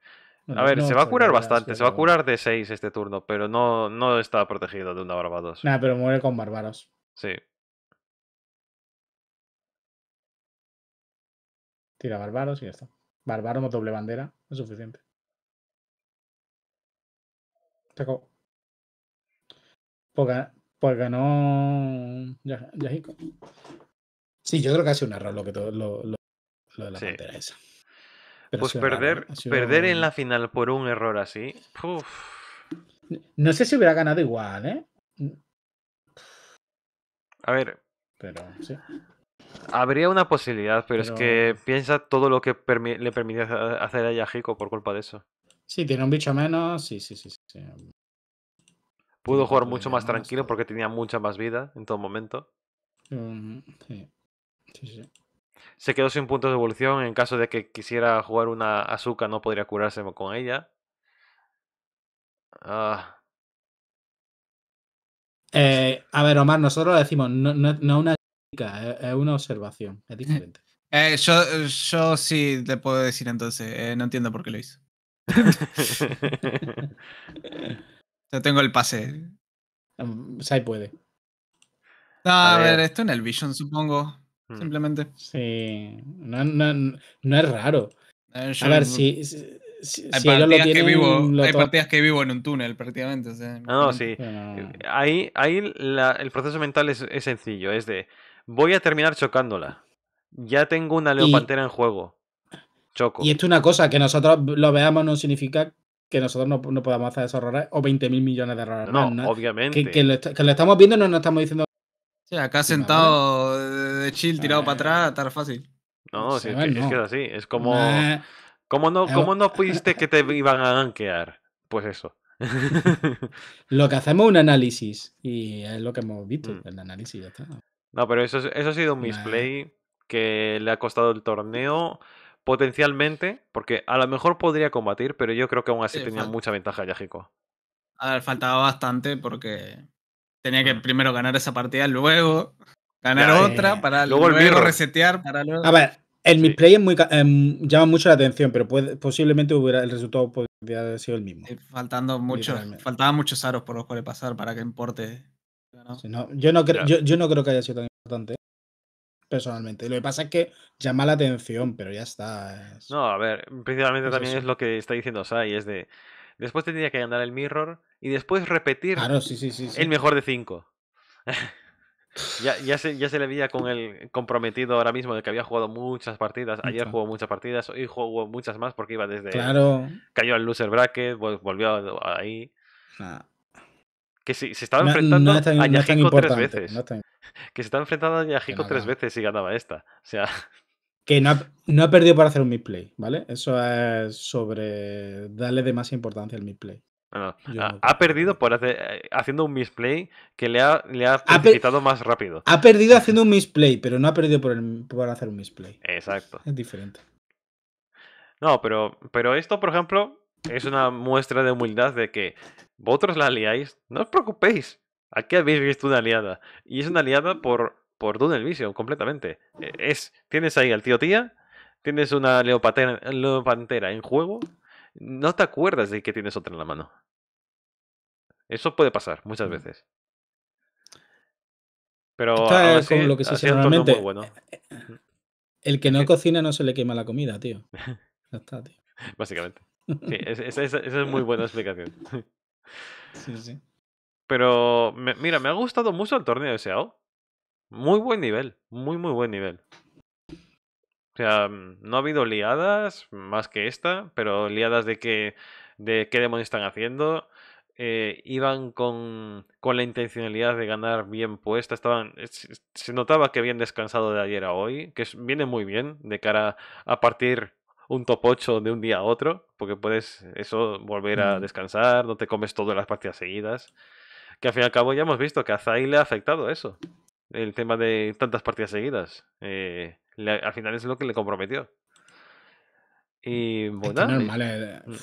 A: A ver, se va a curar bastante, se va a curar de 6 este turno, pero no, no está protegido de una barbados.
B: Nah, pero muere con bárbaros. Sí. Tira bárbaros y ya está. no doble bandera, es suficiente. Porque Pues, ganó Yajico. Sí, yo creo que ha sido un error lo, que todo, lo, de la sí.
A: esa. pues perder, perder en la final por un error así.
B: No sé si hubiera ganado igual, ¿eh?
A: A ver. Pero sí. Habría una posibilidad, pero, es que piensa todo lo que le permitía hacer a Yahiko por culpa de eso.
B: Sí, tiene un bicho menos, sí, sí, sí.
A: sí. Pudo jugar mucho más tranquilo porque tenía mucha más vida en todo momento.
E: Sí.
A: Se quedó sin puntos de evolución. En caso de que quisiera jugar una azúcar, no podría curarse con ella. Ah.
B: Eh, a ver, Omar, nosotros decimos, no, una chica, eh, es, una observación, es eh, diferente.
C: yo, yo sí le puedo decir entonces, no entiendo por qué lo hizo. <laughs> <laughs> yo tengo el pase. Sai em, puede. a, ver, esto en el Vision, supongo. Hmm.
B: Simplemente. Sí, no, no, es raro. Eh,
C: a ver, si, si, hay, partidas que vivo, en un túnel prácticamente.
A: no, sí. Ahí, ahí el proceso mental es, es, sencillo, es de voy a terminar chocándola. Ya tengo una leopantera en juego. Choco. Y esto es una cosa,
B: que nosotros lo veamos no significa que nosotros no, podamos hacer esos errores o 20.000 mil millones de errores. No, obviamente. que, lo, estamos viendo no nos estamos diciendo
C: Sí, acá sentado de chill, tirado para atrás, eh. estar fácil.
A: No, sí, es, que es así. Es como. ¿Cómo no, em. cómo no pudiste que te <laughs> iban a ganquear? Pues eso.
B: lo que <laughs> hacemos es un análisis. Y es lo que hemos visto. Mm. El análisis ya
A: No, pero eso, eso ha sido un misplay que le ha costado el torneo. Potencialmente, porque a lo mejor podría combatir, pero yo creo que aún así tenía mucha ventaja Yajiko.
C: A ver, faltaba bastante porque tenía que primero ganar esa partida, luego
B: ganar otra, para luego, resetear. Para A ver, el misplay em, llama mucho la atención, pero posiblemente hubiera, el resultado podría haber sido el mismo. Faltando
C: muchos, faltaban muchos aros por los cuales pasar para que importe.
B: yo, no creo, yo, no creo que haya sido tan importante, personalmente. Lo que pasa es que llama la atención, pero ya está.
A: No, a ver, principalmente también es lo que está diciendo Sai, es de Después tendría que andar el Mirror y después repetir el mejor de cinco. <laughs> ya, ya, se, le veía con el comprometido ahora mismo de que había jugado muchas partidas. Ayer jugó muchas partidas, hoy jugó muchas más porque iba desde. Claro. Cayó al loser bracket, volvió ahí. Ah. Que si, se estaba enfrentando a Yahiko tres veces. Que se estaba enfrentando a Yajiko tres veces y ganaba esta. O sea. <laughs>
B: Que no ha, perdido para hacer un misplay, ¿vale? Eso es sobre darle de más importancia al midplay.
A: Ha, perdido por hacer, eh, haciendo un misplay que le ha, le ha, más rápido. Ha
B: perdido haciendo un misplay, pero no ha perdido por, hacer un misplay. Exacto. Es diferente.
A: No, pero, pero esto, por ejemplo, es una muestra de humildad de que vosotros la aliáis. no os preocupéis. Aquí habéis visto una aliada. Y es una aliada por por el Vision completamente. E, es, tienes ahí al tío tía, tienes una leopantera en juego, no te acuerdas de que tienes otra en la mano. Eso puede pasar muchas mm. veces. Pero como lo que bueno. Eh, eh,
B: el que no <laughs> cocina no se le quema la comida, tío. <laughs>
A: Básicamente. <laughs> esa, es muy buena explicación. Sí, sí. Pero mira, me ha gustado mucho el torneo de muy buen nivel, muy, muy buen nivel. O sea, mm, no ha habido liadas más que esta, pero liadas de que de qué demonios están haciendo. Eh, iban con, con, la intencionalidad de ganar bien puesta. Estaban, se, notaba que bien descansado de ayer a hoy, que viene muy bien de cara a partir un top de un día a otro, porque puedes eso volver a descansar, no te comes todas las partidas seguidas. Que al fin y al cabo ya hemos visto que a Zay le ha afectado eso el tema de tantas partidas seguidas. Eh, al final es lo que le comprometió. Mm, y bueno. Es normal,
B: eh, mm. eh,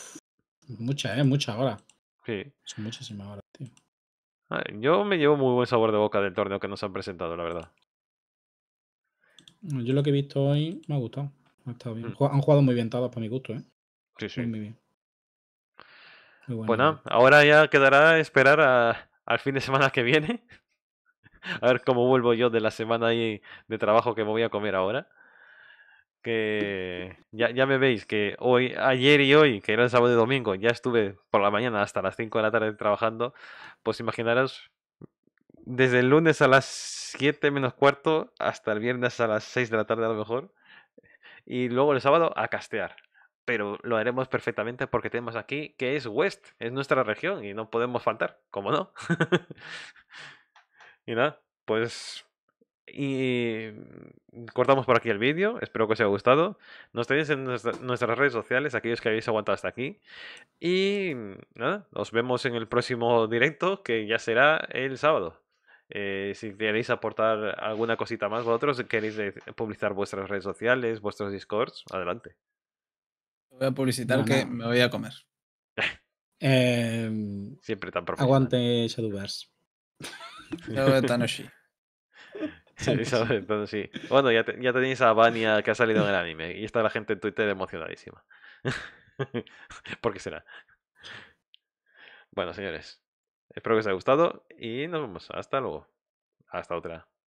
B: mucha, ¿eh?
A: Son muchísimas horas, tío. Ah, yo me llevo muy buen sabor de boca del torneo que nos han presentado, la verdad.
B: Yo lo que he visto hoy me ha gustado. Mm. Han jugado muy bien todos para mi gusto, ¿eh?
A: Sí, sí. Muy bien. bueno, ahora ya quedará esperar al fin de semana que viene a ver cómo vuelvo yo de la semana de trabajo que me voy a comer ahora. Que ya, ya me veis que hoy, ayer y hoy, que era el sábado y domingo, ya estuve por la mañana hasta las 5 de la tarde trabajando. Pues imaginaros, desde el lunes a las 7 menos cuarto hasta el viernes a las 6 de la tarde a lo mejor. Y luego el sábado a castear pero lo haremos perfectamente porque tenemos aquí que es West, es nuestra región y no podemos faltar, como no? <laughs> Y pues... Y mm, cortamos por aquí el vídeo, espero que os haya gustado. Nos tenéis en nuestras redes sociales, aquellos que habéis aguantado hasta aquí. Y mm, nada, nos vemos en el próximo directo, que ya será el sábado. Eh, si queréis aportar alguna cosita más vosotros, queréis publicitar vuestras redes sociales, vuestros discords, adelante.
B: Voy a publicitar que me voy a comer. <laughs> Em,
A: Siempre tan profundo
B: Aguante Shadowverse. <laughs>
A: Bueno, ya, tenéis a Bania que ha salido en el anime. Y está la gente en Twitter emocionadísima. <laughs> ¿Por qué será? Bueno, señores. Espero que os haya gustado y nos vemos. Hasta luego. Hasta otra.